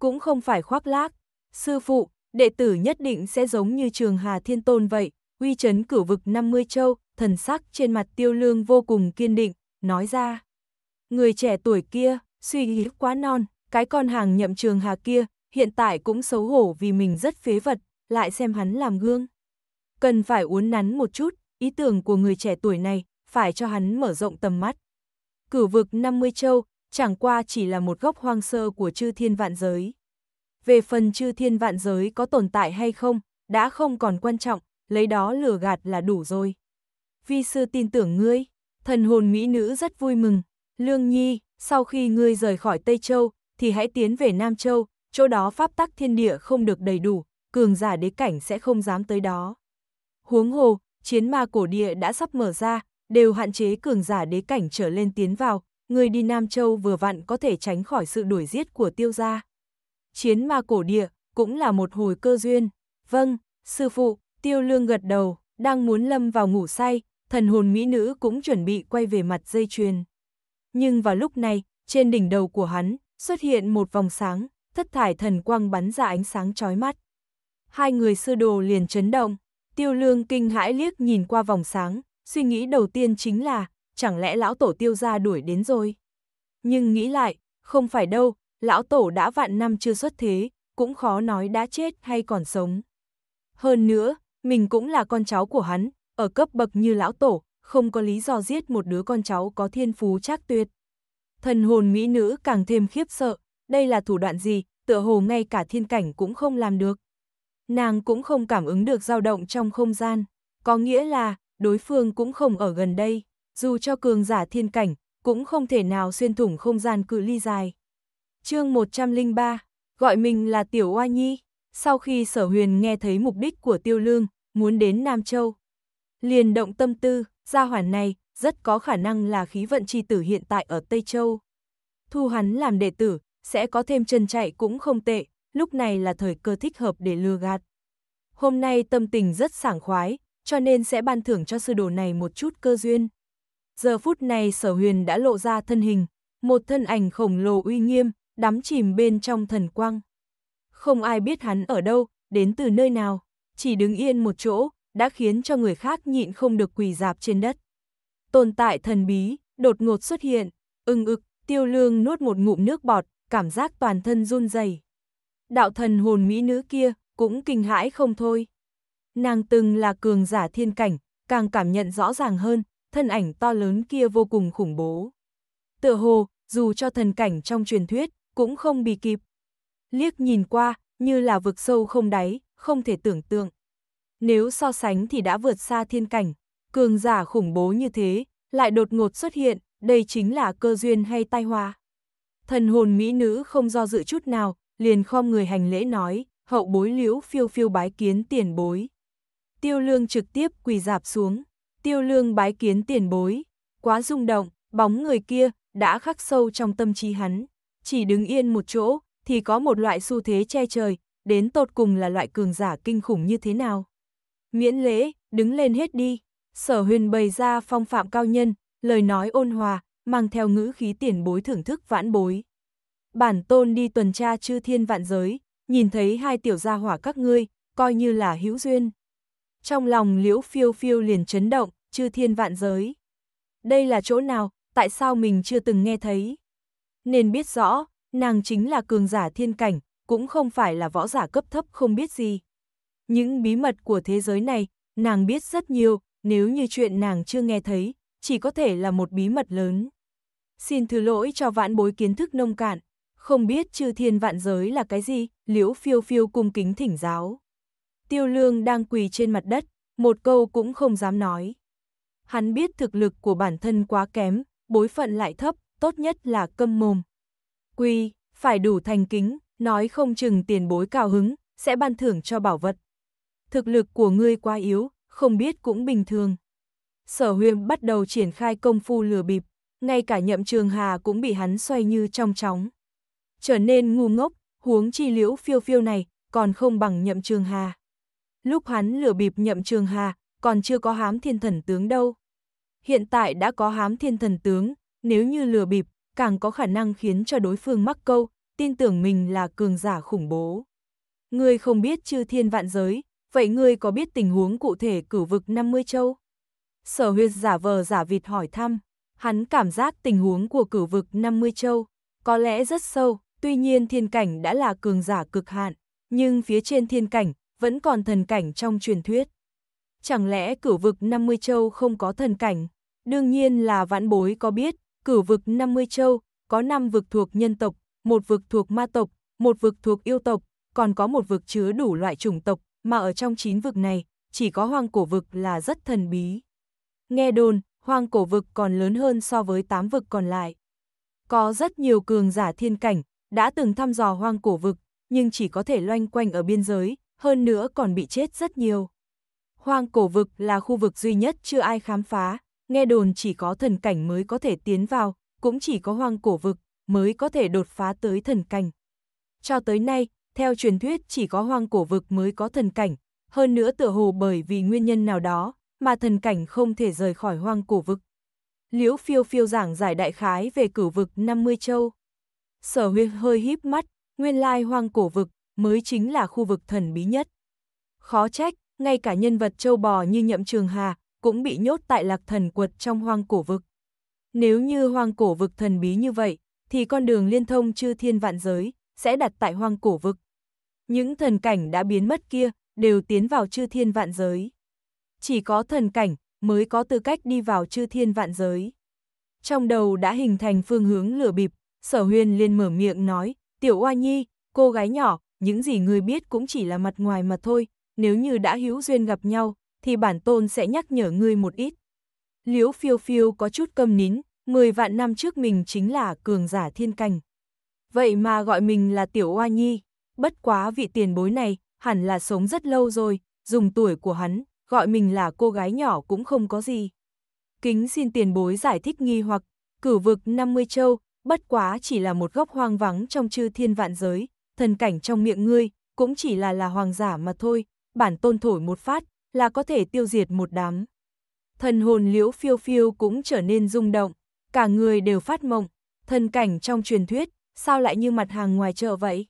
Cũng không phải khoác lác, sư phụ, đệ tử nhất định sẽ giống như trường hà thiên tôn vậy, uy chấn cửu vực 50 châu, thần sắc trên mặt tiêu lương vô cùng kiên định, nói ra. Người trẻ tuổi kia, suy nghĩ quá non, cái con hàng nhậm trường hà kia, hiện tại cũng xấu hổ vì mình rất phế vật, lại xem hắn làm gương. Cần phải uốn nắn một chút, ý tưởng của người trẻ tuổi này, phải cho hắn mở rộng tầm mắt. Cử vực 50 châu, chẳng qua chỉ là một góc hoang sơ của chư thiên vạn giới. Về phần chư thiên vạn giới có tồn tại hay không, đã không còn quan trọng, lấy đó lừa gạt là đủ rồi. Vi sư tin tưởng ngươi, thần hồn mỹ nữ rất vui mừng. Lương Nhi, sau khi ngươi rời khỏi Tây Châu, thì hãy tiến về Nam Châu, chỗ đó pháp tắc thiên địa không được đầy đủ, cường giả đế cảnh sẽ không dám tới đó. Huống hồ, chiến ma cổ địa đã sắp mở ra, đều hạn chế cường giả đế cảnh trở lên tiến vào, người đi Nam Châu vừa vặn có thể tránh khỏi sự đuổi giết của tiêu gia. Chiến ma cổ địa cũng là một hồi cơ duyên. Vâng, sư phụ, tiêu lương gật đầu, đang muốn lâm vào ngủ say, thần hồn mỹ nữ cũng chuẩn bị quay về mặt dây chuyền. Nhưng vào lúc này, trên đỉnh đầu của hắn xuất hiện một vòng sáng, thất thải thần quang bắn ra ánh sáng chói mắt. Hai người sơ đồ liền chấn động, tiêu lương kinh hãi liếc nhìn qua vòng sáng, suy nghĩ đầu tiên chính là, chẳng lẽ lão tổ tiêu ra đuổi đến rồi. Nhưng nghĩ lại, không phải đâu, lão tổ đã vạn năm chưa xuất thế, cũng khó nói đã chết hay còn sống. Hơn nữa, mình cũng là con cháu của hắn, ở cấp bậc như lão tổ, không có lý do giết một đứa con cháu có thiên phú chắc tuyệt. Thần hồn mỹ nữ càng thêm khiếp sợ, đây là thủ đoạn gì, tựa hồ ngay cả thiên cảnh cũng không làm được. Nàng cũng không cảm ứng được dao động trong không gian, có nghĩa là đối phương cũng không ở gần đây, dù cho cường giả thiên cảnh, cũng không thể nào xuyên thủng không gian cự ly dài. chương 103, gọi mình là Tiểu Oa Nhi, sau khi sở huyền nghe thấy mục đích của Tiêu Lương, muốn đến Nam Châu. Liền động tâm tư, gia hoàn này, rất có khả năng là khí vận chi tử hiện tại ở Tây Châu. Thu hắn làm đệ tử, sẽ có thêm chân chạy cũng không tệ, lúc này là thời cơ thích hợp để lừa gạt. Hôm nay tâm tình rất sảng khoái, cho nên sẽ ban thưởng cho sư đồ này một chút cơ duyên. Giờ phút này sở huyền đã lộ ra thân hình, một thân ảnh khổng lồ uy nghiêm, đắm chìm bên trong thần quang. Không ai biết hắn ở đâu, đến từ nơi nào, chỉ đứng yên một chỗ, đã khiến cho người khác nhịn không được quỳ dạp trên đất. Tồn tại thần bí, đột ngột xuất hiện, ưng ực, tiêu lương nuốt một ngụm nước bọt, cảm giác toàn thân run rẩy. Đạo thần hồn mỹ nữ kia cũng kinh hãi không thôi. Nàng từng là cường giả thiên cảnh, càng cảm nhận rõ ràng hơn, thân ảnh to lớn kia vô cùng khủng bố. Tựa hồ, dù cho thần cảnh trong truyền thuyết, cũng không bị kịp. Liếc nhìn qua, như là vực sâu không đáy, không thể tưởng tượng. Nếu so sánh thì đã vượt xa thiên cảnh, cường giả khủng bố như thế, lại đột ngột xuất hiện, đây chính là cơ duyên hay tai họa. Thần hồn mỹ nữ không do dự chút nào, liền khom người hành lễ nói, hậu bối liễu phiêu phiêu bái kiến tiền bối. Tiêu lương trực tiếp quỳ dạp xuống, tiêu lương bái kiến tiền bối, quá rung động, bóng người kia đã khắc sâu trong tâm trí hắn, chỉ đứng yên một chỗ thì có một loại xu thế che trời, đến tột cùng là loại cường giả kinh khủng như thế nào. Miễn lễ, đứng lên hết đi, sở huyền bày ra phong phạm cao nhân, lời nói ôn hòa, mang theo ngữ khí tiền bối thưởng thức vãn bối. Bản tôn đi tuần tra chư thiên vạn giới, nhìn thấy hai tiểu gia hỏa các ngươi, coi như là hữu duyên. Trong lòng liễu phiêu phiêu liền chấn động, chư thiên vạn giới. Đây là chỗ nào, tại sao mình chưa từng nghe thấy? Nên biết rõ, nàng chính là cường giả thiên cảnh, cũng không phải là võ giả cấp thấp không biết gì. Những bí mật của thế giới này, nàng biết rất nhiều, nếu như chuyện nàng chưa nghe thấy, chỉ có thể là một bí mật lớn. Xin thứ lỗi cho vãn bối kiến thức nông cạn, không biết chư thiên vạn giới là cái gì, liễu phiêu phiêu cung kính thỉnh giáo. Tiêu lương đang quỳ trên mặt đất, một câu cũng không dám nói. Hắn biết thực lực của bản thân quá kém, bối phận lại thấp, tốt nhất là câm mồm. Quy, phải đủ thành kính, nói không chừng tiền bối cao hứng, sẽ ban thưởng cho bảo vật. Thực lực của ngươi quá yếu, không biết cũng bình thường. Sở huyền bắt đầu triển khai công phu lừa bịp ngay cả nhậm trường hà cũng bị hắn xoay như trong chóng. Trở nên ngu ngốc, huống chi liễu phiêu phiêu này, còn không bằng nhậm trường hà. Lúc hắn lửa bịp nhậm trường hà, còn chưa có hám thiên thần tướng đâu. Hiện tại đã có hám thiên thần tướng, nếu như lừa bịp, càng có khả năng khiến cho đối phương mắc câu, tin tưởng mình là cường giả khủng bố. Ngươi không biết chư thiên vạn giới, vậy ngươi có biết tình huống cụ thể cửu vực 50 châu? Sở huyệt giả vờ giả vịt hỏi thăm hắn cảm giác tình huống của cửu vực 50 châu có lẽ rất sâu, tuy nhiên thiên cảnh đã là cường giả cực hạn, nhưng phía trên thiên cảnh vẫn còn thần cảnh trong truyền thuyết. Chẳng lẽ cửu vực 50 châu không có thần cảnh? Đương nhiên là vãn bối có biết, cửu vực 50 châu có 5 vực thuộc nhân tộc, một vực thuộc ma tộc, một vực thuộc yêu tộc, còn có một vực chứa đủ loại chủng tộc, mà ở trong 9 vực này, chỉ có hoang cổ vực là rất thần bí. Nghe đồn, hoang cổ vực còn lớn hơn so với tám vực còn lại. Có rất nhiều cường giả thiên cảnh, đã từng thăm dò hoang cổ vực, nhưng chỉ có thể loanh quanh ở biên giới, hơn nữa còn bị chết rất nhiều. Hoang cổ vực là khu vực duy nhất chưa ai khám phá, nghe đồn chỉ có thần cảnh mới có thể tiến vào, cũng chỉ có hoang cổ vực mới có thể đột phá tới thần cảnh. Cho tới nay, theo truyền thuyết chỉ có hoang cổ vực mới có thần cảnh, hơn nữa tựa hồ bởi vì nguyên nhân nào đó, mà thần cảnh không thể rời khỏi hoang cổ vực. Liễu phiêu phiêu giảng giải đại khái về cửu vực 50 châu. Sở huyệt hơi híp mắt, nguyên lai hoang cổ vực mới chính là khu vực thần bí nhất. Khó trách, ngay cả nhân vật châu bò như nhậm trường hà cũng bị nhốt tại lạc thần quật trong hoang cổ vực. Nếu như hoang cổ vực thần bí như vậy, thì con đường liên thông chư thiên vạn giới sẽ đặt tại hoang cổ vực. Những thần cảnh đã biến mất kia đều tiến vào chư thiên vạn giới chỉ có thần cảnh mới có tư cách đi vào chư thiên vạn giới. Trong đầu đã hình thành phương hướng lửa bịp, sở huyền liền mở miệng nói, tiểu oa nhi, cô gái nhỏ, những gì người biết cũng chỉ là mặt ngoài mà thôi, nếu như đã hữu duyên gặp nhau, thì bản tôn sẽ nhắc nhở ngươi một ít. Liễu phiêu phiêu có chút câm nín, 10 vạn năm trước mình chính là cường giả thiên cảnh Vậy mà gọi mình là tiểu oa nhi, bất quá vị tiền bối này, hẳn là sống rất lâu rồi, dùng tuổi của hắn gọi mình là cô gái nhỏ cũng không có gì. Kính xin tiền bối giải thích nghi hoặc, cử vực 50 châu, bất quá chỉ là một góc hoang vắng trong chư thiên vạn giới, thần cảnh trong miệng ngươi, cũng chỉ là là hoàng giả mà thôi, bản tôn thổi một phát, là có thể tiêu diệt một đám. Thần hồn liễu phiêu phiêu cũng trở nên rung động, cả người đều phát mộng, thần cảnh trong truyền thuyết, sao lại như mặt hàng ngoài chợ vậy?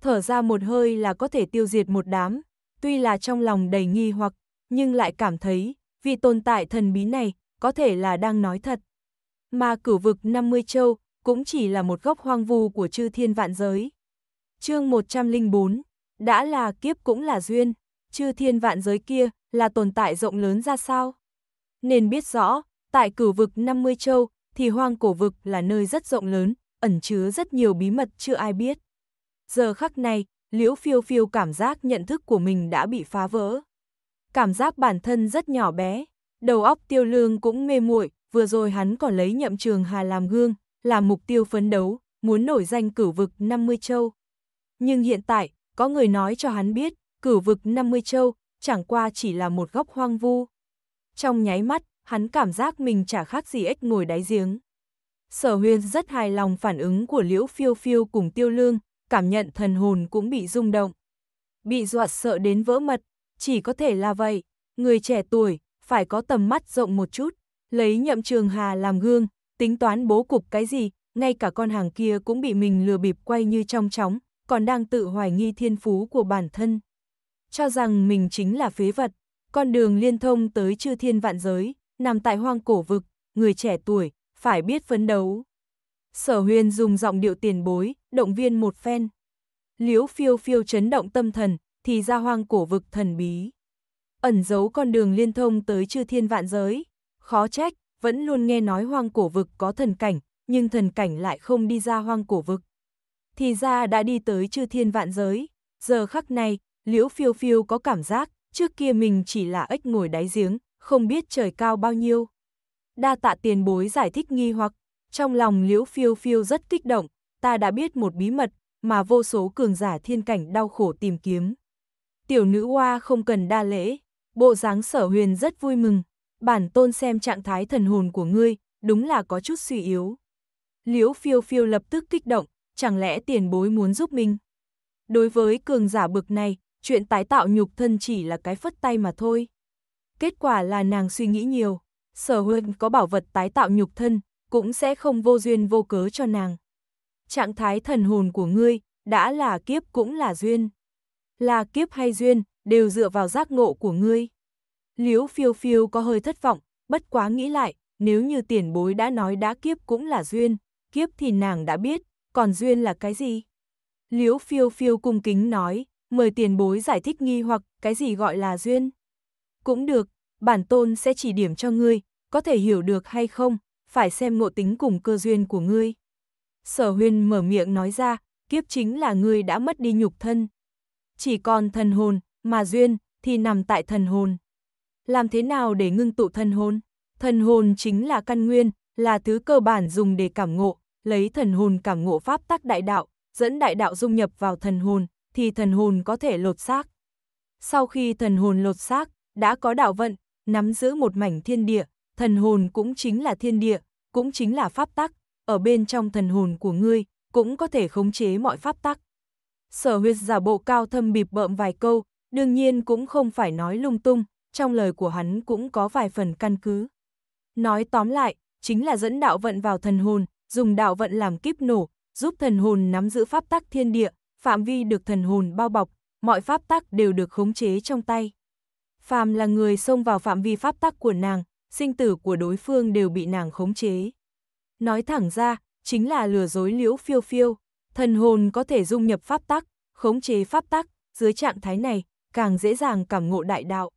Thở ra một hơi là có thể tiêu diệt một đám, tuy là trong lòng đầy nghi hoặc, nhưng lại cảm thấy, vì tồn tại thần bí này, có thể là đang nói thật. Mà cửu vực 50 châu, cũng chỉ là một góc hoang vu của chư thiên vạn giới. chương 104, đã là kiếp cũng là duyên, chư thiên vạn giới kia là tồn tại rộng lớn ra sao? Nên biết rõ, tại cửu vực 50 châu, thì hoang cổ vực là nơi rất rộng lớn, ẩn chứa rất nhiều bí mật chưa ai biết. Giờ khắc này, Liễu Phiêu Phiêu cảm giác nhận thức của mình đã bị phá vỡ cảm giác bản thân rất nhỏ bé. Đầu óc tiêu lương cũng mê muội vừa rồi hắn còn lấy nhậm trường hà làm gương, làm mục tiêu phấn đấu, muốn nổi danh cử vực 50 châu. Nhưng hiện tại, có người nói cho hắn biết, cử vực 50 châu chẳng qua chỉ là một góc hoang vu. Trong nháy mắt, hắn cảm giác mình chả khác gì ếch ngồi đáy giếng. Sở huyên rất hài lòng phản ứng của Liễu Phiêu Phiêu cùng Tiêu Lương, cảm nhận thần hồn cũng bị rung động. Bị dọa sợ đến vỡ mật, chỉ có thể là vậy, người trẻ tuổi, phải có tầm mắt rộng một chút, lấy nhậm trường hà làm gương, tính toán bố cục cái gì, ngay cả con hàng kia cũng bị mình lừa bịp quay như trong chóng, còn đang tự hoài nghi thiên phú của bản thân. Cho rằng mình chính là phế vật, con đường liên thông tới chư thiên vạn giới, nằm tại hoang cổ vực, người trẻ tuổi, phải biết phấn đấu. Sở huyền dùng giọng điệu tiền bối, động viên một phen. Liễu phiêu phiêu chấn động tâm thần, thì ra hoang cổ vực thần bí. Ẩn giấu con đường liên thông tới chư thiên vạn giới, khó trách, vẫn luôn nghe nói hoang cổ vực có thần cảnh, nhưng thần cảnh lại không đi ra hoang cổ vực. Thì ra đã đi tới chư thiên vạn giới, giờ khắc này, liễu phiêu phiêu có cảm giác, trước kia mình chỉ là ếch ngồi đáy giếng, không biết trời cao bao nhiêu. Đa tạ tiền bối giải thích nghi hoặc, trong lòng liễu phiêu phiêu rất kích động, ta đã biết một bí mật mà vô số cường giả thiên cảnh đau khổ tìm kiếm tiểu nữ hoa không cần đa lễ, bộ dáng sở huyền rất vui mừng, bản tôn xem trạng thái thần hồn của ngươi, đúng là có chút suy yếu. Liễu phiêu phiêu lập tức kích động, chẳng lẽ tiền bối muốn giúp mình? Đối với cường giả bực này, chuyện tái tạo nhục thân chỉ là cái phất tay mà thôi. Kết quả là nàng suy nghĩ nhiều, sở huyền có bảo vật tái tạo nhục thân, cũng sẽ không vô duyên vô cớ cho nàng. Trạng thái thần hồn của ngươi, đã là kiếp cũng là duyên là kiếp hay duyên, đều dựa vào giác ngộ của ngươi. Liễu phiêu phiêu có hơi thất vọng, bất quá nghĩ lại, nếu như tiền bối đã nói đã kiếp cũng là duyên, kiếp thì nàng đã biết, còn duyên là cái gì? Liễu phiêu phiêu cung kính nói, mời tiền bối giải thích nghi hoặc cái gì gọi là duyên. Cũng được, bản tôn sẽ chỉ điểm cho ngươi, có thể hiểu được hay không, phải xem ngộ tính cùng cơ duyên của ngươi. Sở huyên mở miệng nói ra, kiếp chính là ngươi đã mất đi nhục thân, chỉ còn thần hồn, mà duyên thì nằm tại thần hồn. Làm thế nào để ngưng tụ thần hồn? Thần hồn chính là căn nguyên, là thứ cơ bản dùng để cảm ngộ, lấy thần hồn cảm ngộ pháp tắc đại đạo, dẫn đại đạo dung nhập vào thần hồn, thì thần hồn có thể lột xác. Sau khi thần hồn lột xác, đã có đạo vận, nắm giữ một mảnh thiên địa, thần hồn cũng chính là thiên địa, cũng chính là pháp tắc, ở bên trong thần hồn của ngươi, cũng có thể khống chế mọi pháp tắc sở huyệt giả bộ cao thâm bịp bợm vài câu, đương nhiên cũng không phải nói lung tung, trong lời của hắn cũng có vài phần căn cứ. Nói tóm lại, chính là dẫn đạo vận vào thần hồn, dùng đạo vận làm kíp nổ, giúp thần hồn nắm giữ pháp tắc thiên địa, phạm vi được thần hồn bao bọc, mọi pháp tắc đều được khống chế trong tay. Phàm là người xông vào phạm vi pháp tắc của nàng, sinh tử của đối phương đều bị nàng khống chế. Nói thẳng ra, chính là lừa dối liễu phiêu phiêu thần hồn có thể dung nhập pháp tắc, khống chế pháp tắc, dưới trạng thái này, càng dễ dàng cảm ngộ đại đạo.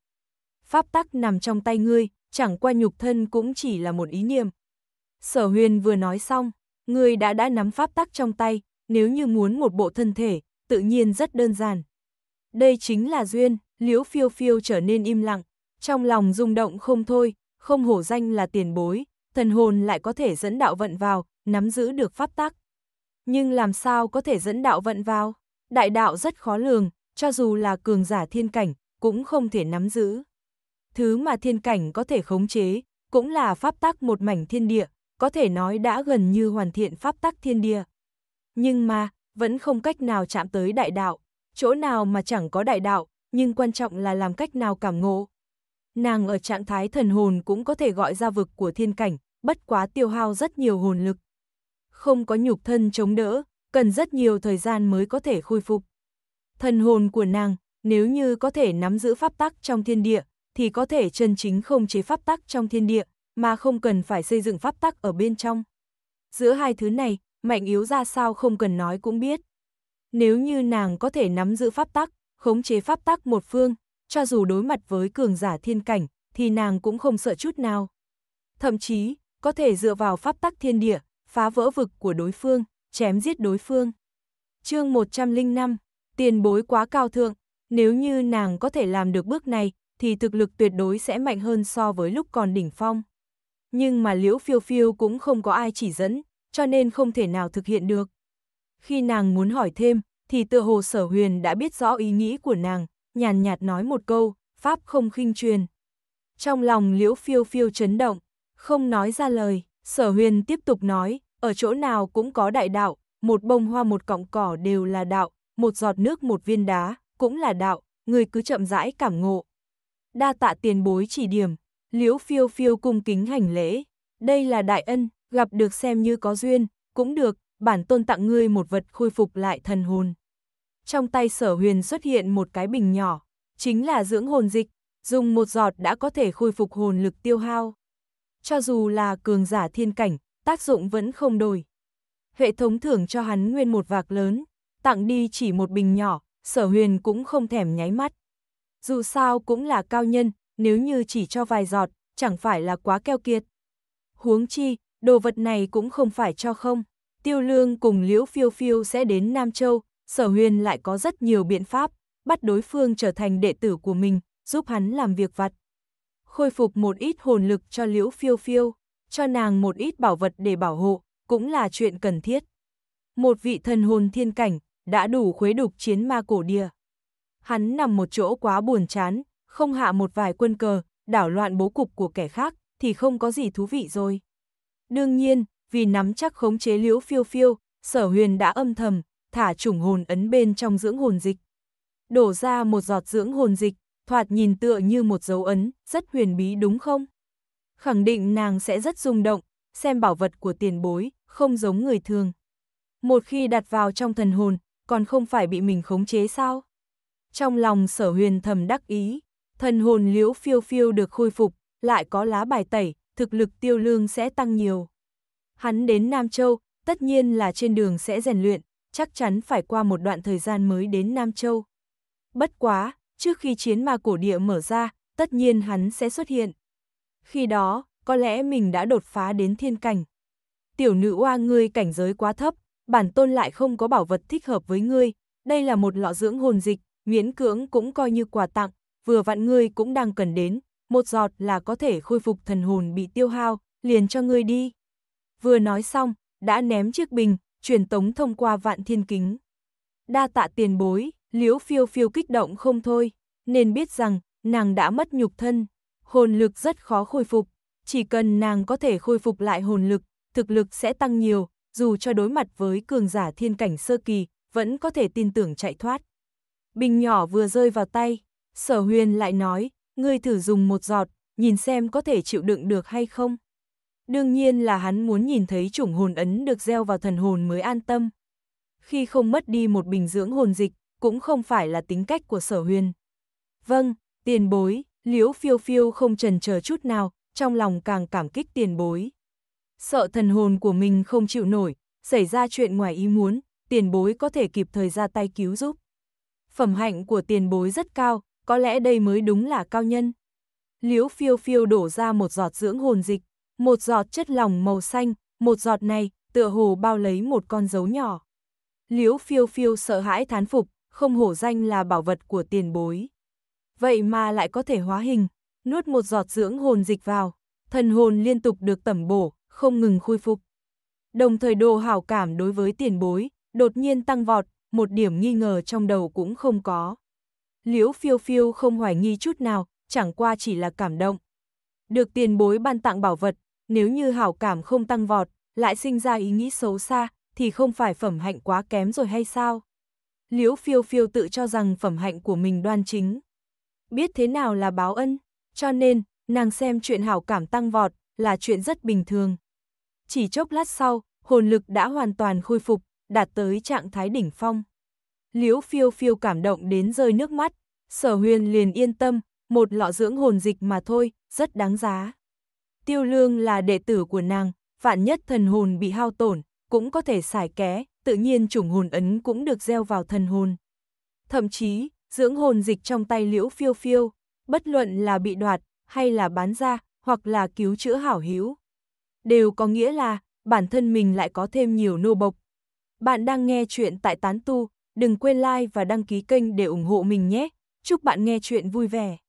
Pháp tắc nằm trong tay ngươi, chẳng qua nhục thân cũng chỉ là một ý niệm. Sở huyền vừa nói xong, ngươi đã đã nắm pháp tắc trong tay, nếu như muốn một bộ thân thể, tự nhiên rất đơn giản. Đây chính là duyên, liễu phiêu phiêu trở nên im lặng, trong lòng rung động không thôi, không hổ danh là tiền bối, thần hồn lại có thể dẫn đạo vận vào, nắm giữ được pháp tắc nhưng làm sao có thể dẫn đạo vận vào? Đại đạo rất khó lường, cho dù là cường giả thiên cảnh, cũng không thể nắm giữ. Thứ mà thiên cảnh có thể khống chế, cũng là pháp tắc một mảnh thiên địa, có thể nói đã gần như hoàn thiện pháp tắc thiên địa. Nhưng mà, vẫn không cách nào chạm tới đại đạo, chỗ nào mà chẳng có đại đạo, nhưng quan trọng là làm cách nào cảm ngộ. Nàng ở trạng thái thần hồn cũng có thể gọi ra vực của thiên cảnh, bất quá tiêu hao rất nhiều hồn lực không có nhục thân chống đỡ, cần rất nhiều thời gian mới có thể khôi phục. Thần hồn của nàng, nếu như có thể nắm giữ pháp tắc trong thiên địa, thì có thể chân chính không chế pháp tắc trong thiên địa, mà không cần phải xây dựng pháp tắc ở bên trong. Giữa hai thứ này, mạnh yếu ra sao không cần nói cũng biết. Nếu như nàng có thể nắm giữ pháp tắc, khống chế pháp tắc một phương, cho dù đối mặt với cường giả thiên cảnh, thì nàng cũng không sợ chút nào. Thậm chí, có thể dựa vào pháp tắc thiên địa, phá vỡ vực của đối phương, chém giết đối phương. Chương 105, tiền bối quá cao thượng, nếu như nàng có thể làm được bước này, thì thực lực tuyệt đối sẽ mạnh hơn so với lúc còn đỉnh phong. Nhưng mà Liễu Phiêu Phiêu cũng không có ai chỉ dẫn, cho nên không thể nào thực hiện được. Khi nàng muốn hỏi thêm, thì tựa hồ sở huyền đã biết rõ ý nghĩ của nàng, nhàn nhạt nói một câu, Pháp không khinh truyền. Trong lòng Liễu Phiêu Phiêu chấn động, không nói ra lời, sở huyền tiếp tục nói, ở chỗ nào cũng có đại đạo, một bông hoa một cọng cỏ đều là đạo, một giọt nước một viên đá, cũng là đạo, người cứ chậm rãi cảm ngộ. Đa tạ tiền bối chỉ điểm, liễu phiêu phiêu cung kính hành lễ, đây là đại ân, gặp được xem như có duyên, cũng được, bản tôn tặng ngươi một vật khôi phục lại thần hồn. Trong tay sở huyền xuất hiện một cái bình nhỏ, chính là dưỡng hồn dịch, dùng một giọt đã có thể khôi phục hồn lực tiêu hao. Cho dù là cường giả thiên cảnh, tác dụng vẫn không đổi. Hệ thống thưởng cho hắn nguyên một vạc lớn, tặng đi chỉ một bình nhỏ, sở huyền cũng không thèm nháy mắt. Dù sao cũng là cao nhân, nếu như chỉ cho vài giọt, chẳng phải là quá keo kiệt. Huống chi, đồ vật này cũng không phải cho không. Tiêu lương cùng liễu phiêu phiêu sẽ đến Nam Châu, sở huyền lại có rất nhiều biện pháp, bắt đối phương trở thành đệ tử của mình, giúp hắn làm việc vặt. Khôi phục một ít hồn lực cho liễu phiêu phiêu cho nàng một ít bảo vật để bảo hộ, cũng là chuyện cần thiết. Một vị thần hồn thiên cảnh, đã đủ khuấy đục chiến ma cổ địa. Hắn nằm một chỗ quá buồn chán, không hạ một vài quân cờ, đảo loạn bố cục của kẻ khác, thì không có gì thú vị rồi. Đương nhiên, vì nắm chắc khống chế liễu phiêu phiêu, sở huyền đã âm thầm, thả chủng hồn ấn bên trong dưỡng hồn dịch. Đổ ra một giọt dưỡng hồn dịch, thoạt nhìn tựa như một dấu ấn, rất huyền bí đúng không? khẳng định nàng sẽ rất rung động, xem bảo vật của tiền bối, không giống người thường. Một khi đặt vào trong thần hồn, còn không phải bị mình khống chế sao? Trong lòng sở huyền thầm đắc ý, thần hồn liễu phiêu phiêu được khôi phục, lại có lá bài tẩy, thực lực tiêu lương sẽ tăng nhiều. Hắn đến Nam Châu, tất nhiên là trên đường sẽ rèn luyện, chắc chắn phải qua một đoạn thời gian mới đến Nam Châu. Bất quá, trước khi chiến ma cổ địa mở ra, tất nhiên hắn sẽ xuất hiện. Khi đó, có lẽ mình đã đột phá đến thiên cảnh. Tiểu nữ oa ngươi cảnh giới quá thấp, bản tôn lại không có bảo vật thích hợp với ngươi, đây là một lọ dưỡng hồn dịch, miễn cưỡng cũng coi như quà tặng, vừa vặn ngươi cũng đang cần đến, một giọt là có thể khôi phục thần hồn bị tiêu hao, liền cho ngươi đi. Vừa nói xong, đã ném chiếc bình, truyền tống thông qua vạn thiên kính. Đa tạ tiền bối, liễu phiêu phiêu kích động không thôi, nên biết rằng nàng đã mất nhục thân, hồn lực rất khó khôi phục, chỉ cần nàng có thể khôi phục lại hồn lực, thực lực sẽ tăng nhiều, dù cho đối mặt với cường giả thiên cảnh sơ kỳ, vẫn có thể tin tưởng chạy thoát. Bình nhỏ vừa rơi vào tay, sở huyền lại nói, ngươi thử dùng một giọt, nhìn xem có thể chịu đựng được hay không. Đương nhiên là hắn muốn nhìn thấy chủng hồn ấn được gieo vào thần hồn mới an tâm. Khi không mất đi một bình dưỡng hồn dịch, cũng không phải là tính cách của sở huyền. Vâng, tiền bối, Liễu phiêu phiêu không trần chờ chút nào, trong lòng càng cảm kích tiền bối. Sợ thần hồn của mình không chịu nổi, xảy ra chuyện ngoài ý muốn, tiền bối có thể kịp thời ra tay cứu giúp. Phẩm hạnh của tiền bối rất cao, có lẽ đây mới đúng là cao nhân. Liễu phiêu phiêu đổ ra một giọt dưỡng hồn dịch, một giọt chất lỏng màu xanh, một giọt này tựa hồ bao lấy một con dấu nhỏ. Liễu phiêu phiêu sợ hãi thán phục, không hổ danh là bảo vật của tiền bối vậy mà lại có thể hóa hình, nuốt một giọt dưỡng hồn dịch vào, thần hồn liên tục được tẩm bổ, không ngừng khôi phục. Đồng thời đồ hảo cảm đối với tiền bối, đột nhiên tăng vọt, một điểm nghi ngờ trong đầu cũng không có. Liễu phiêu phiêu không hoài nghi chút nào, chẳng qua chỉ là cảm động. Được tiền bối ban tặng bảo vật, nếu như hảo cảm không tăng vọt, lại sinh ra ý nghĩ xấu xa, thì không phải phẩm hạnh quá kém rồi hay sao? Liễu phiêu phiêu tự cho rằng phẩm hạnh của mình đoan chính biết thế nào là báo ân, cho nên nàng xem chuyện hảo cảm tăng vọt là chuyện rất bình thường. Chỉ chốc lát sau, hồn lực đã hoàn toàn khôi phục, đạt tới trạng thái đỉnh phong. Liễu phiêu phiêu cảm động đến rơi nước mắt, sở huyền liền yên tâm, một lọ dưỡng hồn dịch mà thôi, rất đáng giá. Tiêu lương là đệ tử của nàng, vạn nhất thần hồn bị hao tổn, cũng có thể xài ké, tự nhiên chủng hồn ấn cũng được gieo vào thần hồn. Thậm chí, dưỡng hồn dịch trong tay liễu phiêu phiêu, bất luận là bị đoạt, hay là bán ra, hoặc là cứu chữa hảo hữu Đều có nghĩa là, bản thân mình lại có thêm nhiều nô bộc. Bạn đang nghe chuyện tại Tán Tu, đừng quên like và đăng ký kênh để ủng hộ mình nhé. Chúc bạn nghe chuyện vui vẻ.